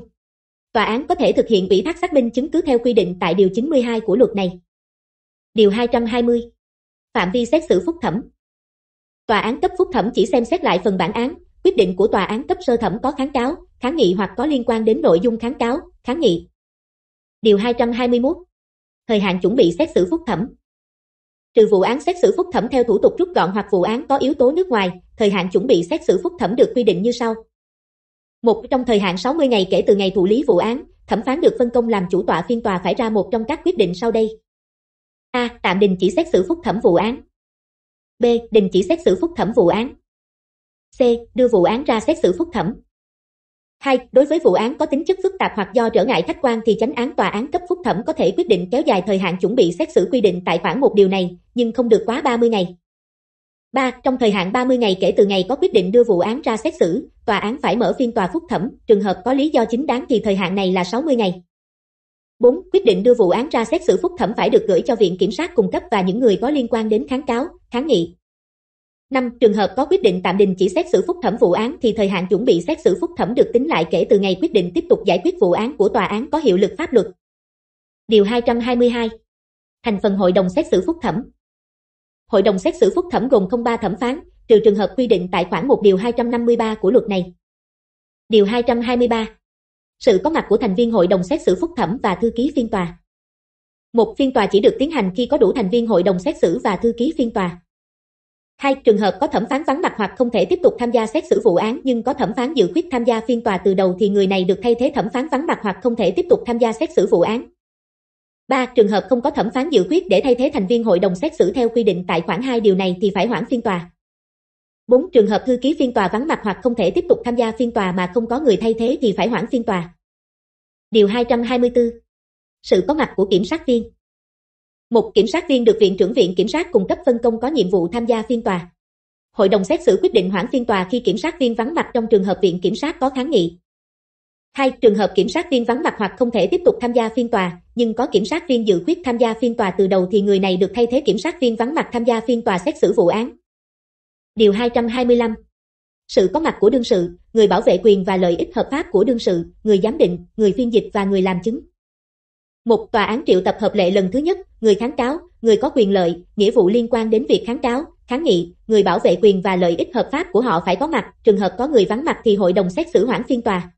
Tòa án có thể thực hiện ủy thác xác minh chứng cứ theo quy định tại điều 92 của luật này. Điều 220. Phạm vi xét xử phúc thẩm Tòa án cấp phúc thẩm chỉ xem xét lại phần bản án, quyết định của tòa án cấp sơ thẩm có kháng cáo, kháng nghị hoặc có liên quan đến nội dung kháng cáo, kháng nghị. Điều 221. Thời hạn chuẩn bị xét xử phúc thẩm. Trừ vụ án xét xử phúc thẩm theo thủ tục rút gọn hoặc vụ án có yếu tố nước ngoài, thời hạn chuẩn bị xét xử phúc thẩm được quy định như sau. Một trong thời hạn 60 ngày kể từ ngày thụ lý vụ án, thẩm phán được phân công làm chủ tọa phiên tòa phải ra một trong các quyết định sau đây. A. Tạm đình chỉ xét xử phúc thẩm vụ án. B. Đình chỉ xét xử phúc thẩm vụ án. C. Đưa vụ án ra xét xử phúc thẩm. 2. Đối với vụ án có tính chất phức tạp hoặc do trở ngại khách quan thì chánh án tòa án cấp phúc thẩm có thể quyết định kéo dài thời hạn chuẩn bị xét xử quy định tại khoản một điều này, nhưng không được quá 30 ngày. 3. Trong thời hạn 30 ngày kể từ ngày có quyết định đưa vụ án ra xét xử, tòa án phải mở phiên tòa phúc thẩm, trường hợp có lý do chính đáng thì thời hạn này là 60 ngày. 4. Quyết định đưa vụ án ra xét xử phúc thẩm phải được gửi cho Viện Kiểm sát cung cấp và những người có liên quan đến kháng cáo, kháng nghị. 5. Trường hợp có quyết định tạm đình chỉ xét xử phúc thẩm vụ án thì thời hạn chuẩn bị xét xử phúc thẩm được tính lại kể từ ngày quyết định tiếp tục giải quyết vụ án của tòa án có hiệu lực pháp luật. Điều 222. Thành phần hội đồng xét xử phúc thẩm. Hội đồng xét xử phúc thẩm gồm không ba thẩm phán, trừ trường hợp quy định tại khoản 1 điều 253 của luật này. Điều 223 sự có mặt của thành viên hội đồng xét xử phúc thẩm và thư ký phiên tòa. Một phiên tòa chỉ được tiến hành khi có đủ thành viên hội đồng xét xử và thư ký phiên tòa. Hai, trường hợp có thẩm phán vắng mặt hoặc không thể tiếp tục tham gia xét xử vụ án nhưng có thẩm phán dự quyết tham gia phiên tòa từ đầu thì người này được thay thế thẩm phán vắng mặt hoặc không thể tiếp tục tham gia xét xử vụ án. Ba Trường hợp không có thẩm phán dự quyết để thay thế thành viên hội đồng xét xử theo quy định tại khoản 2 điều này thì phải hoãn phiên tòa. 4. Trường hợp thư ký phiên tòa vắng mặt hoặc không thể tiếp tục tham gia phiên tòa mà không có người thay thế thì phải hoãn phiên tòa. Điều 224. Sự có mặt của kiểm sát viên. Một kiểm sát viên được viện trưởng viện kiểm sát cung cấp phân công có nhiệm vụ tham gia phiên tòa. Hội đồng xét xử quyết định hoãn phiên tòa khi kiểm sát viên vắng mặt trong trường hợp viện kiểm sát có kháng nghị. Hai, trường hợp kiểm sát viên vắng mặt hoặc không thể tiếp tục tham gia phiên tòa, nhưng có kiểm sát viên dự quyết tham gia phiên tòa từ đầu thì người này được thay thế kiểm sát viên vắng mặt tham gia phiên tòa xét xử vụ án. Điều 225 Sự có mặt của đương sự, người bảo vệ quyền và lợi ích hợp pháp của đương sự, người giám định, người phiên dịch và người làm chứng. Một tòa án triệu tập hợp lệ lần thứ nhất, người kháng cáo, người có quyền lợi, nghĩa vụ liên quan đến việc kháng cáo, kháng nghị, người bảo vệ quyền và lợi ích hợp pháp của họ phải có mặt, trường hợp có người vắng mặt thì hội đồng xét xử hoãn phiên tòa.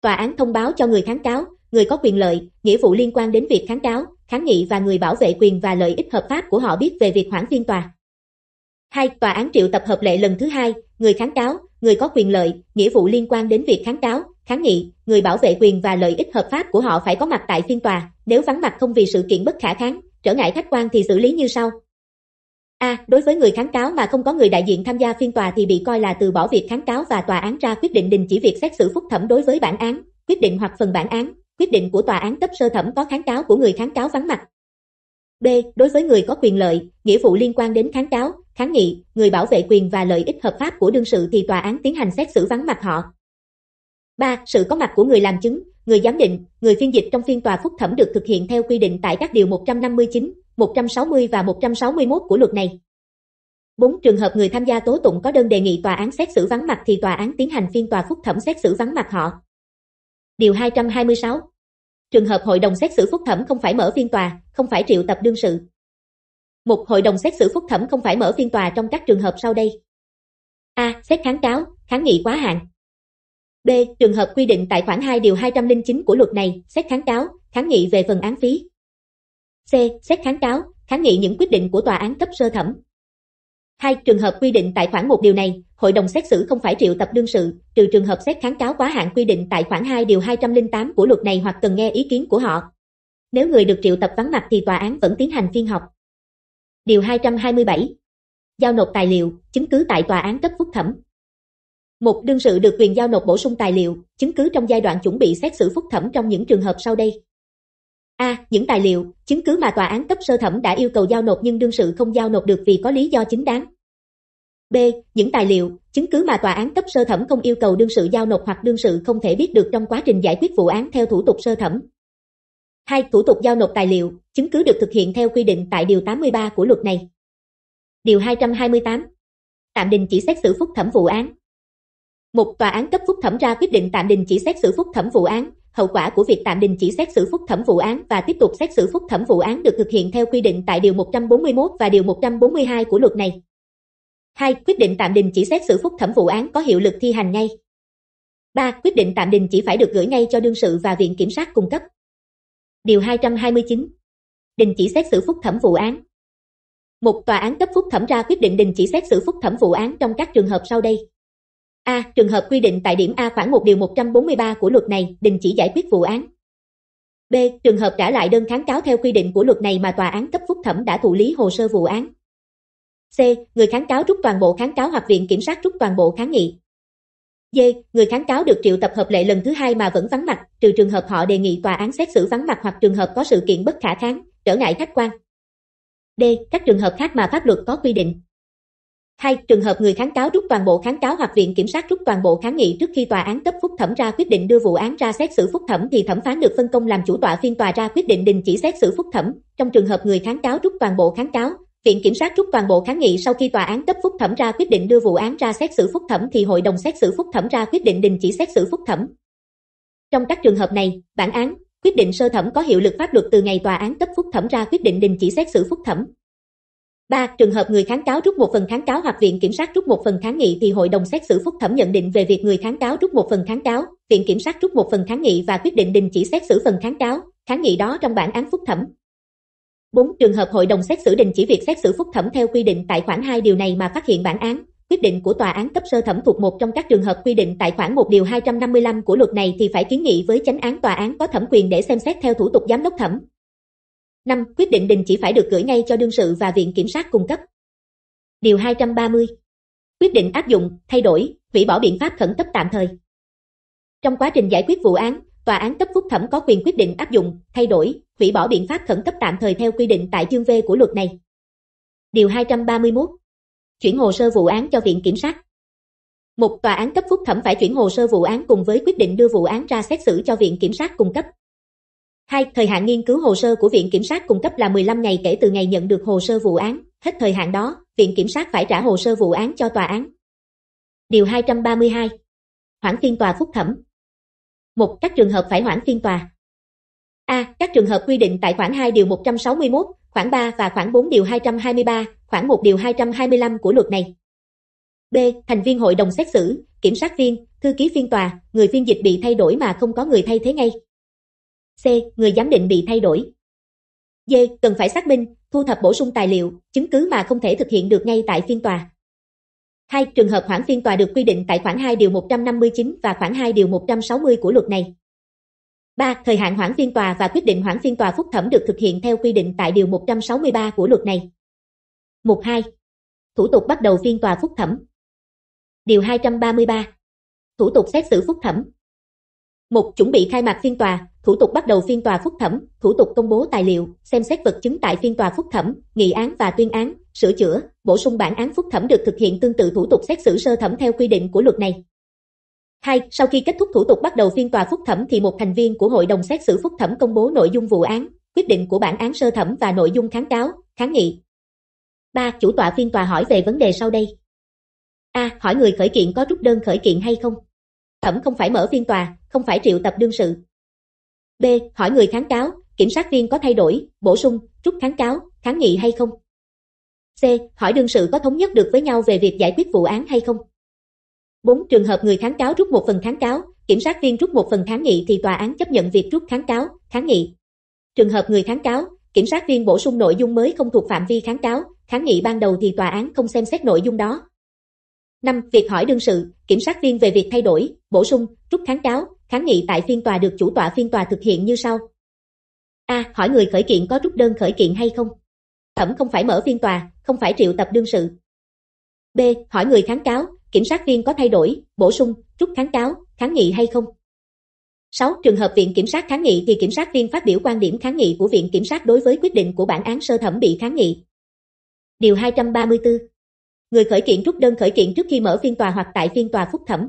Tòa án thông báo cho người kháng cáo, người có quyền lợi, nghĩa vụ liên quan đến việc kháng cáo, kháng nghị và người bảo vệ quyền và lợi ích hợp pháp của họ biết về việc hoãn phiên tòa. 2. Tòa án triệu tập hợp lệ lần thứ hai, người kháng cáo, người có quyền lợi, nghĩa vụ liên quan đến việc kháng cáo, kháng nghị, người bảo vệ quyền và lợi ích hợp pháp của họ phải có mặt tại phiên tòa, nếu vắng mặt không vì sự kiện bất khả kháng, trở ngại khách quan thì xử lý như sau. A. Đối với người kháng cáo mà không có người đại diện tham gia phiên tòa thì bị coi là từ bỏ việc kháng cáo và tòa án ra quyết định đình chỉ việc xét xử phúc thẩm đối với bản án, quyết định hoặc phần bản án, quyết định của tòa án cấp sơ thẩm có kháng cáo của người kháng cáo vắng mặt, B. Đối với người có quyền lợi, nghĩa vụ liên quan đến kháng cáo, kháng nghị, người bảo vệ quyền và lợi ích hợp pháp của đương sự thì tòa án tiến hành xét xử vắng mặt họ. 3. Sự có mặt của người làm chứng, người giám định, người phiên dịch trong phiên tòa phúc thẩm được thực hiện theo quy định tại các điều 159, 160 và 161 của luật này. 4. Trường hợp người tham gia tố tụng có đơn đề nghị tòa án xét xử vắng mặt thì tòa án tiến hành phiên tòa phúc thẩm xét xử vắng mặt họ. Điều 226 Trường hợp hội đồng xét xử phúc thẩm không phải mở phiên tòa, không phải triệu tập đương sự. Một hội đồng xét xử phúc thẩm không phải mở phiên tòa trong các trường hợp sau đây. A. Xét kháng cáo, kháng nghị quá hạn. B. Trường hợp quy định tại khoản 2 điều 209 của luật này, xét kháng cáo, kháng nghị về phần án phí. C. Xét kháng cáo, kháng nghị những quyết định của tòa án cấp sơ thẩm, Hai trường hợp quy định tại khoản 1 điều này, hội đồng xét xử không phải triệu tập đương sự, trừ trường hợp xét kháng cáo quá hạn quy định tại khoản 2 điều 208 của luật này hoặc cần nghe ý kiến của họ. Nếu người được triệu tập vắng mặt thì tòa án vẫn tiến hành phiên họp. Điều 227. Giao nộp tài liệu, chứng cứ tại tòa án cấp phúc thẩm. Một đương sự được quyền giao nộp bổ sung tài liệu, chứng cứ trong giai đoạn chuẩn bị xét xử phúc thẩm trong những trường hợp sau đây. A. Những tài liệu, chứng cứ mà tòa án cấp sơ thẩm đã yêu cầu giao nộp nhưng đương sự không giao nộp được vì có lý do chính đáng. B. Những tài liệu, chứng cứ mà tòa án cấp sơ thẩm không yêu cầu đương sự giao nộp hoặc đương sự không thể biết được trong quá trình giải quyết vụ án theo thủ tục sơ thẩm. 2. Thủ tục giao nộp tài liệu, chứng cứ được thực hiện theo quy định tại Điều 83 của luật này. Điều 228. Tạm đình chỉ xét xử phúc thẩm vụ án. Một tòa án cấp phúc thẩm ra quyết định tạm đình chỉ xét xử phúc thẩm vụ án, hậu quả của việc tạm đình chỉ xét xử phúc thẩm vụ án và tiếp tục xét xử phúc thẩm vụ án được thực hiện theo quy định tại Điều 141 và Điều 142 của luật này. 2. Quyết định tạm đình chỉ xét xử phúc thẩm vụ án có hiệu lực thi hành ngay. 3. Quyết định tạm đình chỉ phải được gửi ngay cho đương sự và viện kiểm sát cung cấp. Điều 229. Đình chỉ xét xử phúc thẩm vụ án. Một tòa án cấp phúc thẩm ra quyết định đình chỉ xét xử phúc thẩm vụ án trong các trường hợp sau đây. A. Trường hợp quy định tại điểm A khoảng 1 điều 143 của luật này đình chỉ giải quyết vụ án. B. Trường hợp trả lại đơn kháng cáo theo quy định của luật này mà tòa án cấp phúc thẩm đã thụ lý hồ sơ vụ án. C. Người kháng cáo rút toàn bộ kháng cáo hoặc viện kiểm sát rút toàn bộ kháng nghị. D. Người kháng cáo được triệu tập hợp lệ lần thứ hai mà vẫn vắng mặt, trừ trường hợp họ đề nghị tòa án xét xử vắng mặt hoặc trường hợp có sự kiện bất khả kháng, trở ngại khách quan. D. Các trường hợp khác mà pháp luật có quy định. 2. Trường hợp người kháng cáo rút toàn bộ kháng cáo hoặc viện kiểm sát rút toàn bộ kháng nghị trước khi tòa án cấp phúc thẩm ra quyết định đưa vụ án ra xét xử phúc thẩm thì thẩm phán được phân công làm chủ tọa phiên tòa ra quyết định đình chỉ xét xử phúc thẩm. Trong trường hợp người kháng cáo rút toàn bộ kháng cáo, Viện Kiểm sát rút toàn bộ kháng nghị sau khi tòa án cấp phúc thẩm ra quyết định đưa vụ án ra xét xử phúc thẩm thì hội đồng xét xử phúc thẩm ra quyết định đình chỉ xét xử phúc thẩm. Trong các trường hợp này, bản án, quyết định sơ thẩm có hiệu lực pháp luật từ ngày tòa án cấp phúc thẩm ra quyết định đình chỉ xét xử phúc thẩm. 3. Trường hợp người kháng cáo rút một phần kháng cáo hoặc viện kiểm sát rút một phần kháng nghị thì hội đồng xét xử phúc thẩm nhận định về việc người kháng cáo rút một phần kháng cáo, viện kiểm sát rút một phần kháng nghị và quyết định đình chỉ xét xử phần kháng cáo, kháng nghị đó trong bản án phúc thẩm. 4. Trường hợp hội đồng xét xử đình chỉ việc xét xử phúc thẩm theo quy định tại khoản 2 điều này mà phát hiện bản án, quyết định của tòa án cấp sơ thẩm thuộc một trong các trường hợp quy định tại khoản 1 điều 255 của luật này thì phải kiến nghị với chánh án tòa án có thẩm quyền để xem xét theo thủ tục giám đốc thẩm. 5. Quyết định đình chỉ phải được gửi ngay cho đương sự và viện kiểm sát cung cấp. Điều 230. Quyết định áp dụng, thay đổi, hủy bỏ biện pháp khẩn cấp tạm thời. Trong quá trình giải quyết vụ án, tòa án cấp phúc thẩm có quyền quyết định áp dụng, thay đổi, hủy bỏ biện pháp khẩn cấp tạm thời theo quy định tại chương V của luật này. Điều 231. Chuyển hồ sơ vụ án cho Viện Kiểm sát. Một tòa án cấp phúc thẩm phải chuyển hồ sơ vụ án cùng với quyết định đưa vụ án ra xét xử cho Viện Kiểm sát cung cấp. 2. Thời hạn nghiên cứu hồ sơ của Viện Kiểm sát cung cấp là 15 ngày kể từ ngày nhận được hồ sơ vụ án. Hết thời hạn đó, Viện Kiểm sát phải trả hồ sơ vụ án cho tòa án. Điều 232. Hoãn phiên tòa phúc thẩm một Các trường hợp phải hoãn phiên tòa. A. Các trường hợp quy định tại khoản 2 điều 161, khoản 3 và khoản 4 điều 223, khoản 1 điều 225 của luật này. B. Thành viên hội đồng xét xử, kiểm sát viên, thư ký phiên tòa, người phiên dịch bị thay đổi mà không có người thay thế ngay. C. Người giám định bị thay đổi. D. Cần phải xác minh, thu thập bổ sung tài liệu, chứng cứ mà không thể thực hiện được ngay tại phiên tòa. Hai, trường hợp hoãn phiên tòa được quy định tại khoản 2 điều 159 và khoản 2 điều 160 của luật này. 3. Thời hạn hoãn phiên tòa và quyết định hoãn phiên tòa phúc thẩm được thực hiện theo quy định tại điều 163 của luật này. 12. Thủ tục bắt đầu phiên tòa phúc thẩm. Điều 233. Thủ tục xét xử phúc thẩm. 1. Chuẩn bị khai mạc phiên tòa, thủ tục bắt đầu phiên tòa phúc thẩm, thủ tục công bố tài liệu, xem xét vật chứng tại phiên tòa phúc thẩm, nghị án và tuyên án, sửa chữa, bổ sung bản án phúc thẩm được thực hiện tương tự thủ tục xét xử sơ thẩm theo quy định của luật này. 2. Sau khi kết thúc thủ tục bắt đầu phiên tòa phúc thẩm thì một thành viên của hội đồng xét xử phúc thẩm công bố nội dung vụ án, quyết định của bản án sơ thẩm và nội dung kháng cáo, kháng nghị. 3. Chủ tọa phiên tòa hỏi về vấn đề sau đây. A. Hỏi người khởi kiện có rút đơn khởi kiện hay không? Thẩm không phải mở phiên tòa, không phải triệu tập đương sự. B. Hỏi người kháng cáo, kiểm sát viên có thay đổi, bổ sung, rút kháng cáo, kháng nghị hay không? C. Hỏi đương sự có thống nhất được với nhau về việc giải quyết vụ án hay không? 4. Trường hợp người kháng cáo rút một phần kháng cáo, kiểm sát viên rút một phần kháng nghị thì tòa án chấp nhận việc rút kháng cáo, kháng nghị. Trường hợp người kháng cáo, kiểm sát viên bổ sung nội dung mới không thuộc phạm vi kháng cáo, kháng nghị ban đầu thì tòa án không xem xét nội dung đó. 5. Việc hỏi đương sự, kiểm sát viên về việc thay đổi, bổ sung, rút kháng cáo, kháng nghị tại phiên tòa được chủ tọa phiên tòa thực hiện như sau. A. Hỏi người khởi kiện có rút đơn khởi kiện hay không? Thẩm không phải mở phiên tòa, không phải triệu tập đương sự. B. Hỏi người kháng cáo, kiểm sát viên có thay đổi, bổ sung, rút kháng cáo, kháng nghị hay không? 6. Trường hợp viện kiểm sát kháng nghị thì kiểm sát viên phát biểu quan điểm kháng nghị của viện kiểm sát đối với quyết định của bản án sơ thẩm bị kháng nghị. Điều 234. Người khởi kiện rút đơn khởi kiện trước khi mở phiên tòa hoặc tại phiên tòa phúc thẩm.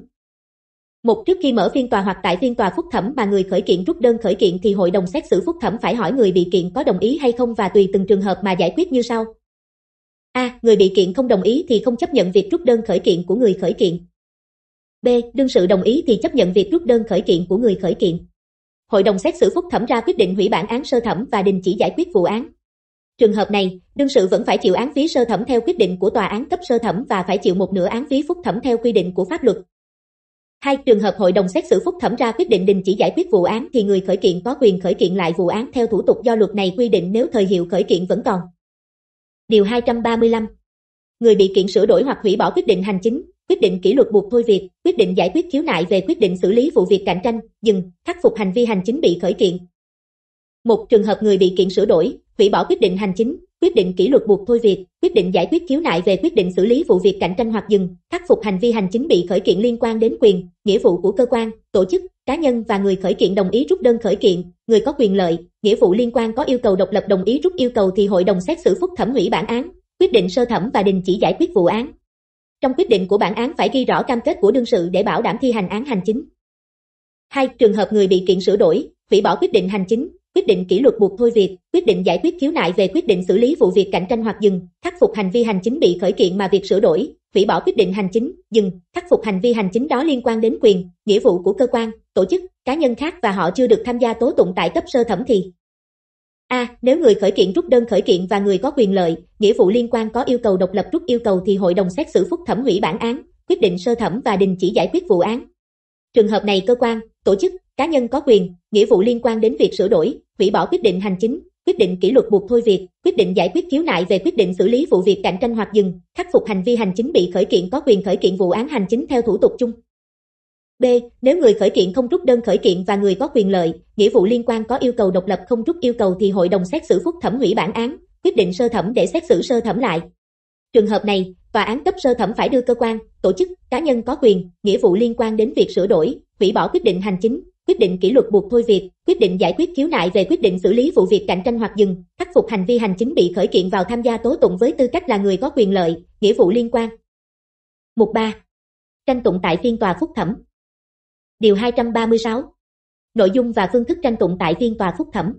Một trước khi mở phiên tòa hoặc tại phiên tòa phúc thẩm mà người khởi kiện rút đơn khởi kiện thì hội đồng xét xử phúc thẩm phải hỏi người bị kiện có đồng ý hay không và tùy từng trường hợp mà giải quyết như sau. A. Người bị kiện không đồng ý thì không chấp nhận việc rút đơn khởi kiện của người khởi kiện. B. Đương sự đồng ý thì chấp nhận việc rút đơn khởi kiện của người khởi kiện. Hội đồng xét xử phúc thẩm ra quyết định hủy bản án sơ thẩm và đình chỉ giải quyết vụ án. Trường hợp này, đương sự vẫn phải chịu án phí sơ thẩm theo quyết định của tòa án cấp sơ thẩm và phải chịu một nửa án phí phúc thẩm theo quy định của pháp luật. Hai trường hợp hội đồng xét xử phúc thẩm ra quyết định đình chỉ giải quyết vụ án thì người khởi kiện có quyền khởi kiện lại vụ án theo thủ tục do luật này quy định nếu thời hiệu khởi kiện vẫn còn. Điều 235. Người bị kiện sửa đổi hoặc hủy bỏ quyết định hành chính, quyết định kỷ luật buộc thôi việc, quyết định giải quyết khiếu nại về quyết định xử lý vụ việc cạnh tranh, dừng, khắc phục hành vi hành chính bị khởi kiện, một trường hợp người bị kiện sửa đổi hủy bỏ quyết định hành chính quyết định kỷ luật buộc thôi việc quyết định giải quyết khiếu nại về quyết định xử lý vụ việc cạnh tranh hoặc dừng khắc phục hành vi hành chính bị khởi kiện liên quan đến quyền nghĩa vụ của cơ quan tổ chức cá nhân và người khởi kiện đồng ý rút đơn khởi kiện người có quyền lợi nghĩa vụ liên quan có yêu cầu độc lập đồng ý rút yêu cầu thì hội đồng xét xử phúc thẩm hủy bản án quyết định sơ thẩm và đình chỉ giải quyết vụ án trong quyết định của bản án phải ghi rõ cam kết của đương sự để bảo đảm thi hành án hành chính hai trường hợp người bị kiện sửa đổi hủy bỏ quyết định hành chính quyết định kỷ luật buộc thôi việc, quyết định giải quyết khiếu nại về quyết định xử lý vụ việc cạnh tranh hoặc dừng, khắc phục hành vi hành chính bị khởi kiện mà việc sửa đổi, hủy bỏ quyết định hành chính, dừng, khắc phục hành vi hành chính đó liên quan đến quyền, nghĩa vụ của cơ quan, tổ chức, cá nhân khác và họ chưa được tham gia tố tụng tại cấp sơ thẩm thì A. nếu người khởi kiện rút đơn khởi kiện và người có quyền lợi, nghĩa vụ liên quan có yêu cầu độc lập rút yêu cầu thì hội đồng xét xử phúc thẩm hủy bản án, quyết định sơ thẩm và đình chỉ giải quyết vụ án. Trường hợp này cơ quan, tổ chức, cá nhân có quyền, nghĩa vụ liên quan đến việc sửa đổi, hủy bỏ quyết định hành chính, quyết định kỷ luật buộc thôi việc, quyết định giải quyết khiếu nại về quyết định xử lý vụ việc cạnh tranh hoặc dừng, khắc phục hành vi hành chính bị khởi kiện có quyền khởi kiện vụ án hành chính theo thủ tục chung. B. Nếu người khởi kiện không rút đơn khởi kiện và người có quyền lợi, nghĩa vụ liên quan có yêu cầu độc lập không rút yêu cầu thì hội đồng xét xử phúc thẩm hủy bản án, quyết định sơ thẩm để xét xử sơ thẩm lại. Trường hợp này, tòa án cấp sơ thẩm phải đưa cơ quan, tổ chức, cá nhân có quyền, nghĩa vụ liên quan đến việc sửa đổi, hủy bỏ quyết định hành chính, quyết định kỷ luật buộc thôi việc, quyết định giải quyết khiếu nại về quyết định xử lý vụ việc cạnh tranh hoặc dừng, khắc phục hành vi hành chính bị khởi kiện vào tham gia tố tụng với tư cách là người có quyền lợi, nghĩa vụ liên quan. Mục 3. Tranh tụng tại phiên tòa phúc thẩm. Điều 236. Nội dung và phương thức tranh tụng tại phiên tòa phúc thẩm.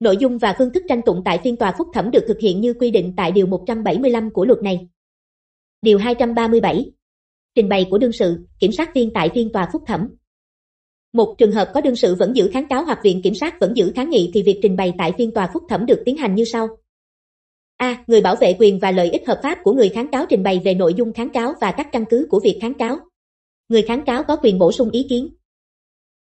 Nội dung và phương thức tranh tụng tại phiên tòa phúc thẩm được thực hiện như quy định tại điều 175 của luật này. Điều 237. Trình bày của đương sự, kiểm sát viên tại phiên tòa phúc thẩm. Một trường hợp có đương sự vẫn giữ kháng cáo hoặc viện kiểm sát vẫn giữ kháng nghị thì việc trình bày tại phiên tòa phúc thẩm được tiến hành như sau. A. Người bảo vệ quyền và lợi ích hợp pháp của người kháng cáo trình bày về nội dung kháng cáo và các căn cứ của việc kháng cáo. Người kháng cáo có quyền bổ sung ý kiến.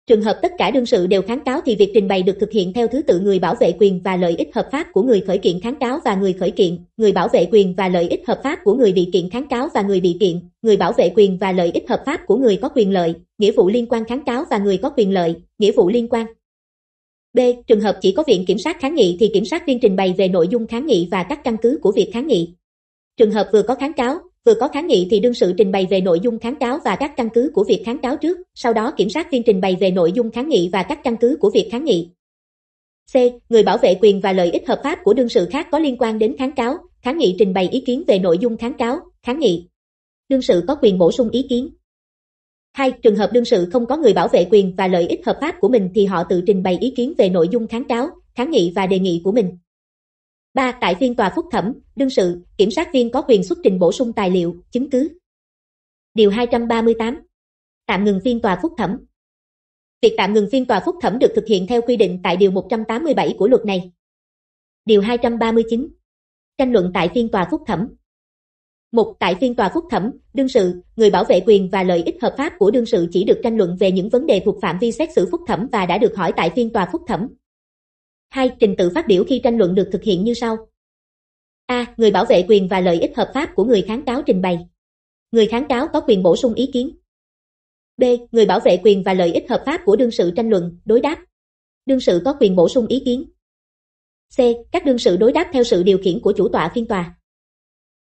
Trường hợp tất cả đương sự đều kháng cáo thì việc trình bày được thực hiện theo thứ tự người bảo vệ quyền và lợi ích hợp pháp của người khởi kiện kháng cáo và người khởi kiện, người bảo vệ quyền và lợi ích hợp pháp của người bị kiện kháng cáo và người bị kiện, người bảo vệ quyền và lợi ích hợp pháp của người có quyền lợi, nghĩa vụ liên quan kháng cáo và người có quyền lợi, nghĩa vụ liên quan. B. Trường hợp chỉ có viện kiểm sát kháng nghị thì kiểm sát viên trình bày về nội dung kháng nghị và các căn cứ của việc kháng nghị. Trường hợp vừa có kháng cáo, Vừa có kháng nghị thì đương sự trình bày về nội dung kháng cáo và các căn cứ của việc kháng cáo trước, sau đó kiểm sát viên trình bày về nội dung kháng nghị và các căn cứ của việc kháng nghị. C. Người bảo vệ quyền và lợi ích hợp pháp của đương sự khác có liên quan đến kháng cáo, kháng nghị trình bày ý kiến về nội dung kháng cáo, kháng nghị. Đương sự có quyền bổ sung ý kiến. 2. Trường hợp đương sự không có người bảo vệ quyền và lợi ích hợp pháp của mình thì họ tự trình bày ý kiến về nội dung kháng cáo, kháng nghị và đề nghị của mình. 3. Tại phiên tòa phúc thẩm, đương sự, kiểm sát viên có quyền xuất trình bổ sung tài liệu, chứng cứ. Điều 238. Tạm ngừng phiên tòa phúc thẩm. Việc tạm ngừng phiên tòa phúc thẩm được thực hiện theo quy định tại điều 187 của luật này. Điều 239. Tranh luận tại phiên tòa phúc thẩm. Một Tại phiên tòa phúc thẩm, đương sự, người bảo vệ quyền và lợi ích hợp pháp của đương sự chỉ được tranh luận về những vấn đề thuộc phạm vi xét xử phúc thẩm và đã được hỏi tại phiên tòa phúc thẩm. Hai, trình tự phát biểu khi tranh luận được thực hiện như sau. A. Người bảo vệ quyền và lợi ích hợp pháp của người kháng cáo trình bày. Người kháng cáo có quyền bổ sung ý kiến. B. Người bảo vệ quyền và lợi ích hợp pháp của đương sự tranh luận, đối đáp. Đương sự có quyền bổ sung ý kiến. C. Các đương sự đối đáp theo sự điều khiển của chủ tọa phiên tòa.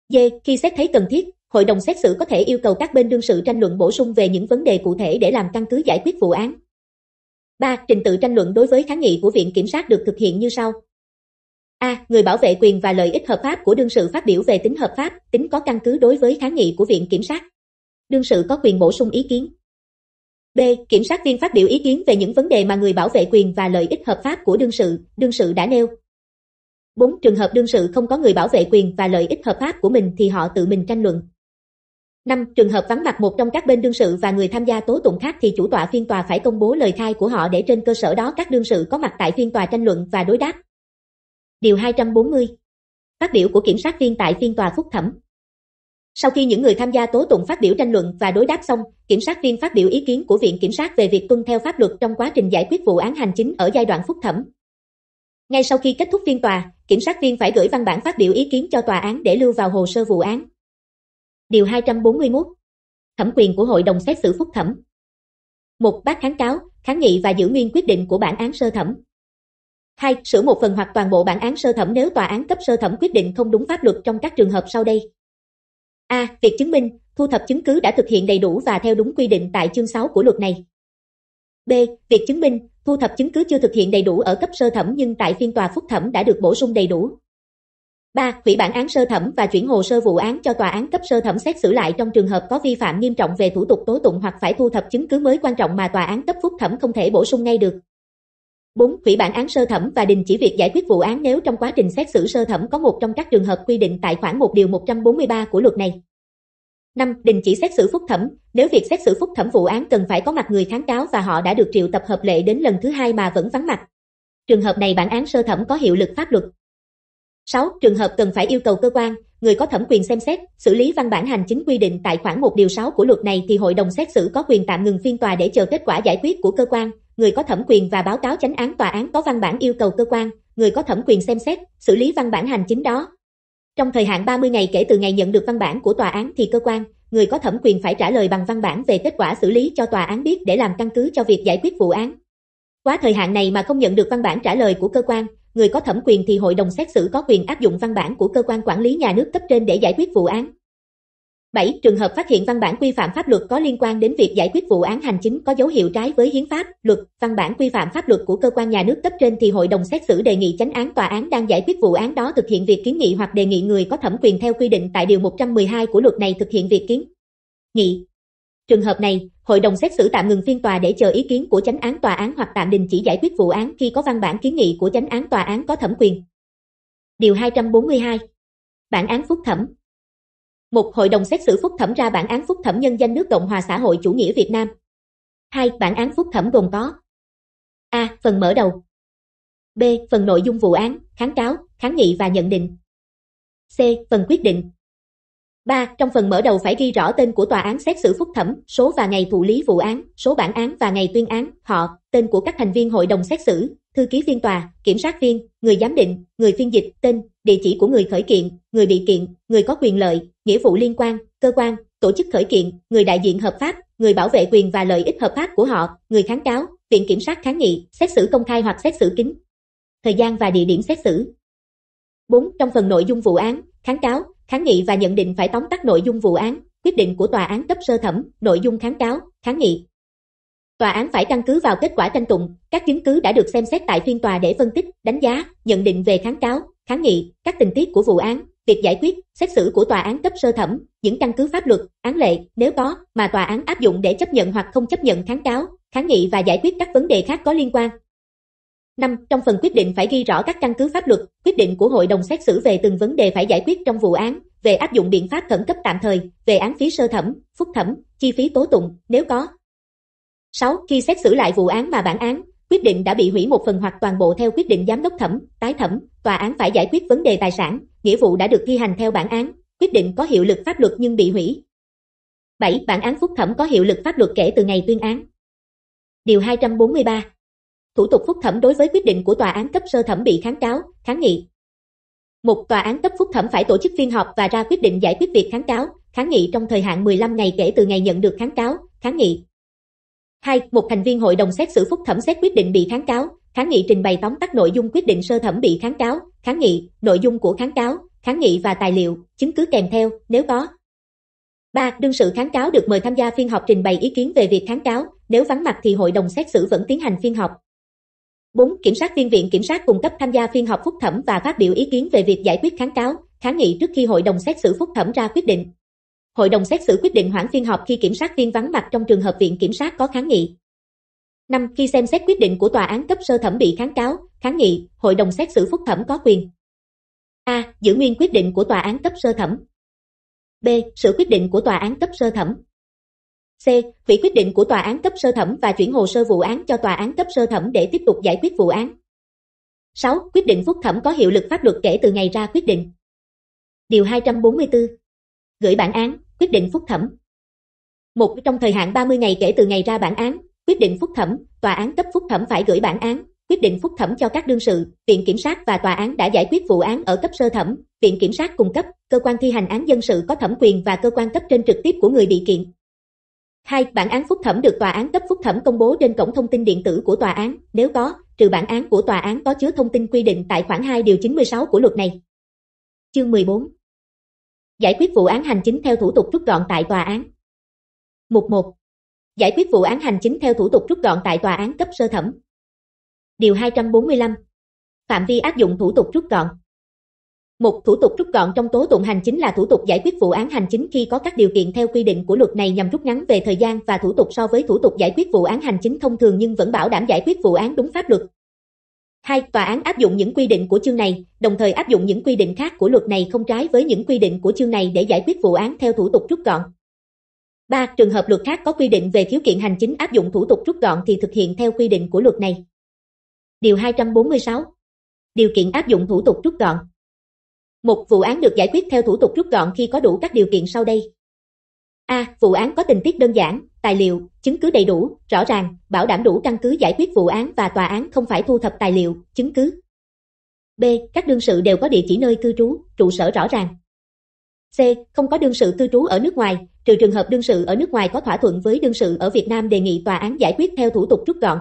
D. Khi xét thấy cần thiết, hội đồng xét xử có thể yêu cầu các bên đương sự tranh luận bổ sung về những vấn đề cụ thể để làm căn cứ giải quyết vụ án. 3. Trình tự tranh luận đối với kháng nghị của Viện Kiểm sát được thực hiện như sau. A. Người bảo vệ quyền và lợi ích hợp pháp của đương sự phát biểu về tính hợp pháp, tính có căn cứ đối với kháng nghị của Viện Kiểm sát. Đương sự có quyền bổ sung ý kiến. B. Kiểm sát viên phát biểu ý kiến về những vấn đề mà người bảo vệ quyền và lợi ích hợp pháp của đương sự, đương sự đã nêu. 4. Trường hợp đương sự không có người bảo vệ quyền và lợi ích hợp pháp của mình thì họ tự mình tranh luận. 5. Trường hợp vắng mặt một trong các bên đương sự và người tham gia tố tụng khác thì chủ tọa phiên tòa phải công bố lời khai của họ để trên cơ sở đó các đương sự có mặt tại phiên tòa tranh luận và đối đáp. Điều 240. Phát biểu của kiểm sát viên tại phiên tòa phúc thẩm. Sau khi những người tham gia tố tụng phát biểu tranh luận và đối đáp xong, kiểm sát viên phát biểu ý kiến của viện kiểm sát về việc tuân theo pháp luật trong quá trình giải quyết vụ án hành chính ở giai đoạn phúc thẩm. Ngay sau khi kết thúc phiên tòa, kiểm sát viên phải gửi văn bản phát biểu ý kiến cho tòa án để lưu vào hồ sơ vụ án. Điều 241 Thẩm quyền của Hội đồng xét xử phúc thẩm một Bác kháng cáo, kháng nghị và giữ nguyên quyết định của bản án sơ thẩm. 2. Sửa một phần hoặc toàn bộ bản án sơ thẩm nếu tòa án cấp sơ thẩm quyết định không đúng pháp luật trong các trường hợp sau đây. A. Việc chứng minh, thu thập chứng cứ đã thực hiện đầy đủ và theo đúng quy định tại chương 6 của luật này. B. Việc chứng minh, thu thập chứng cứ chưa thực hiện đầy đủ ở cấp sơ thẩm nhưng tại phiên tòa phúc thẩm đã được bổ sung đầy đủ. 3. Hủy bản án sơ thẩm và chuyển hồ sơ vụ án cho tòa án cấp sơ thẩm xét xử lại trong trường hợp có vi phạm nghiêm trọng về thủ tục tố tụng hoặc phải thu thập chứng cứ mới quan trọng mà tòa án cấp phúc thẩm không thể bổ sung ngay được. 4. Hủy bản án sơ thẩm và đình chỉ việc giải quyết vụ án nếu trong quá trình xét xử sơ thẩm có một trong các trường hợp quy định tại khoản 1 điều 143 của luật này. 5. Đình chỉ xét xử phúc thẩm, nếu việc xét xử phúc thẩm vụ án cần phải có mặt người kháng cáo và họ đã được triệu tập hợp lệ đến lần thứ hai mà vẫn vắng mặt. Trường hợp này bản án sơ thẩm có hiệu lực pháp luật. 6. Trường hợp cần phải yêu cầu cơ quan, người có thẩm quyền xem xét, xử lý văn bản hành chính quy định tại khoản 1 điều 6 của luật này thì hội đồng xét xử có quyền tạm ngừng phiên tòa để chờ kết quả giải quyết của cơ quan, người có thẩm quyền và báo cáo chánh án tòa án có văn bản yêu cầu cơ quan, người có thẩm quyền xem xét, xử lý văn bản hành chính đó. Trong thời hạn 30 ngày kể từ ngày nhận được văn bản của tòa án thì cơ quan, người có thẩm quyền phải trả lời bằng văn bản về kết quả xử lý cho tòa án biết để làm căn cứ cho việc giải quyết vụ án. Quá thời hạn này mà không nhận được văn bản trả lời của cơ quan, người có thẩm quyền thì hội đồng xét xử có quyền áp dụng văn bản của cơ quan quản lý nhà nước cấp trên để giải quyết vụ án. 7. Trường hợp phát hiện văn bản quy phạm pháp luật có liên quan đến việc giải quyết vụ án hành chính có dấu hiệu trái với hiến pháp, luật, văn bản quy phạm pháp luật của cơ quan nhà nước cấp trên thì hội đồng xét xử đề nghị chánh án tòa án đang giải quyết vụ án đó thực hiện việc kiến nghị hoặc đề nghị người có thẩm quyền theo quy định tại điều 112 của luật này thực hiện việc kiến nghị Trường hợp này, hội đồng xét xử tạm ngừng phiên tòa để chờ ý kiến của chánh án tòa án hoặc tạm đình chỉ giải quyết vụ án khi có văn bản kiến nghị của chánh án tòa án có thẩm quyền. Điều 242. Bản án phúc thẩm. Một hội đồng xét xử phúc thẩm ra bản án phúc thẩm nhân danh nước Cộng hòa xã hội chủ nghĩa Việt Nam. 2. Bản án phúc thẩm gồm có: A. Phần mở đầu. B. Phần nội dung vụ án, kháng cáo, kháng nghị và nhận định. C. Phần quyết định, 3. Trong phần mở đầu phải ghi rõ tên của tòa án xét xử phúc thẩm, số và ngày thụ lý vụ án, số bản án và ngày tuyên án, họ, tên của các thành viên hội đồng xét xử, thư ký phiên tòa, kiểm sát viên, người giám định, người phiên dịch, tên, địa chỉ của người khởi kiện, người bị kiện, người có quyền lợi, nghĩa vụ liên quan, cơ quan, tổ chức khởi kiện, người đại diện hợp pháp, người bảo vệ quyền và lợi ích hợp pháp của họ, người kháng cáo, viện kiểm sát kháng nghị, xét xử công khai hoặc xét xử kín. Thời gian và địa điểm xét xử. 4. Trong phần nội dung vụ án, kháng cáo, kháng nghị và nhận định phải tóm tắt nội dung vụ án, quyết định của tòa án cấp sơ thẩm, nội dung kháng cáo, kháng nghị. Tòa án phải căn cứ vào kết quả tranh tụng, các chứng cứ đã được xem xét tại phiên tòa để phân tích, đánh giá, nhận định về kháng cáo, kháng nghị, các tình tiết của vụ án, việc giải quyết, xét xử của tòa án cấp sơ thẩm, những căn cứ pháp luật, án lệ, nếu có, mà tòa án áp dụng để chấp nhận hoặc không chấp nhận kháng cáo, kháng nghị và giải quyết các vấn đề khác có liên quan. 5. Trong phần quyết định phải ghi rõ các căn cứ pháp luật, quyết định của hội đồng xét xử về từng vấn đề phải giải quyết trong vụ án, về áp dụng biện pháp khẩn cấp tạm thời, về án phí sơ thẩm, phúc thẩm, chi phí tố tụng, nếu có. 6. Khi xét xử lại vụ án mà bản án, quyết định đã bị hủy một phần hoặc toàn bộ theo quyết định giám đốc thẩm, tái thẩm, tòa án phải giải quyết vấn đề tài sản, nghĩa vụ đã được thi hành theo bản án, quyết định có hiệu lực pháp luật nhưng bị hủy. 7. Bản án phúc thẩm có hiệu lực pháp luật kể từ ngày tuyên án. Điều 243 thủ tục phúc thẩm đối với quyết định của tòa án cấp sơ thẩm bị kháng cáo, kháng nghị. Một tòa án cấp phúc thẩm phải tổ chức phiên họp và ra quyết định giải quyết việc kháng cáo, kháng nghị trong thời hạn 15 ngày kể từ ngày nhận được kháng cáo, kháng nghị. 2. Một thành viên hội đồng xét xử phúc thẩm xét quyết định bị kháng cáo, kháng nghị trình bày tóm tắt nội dung quyết định sơ thẩm bị kháng cáo, kháng nghị, nội dung của kháng cáo, kháng nghị và tài liệu, chứng cứ kèm theo nếu có. 3. Đương sự kháng cáo được mời tham gia phiên họp trình bày ý kiến về việc kháng cáo, nếu vắng mặt thì hội đồng xét xử vẫn tiến hành phiên họp. 4. Kiểm sát viên Viện Kiểm sát cung cấp tham gia phiên họp phúc thẩm và phát biểu ý kiến về việc giải quyết kháng cáo, kháng nghị trước khi hội đồng xét xử phúc thẩm ra quyết định. Hội đồng xét xử quyết định hoãn phiên họp khi kiểm sát viên vắng mặt trong trường hợp Viện Kiểm sát có kháng nghị. 5. Khi xem xét quyết định của tòa án cấp sơ thẩm bị kháng cáo, kháng nghị, hội đồng xét xử phúc thẩm có quyền A. Giữ nguyên quyết định của tòa án cấp sơ thẩm B. Sửa quyết định của tòa án cấp sơ thẩm C. Hủy quyết định của tòa án cấp sơ thẩm và chuyển hồ sơ vụ án cho tòa án cấp sơ thẩm để tiếp tục giải quyết vụ án. 6. Quyết định phúc thẩm có hiệu lực pháp luật kể từ ngày ra quyết định. Điều 244. Gửi bản án, quyết định phúc thẩm. Một trong thời hạn 30 ngày kể từ ngày ra bản án, quyết định phúc thẩm, tòa án cấp phúc thẩm phải gửi bản án, quyết định phúc thẩm cho các đương sự, viện kiểm sát và tòa án đã giải quyết vụ án ở cấp sơ thẩm, viện kiểm sát cung cấp, cơ quan thi hành án dân sự có thẩm quyền và cơ quan cấp trên trực tiếp của người bị kiện. 2. Bản án phúc thẩm được tòa án cấp phúc thẩm công bố trên cổng thông tin điện tử của tòa án, nếu có, trừ bản án của tòa án có chứa thông tin quy định tại khoản 2 điều 96 của luật này. Chương 14 Giải quyết vụ án hành chính theo thủ tục rút gọn tại tòa án Mục 1 Giải quyết vụ án hành chính theo thủ tục rút gọn tại tòa án cấp sơ thẩm Điều 245 Phạm vi áp dụng thủ tục rút gọn một thủ tục rút gọn trong tố tụng hành chính là thủ tục giải quyết vụ án hành chính khi có các điều kiện theo quy định của luật này nhằm rút ngắn về thời gian và thủ tục so với thủ tục giải quyết vụ án hành chính thông thường nhưng vẫn bảo đảm giải quyết vụ án đúng pháp luật. 2. Tòa án áp dụng những quy định của chương này, đồng thời áp dụng những quy định khác của luật này không trái với những quy định của chương này để giải quyết vụ án theo thủ tục rút gọn. 3. Trường hợp luật khác có quy định về khiếu kiện hành chính áp dụng thủ tục rút gọn thì thực hiện theo quy định của luật này. Điều 246. Điều kiện áp dụng thủ tục rút gọn. Một vụ án được giải quyết theo thủ tục rút gọn khi có đủ các điều kiện sau đây. A. Vụ án có tình tiết đơn giản, tài liệu, chứng cứ đầy đủ, rõ ràng, bảo đảm đủ căn cứ giải quyết vụ án và tòa án không phải thu thập tài liệu, chứng cứ. B. Các đương sự đều có địa chỉ nơi cư trú, trụ sở rõ ràng. C. Không có đương sự cư trú ở nước ngoài, trừ trường hợp đương sự ở nước ngoài có thỏa thuận với đương sự ở Việt Nam đề nghị tòa án giải quyết theo thủ tục rút gọn.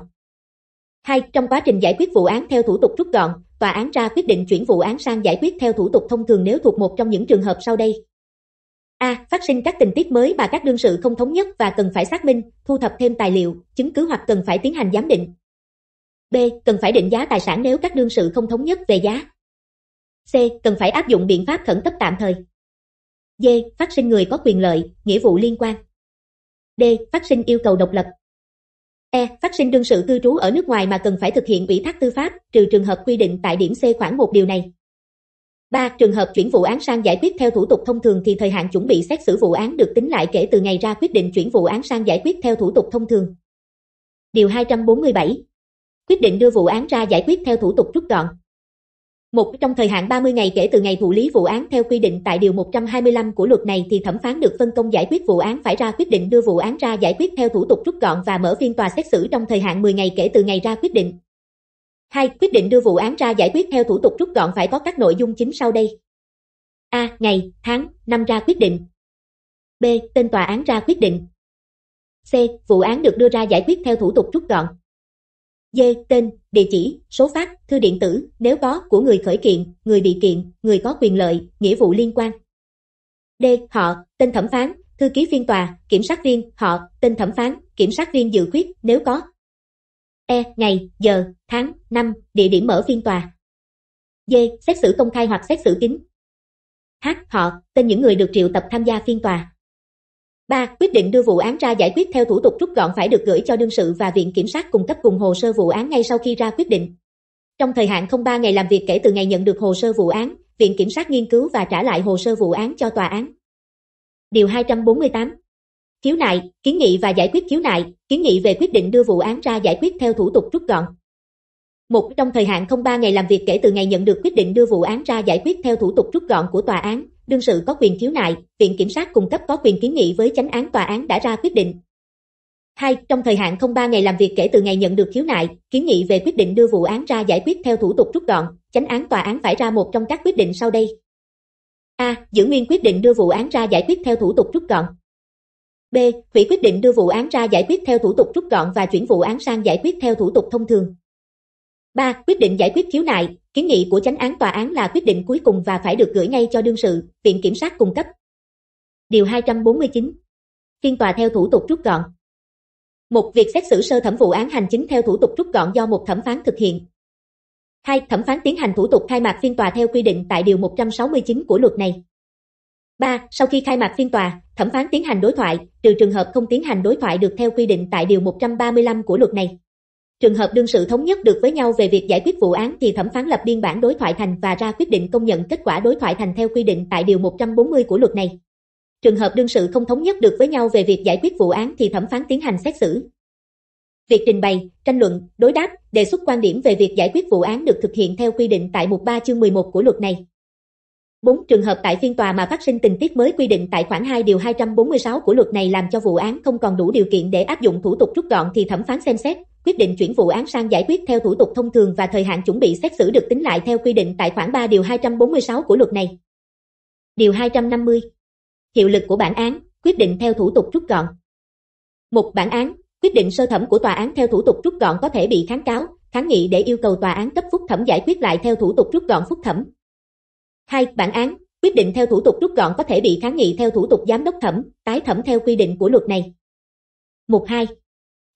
2. Trong quá trình giải quyết vụ án theo thủ tục rút gọn, tòa án ra quyết định chuyển vụ án sang giải quyết theo thủ tục thông thường nếu thuộc một trong những trường hợp sau đây. A. Phát sinh các tình tiết mới mà các đương sự không thống nhất và cần phải xác minh, thu thập thêm tài liệu, chứng cứ hoặc cần phải tiến hành giám định. B. Cần phải định giá tài sản nếu các đương sự không thống nhất về giá. C. Cần phải áp dụng biện pháp khẩn cấp tạm thời. D. Phát sinh người có quyền lợi, nghĩa vụ liên quan. D. Phát sinh yêu cầu độc lập. E. Phát sinh đương sự cư trú ở nước ngoài mà cần phải thực hiện ủy thác tư pháp, trừ trường hợp quy định tại điểm C khoảng một điều này. 3. Trường hợp chuyển vụ án sang giải quyết theo thủ tục thông thường thì thời hạn chuẩn bị xét xử vụ án được tính lại kể từ ngày ra quyết định chuyển vụ án sang giải quyết theo thủ tục thông thường. Điều 247. Quyết định đưa vụ án ra giải quyết theo thủ tục rút gọn, một trong thời hạn 30 ngày kể từ ngày thụ lý vụ án theo quy định tại Điều 125 của luật này thì thẩm phán được phân công giải quyết vụ án phải ra quyết định đưa vụ án ra giải quyết theo thủ tục rút gọn và mở phiên tòa xét xử trong thời hạn 10 ngày kể từ ngày ra quyết định. 2. Quyết định đưa vụ án ra giải quyết theo thủ tục rút gọn phải có các nội dung chính sau đây. A. Ngày, tháng, năm ra quyết định. B. Tên tòa án ra quyết định. C. Vụ án được đưa ra giải quyết theo thủ tục rút gọn. D. Tên, địa chỉ, số fax, thư điện tử, nếu có, của người khởi kiện, người bị kiện, người có quyền lợi, nghĩa vụ liên quan. D. Họ, tên thẩm phán, thư ký phiên tòa, kiểm sát viên, họ, tên thẩm phán, kiểm sát viên dự khuyết, nếu có. E. Ngày, giờ, tháng, năm, địa điểm mở phiên tòa. D. Xét xử công khai hoặc xét xử kín. H. Họ, tên những người được triệu tập tham gia phiên tòa. 3. Quyết định đưa vụ án ra giải quyết theo thủ tục rút gọn phải được gửi cho đương sự và viện kiểm sát cung cấp cùng hồ sơ vụ án ngay sau khi ra quyết định. Trong thời hạn không 3 ngày làm việc kể từ ngày nhận được hồ sơ vụ án, viện kiểm sát nghiên cứu và trả lại hồ sơ vụ án cho tòa án. Điều 248. Khiếu nại, kiến nghị và giải quyết khiếu nại, kiến nghị về quyết định đưa vụ án ra giải quyết theo thủ tục rút gọn. Một trong thời hạn không 3 ngày làm việc kể từ ngày nhận được quyết định đưa vụ án ra giải quyết theo thủ tục rút gọn của tòa án, đương sự có quyền khiếu nại, viện kiểm sát cung cấp có quyền kiến nghị với chánh án tòa án đã ra quyết định. 2. Trong thời hạn không 3 ngày làm việc kể từ ngày nhận được khiếu nại, kiến nghị về quyết định đưa vụ án ra giải quyết theo thủ tục rút gọn, chánh án tòa án phải ra một trong các quyết định sau đây. A. Giữ nguyên quyết định đưa vụ án ra giải quyết theo thủ tục rút gọn. B. Hủy quyết định đưa vụ án ra giải quyết theo thủ tục rút gọn và chuyển vụ án sang giải quyết theo thủ tục thông thường. 3. Quyết định giải quyết khiếu nại, Kiến nghị của chánh án tòa án là quyết định cuối cùng và phải được gửi ngay cho đương sự, viện kiểm sát cung cấp. Điều 249. Phiên tòa theo thủ tục rút gọn. Một việc xét xử sơ thẩm vụ án hành chính theo thủ tục rút gọn do một thẩm phán thực hiện. Hai, thẩm phán tiến hành thủ tục khai mạc phiên tòa theo quy định tại điều 169 của luật này. 3. Sau khi khai mạc phiên tòa, thẩm phán tiến hành đối thoại, trừ trường hợp không tiến hành đối thoại được theo quy định tại điều 135 của luật này. Trường hợp đương sự thống nhất được với nhau về việc giải quyết vụ án thì thẩm phán lập biên bản đối thoại thành và ra quyết định công nhận kết quả đối thoại thành theo quy định tại điều 140 của luật này. Trường hợp đương sự không thống nhất được với nhau về việc giải quyết vụ án thì thẩm phán tiến hành xét xử. Việc trình bày, tranh luận, đối đáp, đề xuất quan điểm về việc giải quyết vụ án được thực hiện theo quy định tại mục 3 chương 11 của luật này. 4. Trường hợp tại phiên tòa mà phát sinh tình tiết mới quy định tại khoản 2 điều 246 của luật này làm cho vụ án không còn đủ điều kiện để áp dụng thủ tục rút gọn thì thẩm phán xem xét, quyết định chuyển vụ án sang giải quyết theo thủ tục thông thường và thời hạn chuẩn bị xét xử được tính lại theo quy định tại khoản 3 điều 246 của luật này. Điều 250. Hiệu lực của bản án, quyết định theo thủ tục rút gọn. Một bản án, quyết định sơ thẩm của tòa án theo thủ tục rút gọn có thể bị kháng cáo, kháng nghị để yêu cầu tòa án cấp phúc thẩm giải quyết lại theo thủ tục rút gọn phúc thẩm. Hai Bản án, quyết định theo thủ tục rút gọn có thể bị kháng nghị theo thủ tục giám đốc thẩm, tái thẩm theo quy định của luật này. Mục 2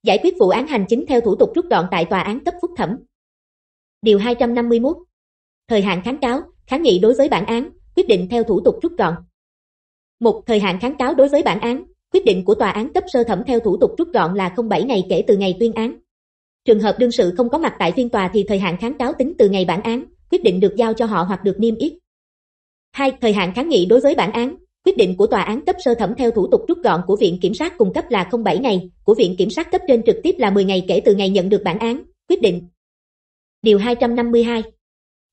giải quyết vụ án hành chính theo thủ tục rút gọn tại tòa án cấp phúc thẩm. Điều 251. Thời hạn kháng cáo, kháng nghị đối với bản án, quyết định theo thủ tục rút gọn. Một thời hạn kháng cáo đối với bản án, quyết định của tòa án cấp sơ thẩm theo thủ tục rút gọn là 07 ngày kể từ ngày tuyên án. Trường hợp đương sự không có mặt tại phiên tòa thì thời hạn kháng cáo tính từ ngày bản án, quyết định được giao cho họ hoặc được niêm yết. 2. Thời hạn kháng nghị đối với bản án, Quyết định của tòa án cấp sơ thẩm theo thủ tục rút gọn của Viện Kiểm sát cung cấp là 07 ngày, của Viện Kiểm sát cấp trên trực tiếp là 10 ngày kể từ ngày nhận được bản án, quyết định. Điều 252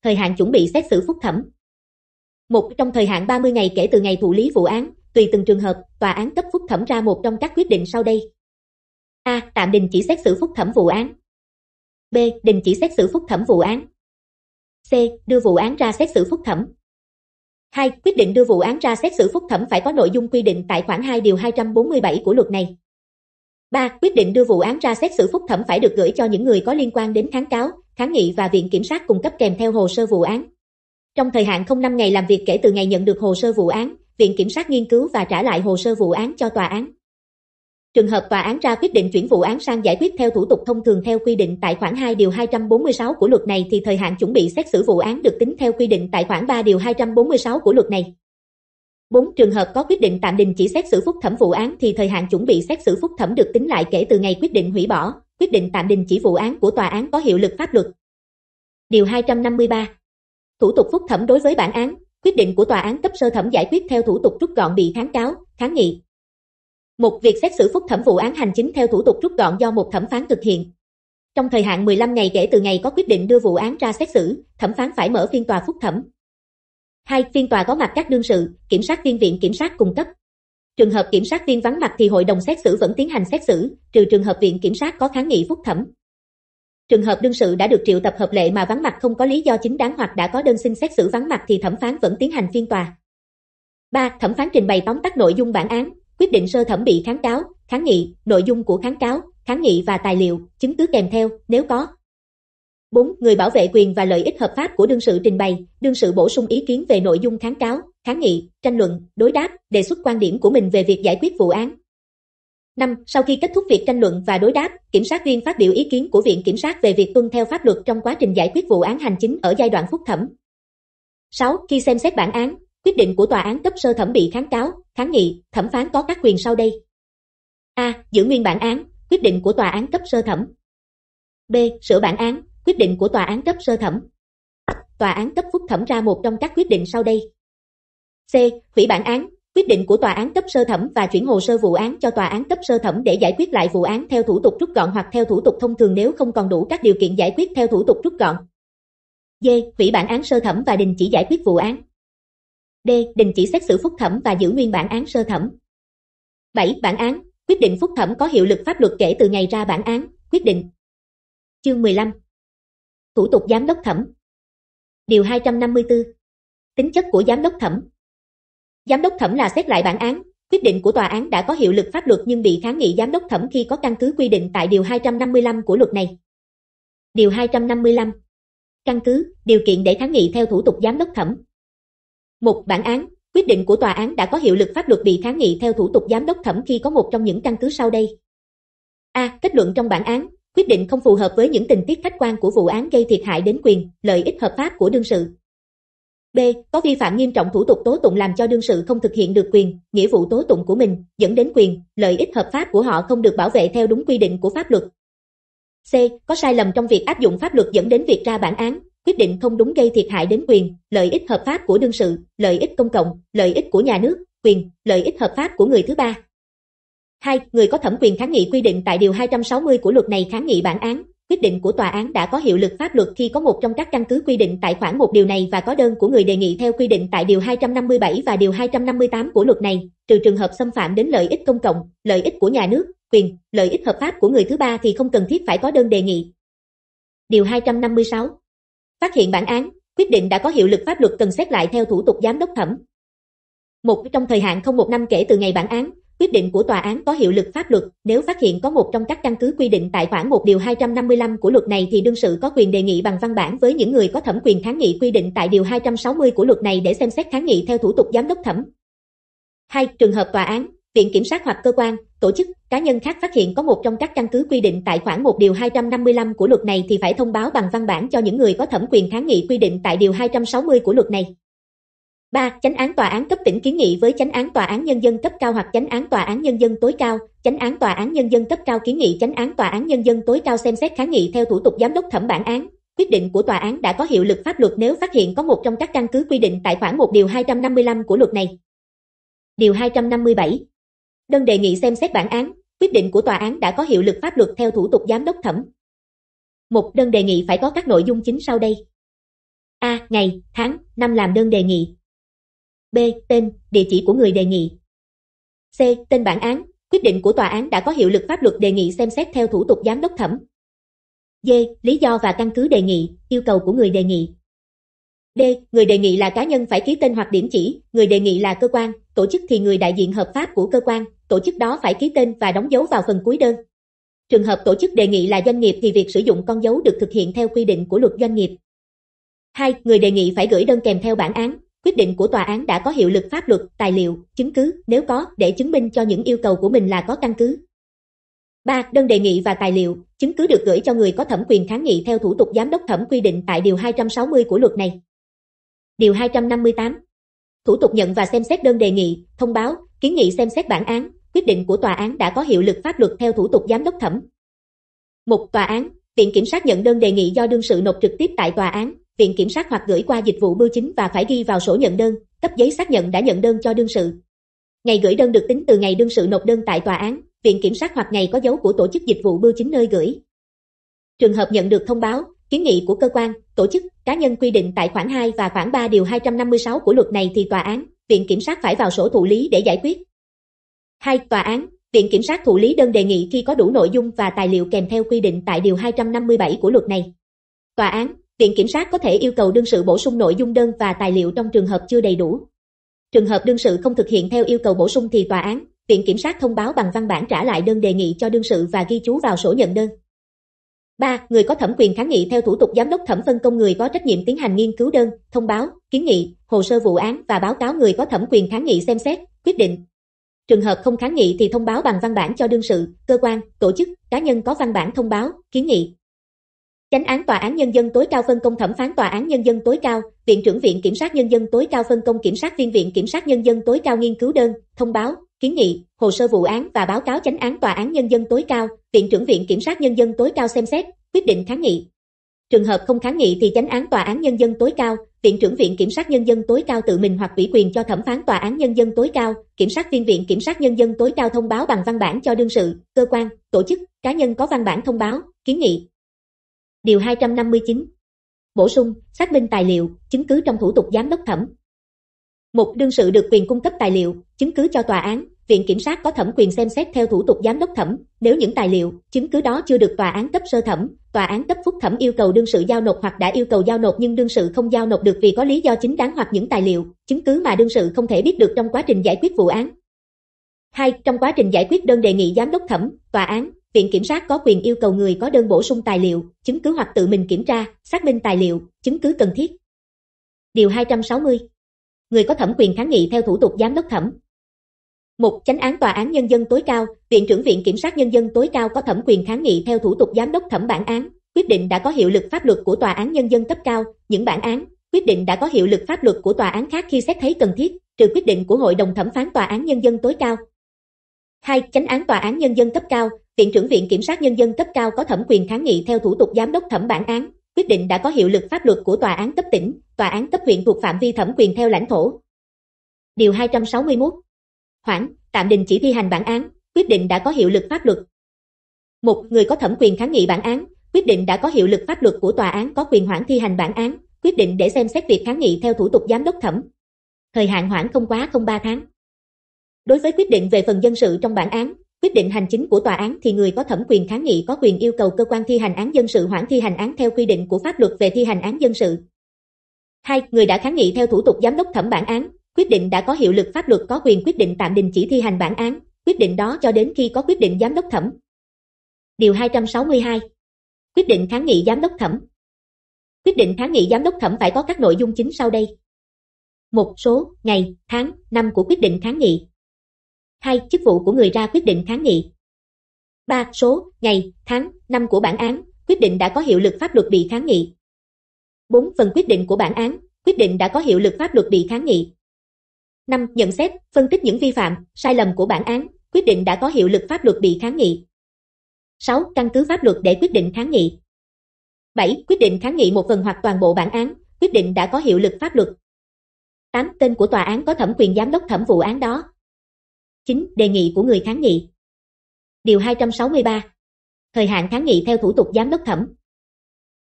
Thời hạn chuẩn bị xét xử phúc thẩm Một trong thời hạn 30 ngày kể từ ngày thụ lý vụ án, tùy từng trường hợp, tòa án cấp phúc thẩm ra một trong các quyết định sau đây. A. Tạm đình chỉ xét xử phúc thẩm vụ án. B. Đình chỉ xét xử phúc thẩm vụ án. C. Đưa vụ án ra xét xử phúc thẩm. 2. Quyết định đưa vụ án ra xét xử phúc thẩm phải có nội dung quy định tại khoản 2 điều 247 của luật này. 3. Quyết định đưa vụ án ra xét xử phúc thẩm phải được gửi cho những người có liên quan đến kháng cáo, kháng nghị và viện kiểm sát cung cấp kèm theo hồ sơ vụ án. Trong thời hạn không năm ngày làm việc kể từ ngày nhận được hồ sơ vụ án, viện kiểm sát nghiên cứu và trả lại hồ sơ vụ án cho tòa án. Trường hợp tòa án ra quyết định chuyển vụ án sang giải quyết theo thủ tục thông thường theo quy định tại khoản 2 điều 246 của luật này thì thời hạn chuẩn bị xét xử vụ án được tính theo quy định tại khoản 3 điều 246 của luật này. 4. Trường hợp có quyết định tạm đình chỉ xét xử phúc thẩm vụ án thì thời hạn chuẩn bị xét xử phúc thẩm được tính lại kể từ ngày quyết định hủy bỏ, quyết định tạm đình chỉ vụ án của tòa án có hiệu lực pháp luật. Điều 253. Thủ tục phúc thẩm đối với bản án, quyết định của tòa án cấp sơ thẩm giải quyết theo thủ tục rút gọn bị kháng cáo, kháng nghị, một việc xét xử phúc thẩm vụ án hành chính theo thủ tục rút gọn do một thẩm phán thực hiện. Trong thời hạn 15 ngày kể từ ngày có quyết định đưa vụ án ra xét xử, thẩm phán phải mở phiên tòa phúc thẩm. Hai, Phiên tòa có mặt các đương sự, kiểm sát viên viện kiểm sát cung cấp. Trường hợp kiểm sát viên vắng mặt thì hội đồng xét xử vẫn tiến hành xét xử, trừ trường hợp viện kiểm sát có kháng nghị phúc thẩm. Trường hợp đương sự đã được triệu tập hợp lệ mà vắng mặt không có lý do chính đáng hoặc đã có đơn xin xét xử vắng mặt thì thẩm phán vẫn tiến hành phiên tòa. 3. Thẩm phán trình bày tóm tắt nội dung bản án, quyết định sơ thẩm bị kháng cáo, kháng nghị, nội dung của kháng cáo, kháng nghị và tài liệu, chứng cứ kèm theo nếu có. 4. Người bảo vệ quyền và lợi ích hợp pháp của đương sự trình bày, đương sự bổ sung ý kiến về nội dung kháng cáo, kháng nghị, tranh luận, đối đáp, đề xuất quan điểm của mình về việc giải quyết vụ án. 5. Sau khi kết thúc việc tranh luận và đối đáp, kiểm sát viên phát biểu ý kiến của viện kiểm sát về việc tuân theo pháp luật trong quá trình giải quyết vụ án hành chính ở giai đoạn phúc thẩm. 6. Khi xem xét bản án, Quyết định của tòa án cấp sơ thẩm bị kháng cáo, kháng nghị, thẩm phán có các quyền sau đây. A. Giữ nguyên bản án, quyết định của tòa án cấp sơ thẩm. B. Sửa bản án, quyết định của tòa án cấp sơ thẩm. Tòa án cấp phúc thẩm ra một trong các quyết định sau đây. C. Hủy bản án, quyết định của tòa án cấp sơ thẩm và chuyển hồ sơ vụ án cho tòa án cấp sơ thẩm để giải quyết lại vụ án theo thủ tục rút gọn hoặc theo thủ tục thông thường nếu không còn đủ các điều kiện giải quyết theo thủ tục rút gọn. D. Hủy bản án sơ thẩm và đình chỉ giải quyết vụ án. D. Đình chỉ xét xử phúc thẩm và giữ nguyên bản án sơ thẩm. 7. Bản án, quyết định phúc thẩm có hiệu lực pháp luật kể từ ngày ra bản án, quyết định. Chương 15. Thủ tục giám đốc thẩm. Điều 254. Tính chất của giám đốc thẩm. Giám đốc thẩm là xét lại bản án, quyết định của tòa án đã có hiệu lực pháp luật nhưng bị kháng nghị giám đốc thẩm khi có căn cứ quy định tại điều 255 của luật này. Điều 255. Căn cứ, điều kiện để kháng nghị theo thủ tục giám đốc thẩm. Một bản án, quyết định của tòa án đã có hiệu lực pháp luật bị kháng nghị theo thủ tục giám đốc thẩm khi có một trong những căn cứ sau đây. A. Kết luận trong bản án, quyết định không phù hợp với những tình tiết khách quan của vụ án gây thiệt hại đến quyền, lợi ích hợp pháp của đương sự. B. Có vi phạm nghiêm trọng thủ tục tố tụng làm cho đương sự không thực hiện được quyền, nghĩa vụ tố tụng của mình, dẫn đến quyền, lợi ích hợp pháp của họ không được bảo vệ theo đúng quy định của pháp luật. C. Có sai lầm trong việc áp dụng pháp luật dẫn đến việc ra bản án, quyết định không đúng gây thiệt hại đến quyền, lợi ích hợp pháp của đương sự, lợi ích công cộng, lợi ích của nhà nước, quyền, lợi ích hợp pháp của người thứ ba. 2. Người có thẩm quyền kháng nghị quy định tại điều 260 của luật này kháng nghị bản án, quyết định của tòa án đã có hiệu lực pháp luật khi có một trong các căn cứ quy định tại khoản một điều này và có đơn của người đề nghị theo quy định tại điều 257 và điều 258 của luật này, trừ trường hợp xâm phạm đến lợi ích công cộng, lợi ích của nhà nước, quyền, lợi ích hợp pháp của người thứ ba thì không cần thiết phải có đơn đề nghị. Điều 256 Phát hiện bản án, quyết định đã có hiệu lực pháp luật cần xét lại theo thủ tục giám đốc thẩm. Một trong thời hạn không một năm kể từ ngày bản án, quyết định của tòa án có hiệu lực pháp luật, nếu phát hiện có một trong các căn cứ quy định tại khoản 1 điều 255 của luật này thì đương sự có quyền đề nghị bằng văn bản với những người có thẩm quyền kháng nghị quy định tại điều 260 của luật này để xem xét kháng nghị theo thủ tục giám đốc thẩm. hai Trường hợp tòa án Viện Kiểm sát hoặc cơ quan, tổ chức, cá nhân khác phát hiện có một trong các căn cứ quy định tại khoản 1 điều 255 của luật này thì phải thông báo bằng văn bản cho những người có thẩm quyền kháng nghị quy định tại điều 260 của luật này. 3. Chánh án tòa án cấp tỉnh kiến nghị với chánh án tòa án nhân dân cấp cao hoặc chánh án tòa án nhân dân tối cao, chánh án tòa án nhân dân cấp cao kiến nghị chánh án tòa án nhân dân tối cao xem xét kháng nghị theo thủ tục giám đốc thẩm bản án. Quyết định của tòa án đã có hiệu lực pháp luật nếu phát hiện có một trong các căn cứ quy định tại khoản 1 điều 255 của luật này. Điều 257 đơn đề nghị xem xét bản án, quyết định của tòa án đã có hiệu lực pháp luật theo thủ tục giám đốc thẩm. Một đơn đề nghị phải có các nội dung chính sau đây. A. Ngày, tháng, năm làm đơn đề nghị. B. Tên, địa chỉ của người đề nghị. C. Tên bản án, quyết định của tòa án đã có hiệu lực pháp luật đề nghị xem xét theo thủ tục giám đốc thẩm. D. Lý do và căn cứ đề nghị, yêu cầu của người đề nghị. D. Người đề nghị là cá nhân phải ký tên hoặc điểm chỉ, người đề nghị là cơ quan, tổ chức thì người đại diện hợp pháp của cơ quan, tổ chức đó phải ký tên và đóng dấu vào phần cuối đơn. Trường hợp tổ chức đề nghị là doanh nghiệp thì việc sử dụng con dấu được thực hiện theo quy định của luật doanh nghiệp. 2. Người đề nghị phải gửi đơn kèm theo bản án, quyết định của tòa án đã có hiệu lực pháp luật, tài liệu, chứng cứ nếu có để chứng minh cho những yêu cầu của mình là có căn cứ. 3. Đơn đề nghị và tài liệu, chứng cứ được gửi cho người có thẩm quyền kháng nghị theo thủ tục giám đốc thẩm quy định tại điều 260 của luật này. Điều 258 Thủ tục nhận và xem xét đơn đề nghị, thông báo, kiến nghị xem xét bản án, quyết định của tòa án đã có hiệu lực pháp luật theo thủ tục giám đốc thẩm. Một tòa án, viện kiểm sát nhận đơn đề nghị do đương sự nộp trực tiếp tại tòa án, viện kiểm sát hoặc gửi qua dịch vụ bưu chính và phải ghi vào sổ nhận đơn, cấp giấy xác nhận đã nhận đơn cho đương sự. Ngày gửi đơn được tính từ ngày đương sự nộp đơn tại tòa án, viện kiểm sát hoặc ngày có dấu của tổ chức dịch vụ bưu chính nơi gửi. Trường hợp nhận được thông báo, Kiến nghị của cơ quan, tổ chức, cá nhân quy định tại khoản 2 và khoản 3 điều 256 của luật này thì tòa án, viện kiểm sát phải vào sổ thụ lý để giải quyết. 2. Tòa án, viện kiểm sát thụ lý đơn đề nghị khi có đủ nội dung và tài liệu kèm theo quy định tại điều 257 của luật này. Tòa án, viện kiểm sát có thể yêu cầu đương sự bổ sung nội dung đơn và tài liệu trong trường hợp chưa đầy đủ. Trường hợp đương sự không thực hiện theo yêu cầu bổ sung thì tòa án, viện kiểm sát thông báo bằng văn bản trả lại đơn đề nghị cho đương sự và ghi chú vào sổ nhận đơn. 3. Người có thẩm quyền kháng nghị theo thủ tục giám đốc thẩm phân công người có trách nhiệm tiến hành nghiên cứu đơn, thông báo, kiến nghị, hồ sơ vụ án và báo cáo người có thẩm quyền kháng nghị xem xét, quyết định. Trường hợp không kháng nghị thì thông báo bằng văn bản cho đương sự, cơ quan, tổ chức, cá nhân có văn bản thông báo, kiến nghị. Chánh án tòa án nhân dân tối cao phân công thẩm phán tòa án nhân dân tối cao, viện trưởng viện kiểm sát nhân dân tối cao phân công kiểm sát viên viện kiểm sát nhân dân tối cao nghiên cứu đơn, thông báo, kiến nghị, hồ sơ vụ án và báo cáo chánh án tòa án nhân dân tối cao, viện trưởng viện kiểm sát nhân dân tối cao xem xét, quyết định kháng nghị. Trường hợp không kháng nghị thì chánh án tòa án nhân dân tối cao, viện trưởng viện kiểm sát nhân dân tối cao tự mình hoặc ủy quyền cho thẩm phán tòa án nhân dân tối cao, kiểm sát viên viện kiểm sát nhân dân tối cao thông báo bằng văn bản cho đương sự, cơ quan, tổ chức, cá nhân có văn bản thông báo, kiến nghị. Điều 259. Bổ sung, xác minh tài liệu, chứng cứ trong thủ tục giám đốc thẩm. Một đương sự được quyền cung cấp tài liệu, chứng cứ cho tòa án, viện kiểm sát có thẩm quyền xem xét theo thủ tục giám đốc thẩm, nếu những tài liệu, chứng cứ đó chưa được tòa án cấp sơ thẩm, tòa án cấp phúc thẩm yêu cầu đương sự giao nộp hoặc đã yêu cầu giao nộp nhưng đương sự không giao nộp được vì có lý do chính đáng hoặc những tài liệu, chứng cứ mà đương sự không thể biết được trong quá trình giải quyết vụ án. 2. Trong quá trình giải quyết đơn đề nghị giám đốc thẩm, tòa án, viện kiểm sát có quyền yêu cầu người có đơn bổ sung tài liệu, chứng cứ hoặc tự mình kiểm tra, xác minh tài liệu, chứng cứ cần thiết. Điều 260. Người có thẩm quyền kháng nghị theo thủ tục giám đốc thẩm, một Chánh án tòa án nhân dân tối cao, viện trưởng viện kiểm sát nhân dân tối cao có thẩm quyền kháng nghị theo thủ tục giám đốc thẩm bản án, quyết định đã có hiệu lực pháp luật của tòa án nhân dân cấp cao, những bản án, quyết định đã có hiệu lực pháp luật của tòa án khác khi xét thấy cần thiết, trừ quyết định của hội đồng thẩm phán tòa án nhân dân tối cao. hai Chánh án tòa án nhân dân cấp cao, viện trưởng viện kiểm sát nhân dân cấp cao có thẩm quyền kháng nghị theo thủ tục giám đốc thẩm bản án, quyết định đã có hiệu lực pháp luật của tòa án cấp tỉnh, tòa án cấp huyện thuộc phạm vi thẩm quyền theo lãnh thổ. Điều 261 hoãn, tạm đình chỉ thi hành bản án, quyết định đã có hiệu lực pháp luật. Một người có thẩm quyền kháng nghị bản án, quyết định đã có hiệu lực pháp luật của tòa án có quyền hoãn thi hành bản án, quyết định để xem xét việc kháng nghị theo thủ tục giám đốc thẩm. Thời hạn hoãn không quá không ba tháng. Đối với quyết định về phần dân sự trong bản án, quyết định hành chính của tòa án thì người có thẩm quyền kháng nghị có quyền yêu cầu cơ quan thi hành án dân sự hoãn thi hành án theo quy định của pháp luật về thi hành án dân sự. Hai, người đã kháng nghị theo thủ tục giám đốc thẩm bản án, Quyết định đã có hiệu lực pháp luật có quyền quyết định tạm đình chỉ thi hành bản án, quyết định đó cho đến khi có quyết định giám đốc thẩm. Điều 262. Quyết định kháng nghị giám đốc thẩm. Quyết định kháng nghị giám đốc thẩm phải có các nội dung chính sau đây. Một số, ngày, tháng, năm của quyết định kháng nghị. Hai, chức vụ của người ra quyết định kháng nghị. Ba, số, ngày, tháng, năm của bản án, quyết định đã có hiệu lực pháp luật bị kháng nghị. Bốn Phần quyết định của bản án, quyết định đã có hiệu lực pháp luật bị kháng nghị. 5. Nhận xét, phân tích những vi phạm, sai lầm của bản án, quyết định đã có hiệu lực pháp luật bị kháng nghị. 6. Căn cứ pháp luật để quyết định kháng nghị. 7. Quyết định kháng nghị một phần hoặc toàn bộ bản án, quyết định đã có hiệu lực pháp luật. 8. Tên của tòa án có thẩm quyền giám đốc thẩm vụ án đó. 9. Đề nghị của người kháng nghị. Điều 263. Thời hạn kháng nghị theo thủ tục giám đốc thẩm.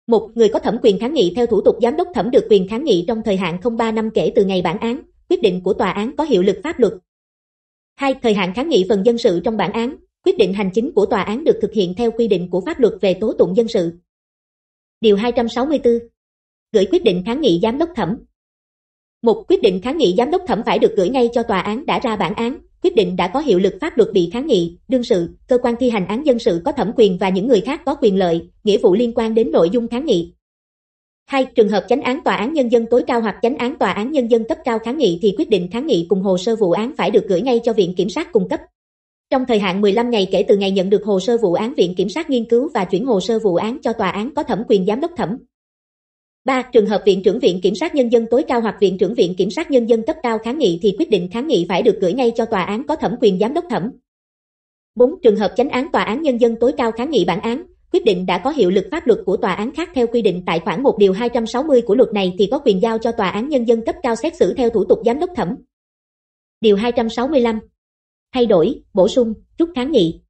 1. Người có thẩm quyền kháng nghị theo thủ tục giám đốc thẩm được quyền kháng nghị trong thời hạn không ba năm kể từ ngày bản án, quyết định của tòa án có hiệu lực pháp luật. 2. Thời hạn kháng nghị phần dân sự trong bản án, quyết định hành chính của tòa án được thực hiện theo quy định của pháp luật về tố tụng dân sự. Điều 264. Gửi quyết định kháng nghị giám đốc thẩm. Một quyết định kháng nghị giám đốc thẩm phải được gửi ngay cho tòa án đã ra bản án, quyết định đã có hiệu lực pháp luật bị kháng nghị, đương sự, cơ quan thi hành án dân sự có thẩm quyền và những người khác có quyền lợi, nghĩa vụ liên quan đến nội dung kháng nghị. 2. Trường hợp chánh án tòa án nhân dân tối cao hoặc chánh án tòa án nhân dân cấp cao kháng nghị thì quyết định kháng nghị cùng hồ sơ vụ án phải được gửi ngay cho viện kiểm sát cung cấp. Trong thời hạn 15 ngày kể từ ngày nhận được hồ sơ vụ án, viện kiểm sát nghiên cứu và chuyển hồ sơ vụ án cho tòa án có thẩm quyền giám đốc thẩm. 3. Trường hợp viện trưởng viện kiểm sát nhân dân tối cao hoặc viện trưởng viện kiểm sát nhân dân cấp cao kháng nghị thì quyết định kháng nghị phải được gửi ngay cho tòa án có thẩm quyền giám đốc thẩm. 4. Trường hợp chánh án tòa án nhân dân tối cao kháng nghị bản án quyết định đã có hiệu lực pháp luật của tòa án khác theo quy định tại khoản 1 điều 260 của luật này thì có quyền giao cho tòa án nhân dân cấp cao xét xử theo thủ tục giám đốc thẩm. Điều 265. Thay đổi, bổ sung, rút kháng nghị.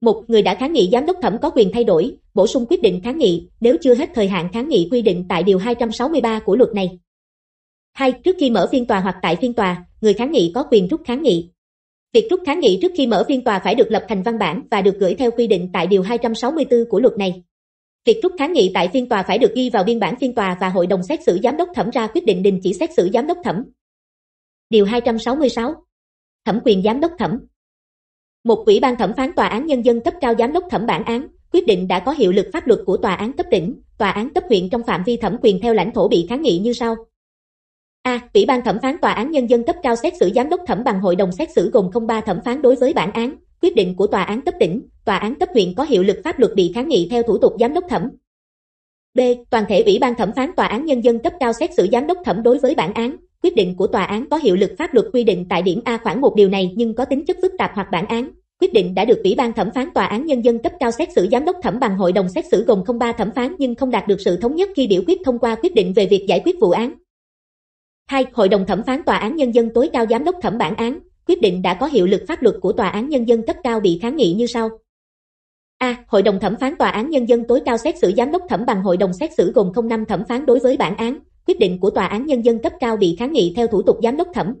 Một người đã kháng nghị giám đốc thẩm có quyền thay đổi, bổ sung quyết định kháng nghị nếu chưa hết thời hạn kháng nghị quy định tại điều 263 của luật này. Hai, trước khi mở phiên tòa hoặc tại phiên tòa, người kháng nghị có quyền rút kháng nghị. Việc rút kháng nghị trước khi mở phiên tòa phải được lập thành văn bản và được gửi theo quy định tại Điều 264 của luật này. Việc rút kháng nghị tại phiên tòa phải được ghi vào biên bản phiên tòa và hội đồng xét xử giám đốc thẩm ra quyết định đình chỉ xét xử giám đốc thẩm. Điều 266 Thẩm quyền giám đốc thẩm Một ủy ban thẩm phán tòa án nhân dân cấp cao giám đốc thẩm bản án, quyết định đã có hiệu lực pháp luật của tòa án cấp tỉnh, tòa án cấp huyện trong phạm vi thẩm quyền theo lãnh thổ bị kháng nghị như sau. A. Ủy ban thẩm phán tòa án nhân dân cấp cao xét xử giám đốc thẩm bằng hội đồng xét xử gồm không ba thẩm phán đối với bản án, quyết định của tòa án cấp tỉnh, tòa án cấp huyện có hiệu lực pháp luật bị kháng nghị theo thủ tục giám đốc thẩm. B. Toàn thể Ủy ban thẩm phán tòa án nhân dân cấp cao xét xử giám đốc thẩm đối với bản án, quyết định của tòa án có hiệu lực pháp luật quy định tại điểm A khoảng một điều này nhưng có tính chất phức tạp hoặc bản án, quyết định đã được Ủy ban thẩm phán tòa án nhân dân cấp cao xét xử giám đốc thẩm bằng hội đồng xét xử gồm không ba thẩm phán nhưng không đạt được sự thống nhất khi biểu quyết thông qua quyết định về việc giải quyết vụ án. 2. Hội đồng thẩm phán tòa án nhân dân tối cao giám đốc thẩm bản án, quyết định đã có hiệu lực pháp luật của tòa án nhân dân cấp cao bị kháng nghị như sau. A. Hội đồng thẩm phán tòa án nhân dân tối cao xét xử giám đốc thẩm bằng hội đồng xét xử gồm không năm thẩm phán đối với bản án, quyết định của tòa án nhân dân cấp cao bị kháng nghị theo thủ tục giám đốc thẩm.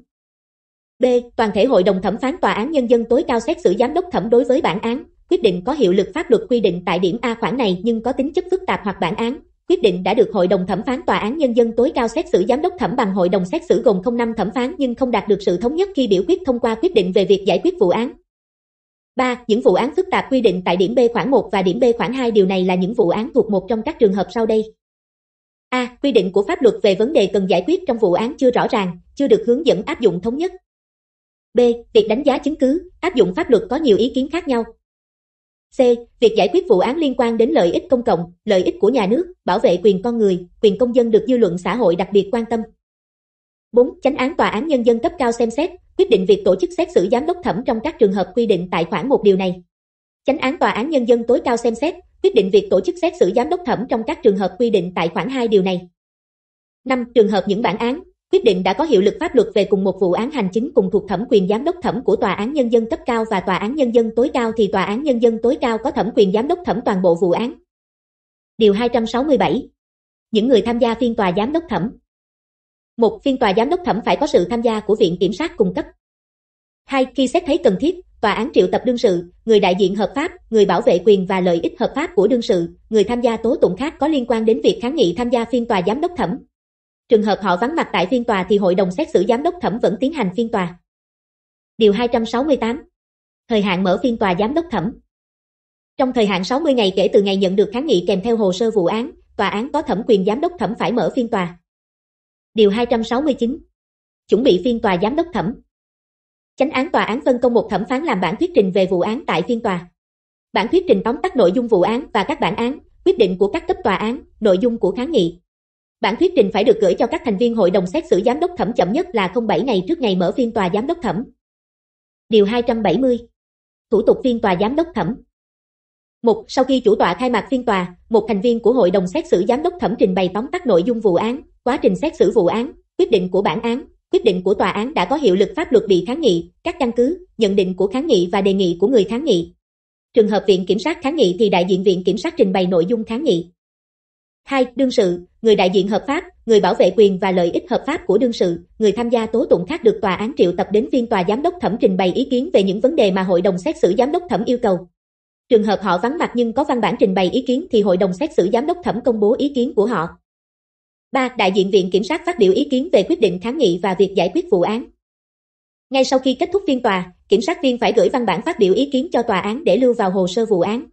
B. Toàn thể hội đồng thẩm phán tòa án nhân dân tối cao xét xử giám đốc thẩm đối với bản án, quyết định có hiệu lực pháp luật quy định tại điểm A khoản này nhưng có tính chất phức tạp hoặc bản án, quyết định đã được Hội đồng thẩm phán Tòa án Nhân dân tối cao xét xử giám đốc thẩm bằng Hội đồng xét xử gồm không năm thẩm phán nhưng không đạt được sự thống nhất khi biểu quyết thông qua quyết định về việc giải quyết vụ án. 3. Những vụ án phức tạp quy định tại điểm B khoảng 1 và điểm B khoảng 2 điều này là những vụ án thuộc một trong các trường hợp sau đây. A. Quy định của pháp luật về vấn đề cần giải quyết trong vụ án chưa rõ ràng, chưa được hướng dẫn áp dụng thống nhất. B. Việc đánh giá chứng cứ, áp dụng pháp luật có nhiều ý kiến khác nhau, C. Việc giải quyết vụ án liên quan đến lợi ích công cộng, lợi ích của nhà nước, bảo vệ quyền con người, quyền công dân được dư luận xã hội đặc biệt quan tâm. 4. Chánh án tòa án nhân dân cấp cao xem xét, quyết định việc tổ chức xét xử giám đốc thẩm trong các trường hợp quy định tại khoản một điều này. Chánh án tòa án nhân dân tối cao xem xét, quyết định việc tổ chức xét xử giám đốc thẩm trong các trường hợp quy định tại khoản 2 điều này. 5. Trường hợp những bản án, Quyết định đã có hiệu lực pháp luật về cùng một vụ án hành chính cùng thuộc thẩm quyền giám đốc thẩm của tòa án nhân dân cấp cao và tòa án nhân dân tối cao thì tòa án nhân dân tối cao có thẩm quyền giám đốc thẩm toàn bộ vụ án. Điều 267. Những người tham gia phiên tòa giám đốc thẩm. Một phiên tòa giám đốc thẩm phải có sự tham gia của viện kiểm sát cung cấp. Hai khi xét thấy cần thiết, tòa án triệu tập đương sự, người đại diện hợp pháp, người bảo vệ quyền và lợi ích hợp pháp của đương sự, người tham gia tố tụng khác có liên quan đến việc kháng nghị tham gia phiên tòa giám đốc thẩm. Trường hợp họ vắng mặt tại phiên tòa thì hội đồng xét xử giám đốc thẩm vẫn tiến hành phiên tòa. Điều 268. Thời hạn mở phiên tòa giám đốc thẩm. Trong thời hạn 60 ngày kể từ ngày nhận được kháng nghị kèm theo hồ sơ vụ án, tòa án có thẩm quyền giám đốc thẩm phải mở phiên tòa. Điều 269. Chuẩn bị phiên tòa giám đốc thẩm. Chánh án tòa án phân công một thẩm phán làm bản thuyết trình về vụ án tại phiên tòa. Bản thuyết trình tóm tắt nội dung vụ án và các bản án, quyết định của các cấp tòa án, nội dung của kháng nghị. Bản thuyết trình phải được gửi cho các thành viên hội đồng xét xử giám đốc thẩm chậm nhất là 07 ngày trước ngày mở phiên tòa giám đốc thẩm. Điều 270. Thủ tục phiên tòa giám đốc thẩm. Một, Sau khi chủ tọa khai mạc phiên tòa, một thành viên của hội đồng xét xử giám đốc thẩm trình bày tóm tắt nội dung vụ án, quá trình xét xử vụ án, quyết định của bản án, quyết định của tòa án đã có hiệu lực pháp luật bị kháng nghị, các căn cứ, nhận định của kháng nghị và đề nghị của người kháng nghị. Trường hợp viện kiểm sát kháng nghị thì đại diện viện kiểm sát trình bày nội dung kháng nghị. 2. Đương sự, người đại diện hợp pháp, người bảo vệ quyền và lợi ích hợp pháp của đương sự, người tham gia tố tụng khác được tòa án triệu tập đến phiên tòa giám đốc thẩm trình bày ý kiến về những vấn đề mà hội đồng xét xử giám đốc thẩm yêu cầu. Trường hợp họ vắng mặt nhưng có văn bản trình bày ý kiến thì hội đồng xét xử giám đốc thẩm công bố ý kiến của họ. 3. Đại diện viện kiểm sát phát biểu ý kiến về quyết định kháng nghị và việc giải quyết vụ án. Ngay sau khi kết thúc phiên tòa, kiểm sát viên phải gửi văn bản phát biểu ý kiến cho tòa án để lưu vào hồ sơ vụ án.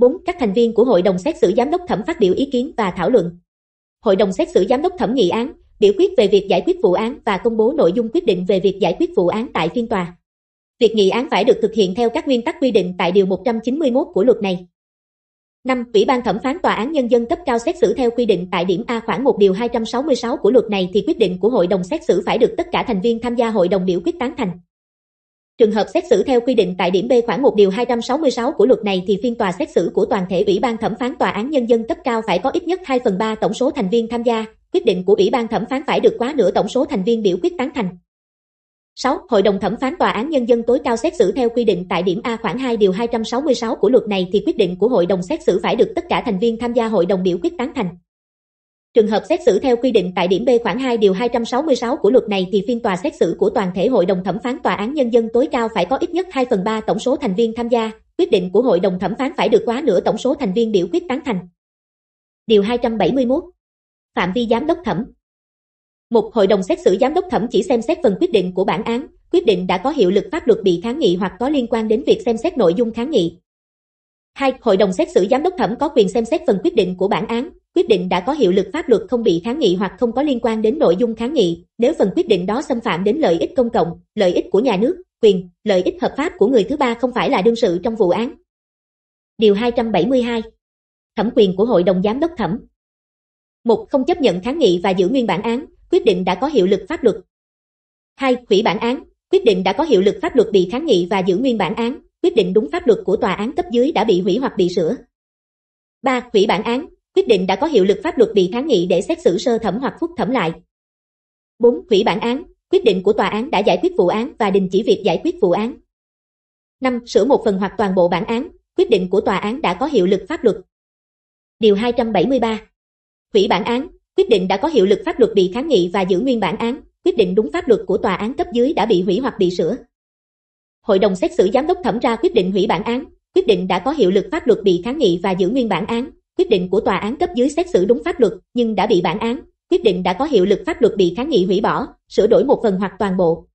4. Các thành viên của Hội đồng xét xử giám đốc thẩm phát biểu ý kiến và thảo luận. Hội đồng xét xử giám đốc thẩm nghị án, biểu quyết về việc giải quyết vụ án và công bố nội dung quyết định về việc giải quyết vụ án tại phiên tòa. Việc nghị án phải được thực hiện theo các nguyên tắc quy định tại điều 191 của luật này. 5. Ủy ban thẩm phán tòa án nhân dân cấp cao xét xử theo quy định tại điểm A khoảng 1 điều 266 của luật này thì quyết định của hội đồng xét xử phải được tất cả thành viên tham gia hội đồng biểu quyết tán thành. Trường hợp xét xử theo quy định tại điểm B khoảng 1 điều 266 của luật này thì phiên tòa xét xử của toàn thể Ủy ban thẩm phán tòa án nhân dân cấp cao phải có ít nhất 2 phần 3 tổng số thành viên tham gia, quyết định của Ủy ban thẩm phán phải được quá nửa tổng số thành viên biểu quyết tán thành. 6. Hội đồng thẩm phán tòa án nhân dân tối cao xét xử theo quy định tại điểm A khoảng 2 điều 266 của luật này thì quyết định của hội đồng xét xử phải được tất cả thành viên tham gia hội đồng biểu quyết tán thành. Trường hợp xét xử theo quy định tại điểm B khoảng 2 điều 266 của luật này thì phiên tòa xét xử của toàn thể hội đồng thẩm phán tòa án nhân dân tối cao phải có ít nhất 2 phần 3 tổng số thành viên tham gia, quyết định của hội đồng thẩm phán phải được quá nửa tổng số thành viên biểu quyết tán thành. Điều 271. Phạm vi giám đốc thẩm. Một hội đồng xét xử giám đốc thẩm chỉ xem xét phần quyết định của bản án, quyết định đã có hiệu lực pháp luật bị kháng nghị hoặc có liên quan đến việc xem xét nội dung kháng nghị. 2. Hội đồng xét xử giám đốc thẩm có quyền xem xét phần quyết định của bản án, quyết định đã có hiệu lực pháp luật không bị kháng nghị hoặc không có liên quan đến nội dung kháng nghị, nếu phần quyết định đó xâm phạm đến lợi ích công cộng, lợi ích của nhà nước, quyền, lợi ích hợp pháp của người thứ ba không phải là đương sự trong vụ án. Điều 272. Thẩm quyền của Hội đồng Giám đốc thẩm. một Không chấp nhận kháng nghị và giữ nguyên bản án, quyết định đã có hiệu lực pháp luật. 2. Hủy bản án, quyết định đã có hiệu lực pháp luật bị kháng nghị và giữ nguyên bản án, quyết định đúng pháp luật của tòa án cấp dưới đã bị hủy hoặc bị sửa. 3. Hủy bản án, quyết định đã có hiệu lực pháp luật bị kháng nghị để xét xử sơ thẩm hoặc phúc thẩm lại. 4. Hủy bản án, quyết định của tòa án đã giải quyết vụ án và đình chỉ việc giải quyết vụ án. 5. Sửa một phần hoặc toàn bộ bản án, quyết định của tòa án đã có hiệu lực pháp luật. Điều 273. Hủy bản án, quyết định đã có hiệu lực pháp luật bị kháng nghị và giữ nguyên bản án, quyết định đúng pháp luật của tòa án cấp dưới đã bị hủy hoặc bị sửa. Hội đồng xét xử giám đốc thẩm ra quyết định hủy bản án, quyết định đã có hiệu lực pháp luật bị kháng nghị và giữ nguyên bản án, Quyết định của tòa án cấp dưới xét xử đúng pháp luật, nhưng đã bị bản án, quyết định đã có hiệu lực pháp luật bị kháng nghị hủy bỏ, sửa đổi một phần hoặc toàn bộ.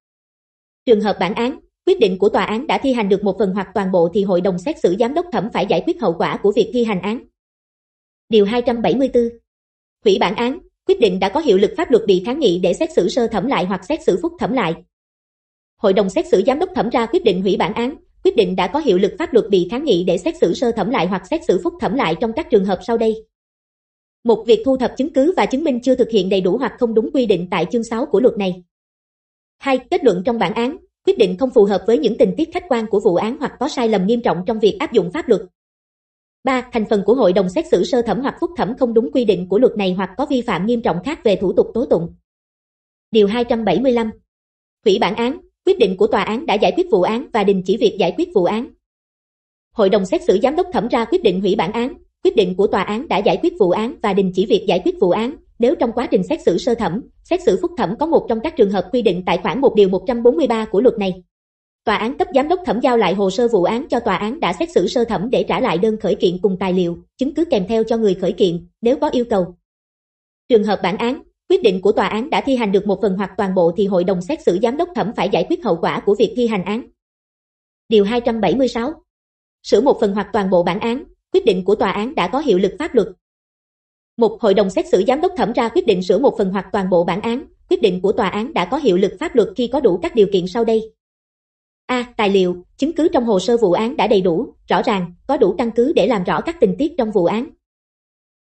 Trường hợp bản án, quyết định của tòa án đã thi hành được một phần hoặc toàn bộ thì hội đồng xét xử giám đốc thẩm phải giải quyết hậu quả của việc thi hành án. Điều 274. Hủy bản án, quyết định đã có hiệu lực pháp luật bị kháng nghị để xét xử sơ thẩm lại hoặc xét xử phúc thẩm lại. Hội đồng xét xử giám đốc thẩm ra quyết định hủy bản án, Quyết định đã có hiệu lực pháp luật bị kháng nghị để xét xử sơ thẩm lại hoặc xét xử phúc thẩm lại trong các trường hợp sau đây. Một việc thu thập chứng cứ và chứng minh chưa thực hiện đầy đủ hoặc không đúng quy định tại chương 6 của luật này. Hai, Kết luận trong bản án, quyết định không phù hợp với những tình tiết khách quan của vụ án hoặc có sai lầm nghiêm trọng trong việc áp dụng pháp luật. 3. Thành phần của hội đồng xét xử sơ thẩm hoặc phúc thẩm không đúng quy định của luật này hoặc có vi phạm nghiêm trọng khác về thủ tục tố tụng. Điều 275. Hủy bản án, Quyết định của tòa án đã giải quyết vụ án và đình chỉ việc giải quyết vụ án. Hội đồng xét xử giám đốc thẩm ra quyết định hủy bản án, quyết định của tòa án đã giải quyết vụ án và đình chỉ việc giải quyết vụ án. Nếu trong quá trình xét xử sơ thẩm, xét xử phúc thẩm có một trong các trường hợp quy định tại khoản 1 điều 143 của luật này. Tòa án cấp giám đốc thẩm giao lại hồ sơ vụ án cho tòa án đã xét xử sơ thẩm để trả lại đơn khởi kiện cùng tài liệu, chứng cứ kèm theo cho người khởi kiện nếu có yêu cầu. Trường hợp bản án, Quyết định của tòa án đã thi hành được một phần hoặc toàn bộ thì hội đồng xét xử giám đốc thẩm phải giải quyết hậu quả của việc thi hành án. Điều 276. Sửa một phần hoặc toàn bộ bản án, quyết định của tòa án đã có hiệu lực pháp luật. Một hội đồng xét xử giám đốc thẩm ra quyết định sửa một phần hoặc toàn bộ bản án, quyết định của tòa án đã có hiệu lực pháp luật khi có đủ các điều kiện sau đây. A. Tài liệu, chứng cứ trong hồ sơ vụ án đã đầy đủ, rõ ràng, có đủ căn cứ để làm rõ các tình tiết trong vụ án.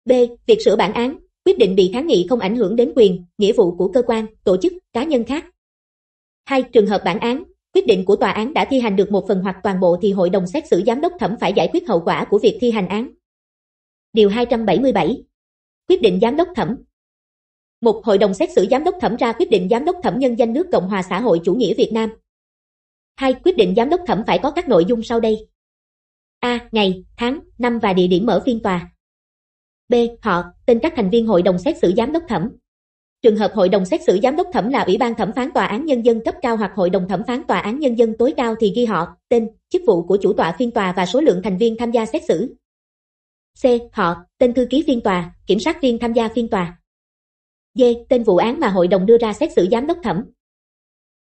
B. Việc sửa bản án, quyết định bị kháng nghị không ảnh hưởng đến quyền, nghĩa vụ của cơ quan, tổ chức, cá nhân khác. Hai, trường hợp bản án, quyết định của tòa án đã thi hành được một phần hoặc toàn bộ thì hội đồng xét xử giám đốc thẩm phải giải quyết hậu quả của việc thi hành án. Điều 277. Quyết định giám đốc thẩm. Một hội đồng xét xử giám đốc thẩm ra quyết định giám đốc thẩm nhân danh nước Cộng hòa xã hội chủ nghĩa Việt Nam. Hai quyết định giám đốc thẩm phải có các nội dung sau đây. A. Ngày, tháng, năm và địa điểm mở phiên tòa. B. Họ, tên các thành viên hội đồng xét xử giám đốc thẩm. Trường hợp hội đồng xét xử giám đốc thẩm là ủy ban thẩm phán tòa án nhân dân cấp cao hoặc hội đồng thẩm phán tòa án nhân dân tối cao thì ghi họ, tên, chức vụ của chủ tọa phiên tòa và số lượng thành viên tham gia xét xử. C. Họ, tên thư ký phiên tòa, kiểm sát viên tham gia phiên tòa. D. Tên vụ án mà hội đồng đưa ra xét xử giám đốc thẩm.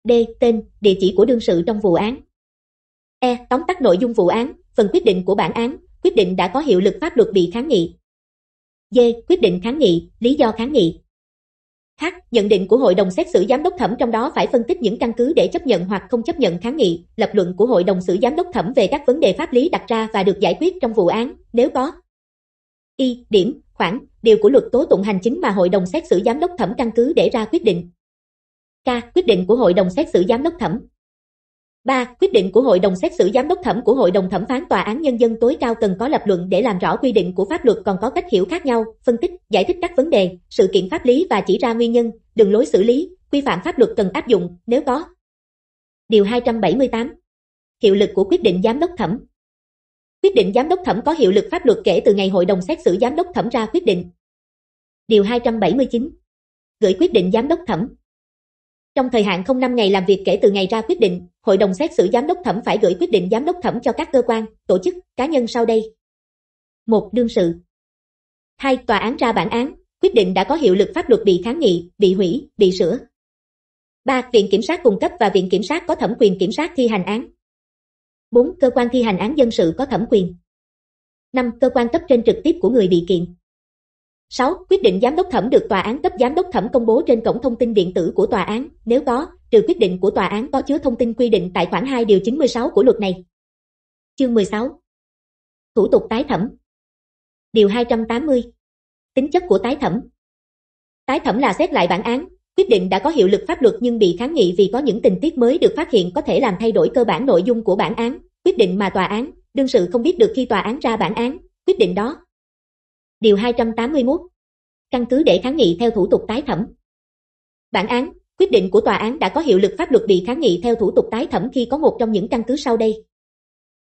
D. Tên, địa chỉ của đương sự trong vụ án. E. Tóm tắt nội dung vụ án, phần quyết định của bản án, quyết định đã có hiệu lực pháp luật bị kháng nghị. D. Quyết định kháng nghị, lý do kháng nghị. H. Nhận định của hội đồng xét xử giám đốc thẩm trong đó phải phân tích những căn cứ để chấp nhận hoặc không chấp nhận kháng nghị, lập luận của hội đồng xử giám đốc thẩm về các vấn đề pháp lý đặt ra và được giải quyết trong vụ án, nếu có. Y. Điểm, khoản, điều của luật tố tụng hành chính mà hội đồng xét xử giám đốc thẩm căn cứ để ra quyết định. K. Quyết định của hội đồng xét xử giám đốc thẩm. 3. Quyết định của Hội đồng xét xử giám đốc thẩm của Hội đồng thẩm phán Tòa án Nhân dân tối cao cần có lập luận để làm rõ quy định của pháp luật còn có cách hiểu khác nhau, phân tích, giải thích các vấn đề, sự kiện pháp lý và chỉ ra nguyên nhân, đường lối xử lý, quy phạm pháp luật cần áp dụng, nếu có. Điều 278. Hiệu lực của quyết định giám đốc thẩm Quyết định giám đốc thẩm có hiệu lực pháp luật kể từ ngày Hội đồng xét xử giám đốc thẩm ra quyết định. Điều 279. Gửi quyết định giám đốc thẩm trong thời hạn không năm ngày làm việc kể từ ngày ra quyết định, hội đồng xét xử giám đốc thẩm phải gửi quyết định giám đốc thẩm cho các cơ quan, tổ chức, cá nhân sau đây. một Đương sự 2. Tòa án ra bản án, quyết định đã có hiệu lực pháp luật bị kháng nghị, bị hủy, bị sửa. 3. Viện Kiểm sát cung cấp và Viện Kiểm sát có thẩm quyền kiểm sát thi hành án. 4. Cơ quan thi hành án dân sự có thẩm quyền. 5. Cơ quan cấp trên trực tiếp của người bị kiện. 6. Quyết định giám đốc thẩm được tòa án cấp giám đốc thẩm công bố trên cổng thông tin điện tử của tòa án, nếu có, trừ quyết định của tòa án có chứa thông tin quy định tại khoản 2 điều 96 của luật này. Chương 16. Thủ tục tái thẩm. Điều 280. Tính chất của tái thẩm. Tái thẩm là xét lại bản án, quyết định đã có hiệu lực pháp luật nhưng bị kháng nghị vì có những tình tiết mới được phát hiện có thể làm thay đổi cơ bản nội dung của bản án, quyết định mà tòa án, đương sự không biết được khi tòa án ra bản án, quyết định đó điều 281. Căn cứ để kháng nghị theo thủ tục tái thẩm. Bản án, quyết định của tòa án đã có hiệu lực pháp luật bị kháng nghị theo thủ tục tái thẩm khi có một trong những căn cứ sau đây.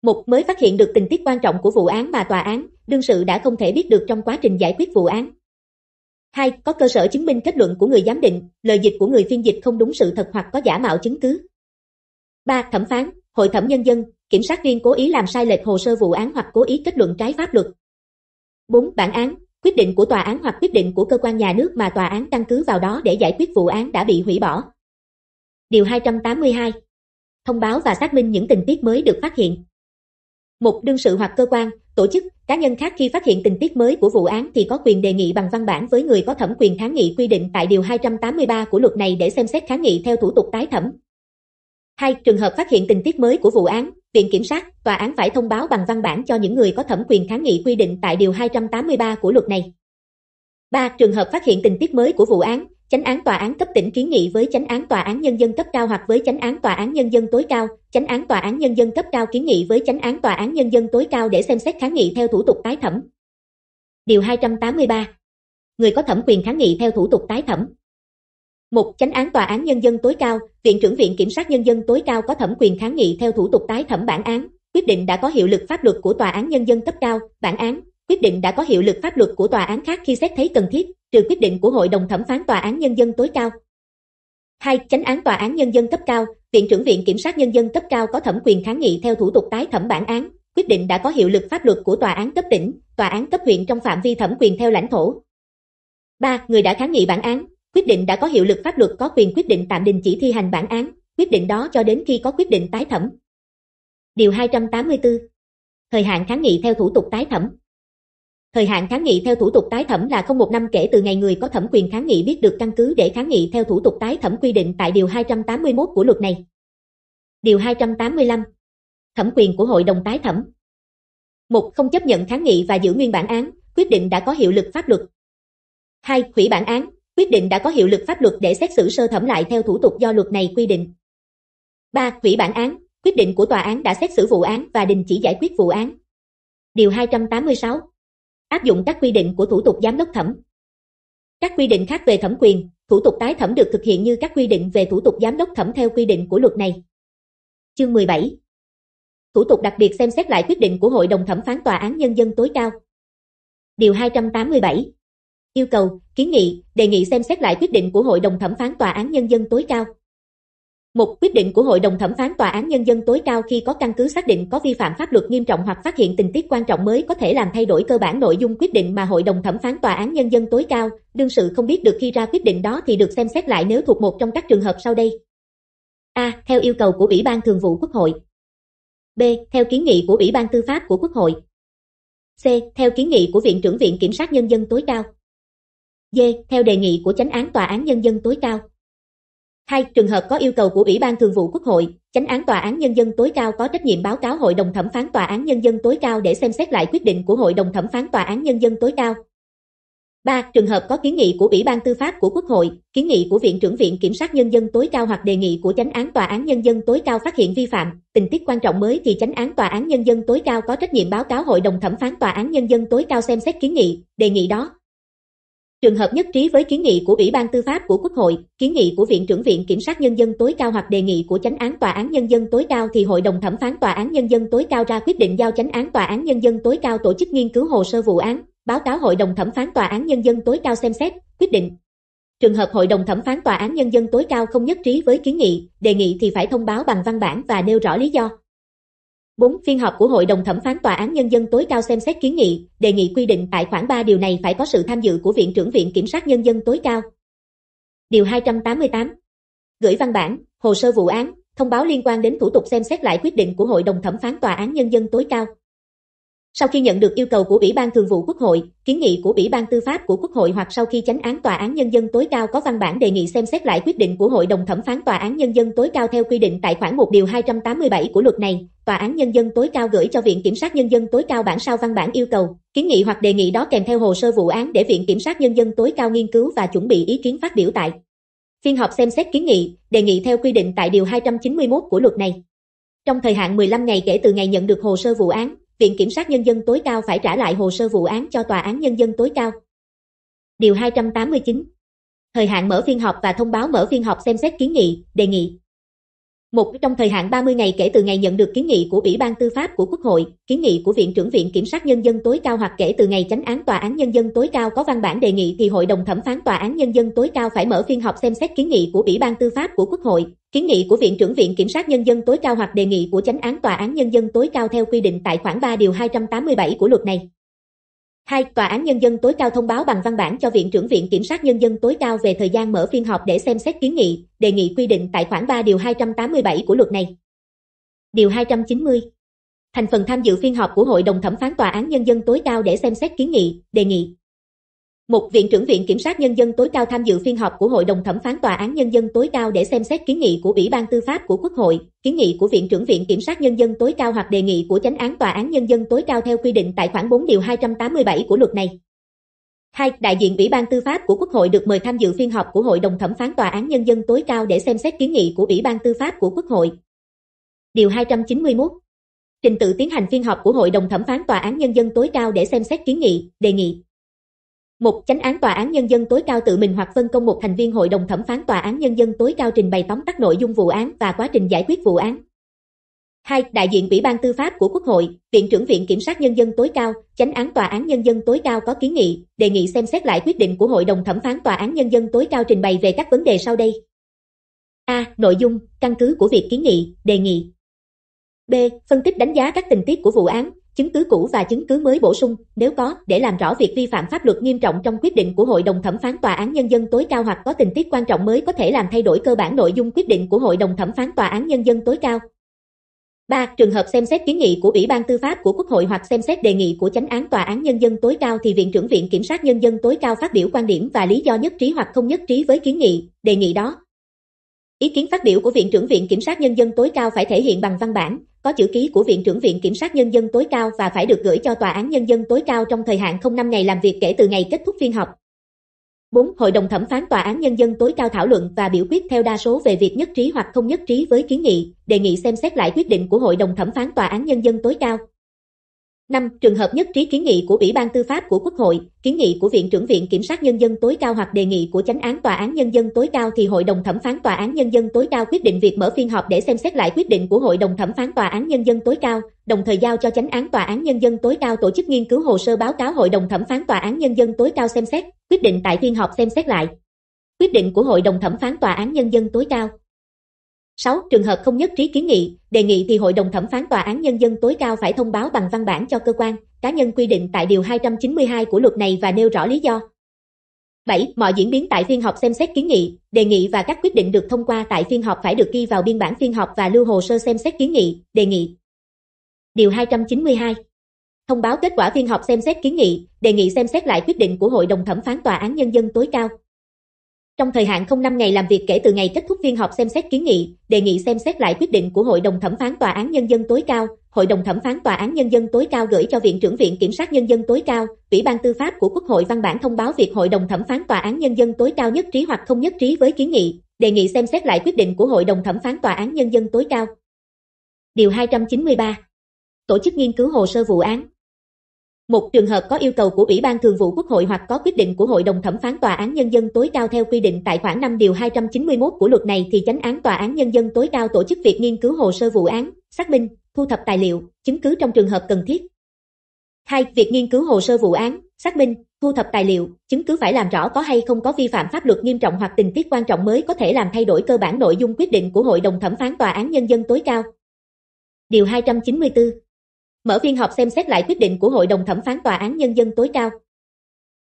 Một mới phát hiện được tình tiết quan trọng của vụ án mà tòa án, đương sự đã không thể biết được trong quá trình giải quyết vụ án. Hai, có cơ sở chứng minh kết luận của người giám định, lời dịch của người phiên dịch không đúng sự thật hoặc có giả mạo chứng cứ. Ba, thẩm phán, hội thẩm nhân dân, kiểm sát viên cố ý làm sai lệch hồ sơ vụ án hoặc cố ý kết luận trái pháp luật, 4. Bản án, quyết định của tòa án hoặc quyết định của cơ quan nhà nước mà tòa án căn cứ vào đó để giải quyết vụ án đã bị hủy bỏ. Điều 282. Thông báo và xác minh những tình tiết mới được phát hiện. Một đương sự hoặc cơ quan, tổ chức, cá nhân khác khi phát hiện tình tiết mới của vụ án thì có quyền đề nghị bằng văn bản với người có thẩm quyền kháng nghị quy định tại điều 283 của luật này để xem xét kháng nghị theo thủ tục tái thẩm. Hai, trường hợp phát hiện tình tiết mới của vụ án, Viện Kiểm sát, Tòa án phải thông báo bằng văn bản cho những người có thẩm quyền kháng nghị quy định tại Điều 283 của luật này. 3. Trường hợp phát hiện tình tiết mới của vụ án, chánh án tòa án cấp tỉnh kiến nghị với chánh án tòa án nhân dân cấp cao hoặc với chánh án tòa án nhân dân tối cao, chánh án tòa án nhân dân cấp cao kiến nghị với chánh án tòa án nhân dân tối cao để xem xét kháng nghị theo thủ tục tái thẩm. Điều 283. Người có thẩm quyền kháng nghị theo thủ tục tái thẩm. Một chánh án tòa án nhân dân tối cao, viện trưởng viện kiểm sát nhân dân tối cao có thẩm quyền kháng nghị theo thủ tục tái thẩm bản án, quyết định đã có hiệu lực pháp luật của tòa án nhân dân cấp cao, bản án, quyết định đã có hiệu lực pháp luật của tòa án khác khi xét thấy cần thiết, trừ quyết định của hội đồng thẩm phán tòa án nhân dân tối cao. Hai Chánh án tòa án nhân dân cấp cao, viện trưởng viện kiểm sát nhân dân cấp cao có thẩm quyền kháng nghị theo thủ tục tái thẩm bản án, quyết định đã có hiệu lực pháp luật của tòa án cấp tỉnh, tòa án cấp huyện trong phạm vi thẩm quyền theo lãnh thổ. 3. Người đã kháng nghị bản án, Quyết định đã có hiệu lực pháp luật có quyền quyết định tạm đình chỉ thi hành bản án, quyết định đó cho đến khi có quyết định tái thẩm. Điều 284. Thời hạn kháng nghị theo thủ tục tái thẩm. Thời hạn kháng nghị theo thủ tục tái thẩm là không một năm kể từ ngày người có thẩm quyền kháng nghị biết được căn cứ để kháng nghị theo thủ tục tái thẩm quy định tại Điều 281 của luật này. Điều 285. Thẩm quyền của Hội đồng tái thẩm. một Không chấp nhận kháng nghị và giữ nguyên bản án, quyết định đã có hiệu lực pháp luật. 2. Hủy bản án, Quyết định đã có hiệu lực pháp luật để xét xử sơ thẩm lại theo thủ tục do luật này quy định. 3. Hủy bản án, quyết định của tòa án đã xét xử vụ án và đình chỉ giải quyết vụ án. Điều 286. Áp dụng các quy định của thủ tục giám đốc thẩm. Các quy định khác về thẩm quyền, thủ tục tái thẩm được thực hiện như các quy định về thủ tục giám đốc thẩm theo quy định của luật này. Chương 17. Thủ tục đặc biệt xem xét lại quyết định của Hội đồng thẩm phán Tòa án Nhân dân tối cao. Điều 287 yêu cầu, kiến nghị, đề nghị xem xét lại quyết định của Hội đồng thẩm phán Tòa án Nhân dân tối cao. Một quyết định của Hội đồng thẩm phán Tòa án Nhân dân tối cao khi có căn cứ xác định có vi phạm pháp luật nghiêm trọng hoặc phát hiện tình tiết quan trọng mới có thể làm thay đổi cơ bản nội dung quyết định mà Hội đồng thẩm phán Tòa án Nhân dân tối cao, đương sự không biết được khi ra quyết định đó thì được xem xét lại nếu thuộc một trong các trường hợp sau đây. A. Theo yêu cầu của Ủy ban Thường vụ Quốc hội. B. Theo kiến nghị của Ủy ban Tư pháp của Quốc hội. C. Theo kiến nghị của Viện trưởng Viện Kiểm sát Nhân dân tối cao. D. Theo đề nghị của chánh án tòa án nhân dân tối cao. 2. Trường hợp có yêu cầu của Ủy ban Thường vụ Quốc hội, chánh án tòa án nhân dân tối cao có trách nhiệm báo cáo Hội đồng thẩm phán tòa án nhân dân tối cao để xem xét lại quyết định của Hội đồng thẩm phán tòa án nhân dân tối cao. 3. Trường hợp có kiến nghị của Ủy ban Tư pháp của Quốc hội, kiến nghị của Viện trưởng Viện Kiểm sát Nhân dân tối cao hoặc đề nghị của Chánh án Tòa án Nhân dân tối cao phát hiện vi phạm, tình tiết quan trọng mới thì Chánh án Tòa án Nhân dân tối cao có trách nhiệm báo cáo Hội đồng thẩm phán Tòa án Nhân dân tối cao xem xét kiến nghị, đề nghị đó. Trường hợp nhất trí với kiến nghị của Ủy ban Tư pháp của Quốc hội, kiến nghị của Viện trưởng Viện Kiểm sát Nhân dân tối cao hoặc đề nghị của Chánh án Tòa án Nhân dân tối cao thì Hội đồng thẩm phán Tòa án Nhân dân tối cao ra quyết định giao Chánh án Tòa án Nhân dân tối cao tổ chức nghiên cứu hồ sơ vụ án, báo cáo Hội đồng thẩm phán Tòa án Nhân dân tối cao xem xét, quyết định. Trường hợp Hội đồng thẩm phán Tòa án Nhân dân tối cao không nhất trí với kiến nghị, đề nghị thì phải thông báo bằng văn bản và nêu rõ lý do. 4. Phiên họp của Hội đồng thẩm phán Tòa án Nhân dân tối cao xem xét kiến nghị, đề nghị quy định tại khoản 3 điều này phải có sự tham dự của Viện trưởng Viện Kiểm sát Nhân dân tối cao. Điều 288 Gửi văn bản, hồ sơ vụ án, thông báo liên quan đến thủ tục xem xét lại quyết định của Hội đồng thẩm phán Tòa án Nhân dân tối cao. Sau khi nhận được yêu cầu của Ủy ban Thường vụ Quốc hội, kiến nghị của Ủy ban Tư pháp của Quốc hội hoặc sau khi chánh án tòa án nhân dân tối cao có văn bản đề nghị xem xét lại quyết định của Hội đồng thẩm phán tòa án nhân dân tối cao theo quy định tại khoản 1 điều 287 của luật này, tòa án nhân dân tối cao gửi cho Viện kiểm sát nhân dân tối cao bản sao văn bản yêu cầu, kiến nghị hoặc đề nghị đó kèm theo hồ sơ vụ án để Viện kiểm sát nhân dân tối cao nghiên cứu và chuẩn bị ý kiến phát biểu tại phiên họp xem xét kiến nghị, đề nghị theo quy định tại điều 291 của luật này. Trong thời hạn 15 ngày kể từ ngày nhận được hồ sơ vụ án, Viện Kiểm sát Nhân dân tối cao phải trả lại hồ sơ vụ án cho Tòa án Nhân dân tối cao. Điều 289 Thời hạn mở phiên họp và thông báo mở phiên họp xem xét kiến nghị, đề nghị. Một trong thời hạn 30 ngày kể từ ngày nhận được kiến nghị của Ủy ban Tư pháp của Quốc hội, kiến nghị của Viện trưởng Viện Kiểm sát Nhân dân tối cao hoặc kể từ ngày chánh án Tòa án Nhân dân tối cao có văn bản đề nghị thì Hội đồng thẩm phán Tòa án Nhân dân tối cao phải mở phiên họp xem xét kiến nghị của Ủy ban Tư pháp của Quốc hội, kiến nghị của Viện trưởng Viện Kiểm sát Nhân dân tối cao hoặc đề nghị của chánh án Tòa án Nhân dân tối cao theo quy định tại khoản 3 điều 287 của luật này. 2. Tòa án Nhân dân tối cao thông báo bằng văn bản cho Viện trưởng Viện Kiểm sát Nhân dân tối cao về thời gian mở phiên họp để xem xét kiến nghị, đề nghị quy định tại khoản 3 điều 287 của luật này. Điều 290. Thành phần tham dự phiên họp của Hội đồng thẩm phán Tòa án Nhân dân tối cao để xem xét kiến nghị, đề nghị một viện trưởng viện kiểm sát nhân dân tối cao tham dự phiên họp của Hội đồng thẩm phán tòa án nhân dân tối cao để xem xét kiến nghị của Ủy ban Tư pháp của Quốc hội, kiến nghị của viện trưởng viện kiểm sát nhân dân tối cao hoặc đề nghị của chánh án tòa án nhân dân tối cao theo quy định tại khoản 4 điều 287 của luật này. 2. Đại diện Ủy ban Tư pháp của Quốc hội được mời tham dự phiên họp của Hội đồng thẩm phán tòa án nhân dân tối cao để xem xét kiến nghị của Ủy ban Tư pháp của Quốc hội. Điều 291 Trình tự tiến hành phiên họp của Hội đồng thẩm phán Tòa án Nhân dân tối cao để xem xét kiến nghị, đề nghị một chánh án tòa án nhân dân tối cao tự mình hoặc phân công một thành viên hội đồng thẩm phán tòa án nhân dân tối cao trình bày tóm tắt nội dung vụ án và quá trình giải quyết vụ án. 2. Đại diện Ủy ban Tư pháp của Quốc hội, Viện trưởng Viện Kiểm sát Nhân dân tối cao, Chánh án Tòa án Nhân dân tối cao có kiến nghị, đề nghị xem xét lại quyết định của Hội đồng Thẩm phán Tòa án Nhân dân tối cao trình bày về các vấn đề sau đây. A. Nội dung, căn cứ của việc kiến nghị, đề nghị. B. Phân tích đánh giá các tình tiết của vụ án, chứng cứ cũ và chứng cứ mới bổ sung, nếu có, để làm rõ việc vi phạm pháp luật nghiêm trọng trong quyết định của Hội đồng thẩm phán tòa án nhân dân tối cao hoặc có tình tiết quan trọng mới có thể làm thay đổi cơ bản nội dung quyết định của Hội đồng thẩm phán tòa án nhân dân tối cao. 3. Trường hợp xem xét kiến nghị của Ủy ban Tư pháp của Quốc hội hoặc xem xét đề nghị của chánh án tòa án nhân dân tối cao thì Viện trưởng Viện Kiểm sát nhân dân tối cao phát biểu quan điểm và lý do nhất trí hoặc không nhất trí với kiến nghị, đề nghị đó, Ý kiến phát biểu của Viện trưởng Viện Kiểm sát Nhân dân tối cao phải thể hiện bằng văn bản, có chữ ký của Viện trưởng Viện Kiểm sát Nhân dân tối cao và phải được gửi cho Tòa án Nhân dân tối cao trong thời hạn không năm ngày làm việc kể từ ngày kết thúc phiên họp. 4. Hội đồng thẩm phán Tòa án Nhân dân tối cao thảo luận và biểu quyết theo đa số về việc nhất trí hoặc không nhất trí với kiến nghị, đề nghị xem xét lại quyết định của Hội đồng thẩm phán Tòa án Nhân dân tối cao. 5. Trường hợp nhất trí kiến nghị của Ủy ban Tư pháp của Quốc hội, kiến nghị của Viện trưởng Viện Kiểm sát Nhân dân tối cao hoặc đề nghị của Chánh án Tòa án Nhân dân tối cao thì Hội đồng thẩm phán Tòa án Nhân dân tối cao quyết định việc mở phiên họp để xem xét lại quyết định của Hội đồng thẩm phán Tòa án Nhân dân tối cao, đồng thời giao cho Chánh án Tòa án Nhân dân tối cao tổ chức nghiên cứu hồ sơ báo cáo Hội đồng thẩm phán Tòa án Nhân dân tối cao xem xét, quyết định tại phiên họp xem xét lại. Quyết định của Hội đồng thẩm phán Tòa án Nhân dân tối cao 6. Trường hợp không nhất trí kiến nghị, đề nghị thì Hội đồng thẩm phán Tòa án Nhân dân tối cao phải thông báo bằng văn bản cho cơ quan, cá nhân quy định tại Điều 292 của luật này và nêu rõ lý do. 7. Mọi diễn biến tại phiên họp xem xét kiến nghị, đề nghị và các quyết định được thông qua tại phiên họp phải được ghi vào biên bản phiên họp và lưu hồ sơ xem xét kiến nghị, đề nghị. Điều 292 Thông báo kết quả phiên họp xem xét kiến nghị, đề nghị xem xét lại quyết định của Hội đồng thẩm phán Tòa án Nhân dân tối cao, trong thời hạn không năm ngày làm việc kể từ ngày kết thúc phiên họp xem xét kiến nghị, đề nghị xem xét lại quyết định của Hội đồng thẩm phán Tòa án Nhân dân tối cao, Hội đồng thẩm phán Tòa án Nhân dân tối cao gửi cho Viện trưởng Viện Kiểm sát Nhân dân tối cao, Ủy ban Tư pháp của Quốc hội văn bản thông báo việc Hội đồng thẩm phán Tòa án Nhân dân tối cao nhất trí hoặc không nhất trí với kiến nghị, đề nghị xem xét lại quyết định của Hội đồng thẩm phán Tòa án Nhân dân tối cao. Điều 293 Tổ chức nghiên cứu hồ sơ vụ án một trường hợp có yêu cầu của Ủy ban Thường vụ Quốc hội hoặc có quyết định của Hội đồng thẩm phán Tòa án Nhân dân tối cao theo quy định tại khoản 5 điều 291 của luật này thì chánh án Tòa án Nhân dân tối cao tổ chức việc nghiên cứu hồ sơ vụ án, xác minh, thu thập tài liệu, chứng cứ trong trường hợp cần thiết. 2. Việc nghiên cứu hồ sơ vụ án, xác minh, thu thập tài liệu, chứng cứ phải làm rõ có hay không có vi phạm pháp luật nghiêm trọng hoặc tình tiết quan trọng mới có thể làm thay đổi cơ bản nội dung quyết định của Hội đồng thẩm phán Tòa án Nhân dân tối cao. Điều 294 mở phiên họp xem xét lại quyết định của Hội đồng thẩm phán Tòa án Nhân dân tối cao.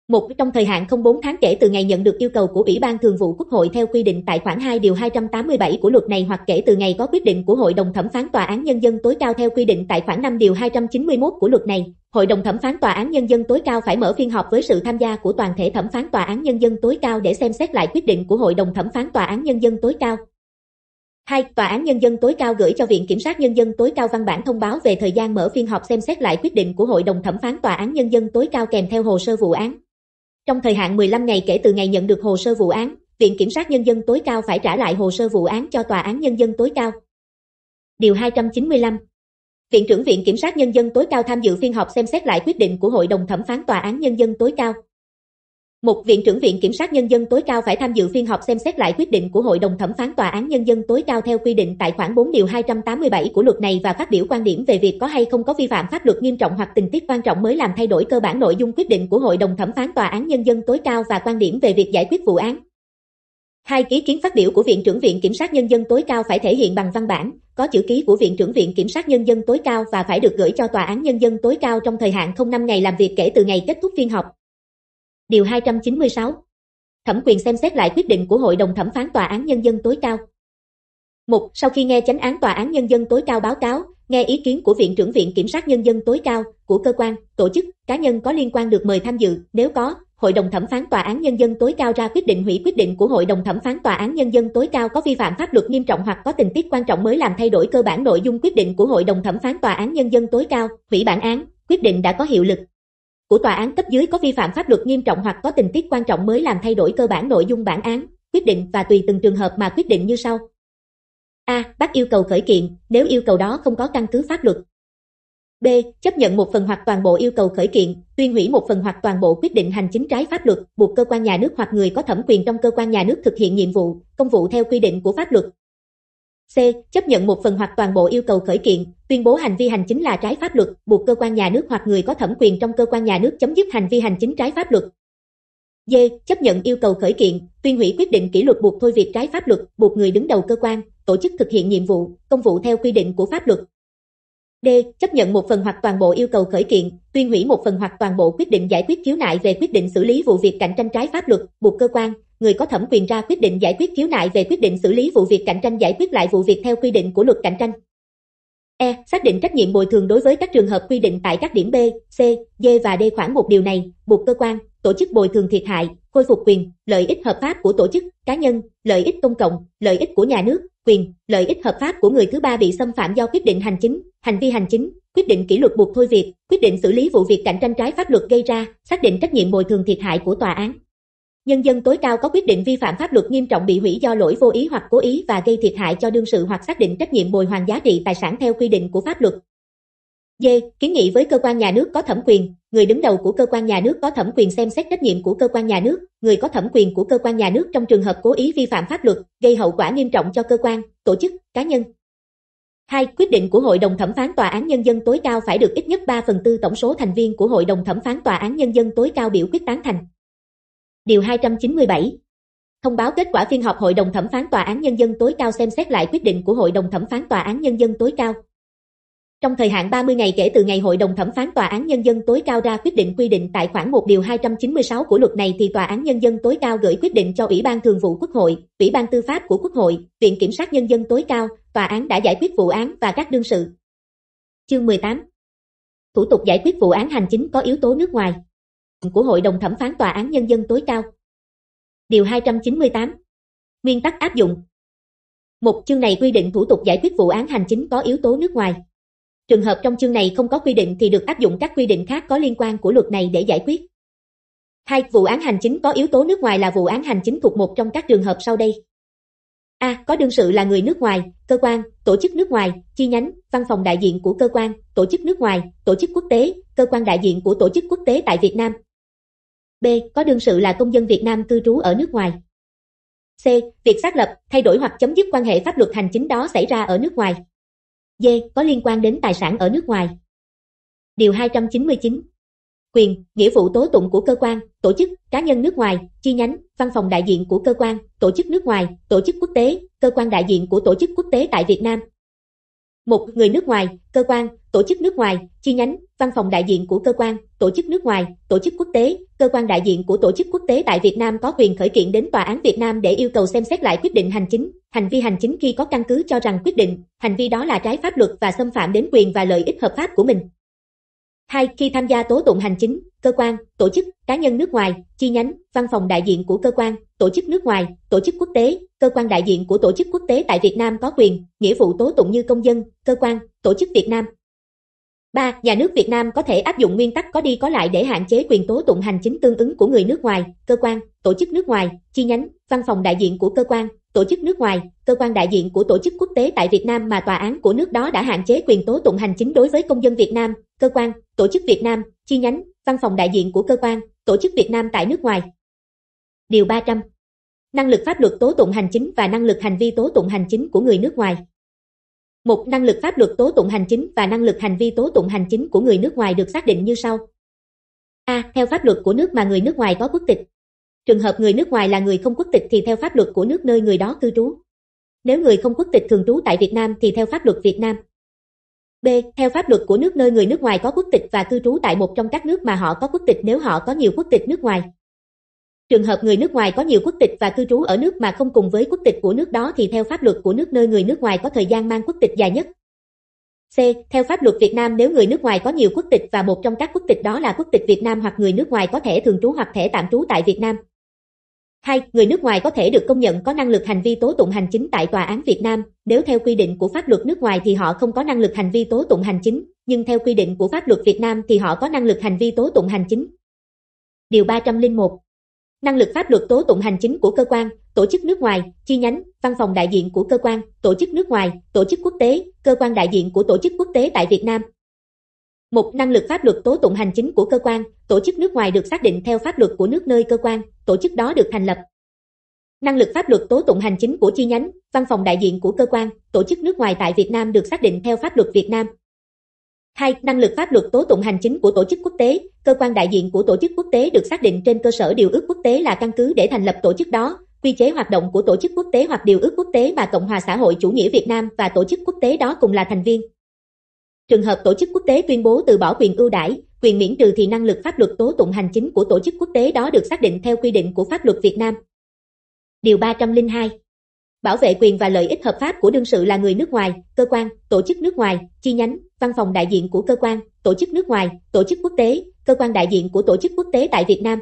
Một trong thời hạn không 4 tháng kể từ ngày nhận được yêu cầu của Ủy ban Thường vụ Quốc hội theo quy định tại khoản 2 điều 287 của luật này hoặc kể từ ngày có quyết định của Hội đồng thẩm phán Tòa án Nhân dân tối cao theo quy định tại khoản 5 điều 291 của luật này, Hội đồng thẩm phán Tòa án Nhân dân tối cao phải mở phiên họp với sự tham gia của toàn thể thẩm phán Tòa án Nhân dân tối cao để xem xét lại quyết định của Hội đồng thẩm phán Tòa án Nhân dân tối cao. 2. Tòa án Nhân dân tối cao gửi cho Viện Kiểm sát Nhân dân tối cao văn bản thông báo về thời gian mở phiên họp xem xét lại quyết định của Hội đồng thẩm phán Tòa án Nhân dân tối cao kèm theo hồ sơ vụ án. Trong thời hạn 15 ngày kể từ ngày nhận được hồ sơ vụ án, Viện Kiểm sát Nhân dân tối cao phải trả lại hồ sơ vụ án cho Tòa án Nhân dân tối cao. Điều 295 Viện trưởng Viện Kiểm sát Nhân dân tối cao tham dự phiên họp xem xét lại quyết định của Hội đồng thẩm phán Tòa án Nhân dân tối cao. Một viện trưởng viện kiểm sát nhân dân tối cao phải tham dự phiên họp xem xét lại quyết định của hội đồng thẩm phán tòa án nhân dân tối cao theo quy định tại khoản 4 điều 287 của luật này và phát biểu quan điểm về việc có hay không có vi phạm pháp luật nghiêm trọng hoặc tình tiết quan trọng mới làm thay đổi cơ bản nội dung quyết định của hội đồng thẩm phán tòa án nhân dân tối cao và quan điểm về việc giải quyết vụ án. Hai ý kiến phát biểu của viện trưởng viện kiểm sát nhân dân tối cao phải thể hiện bằng văn bản, có chữ ký của viện trưởng viện kiểm sát nhân dân tối cao và phải được gửi cho tòa án nhân dân tối cao trong thời hạn không năm ngày làm việc kể từ ngày kết thúc phiên họp. Điều 296. Thẩm quyền xem xét lại quyết định của Hội đồng thẩm phán Tòa án Nhân dân tối cao. Một, Sau khi nghe chánh án Tòa án Nhân dân tối cao báo cáo, nghe ý kiến của Viện trưởng Viện Kiểm sát Nhân dân tối cao, của cơ quan, tổ chức, cá nhân có liên quan được mời tham dự, nếu có, Hội đồng thẩm phán Tòa án Nhân dân tối cao ra quyết định hủy quyết định của Hội đồng thẩm phán Tòa án Nhân dân tối cao có vi phạm pháp luật nghiêm trọng hoặc có tình tiết quan trọng mới làm thay đổi cơ bản nội dung quyết định của Hội đồng thẩm phán Tòa án Nhân dân tối cao, hủy bản án, quyết định đã có hiệu lực, của tòa án cấp dưới có vi phạm pháp luật nghiêm trọng hoặc có tình tiết quan trọng mới làm thay đổi cơ bản nội dung bản án, quyết định và tùy từng trường hợp mà quyết định như sau. A. Bác yêu cầu khởi kiện, nếu yêu cầu đó không có căn cứ pháp luật. B. Chấp nhận một phần hoặc toàn bộ yêu cầu khởi kiện, tuyên hủy một phần hoặc toàn bộ quyết định hành chính trái pháp luật, buộc cơ quan nhà nước hoặc người có thẩm quyền trong cơ quan nhà nước thực hiện nhiệm vụ, công vụ theo quy định của pháp luật, C. Chấp nhận một phần hoặc toàn bộ yêu cầu khởi kiện, tuyên bố hành vi hành chính là trái pháp luật, buộc cơ quan nhà nước hoặc người có thẩm quyền trong cơ quan nhà nước chấm dứt hành vi hành chính trái pháp luật. D. Chấp nhận yêu cầu khởi kiện, tuyên hủy quyết định kỷ luật buộc thôi việc trái pháp luật, buộc người đứng đầu cơ quan, tổ chức thực hiện nhiệm vụ, công vụ theo quy định của pháp luật. D. Chấp nhận một phần hoặc toàn bộ yêu cầu khởi kiện, tuyên hủy một phần hoặc toàn bộ quyết định giải quyết khiếu nại về quyết định xử lý vụ việc cạnh tranh trái pháp luật, buộc cơ quan, người có thẩm quyền ra quyết định giải quyết khiếu nại về quyết định xử lý vụ việc cạnh tranh giải quyết lại vụ việc theo quy định của luật cạnh tranh. E. Xác định trách nhiệm bồi thường đối với các trường hợp quy định tại các điểm B, C, D và D khoảng một điều này, buộc cơ quan, tổ chức bồi thường thiệt hại, khôi phục quyền, lợi ích hợp pháp của tổ chức, cá nhân, lợi ích công cộng, lợi ích của nhà nước, quyền, lợi ích hợp pháp của người thứ ba bị xâm phạm do quyết định hành chính, hành vi hành chính, quyết định kỷ luật buộc thôi việc, quyết định xử lý vụ việc cạnh tranh trái pháp luật gây ra, xác định trách nhiệm bồi thường thiệt hại của tòa án nhân dân tối cao có quyết định vi phạm pháp luật nghiêm trọng bị hủy do lỗi vô ý hoặc cố ý và gây thiệt hại cho đương sự hoặc xác định trách nhiệm bồi hoàn giá trị tài sản theo quy định của pháp luật. D. Kiến nghị với cơ quan nhà nước có thẩm quyền, người đứng đầu của cơ quan nhà nước có thẩm quyền xem xét trách nhiệm của cơ quan nhà nước, người có thẩm quyền của cơ quan nhà nước trong trường hợp cố ý vi phạm pháp luật, gây hậu quả nghiêm trọng cho cơ quan, tổ chức, cá nhân. 2. Quyết định của Hội đồng thẩm phán Tòa án Nhân dân tối cao phải được ít nhất 3 phần tư tổng số thành viên của Hội đồng thẩm phán Tòa án Nhân dân tối cao biểu quyết tán thành điều 297. Thông báo kết quả phiên họp Hội đồng thẩm phán Tòa án Nhân dân tối cao xem xét lại quyết định của Hội đồng thẩm phán Tòa án Nhân dân tối cao. Trong thời hạn 30 ngày kể từ ngày Hội đồng thẩm phán Tòa án Nhân dân tối cao ra quyết định quy định tại khoản 1 điều 296 của luật này thì Tòa án Nhân dân tối cao gửi quyết định cho Ủy ban Thường vụ Quốc hội, Ủy ban Tư pháp của Quốc hội, Viện Kiểm sát Nhân dân tối cao, Tòa án đã giải quyết vụ án và các đương sự. Chương 18 Thủ tục giải quyết vụ án hành chính có yếu tố nước ngoài của Hội đồng thẩm phán Tòa án Nhân dân tối cao. Điều 298 Nguyên tắc áp dụng Một chương này quy định thủ tục giải quyết vụ án hành chính có yếu tố nước ngoài. Trường hợp trong chương này không có quy định thì được áp dụng các quy định khác có liên quan của luật này để giải quyết. Hai vụ án hành chính có yếu tố nước ngoài là vụ án hành chính thuộc một trong các trường hợp sau đây. A. Có đương sự là người nước ngoài, cơ quan, tổ chức nước ngoài, chi nhánh, văn phòng đại diện của cơ quan, tổ chức nước ngoài, tổ chức quốc tế, cơ quan đại diện của tổ chức quốc tế tại Việt Nam, B. Có đương sự là công dân Việt Nam cư trú ở nước ngoài. C. Việc xác lập, thay đổi hoặc chấm dứt quan hệ pháp luật hành chính đó xảy ra ở nước ngoài. D. Có liên quan đến tài sản ở nước ngoài. Điều 299. Quyền, nghĩa vụ tố tụng của cơ quan, tổ chức, cá nhân nước ngoài, chi nhánh, văn phòng đại diện của cơ quan, tổ chức nước ngoài, tổ chức quốc tế, cơ quan đại diện của tổ chức quốc tế tại Việt Nam, một Người nước ngoài, cơ quan, tổ chức nước ngoài, chi nhánh, văn phòng đại diện của cơ quan, tổ chức nước ngoài, tổ chức quốc tế, cơ quan đại diện của tổ chức quốc tế tại Việt Nam có quyền khởi kiện đến tòa án Việt Nam để yêu cầu xem xét lại quyết định hành chính, hành vi hành chính khi có căn cứ cho rằng quyết định, hành vi đó là trái pháp luật và xâm phạm đến quyền và lợi ích hợp pháp của mình. 2. Khi tham gia tố tụng hành chính, cơ quan, tổ chức, cá nhân nước ngoài, chi nhánh, văn phòng đại diện của cơ quan, tổ chức nước ngoài, tổ chức quốc tế, cơ quan đại diện của tổ chức quốc tế tại Việt Nam có quyền, nghĩa vụ tố tụng như công dân, cơ quan, tổ chức Việt Nam. 3. Nhà nước Việt Nam có thể áp dụng nguyên tắc có đi có lại để hạn chế quyền tố tụng hành chính tương ứng của người nước ngoài, cơ quan, tổ chức nước ngoài, chi nhánh, văn phòng đại diện của cơ quan, tổ chức nước ngoài, cơ quan đại diện của tổ chức quốc tế tại Việt Nam mà tòa án của nước đó đã hạn chế quyền tố tụng hành chính đối với công dân Việt Nam, cơ quan, tổ chức Việt Nam, chi nhánh, văn phòng đại diện của cơ quan, tổ chức Việt Nam tại nước ngoài. Điều 300. Năng lực pháp luật tố tụng hành chính và năng lực hành vi tố tụng hành chính của người nước ngoài. Một năng lực pháp luật tố tụng hành chính và năng lực hành vi tố tụng hành chính của người nước ngoài được xác định như sau. A. Theo pháp luật của nước mà người nước ngoài có quốc tịch, Trường hợp người nước ngoài là người không quốc tịch thì theo pháp luật của nước nơi người đó cư trú. Nếu người không quốc tịch thường trú tại Việt Nam thì theo pháp luật Việt Nam. B. Theo pháp luật của nước nơi người nước ngoài có quốc tịch và cư trú tại một trong các nước mà họ có quốc tịch nếu họ có nhiều quốc tịch nước ngoài. Trường hợp người nước ngoài có nhiều quốc tịch và cư trú ở nước mà không cùng với quốc tịch của nước đó thì theo pháp luật của nước nơi người nước ngoài có thời gian mang quốc tịch dài nhất. C. Theo pháp luật Việt Nam nếu người nước ngoài có nhiều quốc tịch và một trong các quốc tịch đó là quốc tịch Việt Nam hoặc người nước ngoài có thể thường trú hoặc thể tạm trú tại Việt Nam. 2. Người nước ngoài có thể được công nhận có năng lực hành vi tố tụng hành chính tại Tòa án Việt Nam. Nếu theo quy định của pháp luật nước ngoài thì họ không có năng lực hành vi tố tụng hành chính, nhưng theo quy định của pháp luật Việt Nam thì họ có năng lực hành vi tố tụng hành chính. Điều 301 Năng lực pháp luật tố tụng hành chính của cơ quan, tổ chức nước ngoài, chi nhánh, văn phòng đại diện của cơ quan, tổ chức nước ngoài, tổ chức quốc tế, cơ quan đại diện của tổ chức quốc tế tại Việt Nam, một Năng lực pháp luật tố tụng hành chính của cơ quan, tổ chức nước ngoài được xác định theo pháp luật của nước nơi cơ quan, tổ chức đó được thành lập. Năng lực pháp luật tố tụng hành chính của chi nhánh, văn phòng đại diện của cơ quan, tổ chức nước ngoài tại Việt Nam được xác định theo pháp luật Việt Nam. hai Năng lực pháp luật tố tụng hành chính của tổ chức quốc tế, cơ quan đại diện của tổ chức quốc tế được xác định trên cơ sở điều ước quốc tế là căn cứ để thành lập tổ chức đó, quy chế hoạt động của tổ chức quốc tế hoặc điều ước quốc tế mà Cộng hòa xã hội chủ nghĩa Việt Nam và tổ chức quốc tế đó cùng là thành viên. Trường hợp tổ chức quốc tế tuyên bố từ bỏ quyền ưu đãi, quyền miễn trừ thì năng lực pháp luật tố tụng hành chính của tổ chức quốc tế đó được xác định theo quy định của pháp luật Việt Nam. Điều 302 Bảo vệ quyền và lợi ích hợp pháp của đương sự là người nước ngoài, cơ quan, tổ chức nước ngoài, chi nhánh, văn phòng đại diện của cơ quan, tổ chức nước ngoài, tổ chức quốc tế, cơ quan đại diện của tổ chức quốc tế tại Việt Nam.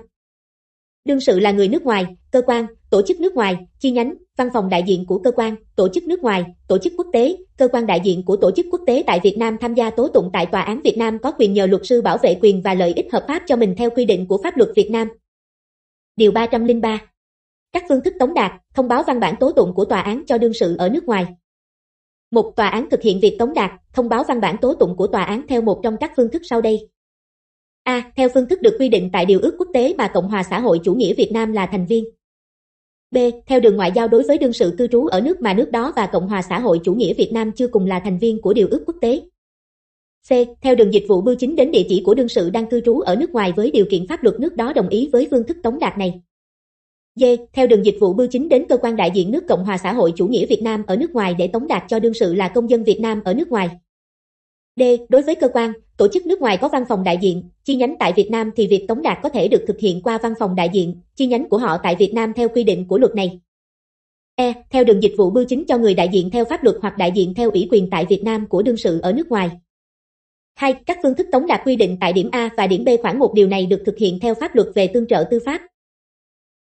Đương sự là người nước ngoài, cơ quan, tổ chức nước ngoài, chi nhánh, văn phòng đại diện của cơ quan, tổ chức nước ngoài, tổ chức quốc tế, cơ quan đại diện của tổ chức quốc tế tại Việt Nam tham gia tố tụng tại tòa án Việt Nam có quyền nhờ luật sư bảo vệ quyền và lợi ích hợp pháp cho mình theo quy định của pháp luật Việt Nam. Điều 303. Các phương thức tống đạt, thông báo văn bản tố tụng của tòa án cho đương sự ở nước ngoài. Một tòa án thực hiện việc tống đạt, thông báo văn bản tố tụng của tòa án theo một trong các phương thức sau đây. A. Theo phương thức được quy định tại Điều ước quốc tế mà Cộng hòa xã hội chủ nghĩa Việt Nam là thành viên. B. Theo đường ngoại giao đối với đương sự cư trú ở nước mà nước đó và Cộng hòa xã hội chủ nghĩa Việt Nam chưa cùng là thành viên của Điều ước quốc tế. C. Theo đường dịch vụ bưu chính đến địa chỉ của đương sự đang cư trú ở nước ngoài với điều kiện pháp luật nước đó đồng ý với phương thức tống đạt này. D. Theo đường dịch vụ bưu chính đến cơ quan đại diện nước Cộng hòa xã hội chủ nghĩa Việt Nam ở nước ngoài để tống đạt cho đương sự là công dân Việt Nam ở nước ngoài. D. Đối với cơ quan, tổ chức nước ngoài có văn phòng đại diện, chi nhánh tại Việt Nam thì việc tống đạt có thể được thực hiện qua văn phòng đại diện, chi nhánh của họ tại Việt Nam theo quy định của luật này. E. Theo đường dịch vụ bưu chính cho người đại diện theo pháp luật hoặc đại diện theo ủy quyền tại Việt Nam của đương sự ở nước ngoài. 2. Các phương thức tống đạt quy định tại điểm A và điểm B khoảng một điều này được thực hiện theo pháp luật về tương trợ tư pháp.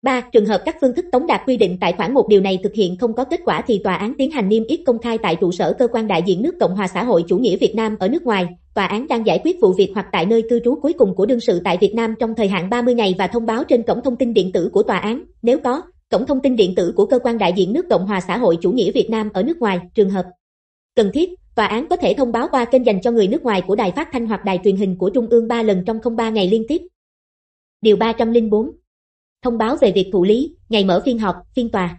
3. Trường hợp các phương thức tống đạt quy định tại khoản một điều này thực hiện không có kết quả thì tòa án tiến hành niêm yết công khai tại trụ sở cơ quan đại diện nước Cộng hòa xã hội chủ nghĩa Việt Nam ở nước ngoài, tòa án đang giải quyết vụ việc hoặc tại nơi cư trú cuối cùng của đương sự tại Việt Nam trong thời hạn 30 ngày và thông báo trên cổng thông tin điện tử của tòa án, nếu có, cổng thông tin điện tử của cơ quan đại diện nước Cộng hòa xã hội chủ nghĩa Việt Nam ở nước ngoài, trường hợp cần thiết, tòa án có thể thông báo qua kênh dành cho người nước ngoài của đài phát thanh hoặc đài truyền hình của Trung ương 3 lần trong không 03 ngày liên tiếp. Điều 304. Thông báo về việc thụ lý, ngày mở phiên họp, phiên tòa.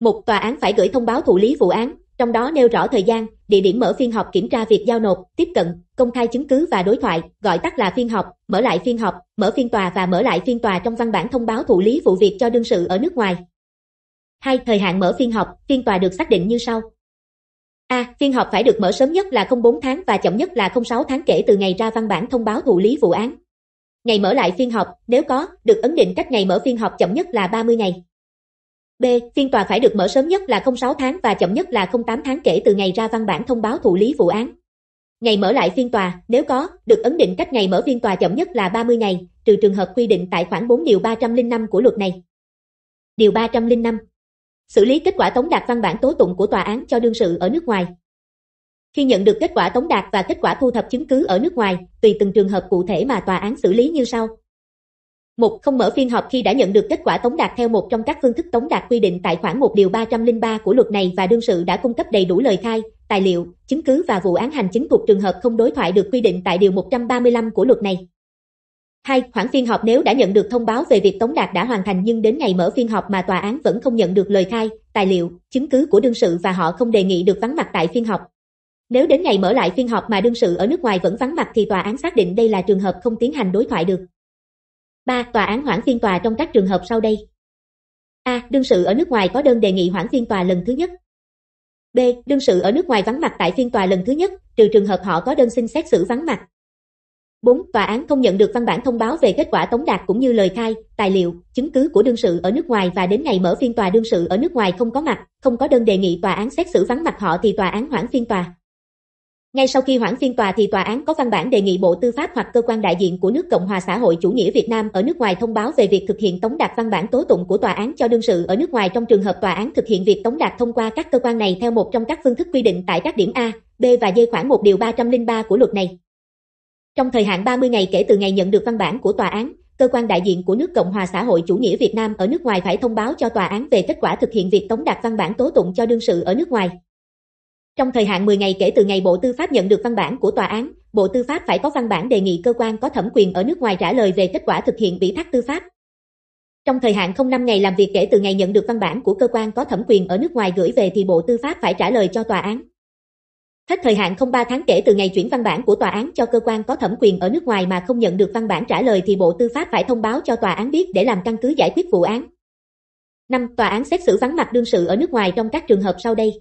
Một tòa án phải gửi thông báo thụ lý vụ án, trong đó nêu rõ thời gian, địa điểm mở phiên họp kiểm tra việc giao nộp, tiếp cận, công khai chứng cứ và đối thoại, gọi tắt là phiên họp, mở lại phiên họp, mở phiên tòa và mở lại phiên tòa trong văn bản thông báo thụ lý vụ việc cho đương sự ở nước ngoài. 2. Thời hạn mở phiên họp, phiên tòa được xác định như sau. A. Phiên họp phải được mở sớm nhất là 04 tháng và chậm nhất là 06 tháng kể từ ngày ra văn bản thông báo thụ lý vụ án. Ngày mở lại phiên họp, nếu có, được ấn định cách ngày mở phiên họp chậm nhất là 30 ngày. B. Phiên tòa phải được mở sớm nhất là 06 tháng và chậm nhất là 08 tháng kể từ ngày ra văn bản thông báo thụ lý vụ án. Ngày mở lại phiên tòa, nếu có, được ấn định cách ngày mở phiên tòa chậm nhất là 30 ngày, trừ trường hợp quy định tại khoản 4 điều 305 của luật này. Điều 305. Xử lý kết quả tống đạt văn bản tố tụng của tòa án cho đương sự ở nước ngoài. Khi nhận được kết quả tống đạt và kết quả thu thập chứng cứ ở nước ngoài, tùy từng trường hợp cụ thể mà tòa án xử lý như sau một Không mở phiên họp khi đã nhận được kết quả tống đạt theo một trong các phương thức tống đạt quy định tại khoản 1 điều 303 của luật này và đương sự đã cung cấp đầy đủ lời khai, tài liệu, chứng cứ và vụ án hành chính thuộc trường hợp không đối thoại được quy định tại điều 135 của luật này. 2. Khoản phiên họp nếu đã nhận được thông báo về việc tống đạt đã hoàn thành nhưng đến ngày mở phiên họp mà tòa án vẫn không nhận được lời khai, tài liệu, chứng cứ của đương sự và họ không đề nghị được vắng mặt tại phiên họp. Nếu đến ngày mở lại phiên họp mà đương sự ở nước ngoài vẫn vắng mặt thì tòa án xác định đây là trường hợp không tiến hành đối thoại được ba Tòa án hoãn phiên tòa trong các trường hợp sau đây. A. Đương sự ở nước ngoài có đơn đề nghị hoãn phiên tòa lần thứ nhất. B. Đương sự ở nước ngoài vắng mặt tại phiên tòa lần thứ nhất, trừ trường hợp họ có đơn xin xét xử vắng mặt. 4. Tòa án không nhận được văn bản thông báo về kết quả tống đạt cũng như lời khai, tài liệu, chứng cứ của đương sự ở nước ngoài và đến ngày mở phiên tòa đương sự ở nước ngoài không có mặt, không có đơn đề nghị tòa án xét xử vắng mặt họ thì tòa án hoãn phiên tòa. Ngay sau khi hoãn phiên tòa thì tòa án có văn bản đề nghị Bộ Tư pháp hoặc cơ quan đại diện của nước Cộng hòa xã hội chủ nghĩa Việt Nam ở nước ngoài thông báo về việc thực hiện tống đạt văn bản tố tụng của tòa án cho đương sự ở nước ngoài trong trường hợp tòa án thực hiện việc tống đạt thông qua các cơ quan này theo một trong các phương thức quy định tại các điểm A, B và D khoảng 1 điều 303 của luật này. Trong thời hạn 30 ngày kể từ ngày nhận được văn bản của tòa án, cơ quan đại diện của nước Cộng hòa xã hội chủ nghĩa Việt Nam ở nước ngoài phải thông báo cho tòa án về kết quả thực hiện việc tống đạt văn bản tố tụng cho đương sự ở nước ngoài. Trong thời hạn 10 ngày kể từ ngày Bộ Tư pháp nhận được văn bản của tòa án, Bộ Tư pháp phải có văn bản đề nghị cơ quan có thẩm quyền ở nước ngoài trả lời về kết quả thực hiện ủy thác tư pháp. Trong thời hạn không năm ngày làm việc kể từ ngày nhận được văn bản của cơ quan có thẩm quyền ở nước ngoài gửi về thì Bộ Tư pháp phải trả lời cho tòa án. Hết thời hạn không ba tháng kể từ ngày chuyển văn bản của tòa án cho cơ quan có thẩm quyền ở nước ngoài mà không nhận được văn bản trả lời thì Bộ Tư pháp phải thông báo cho tòa án biết để làm căn cứ giải quyết vụ án. 5. Tòa án xét xử vắng mặt đương sự ở nước ngoài trong các trường hợp sau đây.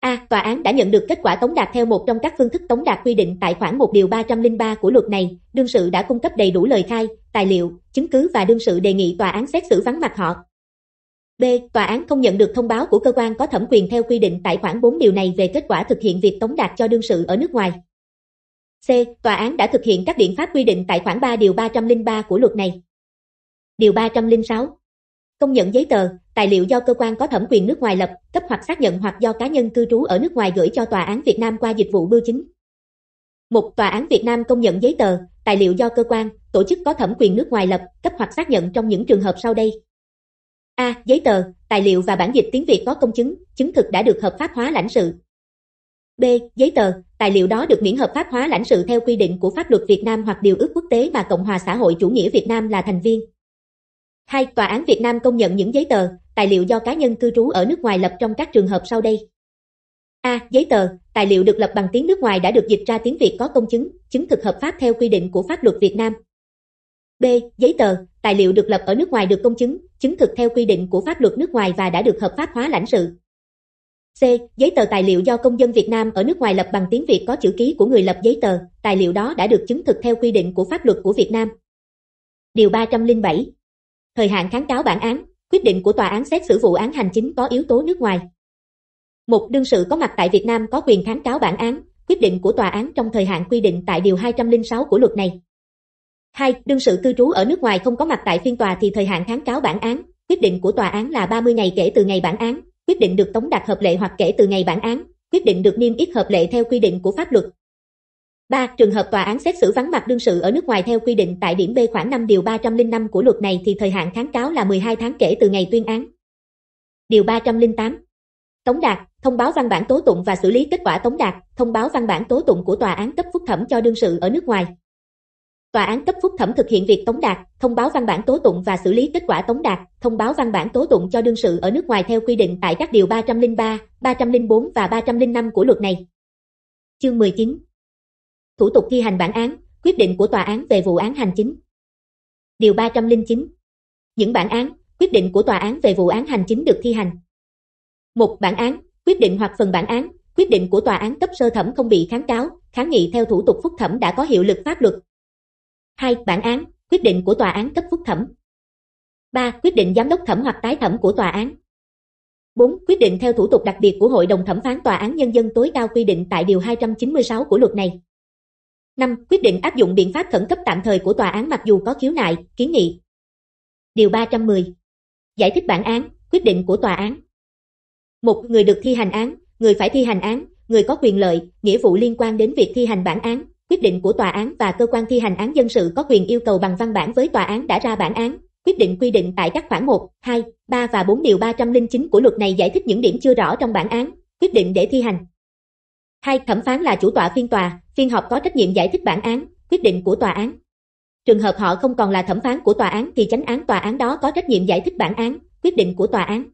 A. Tòa án đã nhận được kết quả tống đạt theo một trong các phương thức tống đạt quy định tại khoản 1 điều 303 của luật này, đương sự đã cung cấp đầy đủ lời khai, tài liệu, chứng cứ và đương sự đề nghị tòa án xét xử vắng mặt họ. B. Tòa án không nhận được thông báo của cơ quan có thẩm quyền theo quy định tại khoản 4 điều này về kết quả thực hiện việc tống đạt cho đương sự ở nước ngoài. C. Tòa án đã thực hiện các biện pháp quy định tại khoản 3 điều 303 của luật này. Điều 306 Công nhận giấy tờ, tài liệu do cơ quan có thẩm quyền nước ngoài lập, cấp hoặc xác nhận hoặc do cá nhân cư trú ở nước ngoài gửi cho tòa án Việt Nam qua dịch vụ bưu chính. Một Tòa án Việt Nam công nhận giấy tờ, tài liệu do cơ quan, tổ chức có thẩm quyền nước ngoài lập, cấp hoặc xác nhận trong những trường hợp sau đây. A. Giấy tờ, tài liệu và bản dịch tiếng Việt có công chứng, chứng thực đã được hợp pháp hóa lãnh sự. B. Giấy tờ, tài liệu đó được miễn hợp pháp hóa lãnh sự theo quy định của pháp luật Việt Nam hoặc điều ước quốc tế mà Cộng hòa xã hội chủ nghĩa Việt Nam là thành viên. 2. Tòa án Việt Nam công nhận những giấy tờ, tài liệu do cá nhân cư trú ở nước ngoài lập trong các trường hợp sau đây. A. Giấy tờ, tài liệu được lập bằng tiếng nước ngoài đã được dịch ra tiếng Việt có công chứng, chứng thực hợp pháp theo quy định của pháp luật Việt Nam. B. Giấy tờ, tài liệu được lập ở nước ngoài được công chứng, chứng thực theo quy định của pháp luật nước ngoài và đã được hợp pháp hóa lãnh sự. C. Giấy tờ tài liệu do công dân Việt Nam ở nước ngoài lập bằng tiếng Việt có chữ ký của người lập giấy tờ, tài liệu đó đã được chứng thực theo quy định của pháp luật của Việt Nam. Điều 307 Thời hạn kháng cáo bản án, quyết định của tòa án xét xử vụ án hành chính có yếu tố nước ngoài. Một đương sự có mặt tại Việt Nam có quyền kháng cáo bản án, quyết định của tòa án trong thời hạn quy định tại điều 206 của luật này. 2. Đương sự cư trú ở nước ngoài không có mặt tại phiên tòa thì thời hạn kháng cáo bản án, quyết định của tòa án là 30 ngày kể từ ngày bản án, quyết định được tống đạt hợp lệ hoặc kể từ ngày bản án, quyết định được niêm yết hợp lệ theo quy định của pháp luật, 3. Trường hợp tòa án xét xử vắng mặt đương sự ở nước ngoài theo quy định tại điểm B khoảng 5 điều 305 của luật này thì thời hạn kháng cáo là 12 tháng kể từ ngày tuyên án. Điều 308. Tống đạt, thông báo văn bản tố tụng và xử lý kết quả tống đạt, thông báo văn bản tố tụng của tòa án cấp phúc thẩm cho đương sự ở nước ngoài. Tòa án cấp phúc thẩm thực hiện việc tống đạt, thông báo văn bản tố tụng và xử lý kết quả tống đạt, thông báo văn bản tố tụng cho đương sự ở nước ngoài theo quy định tại các điều 303, 304 và 305 của luật này. Chương 19 thủ tục thi hành bản án, quyết định của tòa án về vụ án hành chính. Điều 309. Những bản án, quyết định của tòa án về vụ án hành chính được thi hành. Một bản án, quyết định hoặc phần bản án, quyết định của tòa án cấp sơ thẩm không bị kháng cáo, kháng nghị theo thủ tục phúc thẩm đã có hiệu lực pháp luật. 2. Bản án, quyết định của tòa án cấp phúc thẩm. 3. Quyết định giám đốc thẩm hoặc tái thẩm của tòa án. 4. Quyết định theo thủ tục đặc biệt của Hội đồng thẩm phán Tòa án Nhân dân tối cao quy định tại Điều 296 của luật này. 5. Quyết định áp dụng biện pháp khẩn cấp tạm thời của tòa án mặc dù có khiếu nại, kiến nghị. Điều 310. Giải thích bản án, quyết định của tòa án. Một người được thi hành án, người phải thi hành án, người có quyền lợi, nghĩa vụ liên quan đến việc thi hành bản án, quyết định của tòa án và cơ quan thi hành án dân sự có quyền yêu cầu bằng văn bản với tòa án đã ra bản án. Quyết định quy định tại các khoản 1, 2, 3 và 4 điều 309 của luật này giải thích những điểm chưa rõ trong bản án, quyết định để thi hành. 2. Thẩm phán là chủ tọa phiên tòa, phiên họp có trách nhiệm giải thích bản án, quyết định của tòa án. Trường hợp họ không còn là thẩm phán của tòa án thì chánh án tòa án đó có trách nhiệm giải thích bản án, quyết định của tòa án.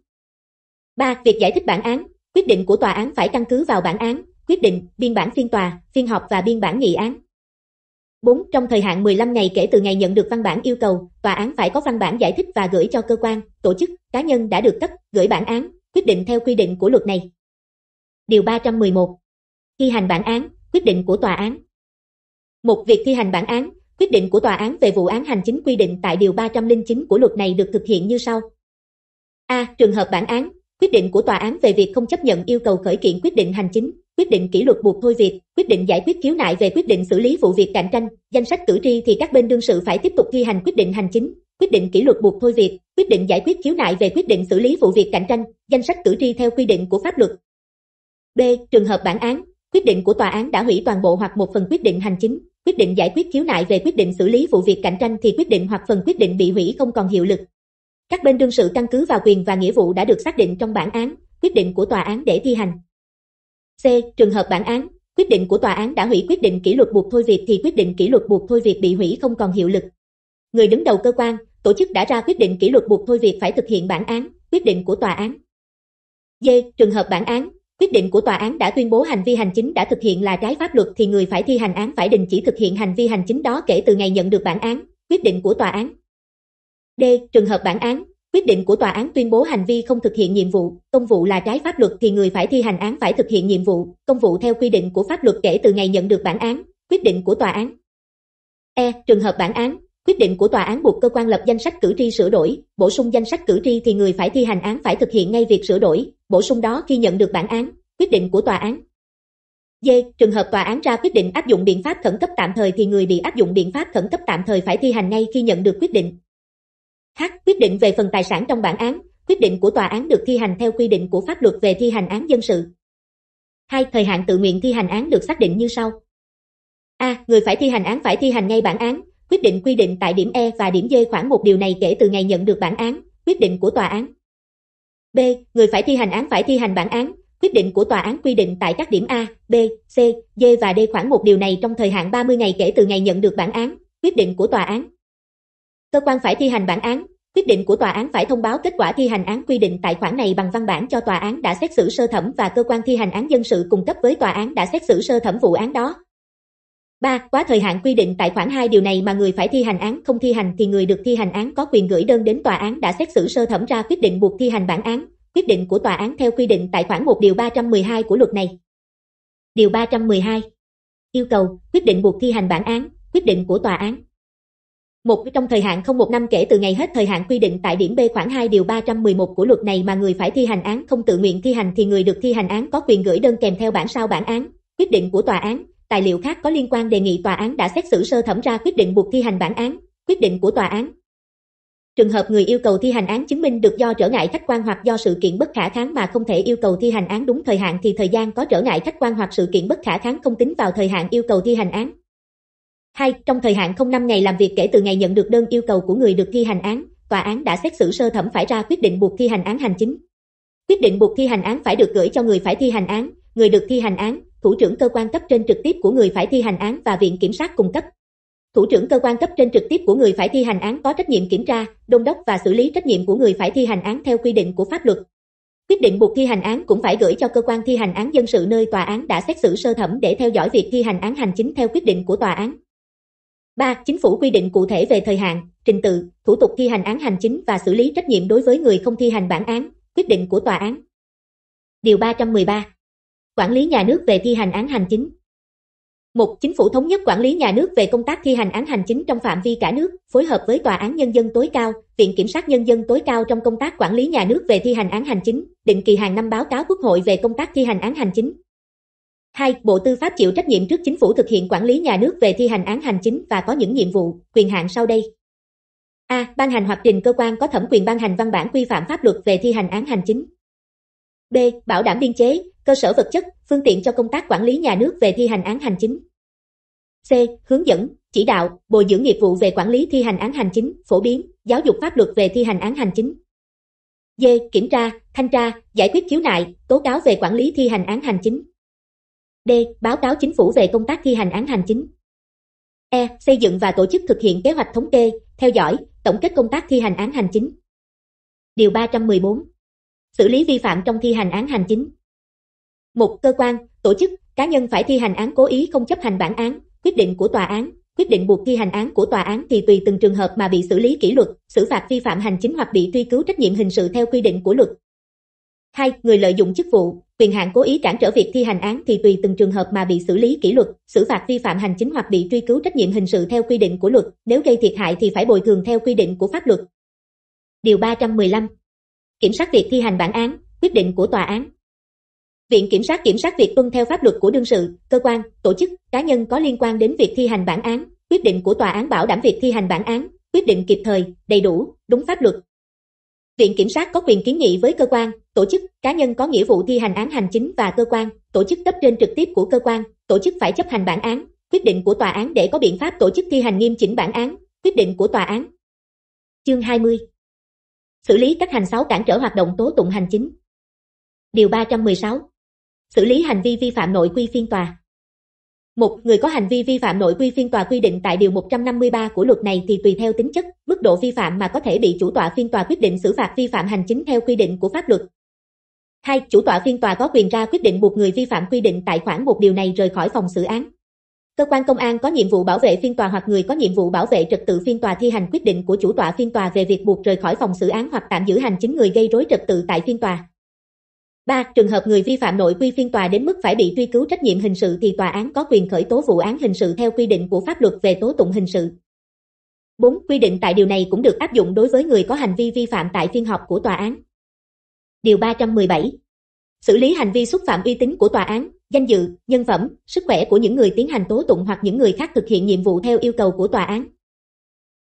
3. Việc giải thích bản án, quyết định của tòa án phải căn cứ vào bản án, quyết định, biên bản phiên tòa, phiên họp và biên bản nghị án. 4. Trong thời hạn 15 ngày kể từ ngày nhận được văn bản yêu cầu, tòa án phải có văn bản giải thích và gửi cho cơ quan, tổ chức, cá nhân đã được cấp, gửi bản án, quyết định theo quy định của luật này. Điều 311. Thi hành bản án, quyết định của tòa án. Một việc thi hành bản án, quyết định của tòa án về vụ án hành chính quy định tại điều 309 của luật này được thực hiện như sau. A. Trường hợp bản án, quyết định của tòa án về việc không chấp nhận yêu cầu khởi kiện quyết định hành chính, quyết định kỷ luật buộc thôi việc, quyết định giải quyết khiếu nại về quyết định xử lý vụ việc cạnh tranh, danh sách cử tri thì các bên đương sự phải tiếp tục thi hành quyết định hành chính, quyết định kỷ luật buộc thôi việc, quyết định giải quyết khiếu nại về quyết định xử lý vụ việc cạnh tranh, danh sách cử tri theo quy định của pháp luật. B. Trường hợp bản án, Quyết định của tòa án đã hủy toàn bộ hoặc một phần quyết định hành chính, quyết định giải quyết khiếu nại về quyết định xử lý vụ việc cạnh tranh thì quyết định hoặc phần quyết định bị hủy không còn hiệu lực. Các bên đương sự căn cứ vào quyền và nghĩa vụ đã được xác định trong bản án, quyết định của tòa án để thi hành. C. Trường hợp bản án, quyết định của tòa án đã hủy quyết định kỷ luật buộc thôi việc thì quyết định kỷ luật buộc thôi việc bị hủy không còn hiệu lực. Người đứng đầu cơ quan, tổ chức đã ra quyết định kỷ luật buộc thôi việc phải thực hiện bản án, quyết định của tòa án. D. Trường hợp bản án, Quyết định của tòa án đã tuyên bố hành vi hành chính đã thực hiện là trái pháp luật thì người phải thi hành án phải đình chỉ thực hiện hành vi hành chính đó kể từ ngày nhận được bản án, quyết định của tòa án. D. Trường hợp bản án, quyết định của tòa án tuyên bố hành vi không thực hiện nhiệm vụ, công vụ là trái pháp luật thì người phải thi hành án phải thực hiện nhiệm vụ, công vụ theo quy định của pháp luật kể từ ngày nhận được bản án, quyết định của tòa án. E. Trường hợp bản án, quyết định của tòa án buộc cơ quan lập danh sách cử tri sửa đổi, bổ sung danh sách cử tri thì người phải thi hành án phải thực hiện ngay việc sửa đổi, bổ sung đó khi nhận được bản án, quyết định của tòa án. D. Trường hợp tòa án ra quyết định áp dụng biện pháp khẩn cấp tạm thời thì người bị áp dụng biện pháp khẩn cấp tạm thời phải thi hành ngay khi nhận được quyết định. H. Quyết định về phần tài sản trong bản án, quyết định của tòa án được thi hành theo quy định của pháp luật về thi hành án dân sự. 2. Thời hạn tự nguyện thi hành án được xác định như sau. A. Người phải thi hành án phải thi hành ngay bản án, quyết định quy định tại điểm E và điểm D khoảng một điều này kể từ ngày nhận được bản án, quyết định của tòa án. B. Người phải thi hành án phải thi hành bản án. Quyết định của tòa án quy định tại các điểm A, B, C, D và D khoảng một điều này trong thời hạn 30 ngày kể từ ngày nhận được bản án, quyết định của tòa án. Cơ quan phải thi hành bản án, quyết định của tòa án phải thông báo kết quả thi hành án quy định tại khoản này bằng văn bản cho tòa án đã xét xử sơ thẩm và cơ quan thi hành án dân sự cung cấp với tòa án đã xét xử sơ thẩm vụ án đó. 3. Quá thời hạn quy định tại khoản 2 điều này mà người phải thi hành án không thi hành thì người được thi hành án có quyền gửi đơn đến tòa án đã xét xử sơ thẩm ra quyết định buộc thi hành bản án, quyết định của tòa án theo quy định tại khoản 1 điều 312 của luật này. Điều 312. Yêu cầu quyết định buộc thi hành bản án, quyết định của tòa án. Một trong thời hạn không một năm kể từ ngày hết thời hạn quy định tại điểm B khoảng 2 điều 311 của luật này mà người phải thi hành án không tự nguyện thi hành thì người được thi hành án có quyền gửi đơn kèm theo bản sao bản án, quyết định của tòa án tài liệu khác có liên quan đề nghị tòa án đã xét xử sơ thẩm ra quyết định buộc thi hành bản án, quyết định của tòa án. Trường hợp người yêu cầu thi hành án chứng minh được do trở ngại khách quan hoặc do sự kiện bất khả kháng mà không thể yêu cầu thi hành án đúng thời hạn thì thời gian có trở ngại khách quan hoặc sự kiện bất khả kháng không tính vào thời hạn yêu cầu thi hành án. 2. Trong thời hạn không năm ngày làm việc kể từ ngày nhận được đơn yêu cầu của người được thi hành án, tòa án đã xét xử sơ thẩm phải ra quyết định buộc thi hành án hành chính. Quyết định buộc thi hành án phải được gửi cho người phải thi hành án, người được thi hành án, thủ trưởng cơ quan cấp trên trực tiếp của người phải thi hành án và viện kiểm sát cung cấp. Thủ trưởng cơ quan cấp trên trực tiếp của người phải thi hành án có trách nhiệm kiểm tra, đôn đốc và xử lý trách nhiệm của người phải thi hành án theo quy định của pháp luật. Quyết định buộc thi hành án cũng phải gửi cho cơ quan thi hành án dân sự nơi tòa án đã xét xử sơ thẩm để theo dõi việc thi hành án hành chính theo quyết định của tòa án. 3. Chính phủ quy định cụ thể về thời hạn, trình tự, thủ tục thi hành án hành chính và xử lý trách nhiệm đối với người không thi hành bản án, quyết định của tòa án. Điều 313 Quản lý nhà nước về thi hành án hành chính. một Chính phủ thống nhất quản lý nhà nước về công tác thi hành án hành chính trong phạm vi cả nước, phối hợp với Tòa án Nhân dân tối cao, Viện Kiểm sát Nhân dân tối cao trong công tác quản lý nhà nước về thi hành án hành chính, định kỳ hàng năm báo cáo Quốc hội về công tác thi hành án hành chính. 2. Bộ Tư pháp chịu trách nhiệm trước chính phủ thực hiện quản lý nhà nước về thi hành án hành chính và có những nhiệm vụ, quyền hạn sau đây. A. Ban hành hoặc trình cơ quan có thẩm quyền ban hành văn bản quy phạm pháp luật về thi hành án hành chính. B. Bảo đảm biên chế, cơ sở vật chất, phương tiện cho công tác quản lý nhà nước về thi hành án hành chính. C. Hướng dẫn, chỉ đạo, bồi dưỡng nghiệp vụ về quản lý thi hành án hành chính, phổ biến, giáo dục pháp luật về thi hành án hành chính. D. Kiểm tra, thanh tra, giải quyết khiếu nại, tố cáo về quản lý thi hành án hành chính. D. Báo cáo chính phủ về công tác thi hành án hành chính. E. Xây dựng và tổ chức thực hiện kế hoạch thống kê, theo dõi, tổng kết công tác thi hành án hành chính. Điều 314 xử lý vi phạm trong thi hành án hành chính. Một cơ quan, tổ chức, cá nhân phải thi hành án cố ý không chấp hành bản án, quyết định của tòa án, quyết định buộc thi hành án của tòa án thì tùy từng trường hợp mà bị xử lý kỷ luật, xử phạt vi phạm hành chính hoặc bị truy cứu trách nhiệm hình sự theo quy định của luật. 2. Người lợi dụng chức vụ, quyền hạn cố ý cản trở việc thi hành án thì tùy từng trường hợp mà bị xử lý kỷ luật, xử phạt vi phạm hành chính hoặc bị truy cứu trách nhiệm hình sự theo quy định của luật, nếu gây thiệt hại thì phải bồi thường theo quy định của pháp luật. Điều 315 kiểm sát việc thi hành bản án, quyết định của tòa án. Viện kiểm sát kiểm sát việc tuân theo pháp luật của đương sự, cơ quan, tổ chức, cá nhân có liên quan đến việc thi hành bản án, quyết định của tòa án bảo đảm việc thi hành bản án, quyết định kịp thời, đầy đủ, đúng pháp luật. Viện kiểm sát có quyền kiến nghị với cơ quan, tổ chức, cá nhân có nghĩa vụ thi hành án hành chính và cơ quan, tổ chức cấp trên trực tiếp của cơ quan, tổ chức phải chấp hành bản án, quyết định của tòa án để có biện pháp tổ chức thi hành nghiêm chỉnh bản án, quyết định của tòa án. Chương 20 Xử lý các hành 6 cản trở hoạt động tố tụng hành chính. Điều 316. Xử lý hành vi vi phạm nội quy phiên tòa. Một người có hành vi vi phạm nội quy phiên tòa quy định tại điều 153 của luật này thì tùy theo tính chất, mức độ vi phạm mà có thể bị chủ tọa phiên tòa quyết định xử phạt vi phạm hành chính theo quy định của pháp luật. Hai, chủ tọa phiên tòa có quyền ra quyết định buộc người vi phạm quy định tại khoản một điều này rời khỏi phòng xử án. Cơ quan công an có nhiệm vụ bảo vệ phiên tòa hoặc người có nhiệm vụ bảo vệ trật tự phiên tòa thi hành quyết định của chủ tọa phiên tòa về việc buộc rời khỏi phòng xử án hoặc tạm giữ hành chính người gây rối trật tự tại phiên tòa. 3. Trường hợp người vi phạm nội quy phiên tòa đến mức phải bị truy cứu trách nhiệm hình sự thì tòa án có quyền khởi tố vụ án hình sự theo quy định của pháp luật về tố tụng hình sự. 4. Quy định tại điều này cũng được áp dụng đối với người có hành vi vi phạm tại phiên họp của tòa án. Điều 317. Xử lý hành vi xúc phạm uy tín của tòa án, danh dự, nhân phẩm, sức khỏe của những người tiến hành tố tụng hoặc những người khác thực hiện nhiệm vụ theo yêu cầu của tòa án.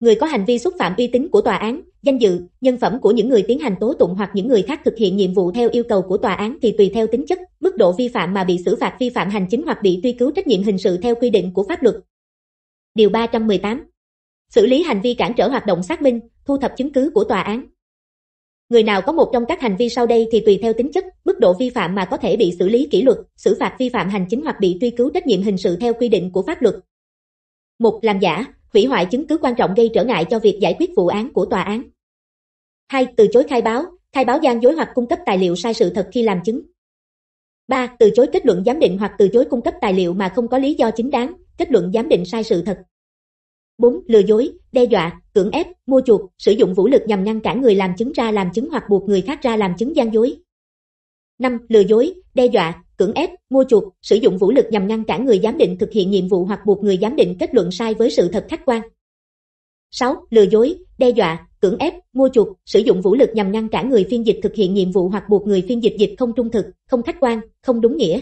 Người có hành vi xúc phạm uy tín của tòa án, danh dự, nhân phẩm của những người tiến hành tố tụng hoặc những người khác thực hiện nhiệm vụ theo yêu cầu của tòa án thì tùy theo tính chất, mức độ vi phạm mà bị xử phạt vi phạm hành chính hoặc bị truy cứu trách nhiệm hình sự theo quy định của pháp luật. Điều 318. Xử lý hành vi cản trở hoạt động xác minh, thu thập chứng cứ của tòa án. Người nào có một trong các hành vi sau đây thì tùy theo tính chất, mức độ vi phạm mà có thể bị xử lý kỷ luật, xử phạt vi phạm hành chính hoặc bị truy cứu trách nhiệm hình sự theo quy định của pháp luật. Một, Làm giả, hủy hoại chứng cứ quan trọng gây trở ngại cho việc giải quyết vụ án của tòa án. 2. Từ chối khai báo, khai báo gian dối hoặc cung cấp tài liệu sai sự thật khi làm chứng. 3. Từ chối kết luận giám định hoặc từ chối cung cấp tài liệu mà không có lý do chính đáng, kết luận giám định sai sự thật. 4. Lừa dối, đe dọa, cưỡng ép, mua chuộc, sử dụng vũ lực nhằm ngăn cản người làm chứng ra làm chứng hoặc buộc người khác ra làm chứng gian dối. 5. Lừa dối, đe dọa, cưỡng ép, mua chuộc, sử dụng vũ lực nhằm ngăn cản người giám định thực hiện nhiệm vụ hoặc buộc người giám định kết luận sai với sự thật khách quan. 6. Lừa dối, đe dọa, cưỡng ép, mua chuộc, sử dụng vũ lực nhằm ngăn cản người phiên dịch thực hiện nhiệm vụ hoặc buộc người phiên dịch dịch không trung thực, không khách quan, không đúng nghĩa.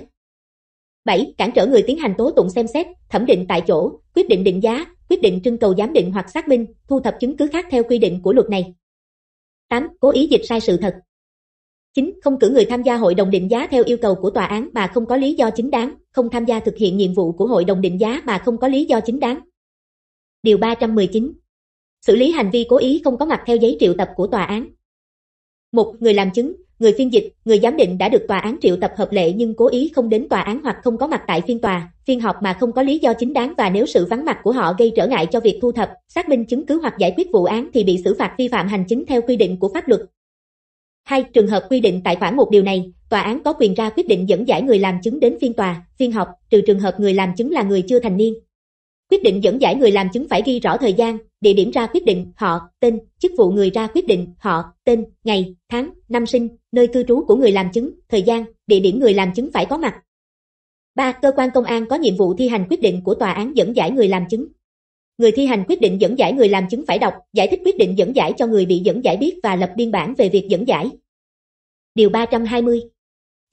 7. Cản trở người tiến hành tố tụng xem xét, thẩm định tại chỗ, quyết định định giá, quyết định trưng cầu giám định hoặc xác minh, thu thập chứng cứ khác theo quy định của luật này. 8. Cố ý dịch sai sự thật. 9. Không cử người tham gia hội đồng định giá theo yêu cầu của tòa án mà không có lý do chính đáng, không tham gia thực hiện nhiệm vụ của hội đồng định giá mà không có lý do chính đáng. Điều 319. Xử lý hành vi cố ý không có mặt theo giấy triệu tập của tòa án. 1. Người làm chứng, người phiên dịch, người giám định đã được tòa án triệu tập hợp lệ nhưng cố ý không đến tòa án hoặc không có mặt tại phiên tòa, phiên họp mà không có lý do chính đáng và nếu sự vắng mặt của họ gây trở ngại cho việc thu thập, xác minh chứng cứ hoặc giải quyết vụ án thì bị xử phạt vi phạm hành chính theo quy định của pháp luật. Hai Trường hợp quy định tại khoản một điều này, tòa án có quyền ra quyết định dẫn giải người làm chứng đến phiên tòa, phiên họp, trừ trường hợp người làm chứng là người chưa thành niên. Quyết định dẫn giải người làm chứng phải ghi rõ thời gian, địa điểm ra quyết định, họ, tên, chức vụ người ra quyết định, họ, tên, ngày, tháng, năm sinh, nơi cư trú của người làm chứng, thời gian, địa điểm người làm chứng phải có mặt. 3. Cơ quan công an có nhiệm vụ thi hành quyết định của tòa án dẫn giải người làm chứng. Người thi hành quyết định dẫn giải người làm chứng phải đọc, giải thích quyết định dẫn giải cho người bị dẫn giải biết và lập biên bản về việc dẫn giải. Điều 320.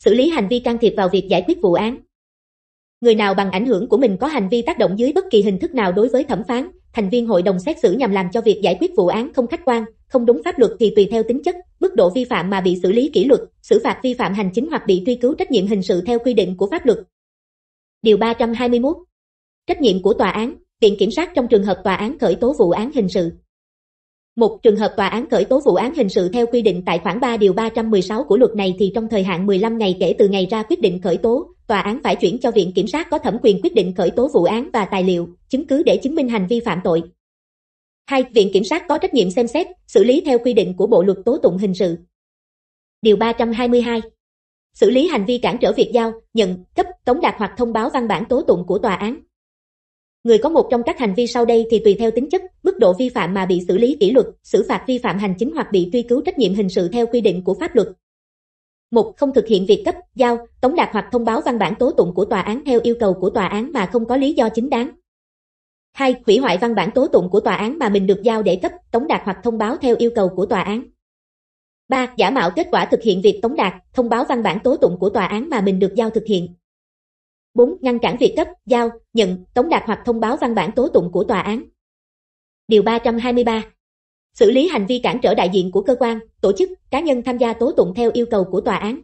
Xử lý hành vi can thiệp vào việc giải quyết vụ án, Người nào bằng ảnh hưởng của mình có hành vi tác động dưới bất kỳ hình thức nào đối với thẩm phán, thành viên hội đồng xét xử nhằm làm cho việc giải quyết vụ án không khách quan, không đúng pháp luật thì tùy theo tính chất, mức độ vi phạm mà bị xử lý kỷ luật, xử phạt vi phạm hành chính hoặc bị truy cứu trách nhiệm hình sự theo quy định của pháp luật. Điều 321. Trách nhiệm của tòa án, viện kiểm sát trong trường hợp tòa án khởi tố vụ án hình sự. Một trường hợp tòa án khởi tố vụ án hình sự theo quy định tại khoản 3 điều 316 của luật này thì trong thời hạn 15 ngày kể từ ngày ra quyết định khởi tố, tòa án phải chuyển cho viện kiểm sát có thẩm quyền quyết định khởi tố vụ án và tài liệu, chứng cứ để chứng minh hành vi phạm tội. 2. Viện kiểm sát có trách nhiệm xem xét, xử lý theo quy định của Bộ luật tố tụng hình sự. Điều 322. Xử lý hành vi cản trở việc giao, nhận, cấp, tống đạt hoặc thông báo văn bản tố tụng của tòa án, Người có một trong các hành vi sau đây thì tùy theo tính chất, mức độ vi phạm mà bị xử lý kỷ luật, xử phạt vi phạm hành chính hoặc bị truy cứu trách nhiệm hình sự theo quy định của pháp luật. Một, Không thực hiện việc cấp, giao, tống đạt hoặc thông báo văn bản tố tụng của tòa án theo yêu cầu của tòa án mà không có lý do chính đáng. 2. Hủy hoại văn bản tố tụng của tòa án mà mình được giao để cấp, tống đạt hoặc thông báo theo yêu cầu của tòa án. 3. Giả mạo kết quả thực hiện việc tống đạt, thông báo văn bản tố tụng của tòa án mà mình được giao thực hiện. 4. Ngăn cản việc cấp, giao, nhận, tống đạt hoặc thông báo văn bản tố tụng của tòa án. Điều 323. Xử lý hành vi cản trở đại diện của cơ quan, tổ chức, cá nhân tham gia tố tụng theo yêu cầu của tòa án.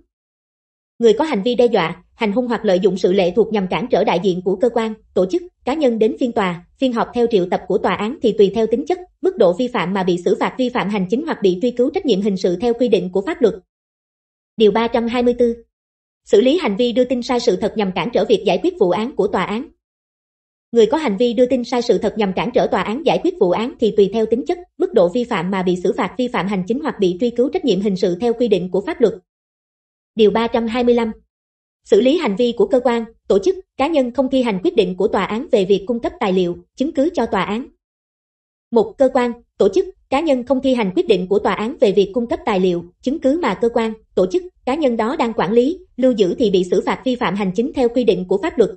Người có hành vi đe dọa, hành hung hoặc lợi dụng sự lệ thuộc nhằm cản trở đại diện của cơ quan, tổ chức, cá nhân đến phiên tòa, phiên họp theo triệu tập của tòa án thì tùy theo tính chất, mức độ vi phạm mà bị xử phạt vi phạm hành chính hoặc bị truy cứu trách nhiệm hình sự theo quy định của pháp luật. Điều 324 xử lý hành vi đưa tin sai sự thật nhằm cản trở việc giải quyết vụ án của tòa án. Người có hành vi đưa tin sai sự thật nhằm cản trở tòa án giải quyết vụ án thì tùy theo tính chất, mức độ vi phạm mà bị xử phạt vi phạm hành chính hoặc bị truy cứu trách nhiệm hình sự theo quy định của pháp luật. Điều 325 Xử lý hành vi của cơ quan, tổ chức, cá nhân không thi hành quyết định của tòa án về việc cung cấp tài liệu, chứng cứ cho tòa án. Một cơ quan, tổ chức, cá nhân không thi hành quyết định của tòa án về việc cung cấp tài liệu, chứng cứ mà cơ quan, tổ chức, cá nhân đó đang quản lý, lưu giữ thì bị xử phạt vi phạm hành chính theo quy định của pháp luật.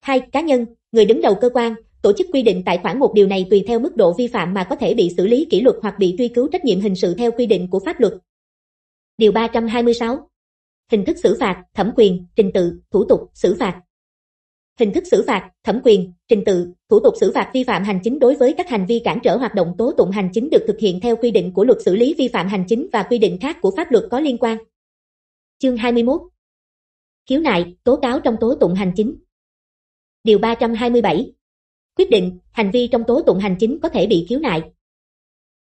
2. Cá nhân, người đứng đầu cơ quan, tổ chức quy định tại khoản một điều này tùy theo mức độ vi phạm mà có thể bị xử lý kỷ luật hoặc bị truy cứu trách nhiệm hình sự theo quy định của pháp luật. Điều 326. Hình thức xử phạt, thẩm quyền, trình tự, thủ tục, xử phạt hình thức xử phạt, thẩm quyền, trình tự, thủ tục xử phạt vi phạm hành chính đối với các hành vi cản trở hoạt động tố tụng hành chính được thực hiện theo quy định của luật xử lý vi phạm hành chính và quy định khác của pháp luật có liên quan. Chương 21 Khiếu nại, tố cáo trong tố tụng hành chính Điều 327 Quyết định, hành vi trong tố tụng hành chính có thể bị khiếu nại.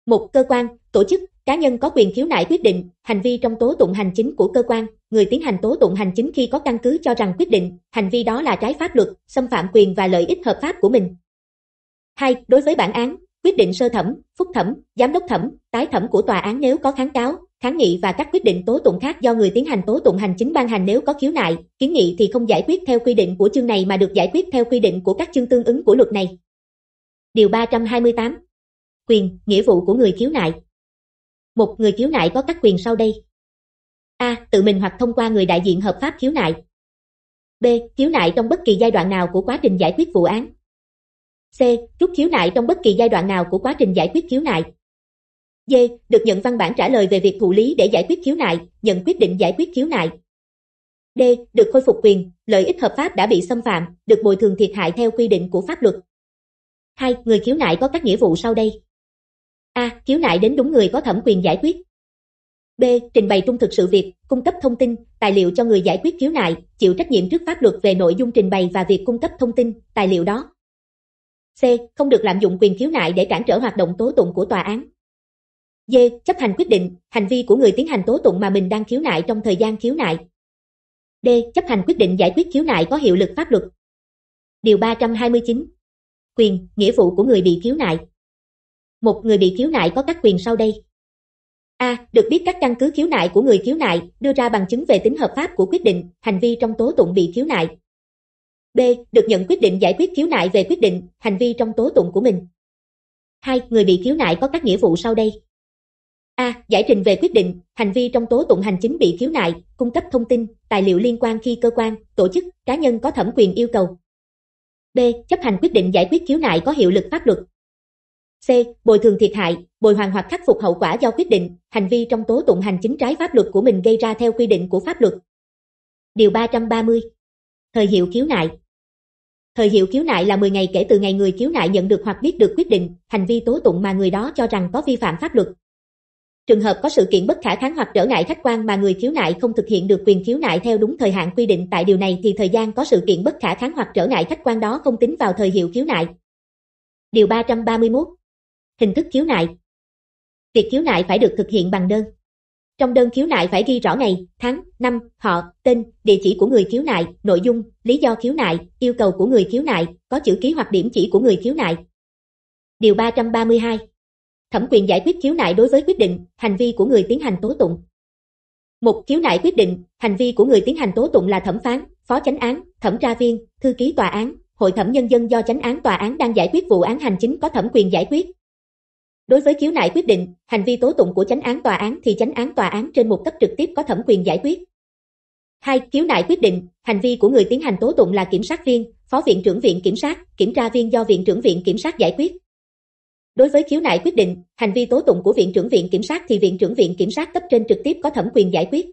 Một cơ quan, tổ chức, cá nhân có quyền khiếu nại quyết định, hành vi trong tố tụng hành chính của cơ quan, người tiến hành tố tụng hành chính khi có căn cứ cho rằng quyết định, hành vi đó là trái pháp luật, xâm phạm quyền và lợi ích hợp pháp của mình. 2. Đối với bản án, quyết định sơ thẩm, phúc thẩm, giám đốc thẩm, tái thẩm của tòa án nếu có kháng cáo, kháng nghị và các quyết định tố tụng khác do người tiến hành tố tụng hành chính ban hành nếu có khiếu nại, kiến nghị thì không giải quyết theo quy định của chương này mà được giải quyết theo quy định của các chương tương ứng của luật này. Điều 328. Quyền, nghĩa vụ của người khiếu nại. Một người khiếu nại có các quyền sau đây. A. Tự mình hoặc thông qua người đại diện hợp pháp khiếu nại. B. Khiếu nại trong bất kỳ giai đoạn nào của quá trình giải quyết vụ án. C. Rút khiếu nại trong bất kỳ giai đoạn nào của quá trình giải quyết khiếu nại. D. Được nhận văn bản trả lời về việc thụ lý để giải quyết khiếu nại, nhận quyết định giải quyết khiếu nại. D. Được khôi phục quyền, lợi ích hợp pháp đã bị xâm phạm, được bồi thường thiệt hại theo quy định của pháp luật. 2. Người khiếu nại có các nghĩa vụ sau đây. A. Khiếu nại đến đúng người có thẩm quyền giải quyết. B. Trình bày trung thực sự việc, cung cấp thông tin, tài liệu cho người giải quyết khiếu nại, chịu trách nhiệm trước pháp luật về nội dung trình bày và việc cung cấp thông tin, tài liệu đó. C. Không được lạm dụng quyền khiếu nại để cản trở hoạt động tố tụng của tòa án. D. Chấp hành quyết định, hành vi của người tiến hành tố tụng mà mình đang khiếu nại trong thời gian khiếu nại. D. Chấp hành quyết định giải quyết khiếu nại có hiệu lực pháp luật. Điều 329. Quyền, nghĩa vụ của người bị khiếu nại. Một người bị khiếu nại có các quyền sau đây. A. Được biết các căn cứ khiếu nại của người khiếu nại, đưa ra bằng chứng về tính hợp pháp của quyết định, hành vi trong tố tụng bị khiếu nại. B. Được nhận quyết định giải quyết khiếu nại về quyết định, hành vi trong tố tụng của mình. 2. Người bị khiếu nại có các nghĩa vụ sau đây. A. Giải trình về quyết định, hành vi trong tố tụng hành chính bị khiếu nại, cung cấp thông tin, tài liệu liên quan khi cơ quan, tổ chức, cá nhân có thẩm quyền yêu cầu. B. Chấp hành quyết định giải quyết khiếu nại có hiệu lực pháp luật, C. Bồi thường thiệt hại, bồi hoàn hoặc khắc phục hậu quả do quyết định, hành vi trong tố tụng hành chính trái pháp luật của mình gây ra theo quy định của pháp luật. Điều 330. Thời hiệu khiếu nại. Thời hiệu khiếu nại là 10 ngày kể từ ngày người khiếu nại nhận được hoặc biết được quyết định, hành vi tố tụng mà người đó cho rằng có vi phạm pháp luật. Trường hợp có sự kiện bất khả kháng hoặc trở ngại khách quan mà người khiếu nại không thực hiện được quyền khiếu nại theo đúng thời hạn quy định tại điều này thì thời gian có sự kiện bất khả kháng hoặc trở ngại khách quan đó không tính vào thời hiệu khiếu nại. Điều 331 Hình thức khiếu nại Việc khiếu nại phải được thực hiện bằng đơn. Trong đơn khiếu nại phải ghi rõ ngày, tháng, năm, họ, tên, địa chỉ của người khiếu nại, nội dung, lý do khiếu nại, yêu cầu của người khiếu nại, có chữ ký hoặc điểm chỉ của người khiếu nại. Điều 332 Thẩm quyền giải quyết khiếu nại đối với quyết định, hành vi của người tiến hành tố tụng. Một khiếu nại quyết định, hành vi của người tiến hành tố tụng là thẩm phán, phó chánh án, thẩm tra viên, thư ký tòa án, hội thẩm nhân dân do chánh án tòa án đang giải quyết vụ án hành chính có thẩm quyền giải quyết, Đối với khiếu nại quyết định, hành vi tố tụng của chánh án tòa án thì chánh án tòa án trên một cấp trực tiếp có thẩm quyền giải quyết. 2. Khiếu nại quyết định, hành vi của người tiến hành tố tụng là kiểm sát viên, phó viện trưởng viện kiểm sát, kiểm tra viên do viện trưởng viện kiểm sát giải quyết. Đối với khiếu nại quyết định, hành vi tố tụng của viện trưởng viện kiểm sát thì viện trưởng viện kiểm sát cấp trên trực tiếp có thẩm quyền giải quyết.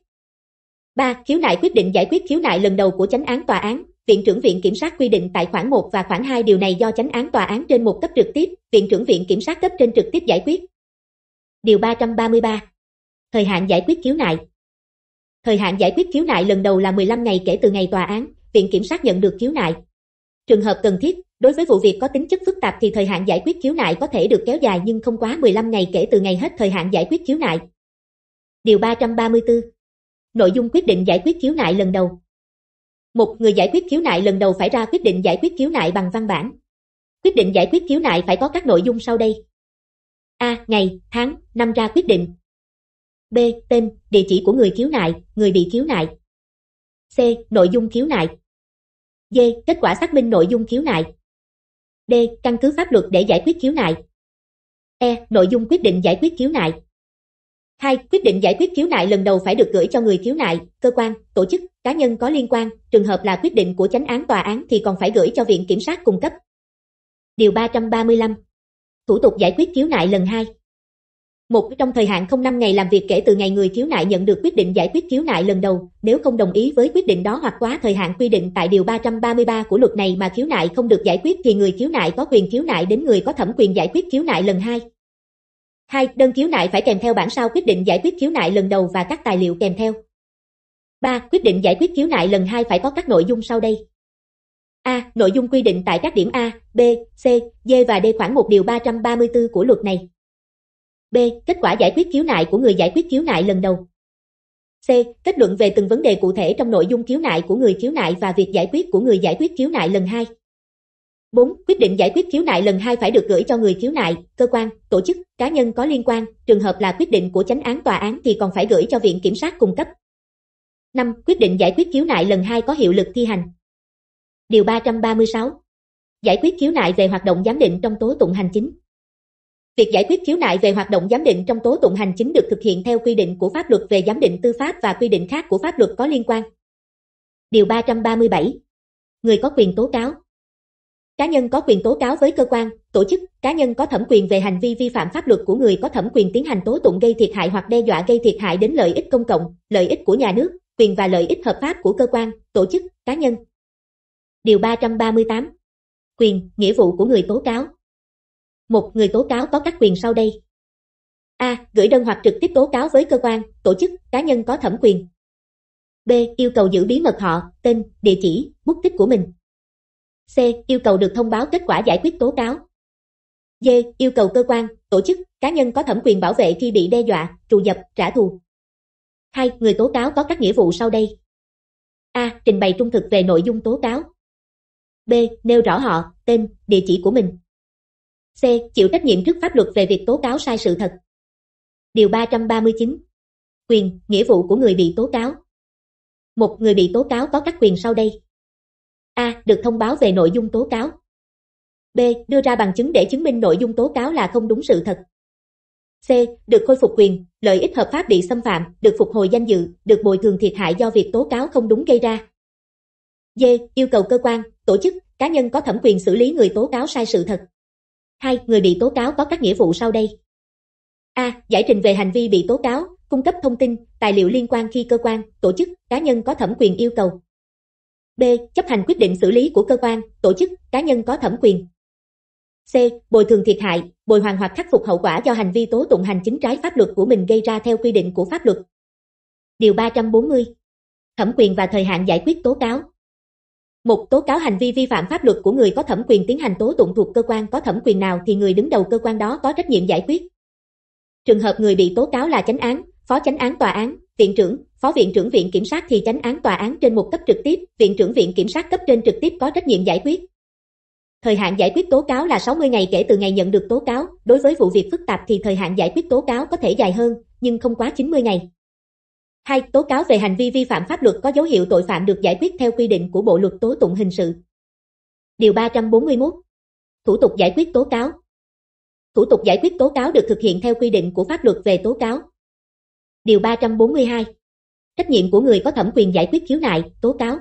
3. Khiếu nại quyết định giải quyết khiếu nại lần đầu của chánh án tòa án, Viện trưởng Viện Kiểm sát quy định tại khoản 1 và khoản 2 điều này do chánh án tòa án trên một cấp trực tiếp, Viện trưởng Viện Kiểm sát cấp trên trực tiếp giải quyết. Điều 333. Thời hạn giải quyết khiếu nại. Thời hạn giải quyết khiếu nại lần đầu là 15 ngày kể từ ngày tòa án, Viện Kiểm sát nhận được khiếu nại. Trường hợp cần thiết, đối với vụ việc có tính chất phức tạp thì thời hạn giải quyết khiếu nại có thể được kéo dài nhưng không quá 15 ngày kể từ ngày hết thời hạn giải quyết khiếu nại. Điều 334. Nội dung quyết định giải quyết khiếu nại lần đầu. Một người giải quyết khiếu nại lần đầu phải ra quyết định giải quyết khiếu nại bằng văn bản. Quyết định giải quyết khiếu nại phải có các nội dung sau đây. A. Ngày, tháng, năm ra quyết định. B. Tên, địa chỉ của người khiếu nại, người bị khiếu nại. C. Nội dung khiếu nại. D. Kết quả xác minh nội dung khiếu nại. D. Căn cứ pháp luật để giải quyết khiếu nại. E. Nội dung quyết định giải quyết khiếu nại. 2. Quyết định giải quyết khiếu nại lần đầu phải được gửi cho người khiếu nại, cơ quan, tổ chức cá nhân có liên quan, trường hợp là quyết định của chánh án tòa án thì còn phải gửi cho viện kiểm sát cung cấp. Điều 335. Thủ tục giải quyết khiếu nại lần 2. Một trong thời hạn không năm ngày làm việc kể từ ngày người khiếu nại nhận được quyết định giải quyết khiếu nại lần đầu, nếu không đồng ý với quyết định đó hoặc quá thời hạn quy định tại điều 333 của luật này mà khiếu nại không được giải quyết thì người khiếu nại có quyền khiếu nại đến người có thẩm quyền giải quyết khiếu nại lần 2. 2. Đơn khiếu nại phải kèm theo bản sao quyết định giải quyết khiếu nại lần đầu và các tài liệu kèm theo. 3. Quyết định giải quyết khiếu nại lần 2 phải có các nội dung sau đây. A. Nội dung quy định tại các điểm A, B, C, D và D khoảng 1 điều 334 của luật này. B. Kết quả giải quyết khiếu nại của người giải quyết khiếu nại lần đầu. C. Kết luận về từng vấn đề cụ thể trong nội dung khiếu nại của người khiếu nại và việc giải quyết của người giải quyết khiếu nại lần 2. 4. Quyết định giải quyết khiếu nại lần 2 phải được gửi cho người khiếu nại, cơ quan, tổ chức, cá nhân có liên quan, trường hợp là quyết định của chánh án tòa án thì còn phải gửi cho viện kiểm sát cung cấp. 5. Quyết định giải quyết khiếu nại lần 2 có hiệu lực thi hành. Điều 336. Giải quyết khiếu nại về hoạt động giám định trong tố tụng hành chính. Việc giải quyết khiếu nại về hoạt động giám định trong tố tụng hành chính được thực hiện theo quy định của pháp luật về giám định tư pháp và quy định khác của pháp luật có liên quan. Điều 337. Người có quyền tố cáo. Cá nhân có quyền tố cáo với cơ quan, tổ chức, cá nhân có thẩm quyền về hành vi vi phạm pháp luật của người có thẩm quyền tiến hành tố tụng gây thiệt hại hoặc đe dọa gây thiệt hại đến lợi ích công cộng, lợi ích của nhà nước, quyền và lợi ích hợp pháp của cơ quan, tổ chức, cá nhân. Điều 338. Quyền, nghĩa vụ của người tố cáo. Một người tố cáo có các quyền sau đây. A. Gửi đơn hoặc trực tiếp tố cáo với cơ quan, tổ chức, cá nhân có thẩm quyền. B. Yêu cầu giữ bí mật họ, tên, địa chỉ, bút tích của mình. C. Yêu cầu được thông báo kết quả giải quyết tố cáo. D. Yêu cầu cơ quan, tổ chức, cá nhân có thẩm quyền bảo vệ khi bị đe dọa, trù dập, trả thù. 2. Người tố cáo có các nghĩa vụ sau đây. A. Trình bày trung thực về nội dung tố cáo. B. Nêu rõ họ, tên, địa chỉ của mình. C. Chịu trách nhiệm trước pháp luật về việc tố cáo sai sự thật. Điều 339. Quyền, nghĩa vụ của người bị tố cáo. Một người bị tố cáo có các quyền sau đây. A. Được thông báo về nội dung tố cáo. B. Đưa ra bằng chứng để chứng minh nội dung tố cáo là không đúng sự thật. C. Được khôi phục quyền, lợi ích hợp pháp bị xâm phạm, được phục hồi danh dự, được bồi thường thiệt hại do việc tố cáo không đúng gây ra. D. Yêu cầu cơ quan, tổ chức, cá nhân có thẩm quyền xử lý người tố cáo sai sự thật. 2. Người bị tố cáo có các nghĩa vụ sau đây. A. Giải trình về hành vi bị tố cáo, cung cấp thông tin, tài liệu liên quan khi cơ quan, tổ chức, cá nhân có thẩm quyền yêu cầu. B. Chấp hành quyết định xử lý của cơ quan, tổ chức, cá nhân có thẩm quyền. C. Bồi thường thiệt hại, bồi hoàn hoặc khắc phục hậu quả do hành vi tố tụng hành chính trái pháp luật của mình gây ra theo quy định của pháp luật. Điều 340. Thẩm quyền và thời hạn giải quyết tố cáo. Một tố cáo hành vi vi phạm pháp luật của người có thẩm quyền tiến hành tố tụng thuộc cơ quan có thẩm quyền nào thì người đứng đầu cơ quan đó có trách nhiệm giải quyết. Trường hợp người bị tố cáo là chánh án, phó chánh án tòa án, viện trưởng, phó viện trưởng viện kiểm sát thì chánh án tòa án trên một cấp trực tiếp, viện trưởng viện kiểm sát cấp trên trực tiếp có trách nhiệm giải quyết. Thời hạn giải quyết tố cáo là 60 ngày kể từ ngày nhận được tố cáo, đối với vụ việc phức tạp thì thời hạn giải quyết tố cáo có thể dài hơn, nhưng không quá 90 ngày. 2. Tố cáo về hành vi vi phạm pháp luật có dấu hiệu tội phạm được giải quyết theo quy định của Bộ luật tố tụng hình sự. Điều 341. Thủ tục giải quyết tố cáo. Thủ tục giải quyết tố cáo được thực hiện theo quy định của pháp luật về tố cáo. Điều 342. Trách nhiệm của người có thẩm quyền giải quyết khiếu nại, tố cáo.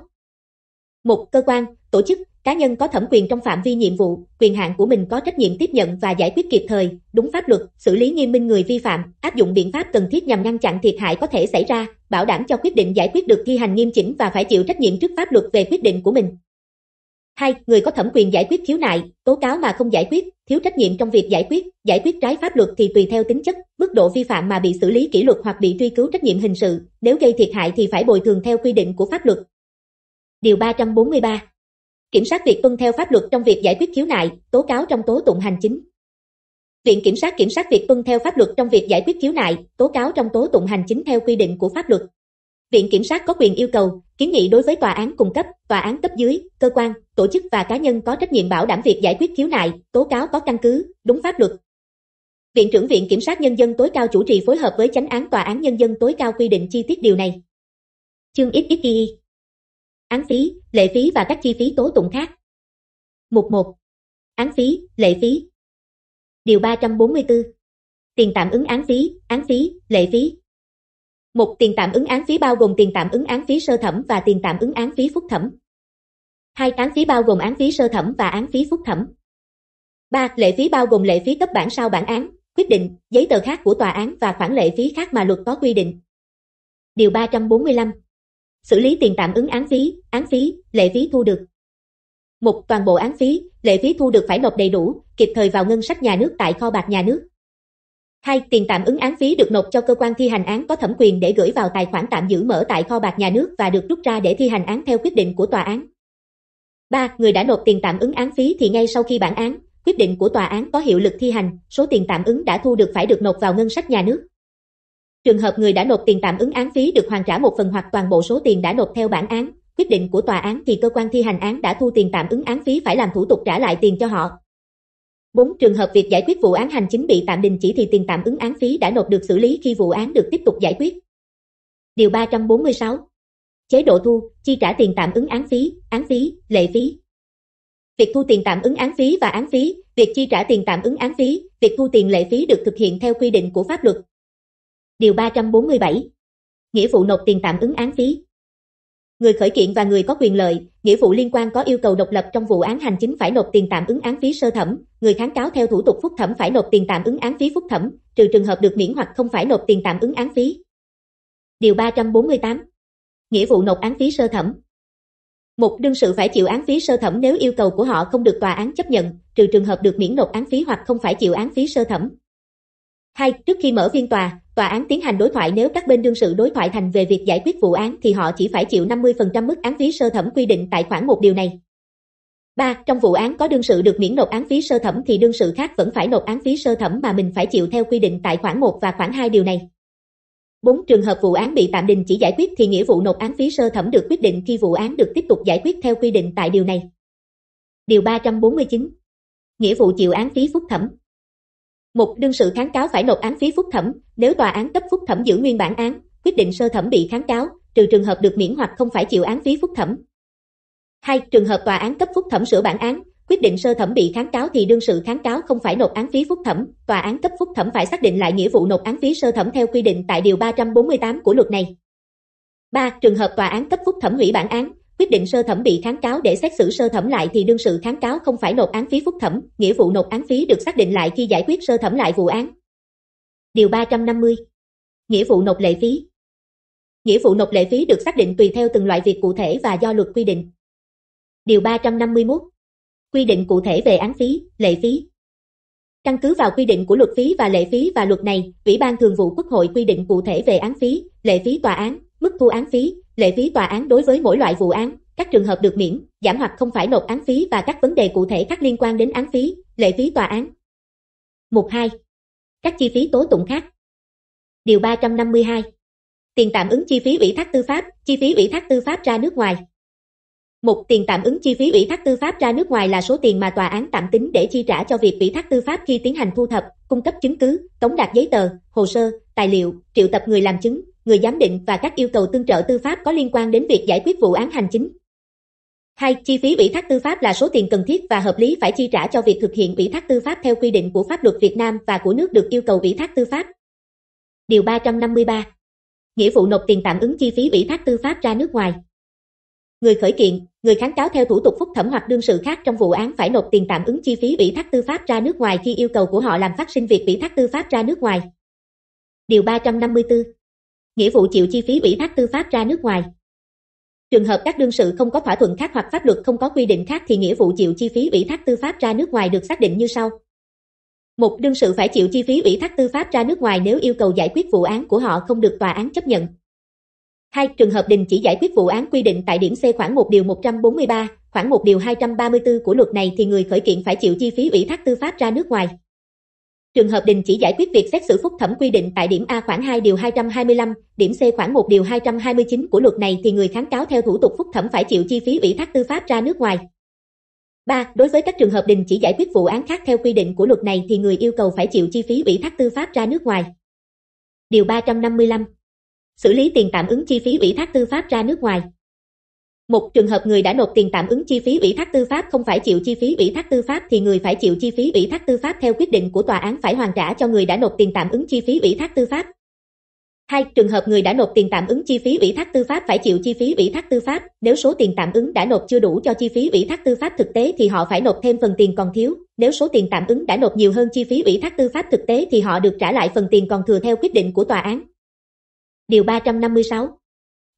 Một cơ quan, tổ chức, cá nhân có thẩm quyền trong phạm vi nhiệm vụ, quyền hạn của mình có trách nhiệm tiếp nhận và giải quyết kịp thời, đúng pháp luật, xử lý nghiêm minh người vi phạm, áp dụng biện pháp cần thiết nhằm ngăn chặn thiệt hại có thể xảy ra, bảo đảm cho quyết định giải quyết được thi hành nghiêm chỉnh và phải chịu trách nhiệm trước pháp luật về quyết định của mình. 2. Người có thẩm quyền giải quyết khiếu nại, tố cáo mà không giải quyết, thiếu trách nhiệm trong việc giải quyết, giải quyết trái pháp luật thì tùy theo tính chất, mức độ vi phạm mà bị xử lý kỷ luật hoặc bị truy cứu trách nhiệm hình sự, nếu gây thiệt hại thì phải bồi thường theo quy định của pháp luật. Điều 343 Kiểm sát việc tuân theo pháp luật trong việc giải quyết khiếu nại, tố cáo trong tố tụng hành chính. Viện Kiểm sát kiểm sát việc tuân theo pháp luật trong việc giải quyết khiếu nại, tố cáo trong tố tụng hành chính theo quy định của pháp luật. Viện Kiểm sát có quyền yêu cầu, kiến nghị đối với tòa án cung cấp, tòa án cấp dưới, cơ quan, tổ chức và cá nhân có trách nhiệm bảo đảm việc giải quyết khiếu nại, tố cáo có căn cứ, đúng pháp luật. Viện trưởng Viện Kiểm sát Nhân dân tối cao chủ trì phối hợp với chánh án Tòa án Nhân dân tối cao quy định chi tiết điều này. Chương XXI Án phí, lệ phí và các chi phí tố tụng khác. Mục 1. Án phí, lệ phí. Điều 344. Tiền tạm ứng án phí, án phí, lệ phí. Một tiền tạm ứng án phí bao gồm tiền tạm ứng án phí sơ thẩm và tiền tạm ứng án phí phúc thẩm. Hai án phí bao gồm án phí sơ thẩm và án phí phúc thẩm. Ba Lệ phí bao gồm lệ phí cấp bản sao bản án, quyết định, giấy tờ khác của tòa án và khoản lệ phí khác mà luật có quy định. Điều 345 xử lý tiền tạm ứng án phí, án phí, lệ phí thu được. Một toàn bộ án phí, lệ phí thu được phải nộp đầy đủ, kịp thời vào ngân sách nhà nước tại kho bạc nhà nước. hai Tiền tạm ứng án phí được nộp cho cơ quan thi hành án có thẩm quyền để gửi vào tài khoản tạm giữ mở tại kho bạc nhà nước và được rút ra để thi hành án theo quyết định của tòa án. ba Người đã nộp tiền tạm ứng án phí thì ngay sau khi bản án, quyết định của tòa án có hiệu lực thi hành, số tiền tạm ứng đã thu được phải được nộp vào ngân sách nhà nước. Trường hợp người đã nộp tiền tạm ứng án phí được hoàn trả một phần hoặc toàn bộ số tiền đã nộp theo bản án, quyết định của tòa án thì cơ quan thi hành án đã thu tiền tạm ứng án phí phải làm thủ tục trả lại tiền cho họ. 4. Trường hợp việc giải quyết vụ án hành chính bị tạm đình chỉ thì tiền tạm ứng án phí đã nộp được xử lý khi vụ án được tiếp tục giải quyết. Điều 346. Chế độ thu, chi trả tiền tạm ứng án phí, án phí, lệ phí. Việc thu tiền tạm ứng án phí và án phí, việc chi trả tiền tạm ứng án phí, việc thu tiền lệ phí được thực hiện theo quy định của pháp luật điều 347. Nghĩa vụ nộp tiền tạm ứng án phí. Người khởi kiện và người có quyền lợi, nghĩa vụ liên quan có yêu cầu độc lập trong vụ án hành chính phải nộp tiền tạm ứng án phí sơ thẩm, người kháng cáo theo thủ tục phúc thẩm phải nộp tiền tạm ứng án phí phúc thẩm, trừ trường hợp được miễn hoặc không phải nộp tiền tạm ứng án phí. Điều 348. Nghĩa vụ nộp án phí sơ thẩm. Một đương sự phải chịu án phí sơ thẩm nếu yêu cầu của họ không được tòa án chấp nhận, trừ trường hợp được miễn nộp án phí hoặc không phải chịu án phí sơ thẩm. Hai, trước khi mở phiên tòa, tòa án tiến hành đối thoại nếu các bên đương sự đối thoại thành về việc giải quyết vụ án thì họ chỉ phải chịu 50% mức án phí sơ thẩm quy định tại khoản một điều này. 3. Trong vụ án có đương sự được miễn nộp án phí sơ thẩm thì đương sự khác vẫn phải nộp án phí sơ thẩm mà mình phải chịu theo quy định tại khoản 1 và khoản 2 điều này. 4. Trường hợp vụ án bị tạm đình chỉ giải quyết thì nghĩa vụ nộp án phí sơ thẩm được quyết định khi vụ án được tiếp tục giải quyết theo quy định tại điều này. Điều 349. Nghĩa vụ chịu án phí phúc thẩm một, đương sự kháng cáo phải nộp án phí phúc thẩm, nếu tòa án cấp phúc thẩm giữ nguyên bản án, quyết định sơ thẩm bị kháng cáo, trừ trường hợp được miễn hoặc không phải chịu án phí phúc thẩm. Hai, trường hợp tòa án cấp phúc thẩm sửa bản án, quyết định sơ thẩm bị kháng cáo thì đương sự kháng cáo không phải nộp án phí phúc thẩm, tòa án cấp phúc thẩm phải xác định lại nghĩa vụ nộp án phí sơ thẩm theo quy định tại điều 348 của luật này. 3. Trường hợp tòa án cấp phúc thẩm hủy bản án, quyết định sơ thẩm bị kháng cáo để xét xử sơ thẩm lại thì đương sự kháng cáo không phải nộp án phí phúc thẩm, nghĩa vụ nộp án phí được xác định lại khi giải quyết sơ thẩm lại vụ án. Điều 350. Nghĩa vụ nộp lệ phí. Nghĩa vụ nộp lệ phí được xác định tùy theo từng loại việc cụ thể và do luật quy định. Điều 351. Quy định cụ thể về án phí, lệ phí. Căn cứ vào quy định của luật phí và lệ phí và luật này, Ủy ban Thường vụ Quốc hội quy định cụ thể về án phí, lệ phí tòa án, mức thu án phí, Lệ phí tòa án đối với mỗi loại vụ án, các trường hợp được miễn, giảm hoặc không phải nộp án phí và các vấn đề cụ thể khác liên quan đến án phí, lệ phí tòa án. Mục 2. Các chi phí tố tụng khác. Điều 352. Tiền tạm ứng chi phí ủy thác tư pháp, chi phí ủy thác tư pháp ra nước ngoài. Một tiền tạm ứng chi phí ủy thác tư pháp ra nước ngoài là số tiền mà tòa án tạm tính để chi trả cho việc ủy thác tư pháp khi tiến hành thu thập, cung cấp chứng cứ, tống đạt giấy tờ, hồ sơ, tài liệu, triệu tập người làm chứng, người giám định và các yêu cầu tương trợ tư pháp có liên quan đến việc giải quyết vụ án hành chính. 2. Chi phí ủy thác tư pháp là số tiền cần thiết và hợp lý phải chi trả cho việc thực hiện ủy thác tư pháp theo quy định của pháp luật Việt Nam và của nước được yêu cầu ủy thác tư pháp. Điều 353. Nghĩa vụ nộp tiền tạm ứng chi phí ủy thác tư pháp ra nước ngoài. Người khởi kiện, người kháng cáo theo thủ tục phúc thẩm hoặc đương sự khác trong vụ án phải nộp tiền tạm ứng chi phí ủy thác tư pháp ra nước ngoài khi yêu cầu của họ làm phát sinh việc ủy thác tư pháp ra nước ngoài. Điều 354 nghĩa vụ chịu chi phí ủy thác tư pháp ra nước ngoài. Trường hợp các đương sự không có thỏa thuận khác hoặc pháp luật không có quy định khác thì nghĩa vụ chịu chi phí ủy thác tư pháp ra nước ngoài được xác định như sau. Một đương sự phải chịu chi phí ủy thác tư pháp ra nước ngoài nếu yêu cầu giải quyết vụ án của họ không được tòa án chấp nhận. Hai Trường hợp đình chỉ giải quyết vụ án quy định tại điểm C khoảng 1 điều 143, khoảng 1 điều 234 của luật này thì người khởi kiện phải chịu chi phí ủy thác tư pháp ra nước ngoài. Trường hợp đình chỉ giải quyết việc xét xử phúc thẩm quy định tại điểm A khoảng 2 điều 225, điểm C khoảng 1 điều 229 của luật này thì người kháng cáo theo thủ tục phúc thẩm phải chịu chi phí ủy thác tư pháp ra nước ngoài. 3. Đối với các trường hợp đình chỉ giải quyết vụ án khác theo quy định của luật này thì người yêu cầu phải chịu chi phí ủy thác tư pháp ra nước ngoài. Điều 355. Xử lý tiền tạm ứng chi phí ủy thác tư pháp ra nước ngoài. Một trường hợp người đã nộp tiền tạm ứng chi phí ủy thác tư pháp không phải chịu chi phí ủy thác tư pháp thì người phải chịu chi phí ủy thác tư pháp theo quyết định của tòa án phải hoàn trả cho người đã nộp tiền tạm ứng chi phí ủy thác tư pháp. hai Trường hợp người đã nộp tiền tạm ứng chi phí ủy thác tư pháp phải chịu chi phí ủy thác tư pháp, nếu số tiền tạm ứng đã nộp chưa đủ cho chi phí ủy thác tư pháp thực tế thì họ phải nộp thêm phần tiền còn thiếu, nếu số tiền tạm ứng đã nộp nhiều hơn chi phí ủy thác tư pháp thực tế thì họ được trả lại phần tiền còn thừa theo quyết định của tòa án. Điều 356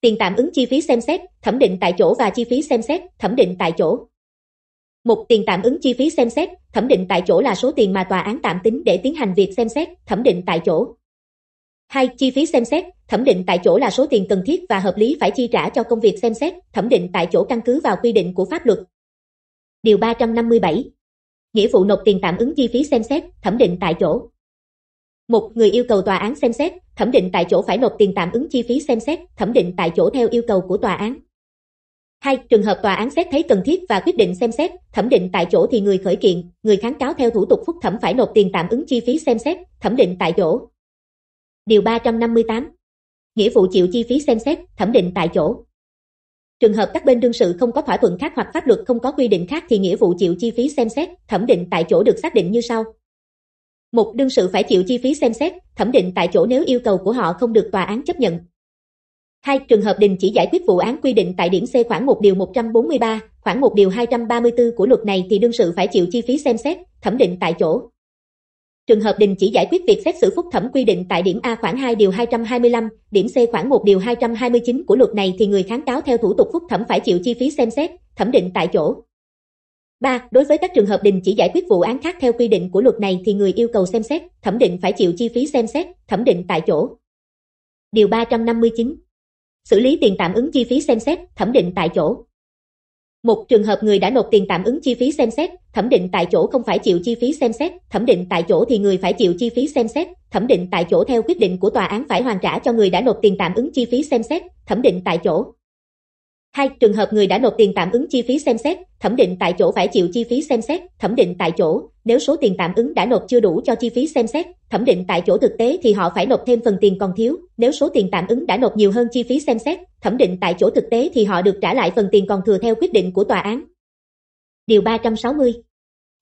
Tiền tạm ứng chi phí xem xét, thẩm định tại chỗ và chi phí xem xét, thẩm định tại chỗ. Một tiền tạm ứng chi phí xem xét, thẩm định tại chỗ là số tiền mà tòa án tạm tính để tiến hành việc xem xét, thẩm định tại chỗ. Hai chi phí xem xét, thẩm định tại chỗ là số tiền cần thiết và hợp lý phải chi trả cho công việc xem xét, thẩm định tại chỗ căn cứ vào quy định của pháp luật. Điều 357. Nghĩa vụ nộp tiền tạm ứng chi phí xem xét, thẩm định tại chỗ một Người yêu cầu tòa án xem xét, thẩm định tại chỗ phải nộp tiền tạm ứng chi phí xem xét, thẩm định tại chỗ theo yêu cầu của tòa án. hai Trường hợp tòa án xét thấy cần thiết và quyết định xem xét, thẩm định tại chỗ thì người khởi kiện, người kháng cáo theo thủ tục phúc thẩm phải nộp tiền tạm ứng chi phí xem xét, thẩm định tại chỗ. Điều 358. Nghĩa vụ chịu chi phí xem xét, thẩm định tại chỗ. Trường hợp các bên đương sự không có thỏa thuận khác hoặc pháp luật không có quy định khác thì nghĩa vụ chịu chi phí xem xét, thẩm định tại chỗ được xác định như sau. Một đương sự phải chịu chi phí xem xét, thẩm định tại chỗ nếu yêu cầu của họ không được tòa án chấp nhận. Hai, trường hợp đình chỉ giải quyết vụ án quy định tại điểm C khoảng 1 điều 143, khoảng 1 điều 234 của luật này thì đương sự phải chịu chi phí xem xét, thẩm định tại chỗ. Trường hợp đình chỉ giải quyết việc xét xử phúc thẩm quy định tại điểm A khoảng 2 điều 225, điểm C khoảng 1 điều 229 của luật này thì người kháng cáo theo thủ tục phúc thẩm phải chịu chi phí xem xét, thẩm định tại chỗ. 3. Đối với các trường hợp đình chỉ giải quyết vụ án khác theo quy định của luật này thì người yêu cầu xem xét, thẩm định phải chịu chi phí xem xét, thẩm định tại chỗ. Điều 359. Xử lý tiền tạm ứng chi phí xem xét, thẩm định tại chỗ. Một trường hợp người đã nộp tiền tạm ứng chi phí xem xét, thẩm định tại chỗ không phải chịu chi phí xem xét, thẩm định tại chỗ thì người phải chịu chi phí xem xét, thẩm định tại chỗ theo quyết định của tòa án phải hoàn trả cho người đã nộp tiền tạm ứng chi phí xem xét, thẩm định tại chỗ. 2. Trường hợp người đã nộp tiền tạm ứng chi phí xem xét, thẩm định tại chỗ phải chịu chi phí xem xét, thẩm định tại chỗ, nếu số tiền tạm ứng đã nộp chưa đủ cho chi phí xem xét, thẩm định tại chỗ thực tế thì họ phải nộp thêm phần tiền còn thiếu, nếu số tiền tạm ứng đã nộp nhiều hơn chi phí xem xét, thẩm định tại chỗ thực tế thì họ được trả lại phần tiền còn thừa theo quyết định của tòa án. Điều 360.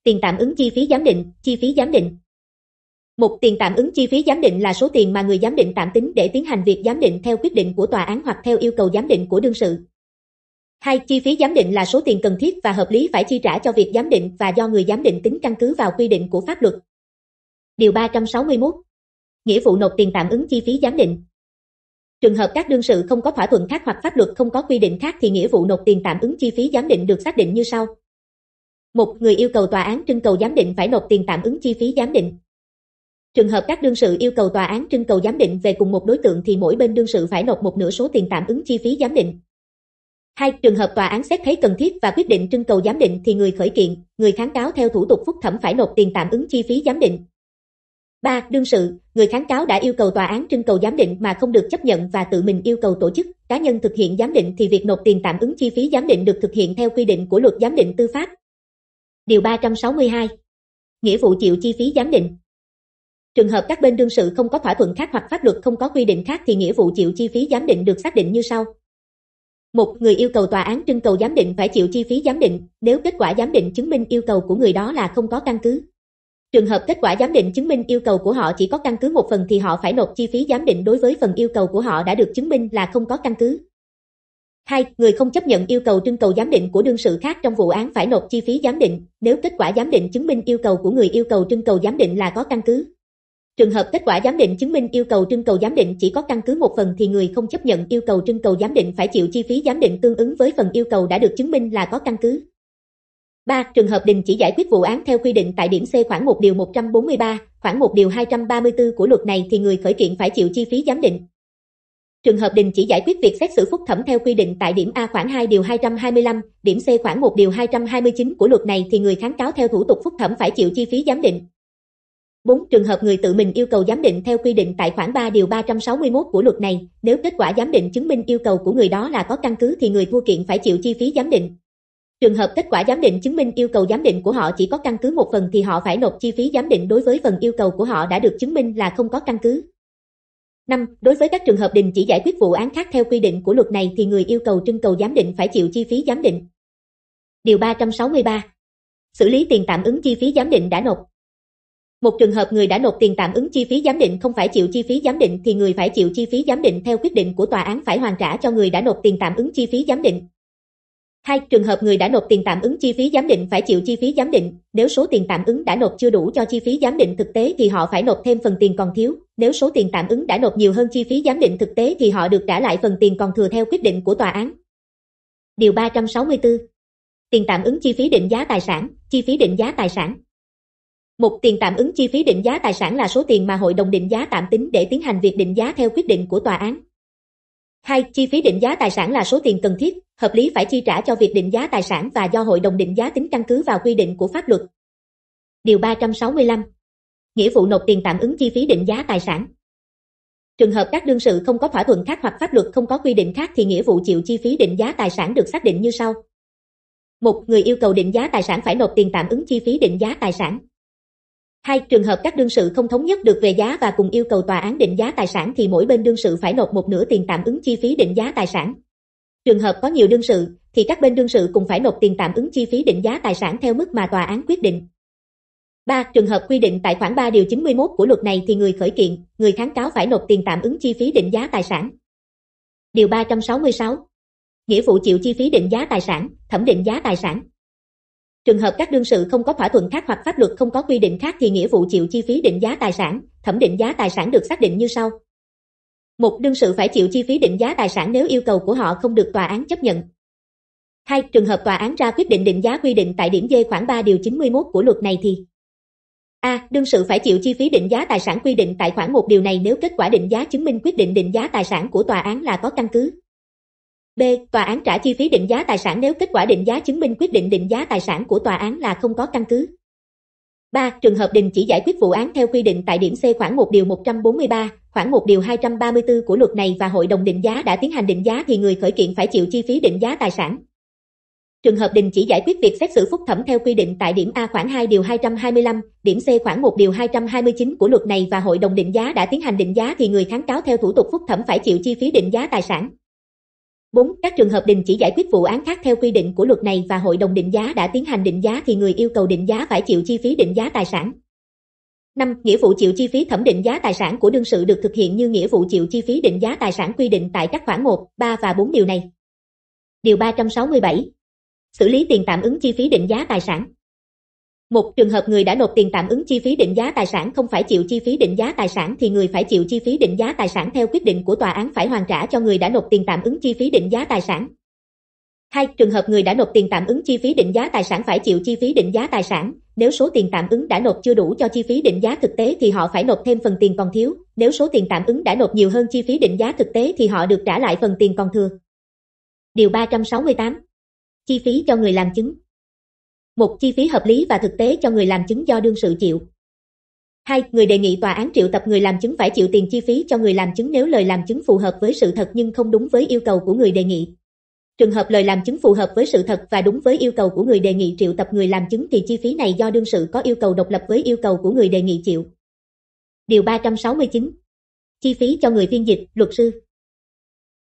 Tiền tạm ứng chi phí giám định, chi phí giám định. Một tiền tạm ứng chi phí giám định là số tiền mà người giám định tạm tính để tiến hành việc giám định theo quyết định của tòa án hoặc theo yêu cầu giám định của đương sự, Hai, chi phí giám định là số tiền cần thiết và hợp lý phải chi trả cho việc giám định và do người giám định tính căn cứ vào quy định của pháp luật. Điều 361. Nghĩa vụ nộp tiền tạm ứng chi phí giám định. Trường hợp các đương sự không có thỏa thuận khác hoặc pháp luật không có quy định khác thì nghĩa vụ nộp tiền tạm ứng chi phí giám định được xác định như sau. Một Người yêu cầu tòa án trưng cầu giám định phải nộp tiền tạm ứng chi phí giám định. Trường hợp các đương sự yêu cầu tòa án trưng cầu giám định về cùng một đối tượng thì mỗi bên đương sự phải nộp một nửa số tiền tạm ứng chi phí giám định hai trường hợp tòa án xét thấy cần thiết và quyết định trưng cầu giám định thì người khởi kiện người kháng cáo theo thủ tục phúc thẩm phải nộp tiền tạm ứng chi phí giám định 3. Đương sự, người kháng cáo đã yêu cầu tòa án trưng cầu giám định mà không được chấp nhận và tự mình yêu cầu tổ chức, cá nhân thực hiện giám định thì việc nộp tiền tạm ứng chi phí giám định được thực hiện theo quy định của luật giám định tư pháp. Điều 362. Nghĩa vụ chịu chi phí giám định. Trường hợp các bên đương sự không có thỏa thuận khác hoặc pháp luật không có quy định khác thì nghĩa vụ chịu chi phí giám định được xác định như sau. Một người yêu cầu tòa án trưng cầu giám định phải chịu chi phí giám định nếu kết quả giám định chứng minh yêu cầu của người đó là không có căn cứ. Trường hợp kết quả giám định chứng minh yêu cầu của họ chỉ có căn cứ một phần thì họ phải nộp chi phí giám định đối với phần yêu cầu của họ đã được chứng minh là không có căn cứ. 2. Người không chấp nhận yêu cầu trưng cầu giám định của đương sự khác trong vụ án phải nộp chi phí giám định nếu kết quả giám định chứng minh yêu cầu của người yêu cầu trưng cầu giám định là có căn cứ. Trường hợp kết quả giám định chứng minh yêu cầu trưng cầu giám định chỉ có căn cứ một phần thì người không chấp nhận yêu cầu trưng cầu giám định phải chịu chi phí giám định tương ứng với phần yêu cầu đã được chứng minh là có căn cứ. 3. Trường hợp đình chỉ giải quyết vụ án theo quy định tại điểm C khoảng 1 điều 143, khoảng 1 điều 234 của luật này thì người khởi kiện phải chịu chi phí giám định. Trường hợp đình chỉ giải quyết việc xét xử phúc thẩm theo quy định tại điểm A khoảng 2 điều 225, điểm C khoảng 1 điều 229 của luật này thì người kháng cáo theo thủ tục phúc thẩm phải chịu chi phí giám định. 4. Trường hợp người tự mình yêu cầu giám định theo quy định tại khoản 3 điều 361 của luật này, nếu kết quả giám định chứng minh yêu cầu của người đó là có căn cứ thì người thua kiện phải chịu chi phí giám định. Trường hợp kết quả giám định chứng minh yêu cầu giám định của họ chỉ có căn cứ một phần thì họ phải nộp chi phí giám định đối với phần yêu cầu của họ đã được chứng minh là không có căn cứ. 5. Đối với các trường hợp đình chỉ giải quyết vụ án khác theo quy định của luật này thì người yêu cầu trưng cầu giám định phải chịu chi phí giám định. Điều 363. Xử lý tiền tạm ứng chi phí giám định đã nộp. Một trường hợp người đã nộp tiền tạm ứng chi phí giám định không phải chịu chi phí giám định thì người phải chịu chi phí giám định theo quyết định của tòa án phải hoàn trả cho người đã nộp tiền tạm ứng chi phí giám định. Hai, trường hợp người đã nộp tiền tạm ứng chi phí giám định phải chịu chi phí giám định, nếu số tiền tạm ứng đã nộp chưa đủ cho chi phí giám định thực tế thì họ phải nộp thêm phần tiền còn thiếu, nếu số tiền tạm ứng đã nộp nhiều hơn chi phí giám định thực tế thì họ được trả lại phần tiền còn thừa theo quyết định của tòa án. Điều 364. Tiền tạm ứng chi phí định giá tài sản, chi phí định giá tài sản một tiền tạm ứng chi phí định giá tài sản là số tiền mà hội đồng định giá tạm tính để tiến hành việc định giá theo quyết định của tòa án. 2. Chi phí định giá tài sản là số tiền cần thiết, hợp lý phải chi trả cho việc định giá tài sản và do hội đồng định giá tính căn cứ vào quy định của pháp luật. Điều 365. Nghĩa vụ nộp tiền tạm ứng chi phí định giá tài sản. Trường hợp các đương sự không có thỏa thuận khác hoặc pháp luật không có quy định khác thì nghĩa vụ chịu chi phí định giá tài sản được xác định như sau. một Người yêu cầu định giá tài sản phải nộp tiền tạm ứng chi phí định giá tài sản. Hai trường hợp các đương sự không thống nhất được về giá và cùng yêu cầu tòa án định giá tài sản thì mỗi bên đương sự phải nộp một nửa tiền tạm ứng chi phí định giá tài sản. Trường hợp có nhiều đương sự thì các bên đương sự cùng phải nộp tiền tạm ứng chi phí định giá tài sản theo mức mà tòa án quyết định. 3. Trường hợp quy định tại khoản 3 điều 91 của luật này thì người khởi kiện, người kháng cáo phải nộp tiền tạm ứng chi phí định giá tài sản. Điều 366. Nghĩa vụ chịu chi phí định giá tài sản, thẩm định giá tài sản. Trường hợp các đương sự không có thỏa thuận khác hoặc pháp luật không có quy định khác thì nghĩa vụ chịu chi phí định giá tài sản, thẩm định giá tài sản được xác định như sau. Một đương sự phải chịu chi phí định giá tài sản nếu yêu cầu của họ không được tòa án chấp nhận. 2. Trường hợp tòa án ra quyết định định giá quy định tại điểm D khoảng 3 điều 91 của luật này thì A. Đương sự phải chịu chi phí định giá tài sản quy định tại khoản 1 điều này nếu kết quả định giá chứng minh quyết định định giá tài sản của tòa án là có căn cứ. B. Tòa án trả chi phí định giá tài sản nếu kết quả định giá chứng minh quyết định định giá tài sản của tòa án là không có căn cứ. 3. Trường hợp đình chỉ giải quyết vụ án theo quy định tại điểm C khoảng 1 điều 143, khoảng 1 điều 234 của luật này và hội đồng định giá đã tiến hành định giá thì người khởi kiện phải chịu chi phí định giá tài sản. Trường hợp đình chỉ giải quyết việc xét xử phúc thẩm theo quy định tại điểm A khoảng 2 điều 225, điểm C khoảng 1 điều 229 của luật này và hội đồng định giá đã tiến hành định giá thì người kháng cáo theo thủ tục phúc thẩm phải chịu chi phí định giá tài sản. 4. Các trường hợp đình chỉ giải quyết vụ án khác theo quy định của luật này và hội đồng định giá đã tiến hành định giá thì người yêu cầu định giá phải chịu chi phí định giá tài sản. 5. Nghĩa vụ chịu chi phí thẩm định giá tài sản của đương sự được thực hiện như nghĩa vụ chịu chi phí định giá tài sản quy định tại các khoản 1, 3 và 4 điều này. Điều 367. Xử lý tiền tạm ứng chi phí định giá tài sản. Một trường hợp người đã nộp tiền tạm ứng chi phí định giá tài sản không phải chịu chi phí định giá tài sản thì người phải chịu chi phí định giá tài sản theo quyết định của tòa án phải hoàn trả cho người đã nộp tiền tạm ứng chi phí định giá tài sản. Hai, trường hợp người đã nộp tiền tạm ứng chi phí định giá tài sản phải chịu chi phí định giá tài sản, nếu số tiền tạm ứng đã nộp chưa đủ cho chi phí định giá thực tế thì họ phải nộp thêm phần tiền còn thiếu, nếu số tiền tạm ứng đã nộp nhiều hơn chi phí định giá thực tế thì họ được trả lại phần tiền còn thừa. Điều 368. Chi phí cho người làm chứng một chi phí hợp lý và thực tế cho người làm chứng do đương sự chịu. Hai, người đề nghị tòa án triệu tập người làm chứng phải chịu tiền chi phí cho người làm chứng nếu lời làm chứng phù hợp với sự thật nhưng không đúng với yêu cầu của người đề nghị. Trường hợp lời làm chứng phù hợp với sự thật và đúng với yêu cầu của người đề nghị triệu tập người làm chứng thì chi phí này do đương sự có yêu cầu độc lập với yêu cầu của người đề nghị chịu. Điều 369 Chi phí cho người phiên dịch, luật sư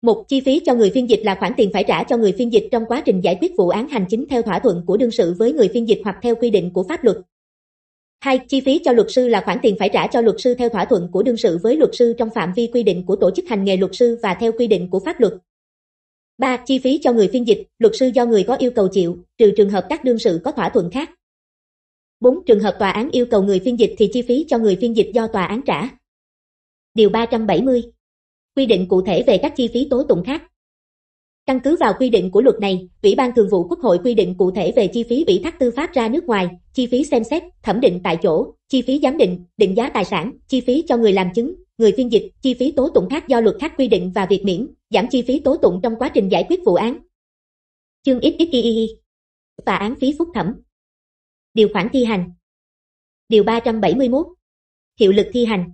một chi phí cho người phiên dịch là khoản tiền phải trả cho người phiên dịch trong quá trình giải quyết vụ án hành chính theo thỏa thuận của đương sự với người phiên dịch hoặc theo quy định của pháp luật. Hai, chi phí cho luật sư là khoản tiền phải trả cho luật sư theo thỏa thuận của đương sự với luật sư trong phạm vi quy định của tổ chức hành nghề luật sư và theo quy định của pháp luật. 3. Chi phí cho người phiên dịch, luật sư do người có yêu cầu chịu, trừ trường hợp các đương sự có thỏa thuận khác. 4. Trường hợp tòa án yêu cầu người phiên dịch thì chi phí cho người phiên dịch do tòa án trả. Điều 370 quy định cụ thể về các chi phí tố tụng khác. Căn cứ vào quy định của luật này, Ủy ban Thường vụ Quốc hội quy định cụ thể về chi phí ủy thác tư pháp ra nước ngoài, chi phí xem xét, thẩm định tại chỗ, chi phí giám định, định giá tài sản, chi phí cho người làm chứng, người phiên dịch, chi phí tố tụng khác do luật khác quy định và việc miễn, giảm chi phí tố tụng trong quá trình giải quyết vụ án. Chương XXII và án phí phúc thẩm Điều khoản thi hành Điều 371 Hiệu lực thi hành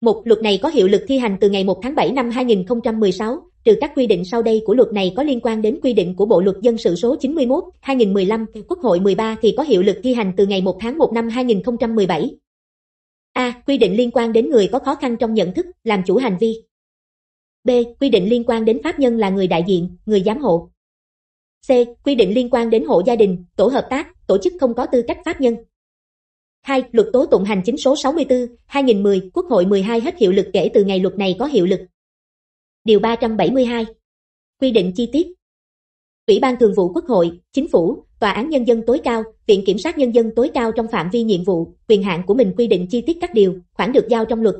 một, luật này có hiệu lực thi hành từ ngày 1 tháng 7 năm 2016, trừ các quy định sau đây của luật này có liên quan đến quy định của Bộ luật dân sự số 91, 2015, Quốc hội 13 thì có hiệu lực thi hành từ ngày 1 tháng 1 năm 2017. A. Quy định liên quan đến người có khó khăn trong nhận thức, làm chủ hành vi. B. Quy định liên quan đến pháp nhân là người đại diện, người giám hộ. C. Quy định liên quan đến hộ gia đình, tổ hợp tác, tổ chức không có tư cách pháp nhân. 2. Luật tố tụng hành chính số 64, 2010, Quốc hội 12 hết hiệu lực kể từ ngày luật này có hiệu lực. Điều 372. Quy định chi tiết. Ủy ban Thường vụ Quốc hội, Chính phủ, Tòa án Nhân dân tối cao, Viện Kiểm sát Nhân dân tối cao trong phạm vi nhiệm vụ, quyền hạn của mình quy định chi tiết các điều, khoản được giao trong luật.